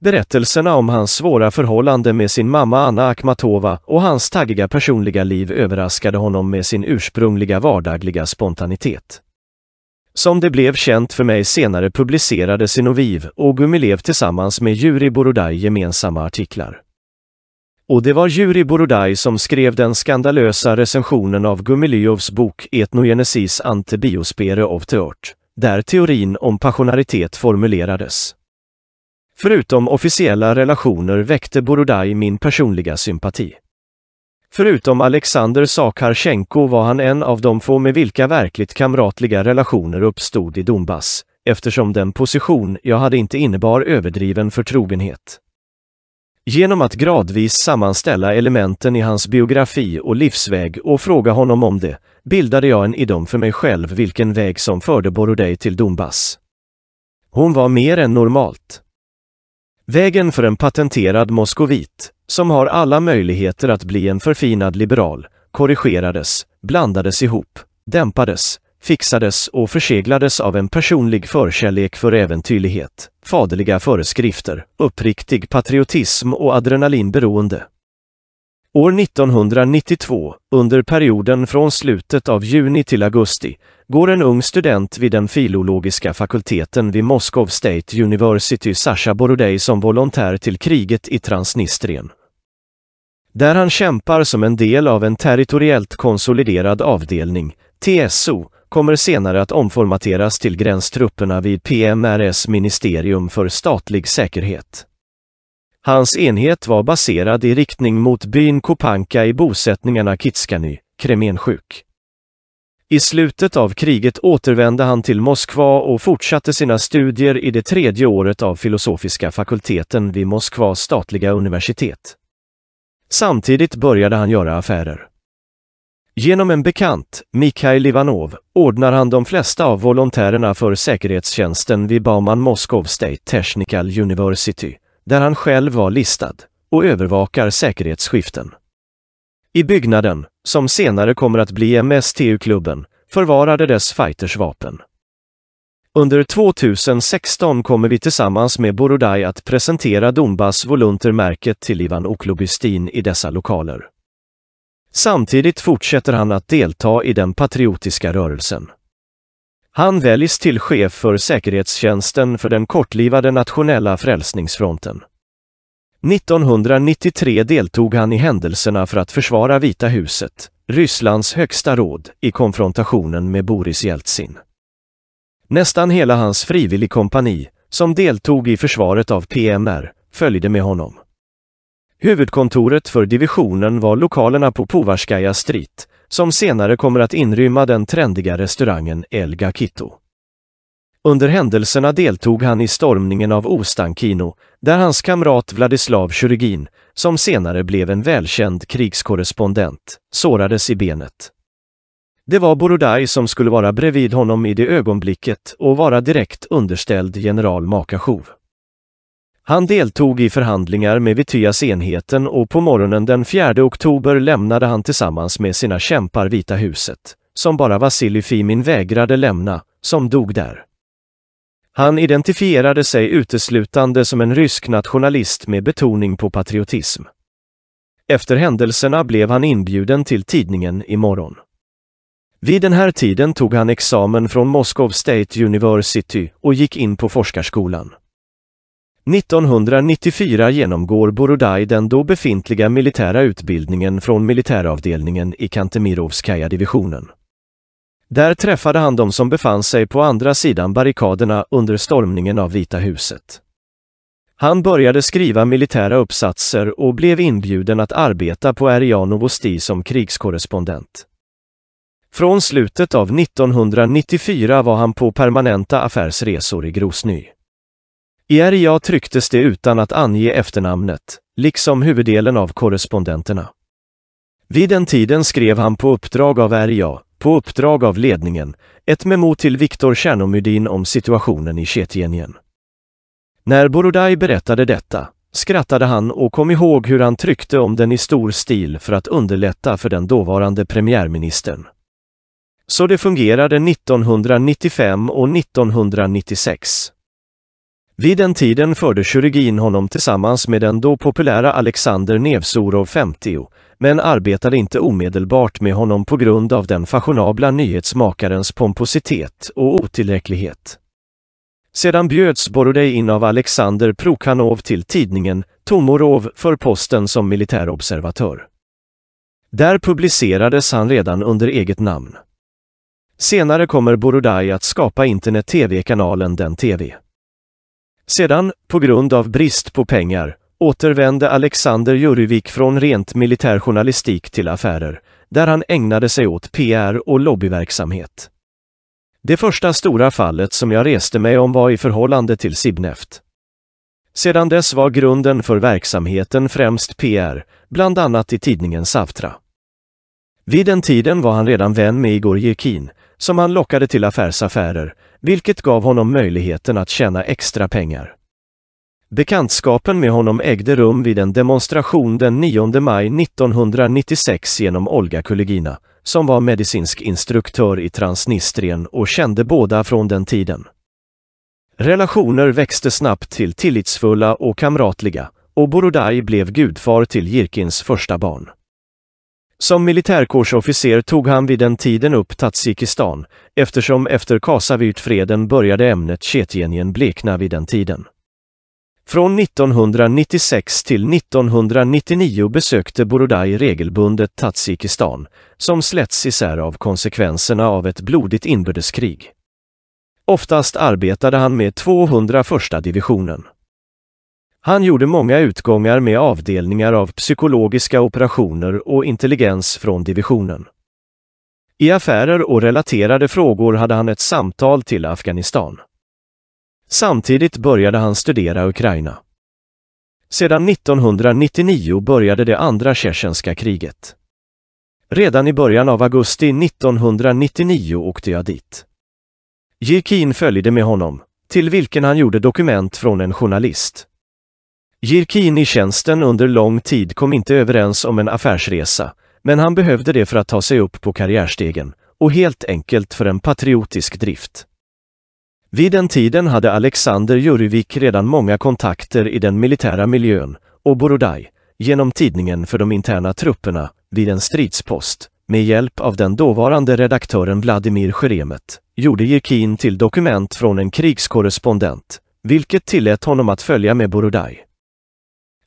Berättelserna om hans svåra förhållande med sin mamma Anna Akmatova och hans taggiga personliga liv överraskade honom med sin ursprungliga vardagliga spontanitet. Som det blev känt för mig senare publicerade Sinoviv och Gumilev tillsammans med Juri Borodaj gemensamma artiklar. Och det var Jurij Borodaj som skrev den skandalösa recensionen av Gumilyovs bok Etnogenesis ante biospere of teort, där teorin om passionaritet formulerades. Förutom officiella relationer väckte Borodaj min personliga sympati. Förutom Alexander Sakharchenko var han en av de få med vilka verkligt kamratliga relationer uppstod i Donbass, eftersom den position jag hade inte innebar överdriven förtrogenhet. Genom att gradvis sammanställa elementen i hans biografi och livsväg och fråga honom om det, bildade jag en idom för mig själv vilken väg som förde Borodej till Donbass. Hon var mer än normalt. Vägen för en patenterad moskovit, som har alla möjligheter att bli en förfinad liberal, korrigerades, blandades ihop, dämpades, fixades och förseglades av en personlig förkärlek för äventyrlighet, faderliga föreskrifter, uppriktig patriotism och adrenalinberoende. År 1992, under perioden från slutet av juni till augusti, går en ung student vid den filologiska fakulteten vid Moscow State University Sasha Borodej som volontär till kriget i Transnistrien. Där han kämpar som en del av en territoriellt konsoliderad avdelning, TSO, kommer senare att omformateras till gränstrupperna vid PMRS Ministerium för statlig säkerhet. Hans enhet var baserad i riktning mot byn Kopanka i bosättningarna Kitskany, Kremensjuk. I slutet av kriget återvände han till Moskva och fortsatte sina studier i det tredje året av filosofiska fakulteten vid Moskvas statliga universitet. Samtidigt började han göra affärer. Genom en bekant, Mikhail Ivanov, ordnar han de flesta av volontärerna för säkerhetstjänsten vid Bauman Moscow State Technical University, där han själv var listad, och övervakar säkerhetsskiften. I byggnaden, som senare kommer att bli MSTU-klubben, förvarade dess fighters vapen. Under 2016 kommer vi tillsammans med Borodaj att presentera Donbass voluntermärket till Ivan Oklobystin i dessa lokaler. Samtidigt fortsätter han att delta i den patriotiska rörelsen. Han väljs till chef för säkerhetstjänsten för den kortlivade nationella frälsningsfronten. 1993 deltog han i händelserna för att försvara Vita huset, Rysslands högsta råd, i konfrontationen med Boris Jeltsin. Nästan hela hans frivillig kompani, som deltog i försvaret av PMR, följde med honom. Huvudkontoret för divisionen var lokalerna på Povarskaja Street, som senare kommer att inrymma den trendiga restaurangen El Gakito. Under händelserna deltog han i stormningen av Ostankino, där hans kamrat Vladislav Sjurigin, som senare blev en välkänd krigskorrespondent, sårades i benet. Det var Borodaj som skulle vara bredvid honom i det ögonblicket och vara direkt underställd general Makashov. Han deltog i förhandlingar med Vityas-enheten och på morgonen den 4 oktober lämnade han tillsammans med sina kämpar Vita huset, som bara Vasilij Fimin vägrade lämna, som dog där. Han identifierade sig uteslutande som en rysk nationalist med betoning på patriotism. Efter händelserna blev han inbjuden till tidningen Imorgon. Vid den här tiden tog han examen från Moscow State University och gick in på forskarskolan. 1994 genomgår Borodaj den då befintliga militära utbildningen från militäravdelningen i Kantemirovskaja-divisionen. Där träffade han de som befann sig på andra sidan barrikaderna under stormningen av Vita huset. Han började skriva militära uppsatser och blev inbjuden att arbeta på RIA Novosti som krigskorrespondent. Från slutet av 1994 var han på permanenta affärsresor i Grosny. I RIA trycktes det utan att ange efternamnet, liksom huvuddelen av korrespondenterna. Vid den tiden skrev han på uppdrag av RIA, på uppdrag av ledningen, ett memo till Viktor Tjernomyrdin om situationen i Tjetjenien. När Borodaj berättade detta, skrattade han och kom ihåg hur han tryckte om den i stor stil för att underlätta för den dåvarande premiärministern. Så det fungerade 1995 och 1996. Vid den tiden förde kirurgin honom tillsammans med den då populära Alexander nevzorov 50, men arbetade inte omedelbart med honom på grund av den fashionabla nyhetsmakarens pompositet och otillräcklighet. Sedan bjöds Borodej in av Alexander Prokhanov till tidningen Tomorov för posten som militärobservatör. Där publicerades han redan under eget namn. Senare kommer Borodaj att skapa internet-tv-kanalen Den TV. Sedan, på grund av brist på pengar, återvände Alexander Jurivik från rent militär journalistik till affärer, där han ägnade sig åt PR och lobbyverksamhet. Det första stora fallet som jag reste mig om var i förhållande till Sibneft. Sedan dess var grunden för verksamheten främst PR, bland annat i tidningen Savtra. Vid den tiden var han redan vän med Igor Jekin, som han lockade till affärsaffärer, vilket gav honom möjligheten att tjäna extra pengar. Bekantskapen med honom ägde rum vid en demonstration den 9 maj 1996 genom Olga Kulligina, som var medicinsk instruktör i Transnistrien och kände båda från den tiden. Relationer växte snabbt till tillitsfulla och kamratliga och Borodaj blev gudfar till Jirkins första barn. Som militärkårsofficer tog han vid den tiden upp Tadzjikistan, eftersom efter Kasavyrtfreden började ämnet Tjetjenien blekna vid den tiden. Från 1996 till 1999 besökte Borodaj regelbundet Tadzjikistan, som slätts isär av konsekvenserna av ett blodigt inbördeskrig. Oftast arbetade han med 201 divisionen. Han gjorde många utgångar med avdelningar av psykologiska operationer och intelligens från divisionen. I affärer och relaterade frågor hade han ett samtal till Afghanistan. Samtidigt började han studera Ukraina. Sedan 1999 började det andra tjetjenska kriget. Redan i början av augusti 1999 åkte jag dit. Jekin följde med honom, till vilken han gjorde dokument från en journalist. Jirkin-tjänsten under lång tid kom inte överens om en affärsresa, men han behövde det för att ta sig upp på karriärstegen, och helt enkelt för en patriotisk drift. Vid den tiden hade Alexander Jurevik redan många kontakter i den militära miljön, och Borodaj, genom tidningen för de interna trupperna, vid en stridspost, med hjälp av den dåvarande redaktören Vladimir Scheremet, gjorde Jirkin till dokument från en krigskorrespondent, vilket tillät honom att följa med Borodaj.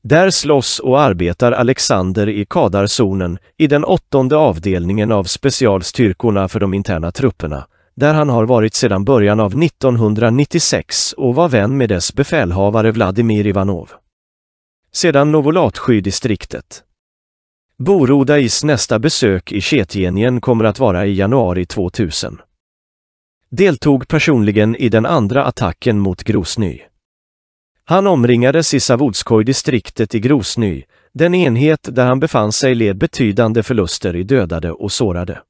Där slåss och arbetar Alexander i kadarzonen, i den åttonde avdelningen av specialstyrkorna för de interna trupperna, där han har varit sedan början av 1996 och var vän med dess befälhavare Vladimir Ivanov. Sedan Novolatsjy-distriktet. Borodais nästa besök i Tjetjenien kommer att vara i januari 2000. Deltog personligen i den andra attacken mot Grosny. Han omringade Sissavudskoj-distriktet i Grosny, den enhet där han befann sig led betydande förluster i dödade och sårade.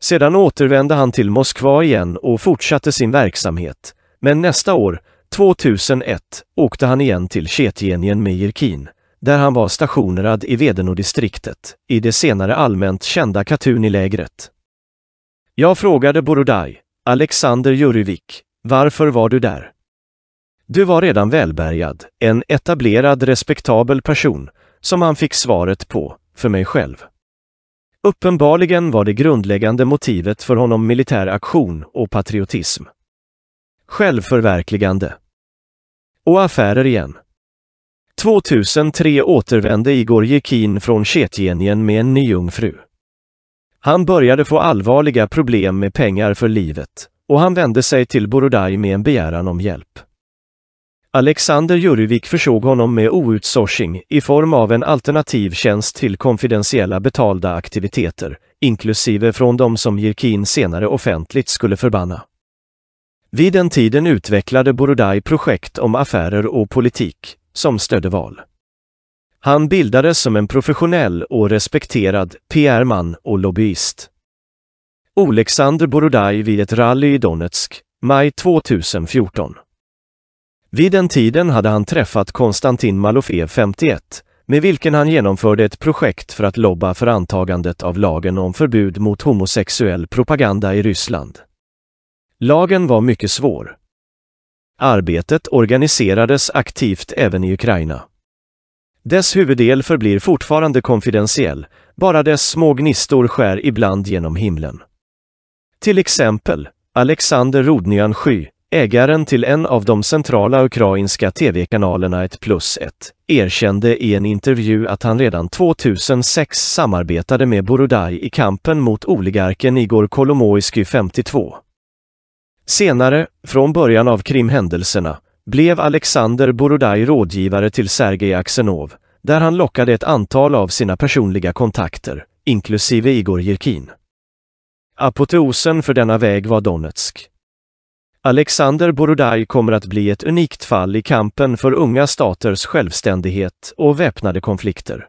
Sedan återvände han till Moskva igen och fortsatte sin verksamhet, men nästa år, 2001, åkte han igen till Tjetjenien med Jirkin, där han var stationerad i Vedenodistriktet, i det senare allmänt kända Katunilägret. Jag frågade Borodaj, Alexander Jurivik, varför var du där? Du var redan välbärgad, en etablerad respektabel person, som han fick svaret på, för mig själv. Uppenbarligen var det grundläggande motivet för honom militär aktion och patriotism. Självförverkligande. Och affärer igen. 2003 återvände Igor Jekin från Tjetjenien med en ny ung fru. Han började få allvarliga problem med pengar för livet och han vände sig till Borodaj med en begäran om hjälp. Alexander Jurevik försåg honom med outsourcing i form av en alternativ tjänst till konfidentiella betalda aktiviteter, inklusive från de som Jirkin senare offentligt skulle förbanna. Vid den tiden utvecklade Borodaj projekt om affärer och politik, som stödde val. Han bildades som en professionell och respekterad PR-man och lobbyist. Oleksandr Borodaj vid ett rally i Donetsk, maj 2014. Vid den tiden hade han träffat Konstantin Malofé 51, med vilken han genomförde ett projekt för att lobba för antagandet av lagen om förbud mot homosexuell propaganda i Ryssland. Lagen var mycket svår. Arbetet organiserades aktivt även i Ukraina. Dess huvuddel förblir fortfarande konfidentiell, bara dess små gnistor skär ibland genom himlen. Till exempel, Alexander Rodnyansky, Ägaren till en av de centrala ukrainska tv-kanalerna 1 plus 1 erkände i en intervju att han redan 2006 samarbetade med Borodaj i kampen mot oligarken Igor Kolomoisky 52. Senare, från början av Krimhändelserna, blev Alexander Borodaj rådgivare till Sergej Aksenov, där han lockade ett antal av sina personliga kontakter, inklusive Igor Jirkin. Apoteosen för denna väg var Donetsk, Alexander Borodaj kommer att bli ett unikt fall i kampen för unga staters självständighet och väpnade konflikter.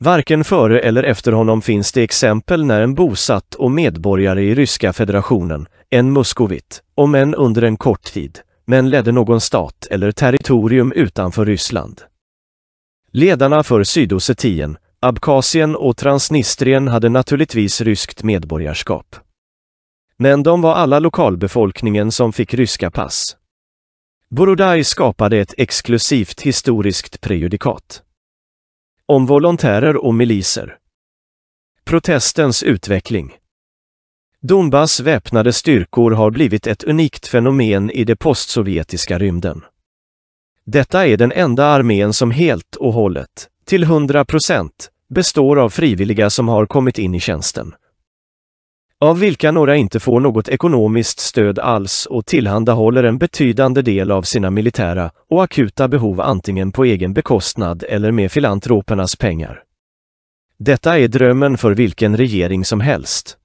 Varken före eller efter honom finns det exempel när en bosatt och medborgare i Ryska federationen, en muskovit, om än under en kort tid, men ledde någon stat eller territorium utanför Ryssland. Ledarna för Sydossetien, Abkazien och Transnistrien hade naturligtvis ryskt medborgarskap. Men de var alla lokalbefolkningen som fick ryska pass. Borodaj skapade ett exklusivt historiskt prejudikat. Om volontärer och miliser. Protestens utveckling. Donbass väpnade styrkor har blivit ett unikt fenomen i det postsovjetiska rymden. Detta är den enda armén som helt och hållet, till 100 procent, består av frivilliga som har kommit in i tjänsten av vilka några inte får något ekonomiskt stöd alls och tillhandahåller en betydande del av sina militära och akuta behov antingen på egen bekostnad eller med filantropernas pengar. Detta är drömmen för vilken regering som helst.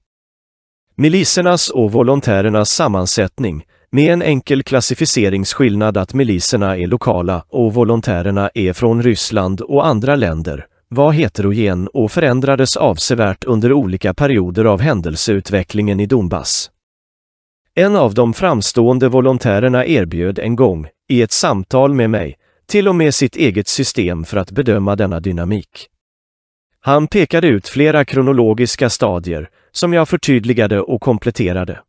Milisernas och volontärernas sammansättning, med en enkel klassificeringsskillnad att miliserna är lokala och volontärerna är från Ryssland och andra länder, var heterogen och förändrades avsevärt under olika perioder av händelseutvecklingen i Donbass. En av de framstående volontärerna erbjöd en gång, i ett samtal med mig, till och med sitt eget system för att bedöma denna dynamik. Han pekade ut flera kronologiska stadier, som jag förtydligade och kompletterade.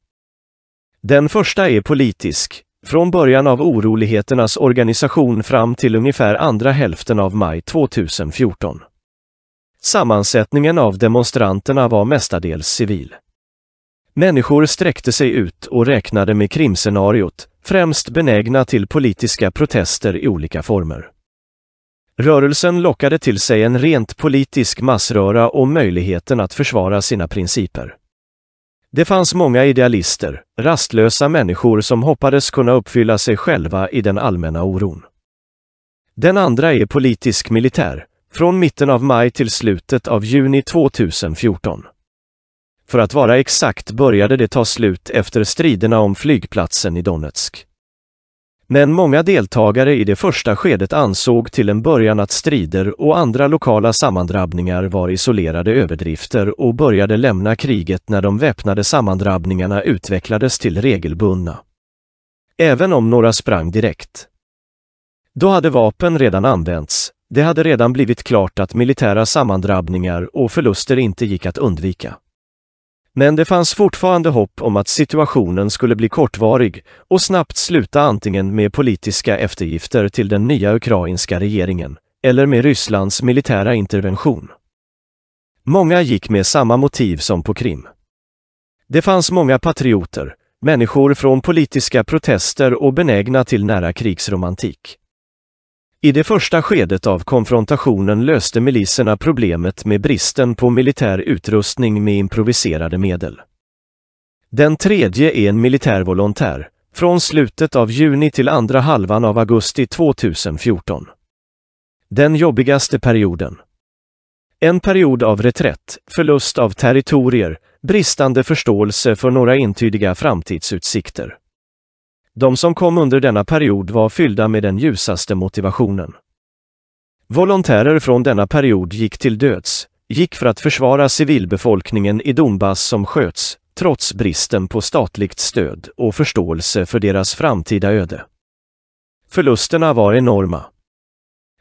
Den första är politisk, från början av oroligheternas organisation fram till ungefär andra hälften av maj 2014. Sammansättningen av demonstranterna var mestadels civil. Människor sträckte sig ut och räknade med krimscenariot, främst benägna till politiska protester i olika former. Rörelsen lockade till sig en rent politisk massröra och möjligheten att försvara sina principer. Det fanns många idealister, rastlösa människor som hoppades kunna uppfylla sig själva i den allmänna oron. Den andra är politisk militär, från mitten av maj till slutet av juni 2014. För att vara exakt började det ta slut efter striderna om flygplatsen i Donetsk. Men många deltagare i det första skedet ansåg till en början att strider och andra lokala sammandrabbningar var isolerade överdrifter och började lämna kriget när de väpnade sammandrabbningarna utvecklades till regelbundna. Även om några sprang direkt. Då hade vapen redan använts, det hade redan blivit klart att militära sammandrabbningar och förluster inte gick att undvika. Men det fanns fortfarande hopp om att situationen skulle bli kortvarig och snabbt sluta antingen med politiska eftergifter till den nya ukrainska regeringen eller med Rysslands militära intervention. Många gick med samma motiv som på Krim. Det fanns många patrioter, människor från politiska protester och benägna till nära krigsromantik. I det första skedet av konfrontationen löste miliserna problemet med bristen på militär utrustning med improviserade medel. Den tredje är en militärvolontär, från slutet av juni till andra halvan av augusti 2014. Den jobbigaste perioden. En period av reträtt, förlust av territorier, bristande förståelse för några entydiga framtidsutsikter. De som kom under denna period var fyllda med den ljusaste motivationen. Volontärer från denna period gick till döds, gick för att försvara civilbefolkningen i Donbass som sköts, trots bristen på statligt stöd och förståelse för deras framtida öde. Förlusterna var enorma.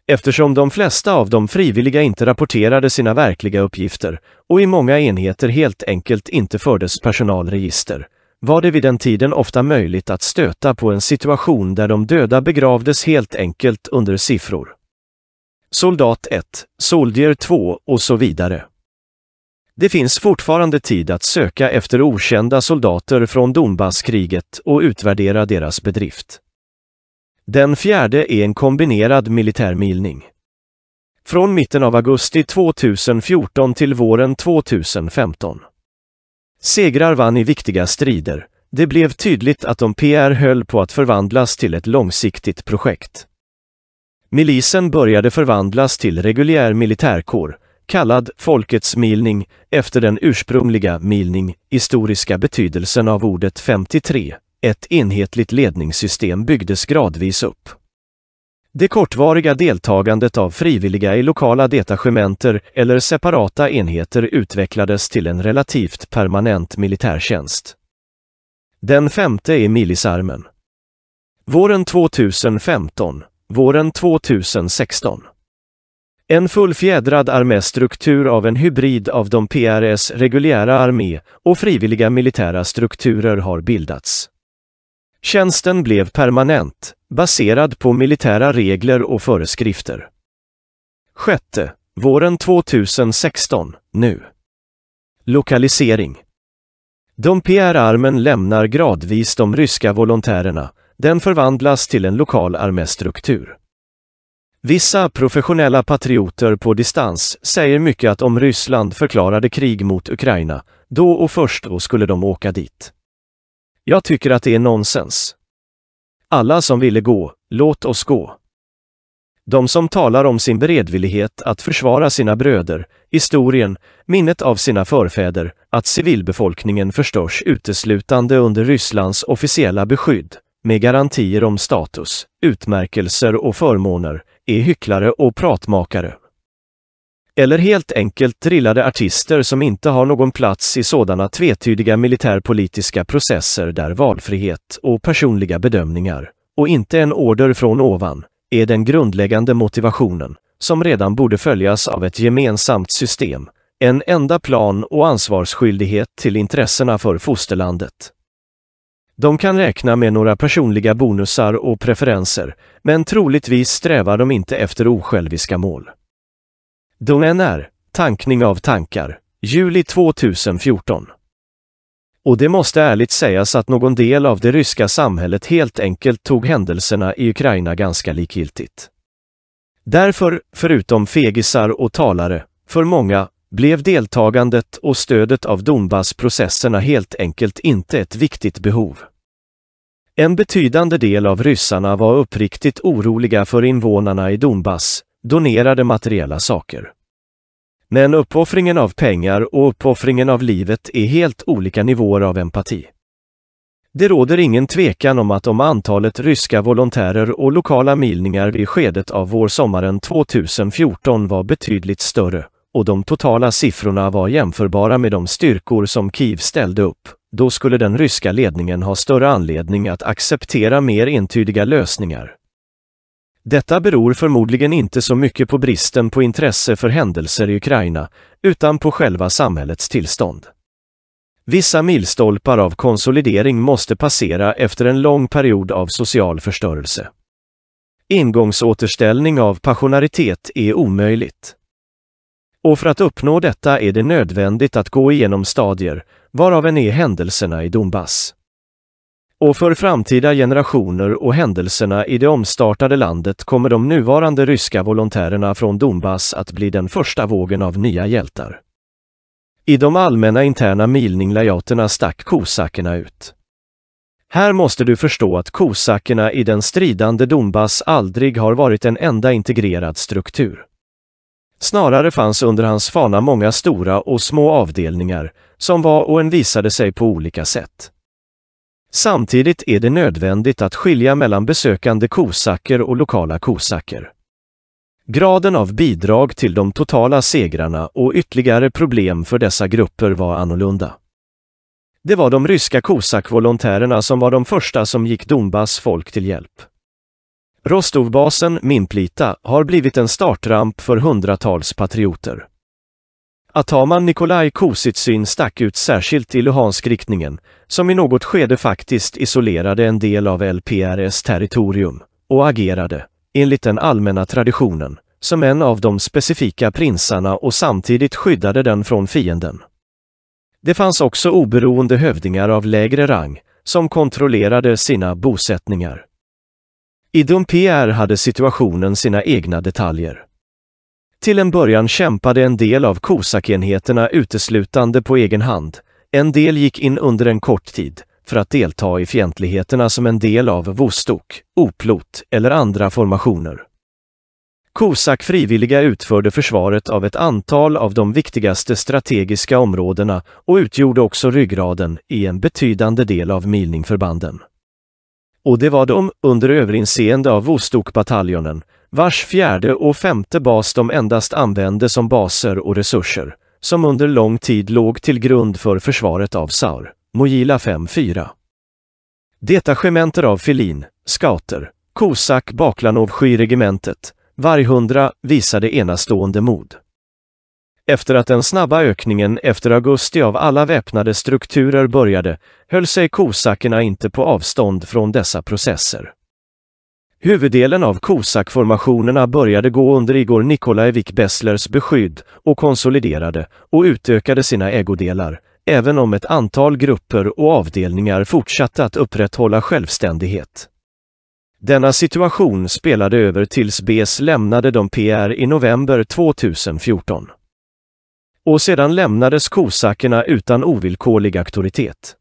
Eftersom de flesta av de frivilliga inte rapporterade sina verkliga uppgifter och i många enheter helt enkelt inte fördes personalregister, var det vid den tiden ofta möjligt att stöta på en situation där de döda begravdes helt enkelt under siffror. Soldat 1, Soldier 2 och så vidare. Det finns fortfarande tid att söka efter okända soldater från Donbasskriget och utvärdera deras bedrift. Den fjärde är en kombinerad militärmilning. Från mitten av augusti 2014 till våren 2015. Segrar vann i viktiga strider. Det blev tydligt att de PR höll på att förvandlas till ett långsiktigt projekt. Milisen började förvandlas till reguljär militärkår, kallad Folkets milning efter den ursprungliga milning, historiska betydelsen av ordet 53. Ett enhetligt ledningssystem byggdes gradvis upp. Det kortvariga deltagandet av frivilliga i lokala detachementer eller separata enheter utvecklades till en relativt permanent militärtjänst. Den femte är milisarmen. Våren 2015, våren 2016. En fullfjädrad arméstruktur av en hybrid av de PRS reguljära armé och frivilliga militära strukturer har bildats. Tjänsten blev permanent, baserad på militära regler och föreskrifter. 6. Våren 2016, nu. Lokalisering. De PR-armen lämnar gradvis de ryska volontärerna, den förvandlas till en lokal arméstruktur. Vissa professionella patrioter på distans säger mycket att om Ryssland förklarade krig mot Ukraina, då och först då skulle de åka dit. Jag tycker att det är nonsens. Alla som ville gå, låt oss gå. De som talar om sin beredvillighet att försvara sina bröder, historien, minnet av sina förfäder, att civilbefolkningen förstörs uteslutande under Rysslands officiella beskydd, med garantier om status, utmärkelser och förmåner, är hycklare och pratmakare. Eller helt enkelt drillade artister som inte har någon plats i sådana tvetydiga militärpolitiska processer där valfrihet och personliga bedömningar, och inte en order från ovan, är den grundläggande motivationen, som redan borde följas av ett gemensamt system, en enda plan och ansvarsskyldighet till intressena för fosterlandet. De kan räkna med några personliga bonusar och preferenser, men troligtvis strävar de inte efter osjälviska mål. DNR, tankning av tankar, juli 2014. Och det måste ärligt sägas att någon del av det ryska samhället helt enkelt tog händelserna i Ukraina ganska likgiltigt. Därför, förutom fegisar och talare, för många, blev deltagandet och stödet av Donbass-processerna helt enkelt inte ett viktigt behov. En betydande del av ryssarna var uppriktigt oroliga för invånarna i Donbass, donerade materiella saker. Men uppoffringen av pengar och uppoffringen av livet är helt olika nivåer av empati. Det råder ingen tvekan om att om antalet ryska volontärer och lokala milningar vid skedet av vårsommaren 2014 var betydligt större, och de totala siffrorna var jämförbara med de styrkor som Kiev ställde upp, då skulle den ryska ledningen ha större anledning att acceptera mer entydiga lösningar, detta beror förmodligen inte så mycket på bristen på intresse för händelser i Ukraina, utan på själva samhällets tillstånd. Vissa milstolpar av konsolidering måste passera efter en lång period av social förstörelse. Ingångsåterställning av passionaritet är omöjligt. Och för att uppnå detta är det nödvändigt att gå igenom stadier, varav en är händelserna i Donbass. Och för framtida generationer och händelserna i det omstartade landet kommer de nuvarande ryska volontärerna från Donbass att bli den första vågen av nya hjältar. I de allmänna interna milninglayouterna stack kosackerna ut. Här måste du förstå att kosackerna i den stridande Donbass aldrig har varit en enda integrerad struktur. Snarare fanns under hans fana många stora och små avdelningar, som var och en visade sig på olika sätt. Samtidigt är det nödvändigt att skilja mellan besökande kosacker och lokala kosacker. Graden av bidrag till de totala segrarna och ytterligare problem för dessa grupper var annorlunda. Det var de ryska kosackvolontärerna som var de första som gick Donbass folk till hjälp. Rostovbasen Mimplita har blivit en startramp för hundratals patrioter. Ataman Nikolaj Kositsyn stack ut särskilt i Luhansk-riktningen, som i något skede faktiskt isolerade en del av LPRS territorium och agerade, enligt den allmänna traditionen, som en av de specifika prinsarna och samtidigt skyddade den från fienden. Det fanns också oberoende hövdingar av lägre rang, som kontrollerade sina bosättningar. I Dumpierre hade situationen sina egna detaljer. Till en början kämpade en del av kosakenheterna uteslutande på egen hand. En del gick in under en kort tid för att delta i fientligheterna som en del av vostok, oplot eller andra formationer. Kosak frivilliga utförde försvaret av ett antal av de viktigaste strategiska områdena och utgjorde också ryggraden i en betydande del av milningförbanden. Och det var de, under överinseende av vostokbataljonen, vars fjärde och femte bas de endast använde som baser och resurser, som under lång tid låg till grund för försvaret av Saur, Mojila 5-4. Detachementer av filin, scouter, kosak Baklanovsky-regementet, varghundra, visade enastående mod. Efter att den snabba ökningen efter augusti av alla väpnade strukturer började, höll sig kosakerna inte på avstånd från dessa processer. Huvuddelen av kosackformationerna började gå under Igor Nikolajevik Besslers beskydd och konsoliderade och utökade sina ägodelar, även om ett antal grupper och avdelningar fortsatte att upprätthålla självständighet. Denna situation spelade över tills BES lämnade de PR i november 2014. Och sedan lämnades kosackerna utan ovillkorlig auktoritet.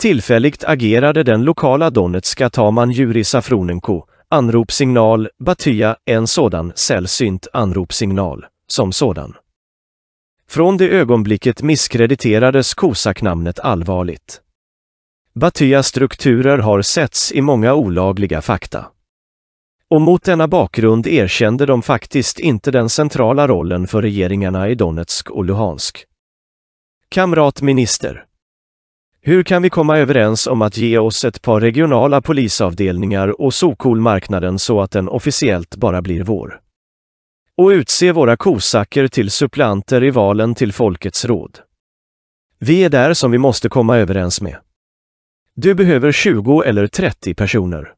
Tillfälligt agerade den lokala donetska taman Juri Safronenko, anropssignal Batya, en sådan sällsynt anropssignal, som sådan. Från det ögonblicket misskrediterades kosaknamnet allvarligt. Batyas strukturer har setts i många olagliga fakta. Och mot denna bakgrund erkände de faktiskt inte den centrala rollen för regeringarna i Donetsk och Luhansk. Kamratminister hur kan vi komma överens om att ge oss ett par regionala polisavdelningar och Sokolmarknaden så att den officiellt bara blir vår? Och utse våra kosacker till supplanter i valen till Folkets råd. Vi är där som vi måste komma överens med. Du behöver 20 eller 30 personer.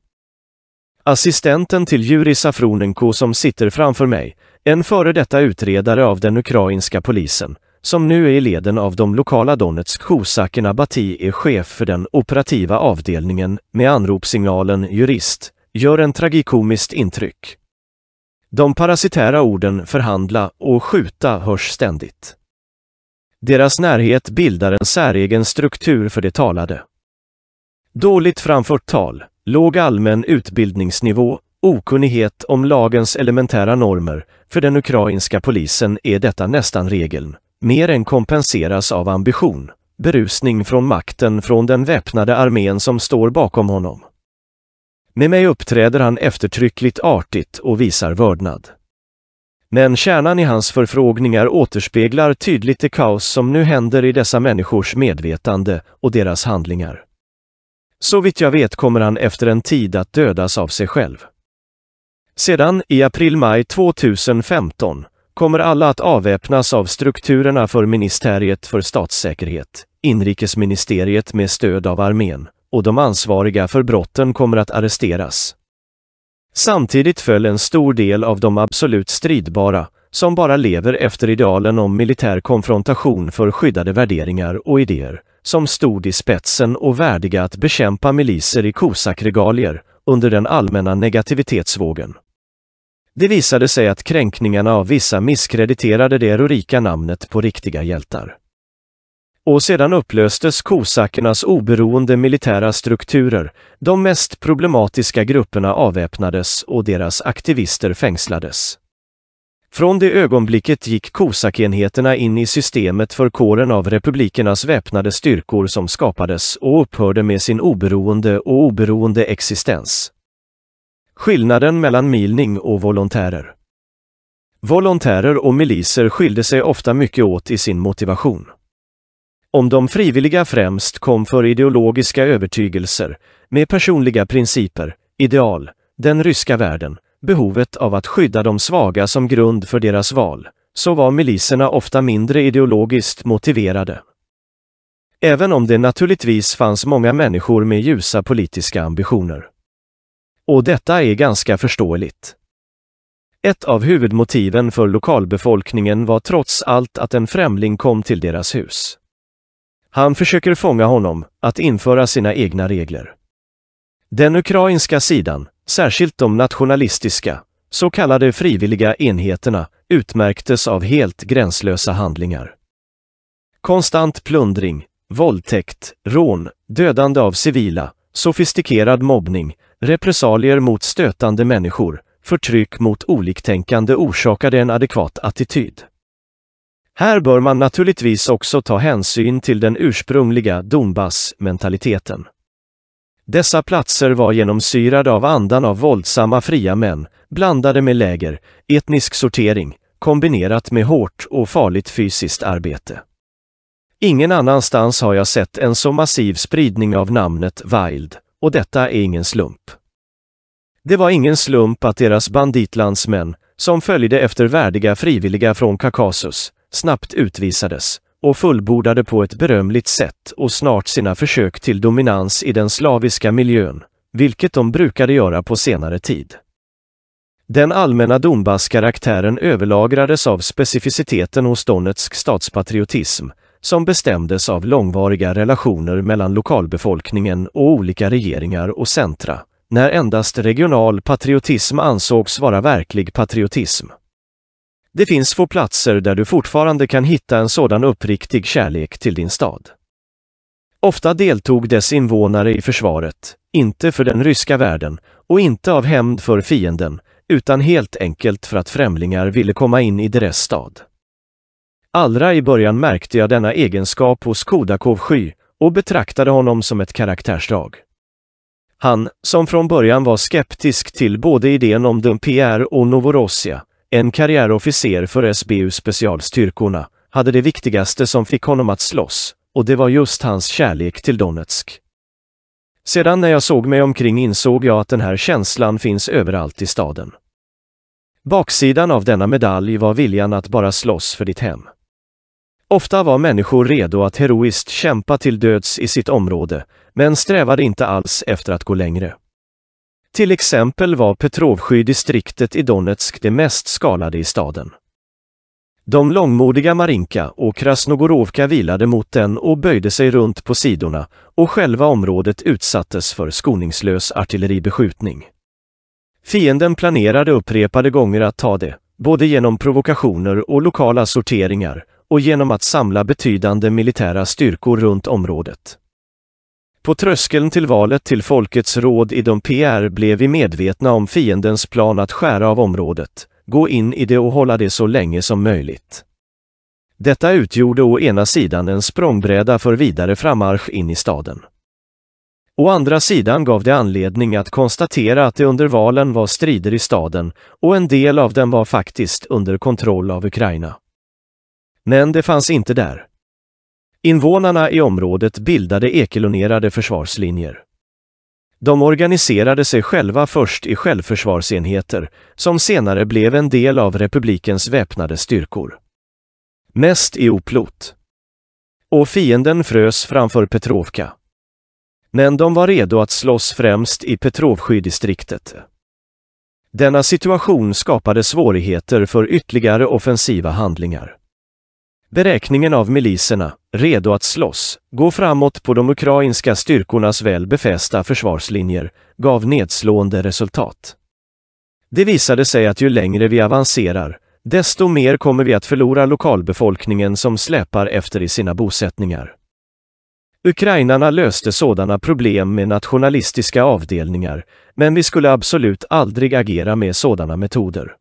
Assistenten till Juri Safronenko som sitter framför mig, en före detta utredare av den ukrainska polisen, som nu är i leden av de lokala Donetsk Kosaken Abati är chef för den operativa avdelningen med anropssignalen jurist, gör en tragikomiskt intryck. De parasitära orden förhandla och skjuta hörs ständigt. Deras närhet bildar en säregen struktur för det talade. Dåligt framfört tal, låg allmän utbildningsnivå, okunnighet om lagens elementära normer, för den ukrainska polisen är detta nästan regeln mer än kompenseras av ambition, berusning från makten från den väpnade armén som står bakom honom. Med mig uppträder han eftertryckligt artigt och visar vördnad. Men kärnan i hans förfrågningar återspeglar tydligt det kaos som nu händer i dessa människors medvetande och deras handlingar. Så vitt jag vet kommer han efter en tid att dödas av sig själv. Sedan, i april-maj 2015, kommer alla att avväpnas av strukturerna för Ministeriet för statssäkerhet, inrikesministeriet med stöd av armén, och de ansvariga för brotten kommer att arresteras. Samtidigt föll en stor del av de absolut stridbara, som bara lever efter idealen om militär konfrontation för skyddade värderingar och idéer, som stod i spetsen och värdiga att bekämpa miliser i kosakregalier under den allmänna negativitetsvågen. Det visade sig att kränkningarna av vissa misskrediterade det rurika namnet på riktiga hjältar. Och sedan upplöstes kosackernas oberoende militära strukturer, de mest problematiska grupperna avväpnades och deras aktivister fängslades. Från det ögonblicket gick kosakenheterna in i systemet för kåren av republikernas väpnade styrkor som skapades och upphörde med sin oberoende och oberoende existens. Skillnaden mellan milning och volontärer. Volontärer och miliser skilde sig ofta mycket åt i sin motivation. Om de frivilliga främst kom för ideologiska övertygelser, med personliga principer, ideal, den ryska världen, behovet av att skydda de svaga som grund för deras val, så var miliserna ofta mindre ideologiskt motiverade. Även om det naturligtvis fanns många människor med ljusa politiska ambitioner. Och detta är ganska förståeligt. Ett av huvudmotiven för lokalbefolkningen var trots allt att en främling kom till deras hus. Han försöker fånga honom, att införa sina egna regler. Den ukrainska sidan, särskilt de nationalistiska, så kallade frivilliga enheterna, utmärktes av helt gränslösa handlingar. Konstant plundring, våldtäkt, rån, dödande av civila, sofistikerad mobbning, repressalier mot stötande människor, förtryck mot oliktänkande orsakade en adekvat attityd. Här bör man naturligtvis också ta hänsyn till den ursprungliga Donbass-mentaliteten. Dessa platser var genomsyrade av andan av våldsamma fria män, blandade med läger, etnisk sortering, kombinerat med hårt och farligt fysiskt arbete. Ingen annanstans har jag sett en så massiv spridning av namnet Wild, och detta är ingen slump. Det var ingen slump att deras banditlandsmän, som följde efter värdiga frivilliga från Kaukasus, snabbt utvisades och fullbordade på ett berömligt sätt och snart sina försök till dominans i den slaviska miljön, vilket de brukade göra på senare tid. Den allmänna Donbass-karaktären överlagrades av specificiteten hos donetsk statspatriotism, som bestämdes av långvariga relationer mellan lokalbefolkningen och olika regeringar och centra, när endast regional patriotism ansågs vara verklig patriotism. Det finns få platser där du fortfarande kan hitta en sådan uppriktig kärlek till din stad. Ofta deltog dess invånare i försvaret, inte för den ryska världen och inte av hämnd för fienden, utan helt enkelt för att främlingar ville komma in i deras stad. Allra i början märkte jag denna egenskap hos Kodakov-sky och betraktade honom som ett karaktärsdrag. Han, som från början var skeptisk till både idén om Dumpier och Novorossia, en karriärofficer för SBU specialstyrkorna, hade det viktigaste som fick honom att slåss, och det var just hans kärlek till Donetsk. Sedan när jag såg mig omkring insåg jag att den här känslan finns överallt i staden. Baksidan av denna medalj var viljan att bara slåss för ditt hem. Ofta var människor redo att heroiskt kämpa till döds i sitt område, men strävade inte alls efter att gå längre. Till exempel var Petrovsky-distriktet i Donetsk det mest skalade i staden. De långmodiga Marinka och Krasnogorovka vilade mot den och böjde sig runt på sidorna och själva området utsattes för skoningslös artilleribeskjutning. Fienden planerade upprepade gånger att ta det, både genom provokationer och lokala sorteringar, och genom att samla betydande militära styrkor runt området. På tröskeln till valet till Folkets råd i de PR blev vi medvetna om fiendens plan att skära av området, gå in i det och hålla det så länge som möjligt. Detta utgjorde å ena sidan en språngbräda för vidare frammarsch in i staden. Å andra sidan gav det anledning att konstatera att det under valen var strider i staden och en del av den var faktiskt under kontroll av Ukraina men det fanns inte där. Invånarna i området bildade ekelonerade försvarslinjer. De organiserade sig själva först i självförsvarsenheter, som senare blev en del av republikens väpnade styrkor. Mest i Oplot. Och fienden frös framför Petrovka. Men de var redo att slåss främst i Petrovsky-distriktet. Denna situation skapade svårigheter för ytterligare offensiva handlingar. Beräkningen av miliserna, redo att slåss, gå framåt på de ukrainska styrkornas väl befästa försvarslinjer, gav nedslående resultat. Det visade sig att ju längre vi avancerar, desto mer kommer vi att förlora lokalbefolkningen som släpar efter i sina bosättningar. Ukrainarna löste sådana problem med nationalistiska avdelningar, men vi skulle absolut aldrig agera med sådana metoder.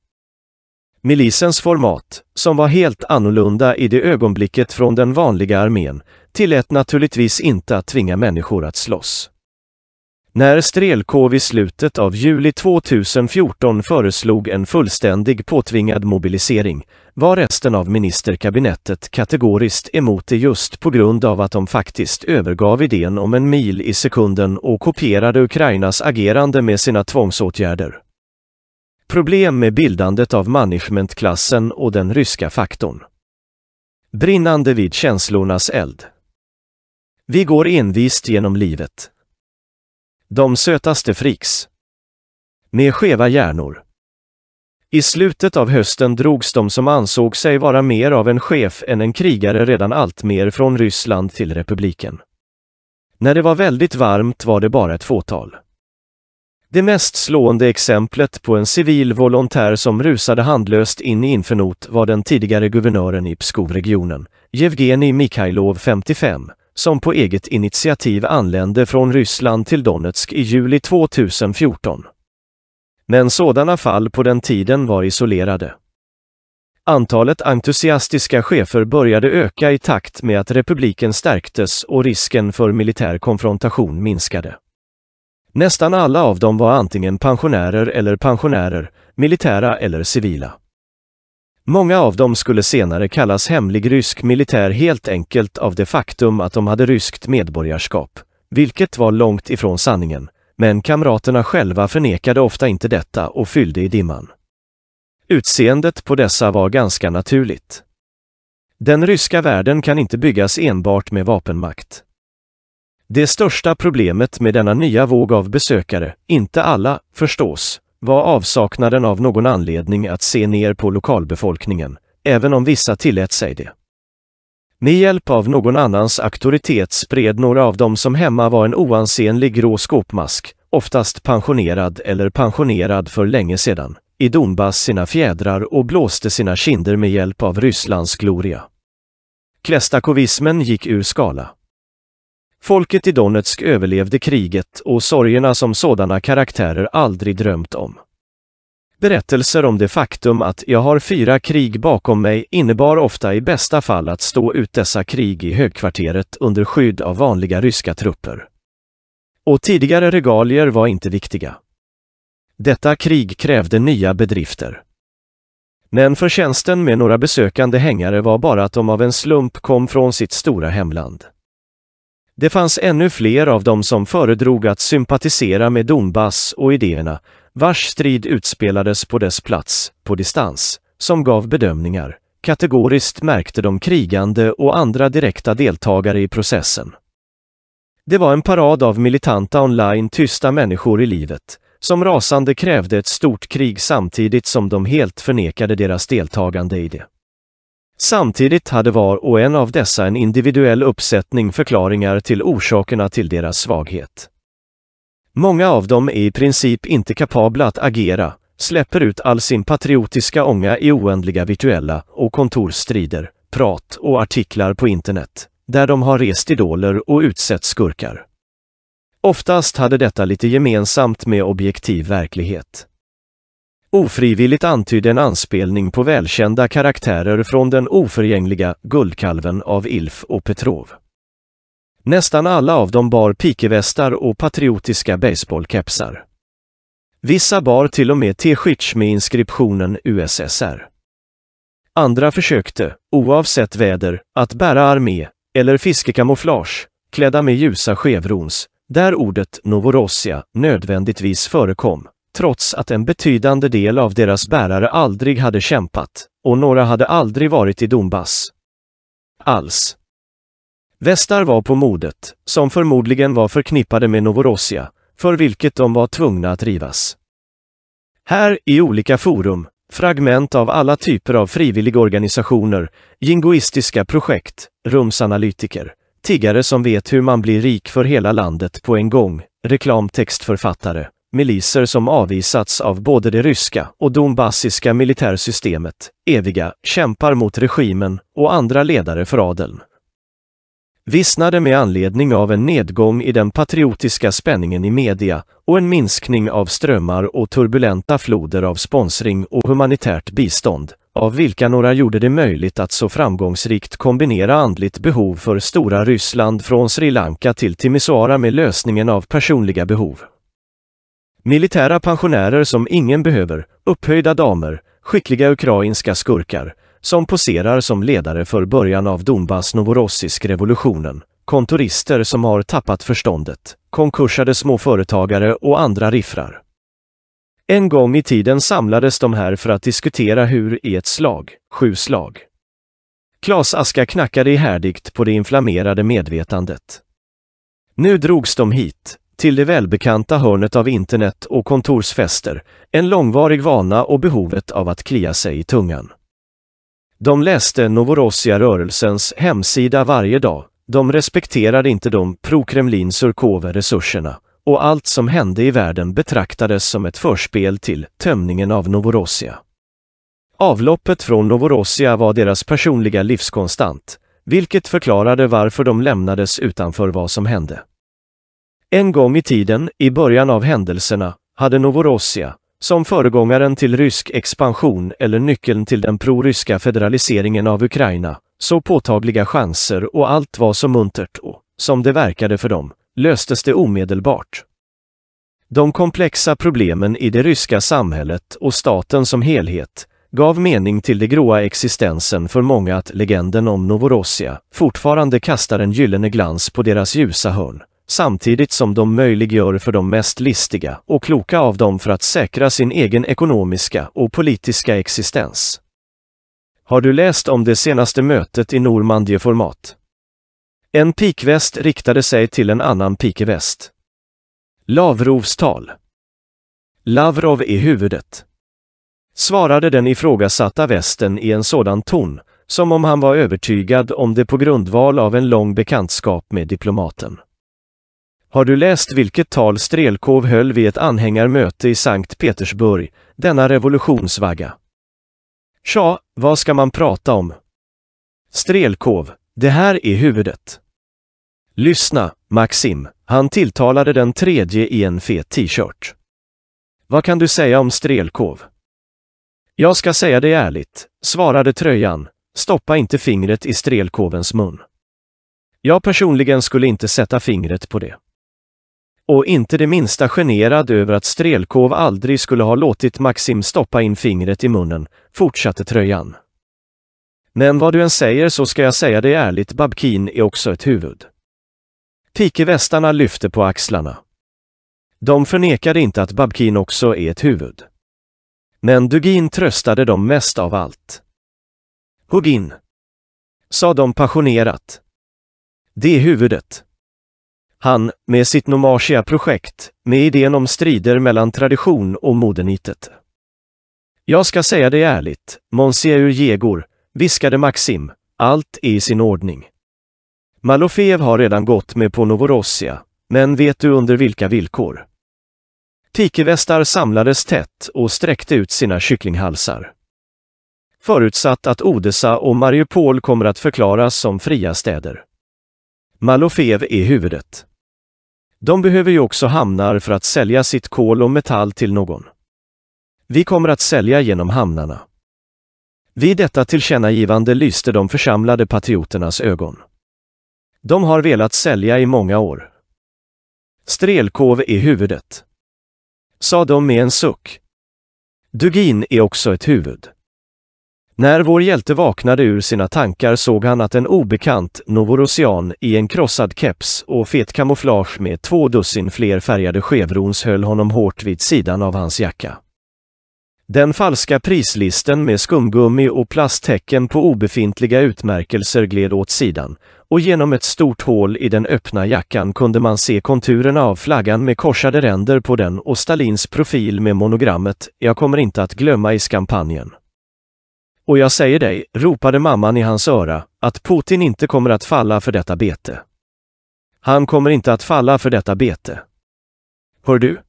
Milisens format, som var helt annorlunda i det ögonblicket från den vanliga armén, tillät naturligtvis inte att tvinga människor att slåss. När Strelkov i slutet av juli 2014 föreslog en fullständig påtvingad mobilisering var resten av ministerkabinettet kategoriskt emot det just på grund av att de faktiskt övergav idén om en mil i sekunden och kopierade Ukrainas agerande med sina tvångsåtgärder. Problem med bildandet av managementklassen och den ryska faktorn. Brinnande vid känslornas eld. Vi går envist genom livet. De sötaste friks. Med skeva hjärnor. I slutet av hösten drogs de som ansåg sig vara mer av en chef än en krigare redan alltmer från Ryssland till republiken. När det var väldigt varmt var det bara ett fåtal. Det mest slående exemplet på en civil volontär som rusade handlöst in i infernot var den tidigare guvernören i Pskovregionen, Jevgenij Mikhailov 55, som på eget initiativ anlände från Ryssland till Donetsk i juli 2014. Men sådana fall på den tiden var isolerade. Antalet entusiastiska chefer började öka i takt med att republiken stärktes och risken för militär konfrontation minskade. Nästan alla av dem var antingen pensionärer eller pensionärer, militära eller civila. Många av dem skulle senare kallas hemlig rysk militär helt enkelt av det faktum att de hade ryskt medborgarskap, vilket var långt ifrån sanningen, men kamraterna själva förnekade ofta inte detta och fyllde i dimman. Utseendet på dessa var ganska naturligt. Den ryska världen kan inte byggas enbart med vapenmakt. Det största problemet med denna nya våg av besökare, inte alla, förstås, var avsaknaden av någon anledning att se ner på lokalbefolkningen, även om vissa tillät sig det. Med hjälp av någon annans auktoritet spred några av dem som hemma var en oansenlig grå skåpmask, oftast pensionerad eller pensionerad för länge sedan, i Donbass sina fjädrar och blåste sina kinder med hjälp av Rysslands gloria. Klestakovismen gick ur skala. Folket i Donetsk överlevde kriget och sorgerna som sådana karaktärer aldrig drömt om. Berättelser om det faktum att jag har fyra krig bakom mig innebar ofta i bästa fall att stå ut dessa krig i högkvarteret under skydd av vanliga ryska trupper. Och tidigare regalier var inte viktiga. Detta krig krävde nya bedrifter. Men förtjänsten med några besökande hängare var bara att de av en slump kom från sitt stora hemland. Det fanns ännu fler av dem som föredrog att sympatisera med Donbass och idéerna, vars strid utspelades på dess plats, på distans, som gav bedömningar. Kategoriskt märkte de krigande och andra direkta deltagare i processen. Det var en parad av militanta online tysta människor i livet, som rasande krävde ett stort krig samtidigt som de helt förnekade deras deltagande i det. Samtidigt hade var och en av dessa en individuell uppsättning förklaringar till orsakerna till deras svaghet. Många av dem är i princip inte kapabla att agera, släpper ut all sin patriotiska ånga i oändliga virtuella och kontorsstrider, prat och artiklar på internet, där de har rest idoler och utsett skurkar. Oftast hade detta lite gemensamt med objektiv verklighet. Ofrivilligt antydde en anspelning på välkända karaktärer från den oförgängliga Guldkalven av Ilf och Petrov. Nästan alla av dem bar pikevästar och patriotiska baseballkepsar. Vissa bar till och med t-shirts med inskriptionen USSR. Andra försökte, oavsett väder, att bära armé eller fiskekamouflage, klädda med ljusa chevrons, där ordet Novorossia nödvändigtvis förekom trots att en betydande del av deras bärare aldrig hade kämpat, och några hade aldrig varit i Donbass. Alls. Västar var på modet, som förmodligen var förknippade med Novorossia, för vilket de var tvungna att rivas. Här, i olika forum, fragment av alla typer av frivilligorganisationer, jingoistiska projekt, rumsanalytiker, tiggare som vet hur man blir rik för hela landet på en gång, reklamtextförfattare, miliser som avvisats av både det ryska och donbassiska militärsystemet, eviga, kämpar mot regimen och andra ledare för adeln. Vissnade med anledning av en nedgång i den patriotiska spänningen i media och en minskning av strömmar och turbulenta floder av sponsring och humanitärt bistånd, av vilka några gjorde det möjligt att så framgångsrikt kombinera andligt behov för stora Ryssland från Sri Lanka till Timisoara med lösningen av personliga behov. Militära pensionärer som ingen behöver, upphöjda damer, skickliga ukrainska skurkar, som poserar som ledare för början av Donbass Novorossisk-revolutionen, kontorister som har tappat förståndet, konkursade småföretagare och andra riffrar. En gång i tiden samlades de här för att diskutera hur i ett slag, sju slag. Klas aska knackade ihärdigt på det inflammerade medvetandet. Nu drogs de hit, till det välbekanta hörnet av internet och kontorsfester, en långvarig vana och behovet av att klia sig i tungan. De läste Novorossia-rörelsens hemsida varje dag, de respekterade inte de pro-Kremlin-Surkova-resurserna och allt som hände i världen betraktades som ett förspel till tömningen av Novorossia. Avloppet från Novorossia var deras personliga livskonstant, vilket förklarade varför de lämnades utanför vad som hände. En gång i tiden, i början av händelserna, hade Novorossia, som föregångaren till rysk expansion eller nyckeln till den proryska federaliseringen av Ukraina, så påtagliga chanser och allt var så muntert och, som det verkade för dem, löstes det omedelbart. De komplexa problemen i det ryska samhället och staten som helhet gav mening till det gråa existensen för många att legenden om Novorossia fortfarande kastar en gyllene glans på deras ljusa hörn, samtidigt som de möjliggör för de mest listiga och kloka av dem för att säkra sin egen ekonomiska och politiska existens. Har du läst om det senaste mötet i Normandieformat? En pikväst riktade sig till en annan pikväst. Lavrovs tal. Lavrov i huvudet. Svarade den ifrågasatta västen i en sådan ton, som om han var övertygad om det på grundval av en lång bekantskap med diplomaten. Har du läst vilket tal Strelkov höll vid ett anhängarmöte i Sankt Petersburg, denna revolutionsvagga? Tja, vad ska man prata om? Strelkov, det här är huvudet. Lyssna, Maxim, han tilltalade den tredje i en fet t-shirt. Vad kan du säga om Strelkov? Jag ska säga dig ärligt, svarade tröjan, stoppa inte fingret i Strelkovens mun. Jag personligen skulle inte sätta fingret på det och inte det minsta generad över att Strelkov aldrig skulle ha låtit Maxim stoppa in fingret i munnen, fortsatte tröjan. Men vad du än säger så ska jag säga dig ärligt, Babkin är också ett huvud. Pikevästarna lyfte på axlarna. De förnekade inte att Babkin också är ett huvud. Men Dugin tröstade dem mest av allt. Hugg in! sa de passionerat. Det är huvudet. Han, med sitt Nomatia-projekt, med idén om strider mellan tradition och modernitet. Jag ska säga det ärligt, Monsieur Jegor, viskade Maxim, allt är i sin ordning. Malofev har redan gått med på Novorossia, men vet du under vilka villkor? Tikevästar samlades tätt och sträckte ut sina kycklinghalsar. Förutsatt att Odessa och Mariupol kommer att förklaras som fria städer. Malofev är huvudet. De behöver ju också hamnar för att sälja sitt kol och metall till någon. Vi kommer att sälja genom hamnarna. Vid detta tillkännagivande lyste de församlade patrioternas ögon. De har velat sälja i många år. Strelkov är huvudet. Sa de med en suck. Dugin är också ett huvud. När vår hjälte vaknade ur sina tankar såg han att en obekant novorossian i en krossad keps och fet kamouflage med två dussin fler färgade chevrons höll honom hårt vid sidan av hans jacka. Den falska prislisten med skumgummi och plasthäcken på obefintliga utmärkelser gled åt sidan och genom ett stort hål i den öppna jackan kunde man se konturerna av flaggan med korsade ränder på den och Stalins profil med monogrammet ”Jag kommer inte att glömma” i skampanjen. Och jag säger dig, ropade mamman i hans öra, att Putin inte kommer att falla för detta bete. Han kommer inte att falla för detta bete. Hör du?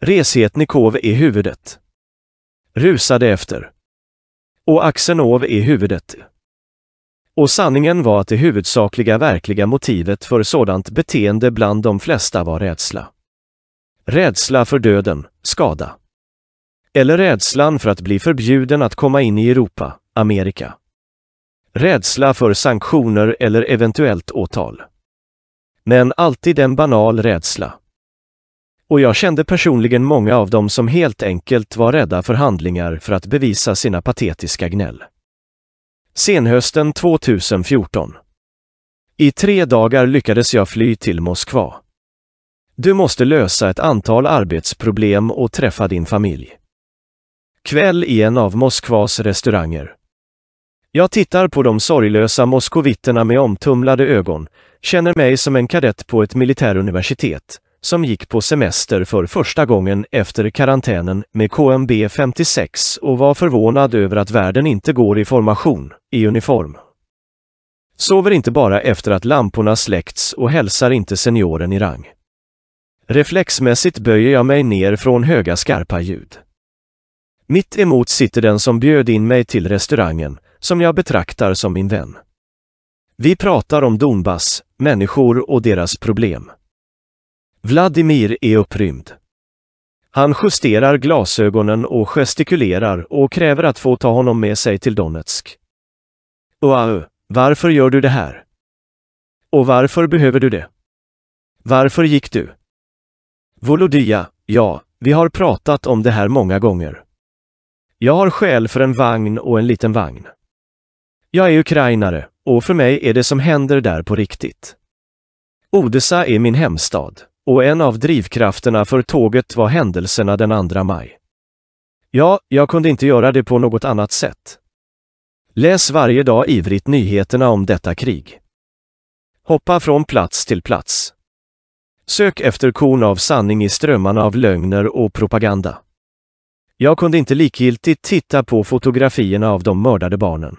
Reshetnikov är huvudet. Rusade efter. Och Axenov är huvudet. Och sanningen var att det huvudsakliga verkliga motivet för sådant beteende bland de flesta var rädsla. Rädsla för döden, skada. Eller rädslan för att bli förbjuden att komma in i Europa, Amerika. Rädsla för sanktioner eller eventuellt åtal. Men alltid en banal rädsla. Och jag kände personligen många av dem som helt enkelt var rädda för handlingar för att bevisa sina patetiska gnäll. Senhösten 2014. I tre dagar lyckades jag fly till Moskva. Du måste lösa ett antal arbetsproblem och träffa din familj. Kväll i en av Moskvas restauranger. Jag tittar på de sorglösa moskovitterna med omtumlade ögon, känner mig som en kadett på ett militäruniversitet, som gick på semester för första gången efter karantänen med KMB 56 och var förvånad över att världen inte går i formation, i uniform. Sover inte bara efter att lamporna släckts och hälsar inte senioren i rang. Reflexmässigt böjer jag mig ner från höga skarpa ljud. Mitt emot sitter den som bjöd in mig till restaurangen, som jag betraktar som min vän. Vi pratar om Donbass, människor och deras problem. Vladimir är upprymd. Han justerar glasögonen och gestikulerar och kräver att få ta honom med sig till Donetsk. Wow, varför gör du det här? Och varför behöver du det? Varför gick du? Volodya, ja, vi har pratat om det här många gånger. Jag har skäl för en vagn och en liten vagn. Jag är ukrainare och för mig är det som händer där på riktigt. Odessa är min hemstad och en av drivkrafterna för tåget var händelserna den 2 maj. Ja, jag kunde inte göra det på något annat sätt. Läs varje dag ivrigt nyheterna om detta krig. Hoppa från plats till plats. Sök efter korn av sanning i strömmarna av lögner och propaganda. Jag kunde inte likgiltigt titta på fotografierna av de mördade barnen.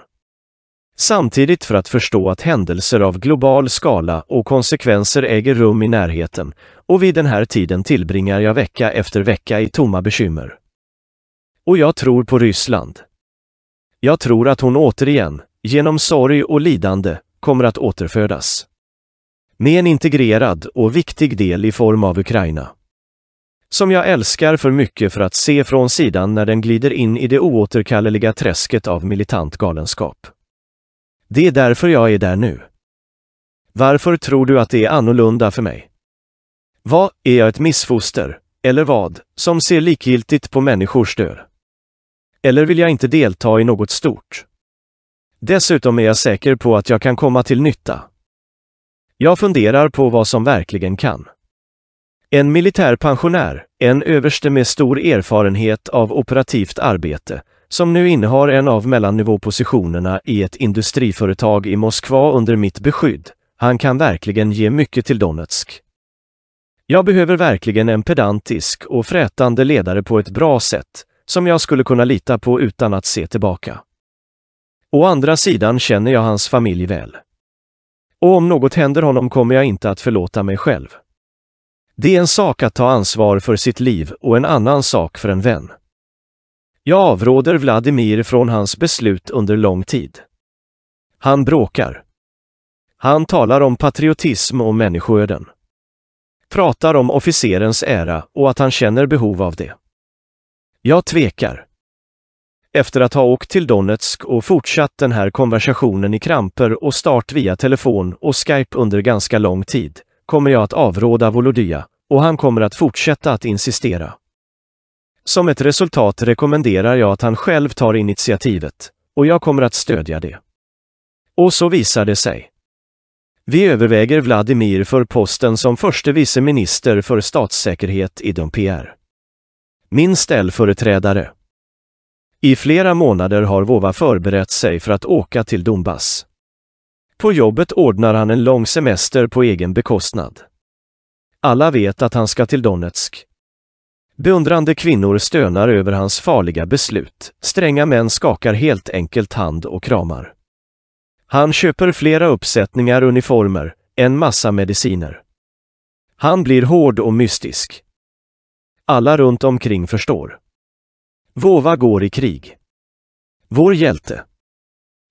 Samtidigt för att förstå att händelser av global skala och konsekvenser äger rum i närheten och vid den här tiden tillbringar jag vecka efter vecka i tomma bekymmer. Och jag tror på Ryssland. Jag tror att hon återigen, genom sorg och lidande, kommer att återfödas. Med en integrerad och viktig del i form av Ukraina som jag älskar för mycket för att se från sidan när den glider in i det oåterkalleliga träsket av militant galenskap. Det är därför jag är där nu. Varför tror du att det är annorlunda för mig? Vad, är jag ett missfoster, eller vad, som ser likgiltigt på människors död? Eller vill jag inte delta i något stort? Dessutom är jag säker på att jag kan komma till nytta. Jag funderar på vad som verkligen kan. En militär pensionär, en överste med stor erfarenhet av operativt arbete, som nu innehar en av mellannivåpositionerna i ett industriföretag i Moskva under mitt beskydd. Han kan verkligen ge mycket till Donetsk. Jag behöver verkligen en pedantisk och frätande ledare på ett bra sätt, som jag skulle kunna lita på utan att se tillbaka. Å andra sidan känner jag hans familj väl. Och om något händer honom kommer jag inte att förlåta mig själv. Det är en sak att ta ansvar för sitt liv och en annan sak för en vän. Jag avråder Vladimir från hans beslut under lång tid. Han bråkar. Han talar om patriotism och människoöden. Pratar om officerens ära och att han känner behov av det. Jag tvekar. Efter att ha åkt till Donetsk och fortsatt den här konversationen i kramper och start via telefon och Skype under ganska lång tid, kommer jag att avråda Volodia, och han kommer att fortsätta att insistera. Som ett resultat rekommenderar jag att han själv tar initiativet, och jag kommer att stödja det. Och så visar det sig. Vi överväger Vladimir för posten som förste vice minister för statssäkerhet i Dompierre. Min ställföreträdare. I flera månader har Vova förberett sig för att åka till Donbass. På jobbet ordnar han en lång semester på egen bekostnad. Alla vet att han ska till Donetsk. Beundrande kvinnor stönar över hans farliga beslut, stränga män skakar helt enkelt hand och kramar. Han köper flera uppsättningar uniformer, en massa mediciner. Han blir hård och mystisk. Alla runt omkring förstår. Vova går i krig. Vår hjälte.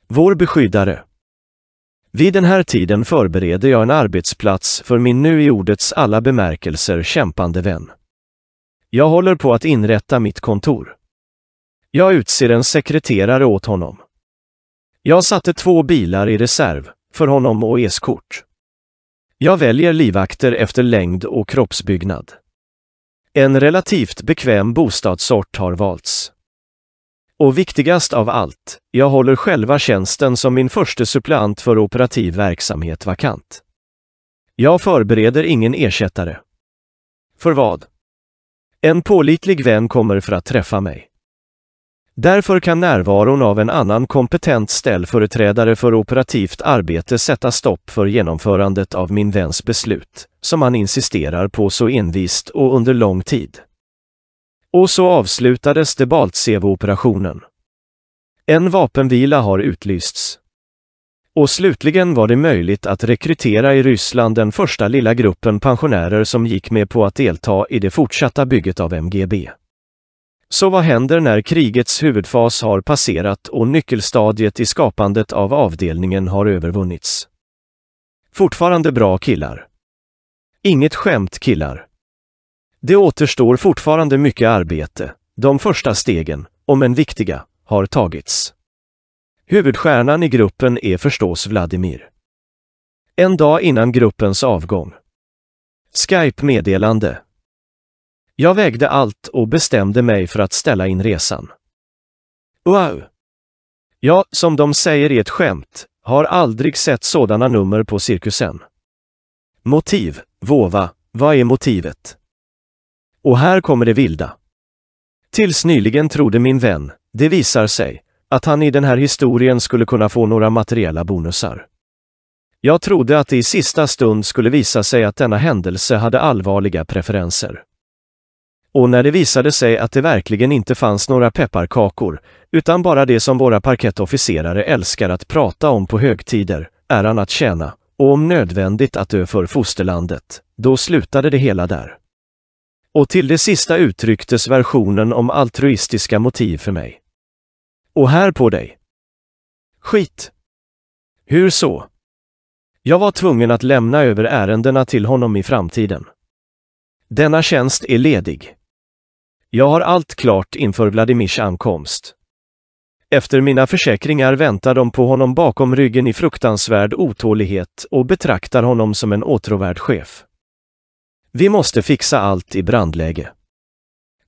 Vår beskyddare. Vid den här tiden förbereder jag en arbetsplats för min nu i ordets alla bemärkelser kämpande vän. Jag håller på att inrätta mitt kontor. Jag utser en sekreterare åt honom. Jag satte två bilar i reserv, för honom och eskort. Jag väljer livvakter efter längd och kroppsbyggnad. En relativt bekväm bostadsort har valts. Och viktigast av allt, jag håller själva tjänsten som min första suppleant för operativ verksamhet vakant. Jag förbereder ingen ersättare. För vad? En pålitlig vän kommer för att träffa mig. Därför kan närvaron av en annan kompetent ställföreträdare för operativt arbete sätta stopp för genomförandet av min väns beslut, som han insisterar på så envist och under lång tid. Och så avslutades Debaltsevo-operationen. En vapenvila har utlysts. Och slutligen var det möjligt att rekrytera i Ryssland den första lilla gruppen pensionärer som gick med på att delta i det fortsatta bygget av MGB. Så vad händer när krigets huvudfas har passerat och nyckelstadiet i skapandet av avdelningen har övervunnits? Fortfarande bra killar. Inget skämt killar. Det återstår fortfarande mycket arbete. De första stegen, om än viktiga, har tagits. Huvudstjärnan i gruppen är förstås Vladimir. En dag innan gruppens avgång. Skype-meddelande. Jag vägde allt och bestämde mig för att ställa in resan. Wow! Ja, som de säger i ett skämt, har aldrig sett sådana nummer på cirkusen. Motiv, Vova, vad är motivet? Och här kommer det vilda. Tills nyligen trodde min vän, det visar sig, att han i den här historien skulle kunna få några materiella bonusar. Jag trodde att det i sista stund skulle visa sig att denna händelse hade allvarliga preferenser. Och när det visade sig att det verkligen inte fanns några pepparkakor, utan bara det som våra parkettofficerare älskar att prata om på högtider, äran att tjäna, och om nödvändigt att dö för fosterlandet, då slutade det hela där. Och till det sista uttrycktes versionen om altruistiska motiv för mig. Och här på dig. Skit. Hur så? Jag var tvungen att lämna över ärendena till honom i framtiden. Denna tjänst är ledig. Jag har allt klart inför Vladimirs ankomst. Efter mina försäkringar väntar de på honom bakom ryggen i fruktansvärd otålighet och betraktar honom som en åtråvärd chef. Vi måste fixa allt i brandläge.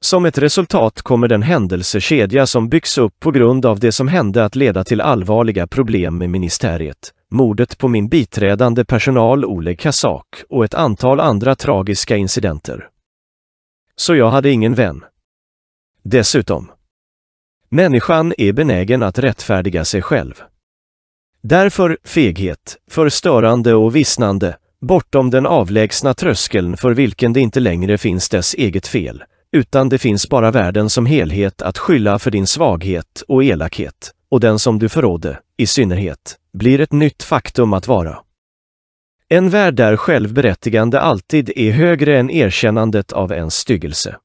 Som ett resultat kommer den händelsekedja som byggs upp på grund av det som hände att leda till allvarliga problem med ministeriet, mordet på min biträdande personal Oleg Kasak och ett antal andra tragiska incidenter. Så jag hade ingen vän. Dessutom. Människan är benägen att rättfärdiga sig själv. Därför feghet, förstörande och vissnande, bortom den avlägsna tröskeln för vilken det inte längre finns dess eget fel, utan det finns bara världen som helhet att skylla för din svaghet och elakhet, och den som du förrådde, i synnerhet, blir ett nytt faktum att vara. En värld där självberättigande alltid är högre än erkännandet av ens styggelse.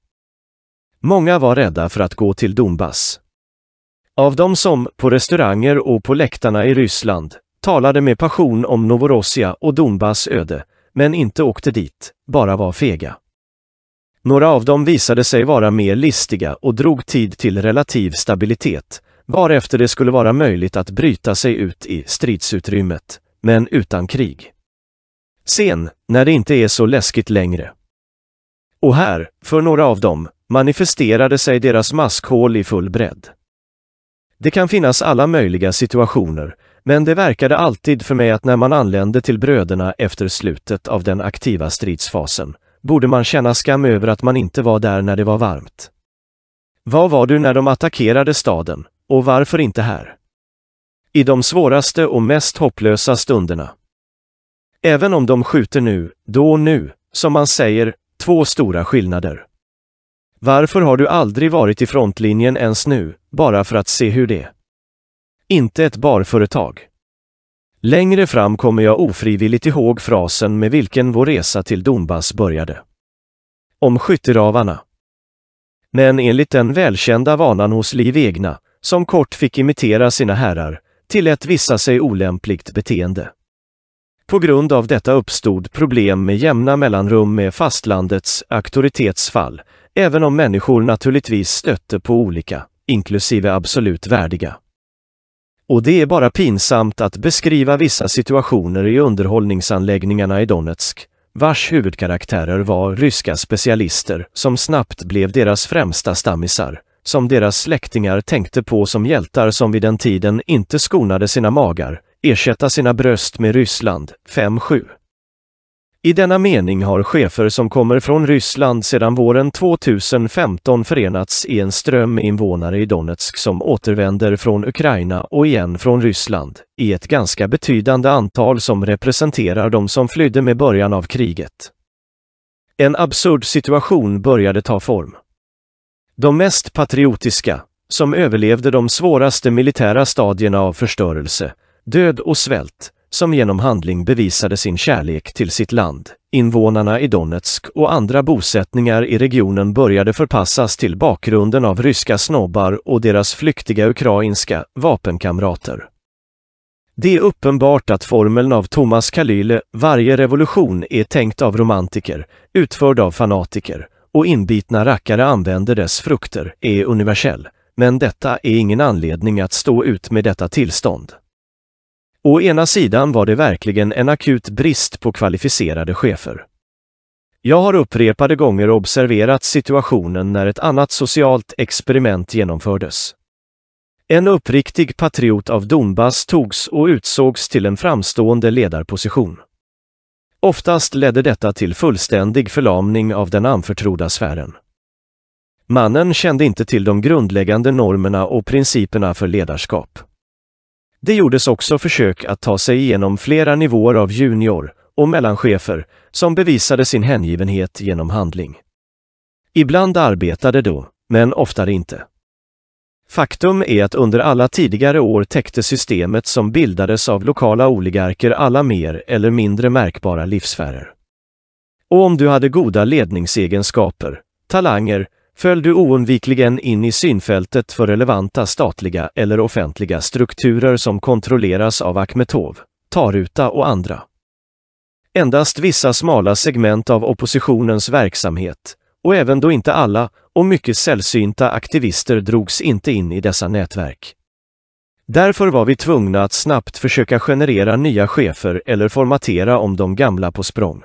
Många var rädda för att gå till Donbass. Av de som, på restauranger och på läktarna i Ryssland, talade med passion om Novorossia och Donbass öde, men inte åkte dit, bara var fega. Några av dem visade sig vara mer listiga och drog tid till relativ stabilitet, varefter det skulle vara möjligt att bryta sig ut i stridsutrymmet, men utan krig. Sen, när det inte är så läskigt längre. Och här, för några av dem, manifesterade sig deras maskhål i full bredd. Det kan finnas alla möjliga situationer, men det verkade alltid för mig att när man anlände till bröderna efter slutet av den aktiva stridsfasen, borde man känna skam över att man inte var där när det var varmt. Vad var du när de attackerade staden, och varför inte här? I de svåraste och mest hopplösa stunderna. Även om de skjuter nu, då och nu, som man säger, två stora skillnader. Varför har du aldrig varit i frontlinjen ens nu, bara för att se hur det är? inte ett barföretag. Längre fram kommer jag ofrivilligt ihåg frasen med vilken vår resa till Donbass började. Om skytteravarna. Men enligt den välkända vanan hos Liv egna, som kort fick imitera sina herrar, tillät vissa sig olämpligt beteende. På grund av detta uppstod problem med jämna mellanrum med fastlandets auktoritetsfall, även om människor naturligtvis stötte på olika, inklusive absolut värdiga. Och det är bara pinsamt att beskriva vissa situationer i underhållningsanläggningarna i Donetsk, vars huvudkaraktärer var ryska specialister som snabbt blev deras främsta stammisar, som deras släktingar tänkte på som hjältar som vid den tiden inte skonade sina magar, ersätta sina bröst med Ryssland, 5-7. I denna mening har chefer som kommer från Ryssland sedan våren 2015 förenats i en ström invånare i Donetsk som återvänder från Ukraina och igen från Ryssland, i ett ganska betydande antal som representerar de som flydde med början av kriget. En absurd situation började ta form. De mest patriotiska, som överlevde de svåraste militära stadierna av förstörelse, död och svält, som genom handling bevisade sin kärlek till sitt land. Invånarna i Donetsk och andra bosättningar i regionen började förpassas till bakgrunden av ryska snobbar och deras flyktiga ukrainska vapenkamrater. Det är uppenbart att formeln av Thomas Kalyle, varje revolution är tänkt av romantiker, utförd av fanatiker, och inbitna rackare använder dess frukter, är universell. Men detta är ingen anledning att stå ut med detta tillstånd. Å ena sidan var det verkligen en akut brist på kvalificerade chefer. Jag har upprepade gånger observerat situationen när ett annat socialt experiment genomfördes. En uppriktig patriot av Donbass togs och utsågs till en framstående ledarposition. Oftast ledde detta till fullständig förlamning av den anförtrodda sfären. Mannen kände inte till de grundläggande normerna och principerna för ledarskap. Det gjordes också försök att ta sig igenom flera nivåer av junior och mellanchefer som bevisade sin hängivenhet genom handling. Ibland arbetade de, men oftare inte. Faktum är att under alla tidigare år täckte systemet som bildades av lokala oligarker alla mer eller mindre märkbara livsfärer. Och om du hade goda ledningsegenskaper, talanger, föll du oundvikligen in i synfältet för relevanta statliga eller offentliga strukturer som kontrolleras av Akhmetov, Taruta och andra. Endast vissa smala segment av oppositionens verksamhet, och även då inte alla, och mycket sällsynta aktivister drogs inte in i dessa nätverk. Därför var vi tvungna att snabbt försöka generera nya chefer eller formatera om de gamla på språng.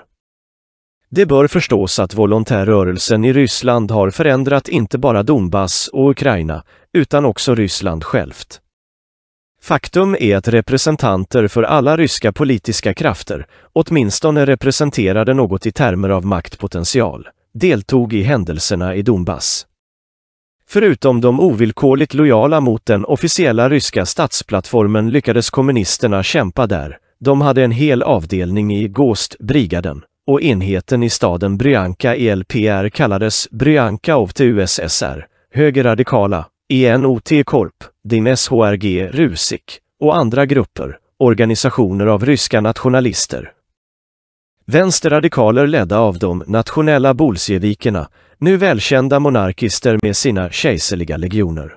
Det bör förstås att volontärrörelsen i Ryssland har förändrat inte bara Donbass och Ukraina, utan också Ryssland självt. Faktum är att representanter för alla ryska politiska krafter, åtminstone representerade något i termer av maktpotential, deltog i händelserna i Donbass. Förutom de ovillkorligt lojala mot den officiella ryska statsplattformen lyckades kommunisterna kämpa där, de hade en hel avdelning i Gåst-brigaden och enheten i staden Bryanka ELPR kallades Bryanka of USSR, högerradikala, ENOT-korp, DIN SHRG Rusik och andra grupper, organisationer av ryska nationalister. Vänsterradikaler ledda av de nationella bolsjevikerna, nu välkända monarkister med sina kejserliga legioner.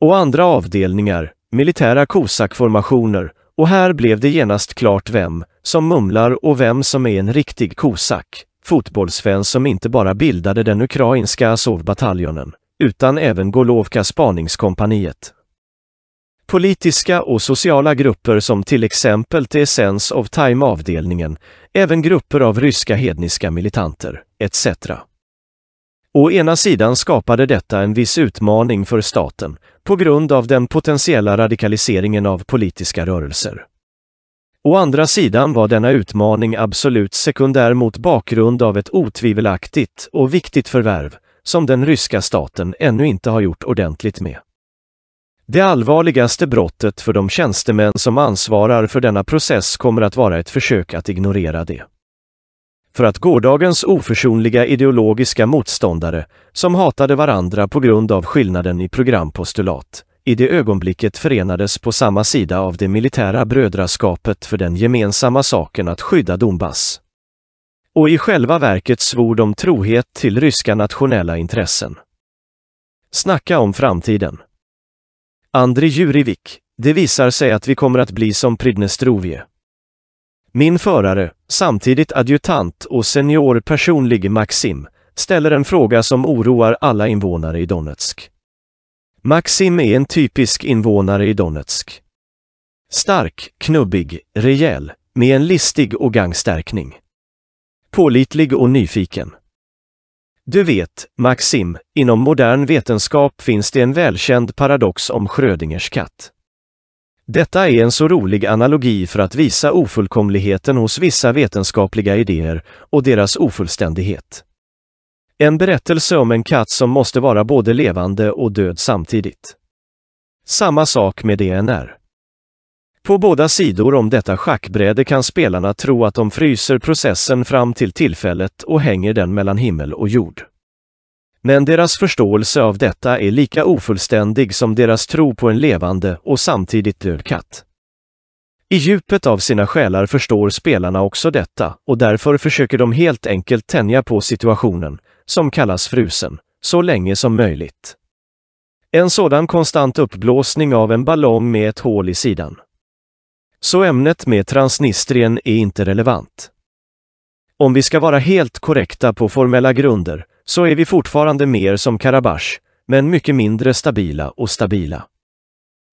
Och andra avdelningar, militära kosakformationer och här blev det genast klart vem som mumlar och vem som är en riktig kosack, fotbollsfan som inte bara bildade den ukrainska Azov-bataljonen, utan även Golovka spaningskompaniet. Politiska och sociala grupper som till exempel TSNs of Time-avdelningen, även grupper av ryska hedniska militanter, etc. Å ena sidan skapade detta en viss utmaning för staten på grund av den potentiella radikaliseringen av politiska rörelser. Å andra sidan var denna utmaning absolut sekundär mot bakgrund av ett otvivelaktigt och viktigt förvärv, som den ryska staten ännu inte har gjort ordentligt med. Det allvarligaste brottet för de tjänstemän som ansvarar för denna process kommer att vara ett försök att ignorera det för att gårdagens oförsonliga ideologiska motståndare, som hatade varandra på grund av skillnaden i programpostulat, i det ögonblicket förenades på samma sida av det militära brödraskapet för den gemensamma saken att skydda Donbass. Och i själva verket svor de trohet till ryska nationella intressen. Snacka om framtiden! Andrij Jurivik, det visar sig att vi kommer att bli som Pridnestrovje. Min förare, samtidigt adjutant och senior personlig Maxim, ställer en fråga som oroar alla invånare i Donetsk. Maxim är en typisk invånare i Donetsk. Stark, knubbig, rejäl, med en listig och gangstärkning. Pålitlig och nyfiken. Du vet, Maxim, inom modern vetenskap finns det en välkänd paradox om Schrödingers katt. Detta är en så rolig analogi för att visa ofullkomligheten hos vissa vetenskapliga idéer och deras ofullständighet. En berättelse om en katt som måste vara både levande och död samtidigt. Samma sak med DNR. På båda sidor om detta schackbräde kan spelarna tro att de fryser processen fram till tillfället och hänger den mellan himmel och jord. Men deras förståelse av detta är lika ofullständig som deras tro på en levande och samtidigt död katt. I djupet av sina själar förstår spelarna också detta och därför försöker de helt enkelt tänja på situationen, som kallas frusen, så länge som möjligt. En sådan konstant uppblåsning av en ballong med ett hål i sidan. Så ämnet med Transnistrien är inte relevant. Om vi ska vara helt korrekta på formella grunder, så är vi fortfarande mer som Karabach, men mycket mindre stabila och stabila.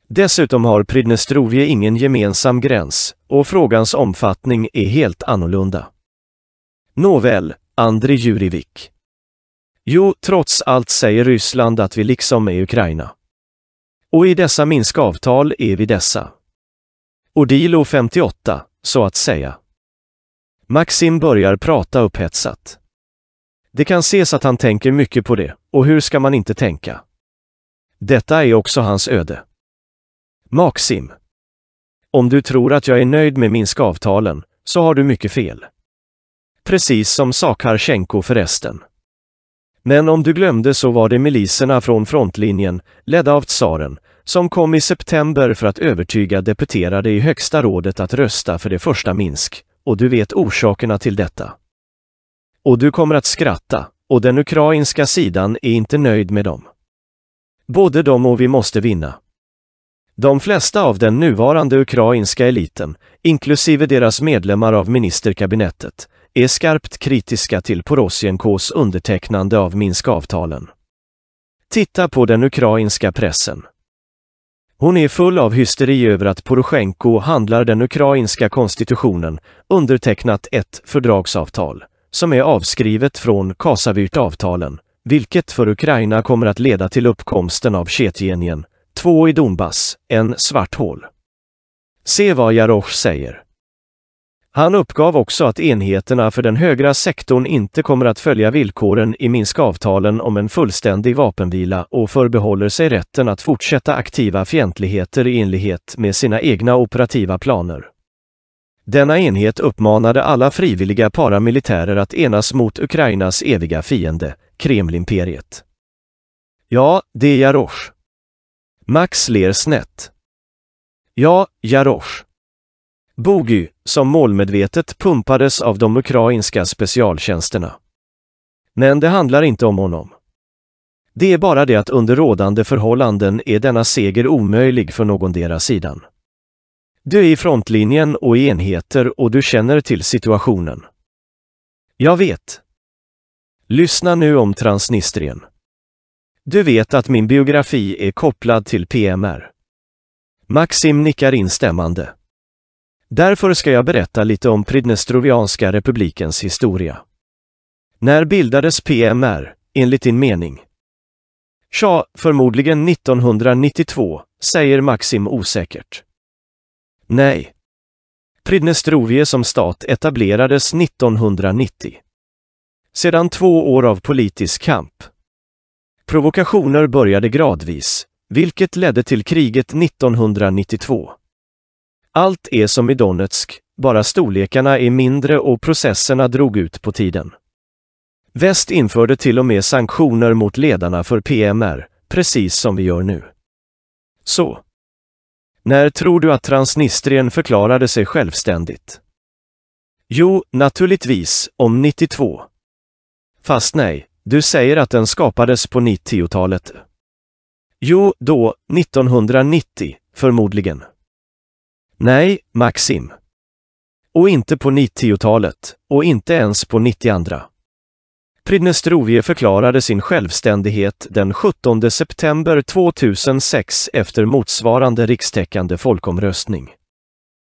Dessutom har Pridnestrovje ingen gemensam gräns och frågans omfattning är helt annorlunda. Nåväl, Andrij Jurivik. Jo, trots allt säger Ryssland att vi liksom är Ukraina. Och i dessa Minsk-avtal är vi dessa. Odilo 58, så att säga. Maxim börjar prata upphetsat. Det kan ses att han tänker mycket på det, och hur ska man inte tänka? Detta är också hans öde. Maxim. Om du tror att jag är nöjd med Minsk-avtalen, så har du mycket fel. Precis som Sakharchenko förresten. Men om du glömde så var det miliserna från frontlinjen, ledda av tsaren, som kom i september för att övertyga deputerade i högsta rådet att rösta för det första Minsk, och du vet orsakerna till detta. Och du kommer att skratta, och den ukrainska sidan är inte nöjd med dem. Både de och vi måste vinna. De flesta av den nuvarande ukrainska eliten, inklusive deras medlemmar av ministerkabinettet, är skarpt kritiska till Porosjenkos undertecknande av Minskavtalen. Titta på den ukrainska pressen. Hon är full av hysteri över att Porosjenko handlar den ukrainska konstitutionen, undertecknat ett fördragsavtal, som är avskrivet från Kasavyrt-avtalen, vilket för Ukraina kommer att leda till uppkomsten av Tjetjenien, två i Donbass, en svart hål. Se vad Jarosch säger. Han uppgav också att enheterna för den högra sektorn inte kommer att följa villkoren i Minsk-avtalen om en fullständig vapenvila och förbehåller sig rätten att fortsätta aktiva fientligheter i enlighet med sina egna operativa planer. Denna enhet uppmanade alla frivilliga paramilitärer att enas mot Ukrainas eviga fiende, Kremlimperiet. Ja, det är Jarosch. Max ler snett. Ja, Jarosch. Bogy, som målmedvetet pumpades av de ukrainska specialtjänsterna. Men det handlar inte om honom. Det är bara det att under rådande förhållanden är denna seger omöjlig för någondera sidan. Du är i frontlinjen och i enheter och du känner till situationen. Jag vet. Lyssna nu om Transnistrien. Du vet att min biografi är kopplad till PMR. Maxim nickar instämmande. Därför ska jag berätta lite om Pridnestrovianska republikens historia. När bildades PMR, enligt din mening? Tja, förmodligen 1992, säger Maxim osäkert. Nej. Pridnestrovje som stat etablerades 1990. Sedan två år av politisk kamp. Provokationer började gradvis, vilket ledde till kriget 1992. Allt är som i Donetsk, bara storlekarna är mindre och processerna drog ut på tiden. Väst införde till och med sanktioner mot ledarna för PMR, precis som vi gör nu. Så, när tror du att Transnistrien förklarade sig självständigt? Jo, naturligtvis, om 92. Fast nej, du säger att den skapades på 90-talet. Jo, då, 1990, förmodligen. Nej, Maxim. Och inte på 90-talet, och inte ens på 92. Pridnestrovje förklarade sin självständighet den 17 september 2006 efter motsvarande rikstäckande folkomröstning.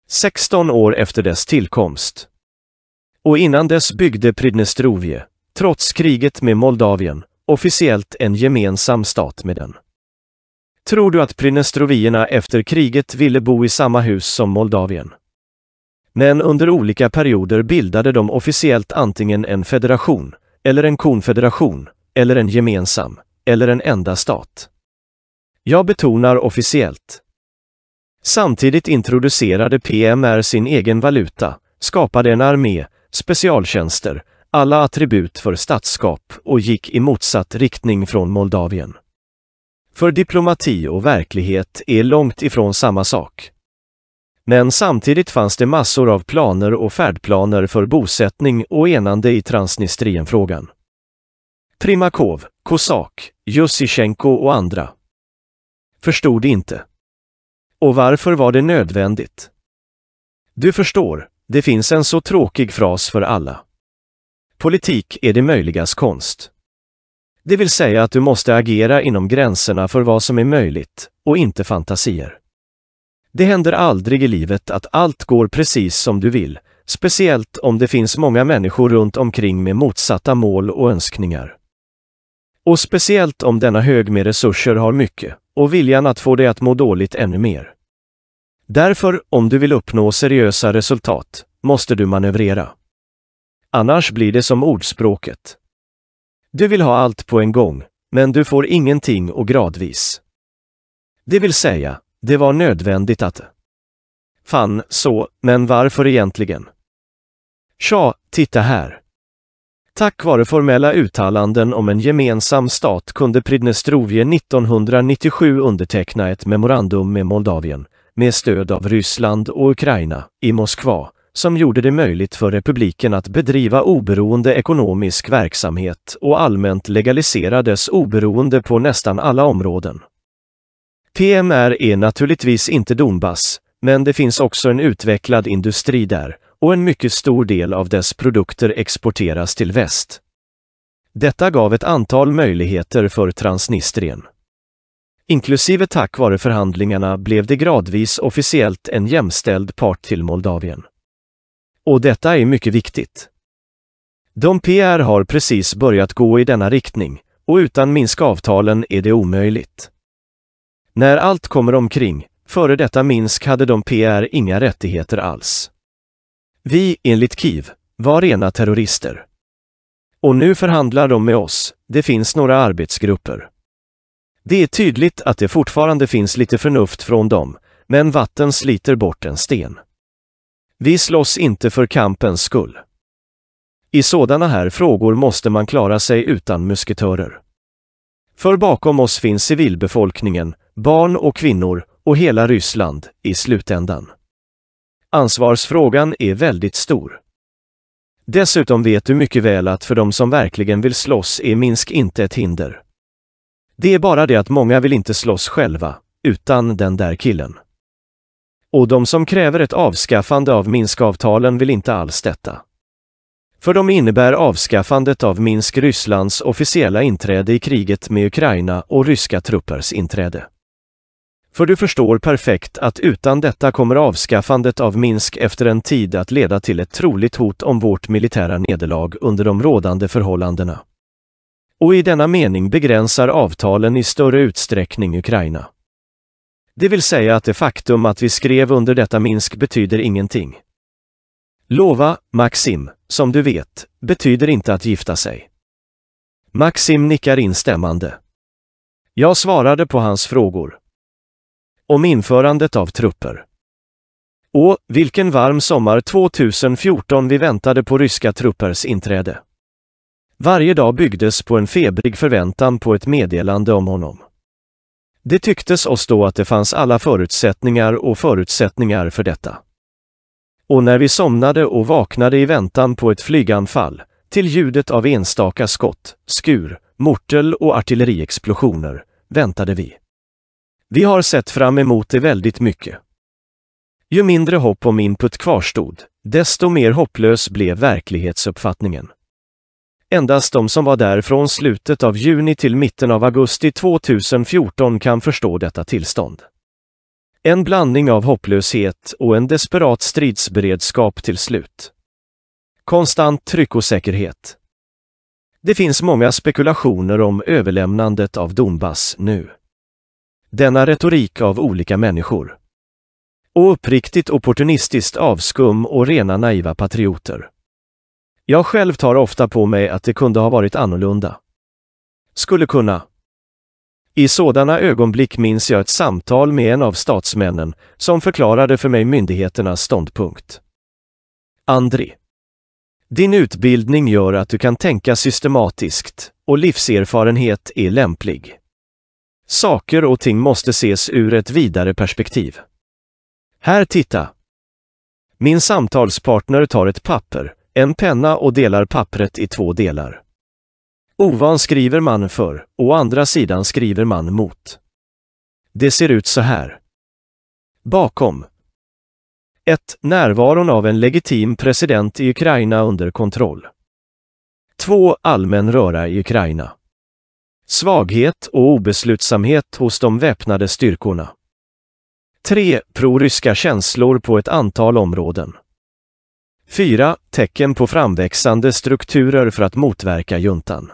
16 år efter dess tillkomst. Och innan dess byggde Pridnestrovje, trots kriget med Moldavien, officiellt en gemensam stat med den. Tror du att Prinestrovierna efter kriget ville bo i samma hus som Moldavien? Men under olika perioder bildade de officiellt antingen en federation, eller en konfederation, eller en gemensam, eller en enda stat. Jag betonar officiellt. Samtidigt introducerade PMR sin egen valuta, skapade en armé, specialtjänster, alla attribut för statskap och gick i motsatt riktning från Moldavien. För diplomati och verklighet är långt ifrån samma sak. Men samtidigt fanns det massor av planer och färdplaner för bosättning och enande i Transnistrienfrågan. Primakov, Kosak, Jussichenko och andra förstod inte. Och varför var det nödvändigt? Du förstår, det finns en så tråkig fras för alla. Politik är det möjligas konst. Det vill säga att du måste agera inom gränserna för vad som är möjligt, och inte fantasier. Det händer aldrig i livet att allt går precis som du vill, speciellt om det finns många människor runt omkring med motsatta mål och önskningar. Och speciellt om denna hög med resurser har mycket, och viljan att få dig att må dåligt ännu mer. Därför, om du vill uppnå seriösa resultat, måste du manövrera. Annars blir det som ordspråket. Du vill ha allt på en gång, men du får ingenting och gradvis. Det vill säga, det var nödvändigt att... Fan, så, men varför egentligen? Tja, titta här. Tack vare formella uttalanden om en gemensam stat kunde Pridnestrovje 1997 underteckna ett memorandum med Moldavien, med stöd av Ryssland och Ukraina, i Moskva, som gjorde det möjligt för republiken att bedriva oberoende ekonomisk verksamhet och allmänt legaliserades oberoende på nästan alla områden. PMR är naturligtvis inte Donbass, men det finns också en utvecklad industri där och en mycket stor del av dess produkter exporteras till väst. Detta gav ett antal möjligheter för Transnistrien. Inklusive tack vare förhandlingarna blev det gradvis officiellt en jämställd part till Moldavien. Och detta är mycket viktigt. De PR har precis börjat gå i denna riktning och utan Minsk-avtalen är det omöjligt. När allt kommer omkring, före detta Minsk hade de PR inga rättigheter alls. Vi, enligt Kiev, var rena terrorister. Och nu förhandlar de med oss, det finns några arbetsgrupper. Det är tydligt att det fortfarande finns lite förnuft från dem, men vatten sliter bort en sten. Vi slåss inte för kampens skull. I sådana här frågor måste man klara sig utan musketörer. För bakom oss finns civilbefolkningen, barn och kvinnor och hela Ryssland i slutändan. Ansvarsfrågan är väldigt stor. Dessutom vet du mycket väl att för de som verkligen vill slåss är Minsk inte ett hinder. Det är bara det att många vill inte slåss själva, utan den där killen. Och de som kräver ett avskaffande av Minskavtalen vill inte alls detta. För de innebär avskaffandet av Minsk Rysslands officiella inträde i kriget med Ukraina och ryska truppers inträde. För du förstår perfekt att utan detta kommer avskaffandet av Minsk efter en tid att leda till ett troligt hot om vårt militära nederlag under de rådande förhållandena. Och i denna mening begränsar avtalen i större utsträckning Ukraina. Det vill säga att det faktum att vi skrev under detta Minsk betyder ingenting. Lova, Maxim, som du vet, betyder inte att gifta sig. Maxim nickar instämmande. Jag svarade på hans frågor om införandet av trupper. Åh, vilken varm sommar 2014 vi väntade på ryska truppers inträde. Varje dag byggdes på en febrig förväntan på ett meddelande om honom. Det tycktes oss då att det fanns alla förutsättningar och förutsättningar för detta. Och när vi somnade och vaknade i väntan på ett flyganfall, till ljudet av enstaka skott, skur, mortel och artilleriexplosioner, väntade vi. Vi har sett fram emot det väldigt mycket. Ju mindre hopp om input kvarstod, desto mer hopplös blev verklighetsuppfattningen. Endast de som var där från slutet av juni till mitten av augusti 2014 kan förstå detta tillstånd. En blandning av hopplöshet och en desperat stridsberedskap till slut. Konstant tryckosäkerhet. Det finns många spekulationer om överlämnandet av Donbass nu. Denna retorik av olika människor. Och uppriktigt opportunistiskt avskum och rena naiva patrioter. Jag själv tar ofta på mig att det kunde ha varit annorlunda. Skulle kunna. I sådana ögonblick minns jag ett samtal med en av statsmännen som förklarade för mig myndigheternas ståndpunkt. Andri. Din utbildning gör att du kan tänka systematiskt och livserfarenhet är lämplig. Saker och ting måste ses ur ett vidare perspektiv. Här titta! Min samtalspartner tar ett papper, en penna och delar pappret i två delar. Ovan skriver man för, å andra sidan skriver man mot. Det ser ut så här. Bakom. 1. Närvaron av en legitim president i Ukraina under kontroll. 2. Allmän röra i Ukraina. Svaghet och obeslutsamhet hos de väpnade styrkorna. 3. Proryska känslor på ett antal områden. 4. Tecken på framväxande strukturer för att motverka juntan.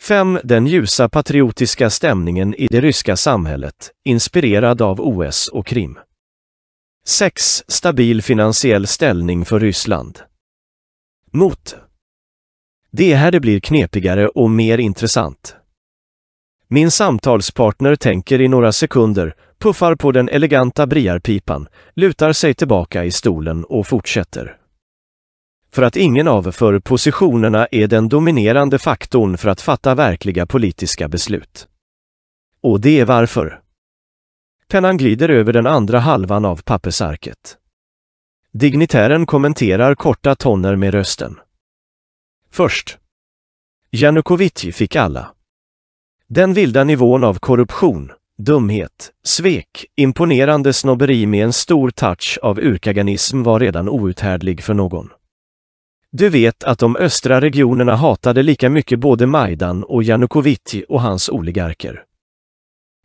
5. Den ljusa patriotiska stämningen i det ryska samhället, inspirerad av OS och Krim. 6. Stabil finansiell ställning för Ryssland. Mot det är här det blir knepigare och mer intressant. Min samtalspartner tänker i några sekunder, puffar på den eleganta briarpipan, lutar sig tillbaka i stolen och fortsätter. För att ingen av för positionerna är den dominerande faktorn för att fatta verkliga politiska beslut. Och det är varför. Pennan glider över den andra halvan av pappersarket. Dignitären kommenterar korta toner med rösten. Först. Janukovitj fick alla. Den vilda nivån av korruption, dumhet, svek, imponerande snobberi med en stor touch av urkaganism var redan outhärdlig för någon. Du vet att de östra regionerna hatade lika mycket både Majdan och Janukovitj och hans oligarker.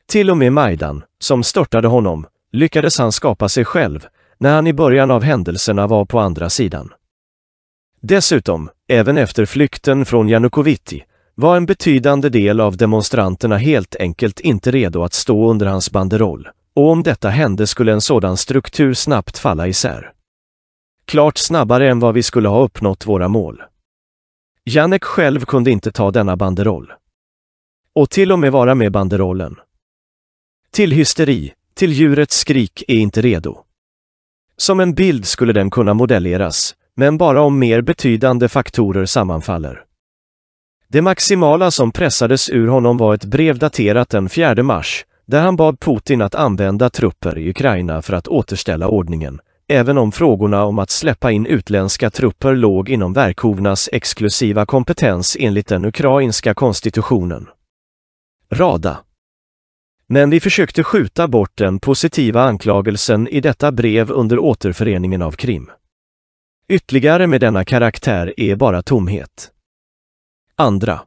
Till och med Majdan, som störtade honom, lyckades han skapa sig själv, när han i början av händelserna var på andra sidan. Dessutom, även efter flykten från Janukoviti, var en betydande del av demonstranterna helt enkelt inte redo att stå under hans banderoll, och om detta hände skulle en sådan struktur snabbt falla isär. Klart snabbare än vad vi skulle ha uppnått våra mål. Janek själv kunde inte ta denna banderoll. Och till och med vara med banderollen. Till hysteri, till djurets skrik är inte redo. Som en bild skulle den kunna modelleras, men bara om mer betydande faktorer sammanfaller. Det maximala som pressades ur honom var ett brev daterat den 4 mars, där han bad Putin att använda trupper i Ukraina för att återställa ordningen, även om frågorna om att släppa in utländska trupper låg inom Verkovnas exklusiva kompetens enligt den ukrainska konstitutionen. Rada men vi försökte skjuta bort den positiva anklagelsen i detta brev under återföreningen av Krim. Ytterligare med denna karaktär är bara tomhet. Andra.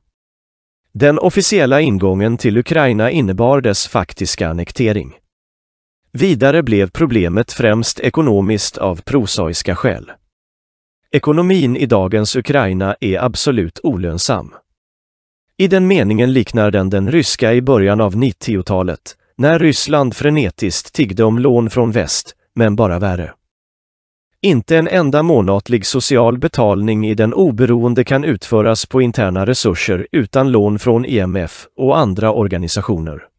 Den officiella ingången till Ukraina innebar dess faktiska annektering. Vidare blev problemet främst ekonomiskt av prosaiska skäl. Ekonomin i dagens Ukraina är absolut olönsam. I den meningen liknar den den ryska i början av 90-talet, när Ryssland frenetiskt tiggde om lån från väst, men bara värre. Inte en enda månatlig social betalning i den oberoende kan utföras på interna resurser utan lån från IMF e och andra organisationer.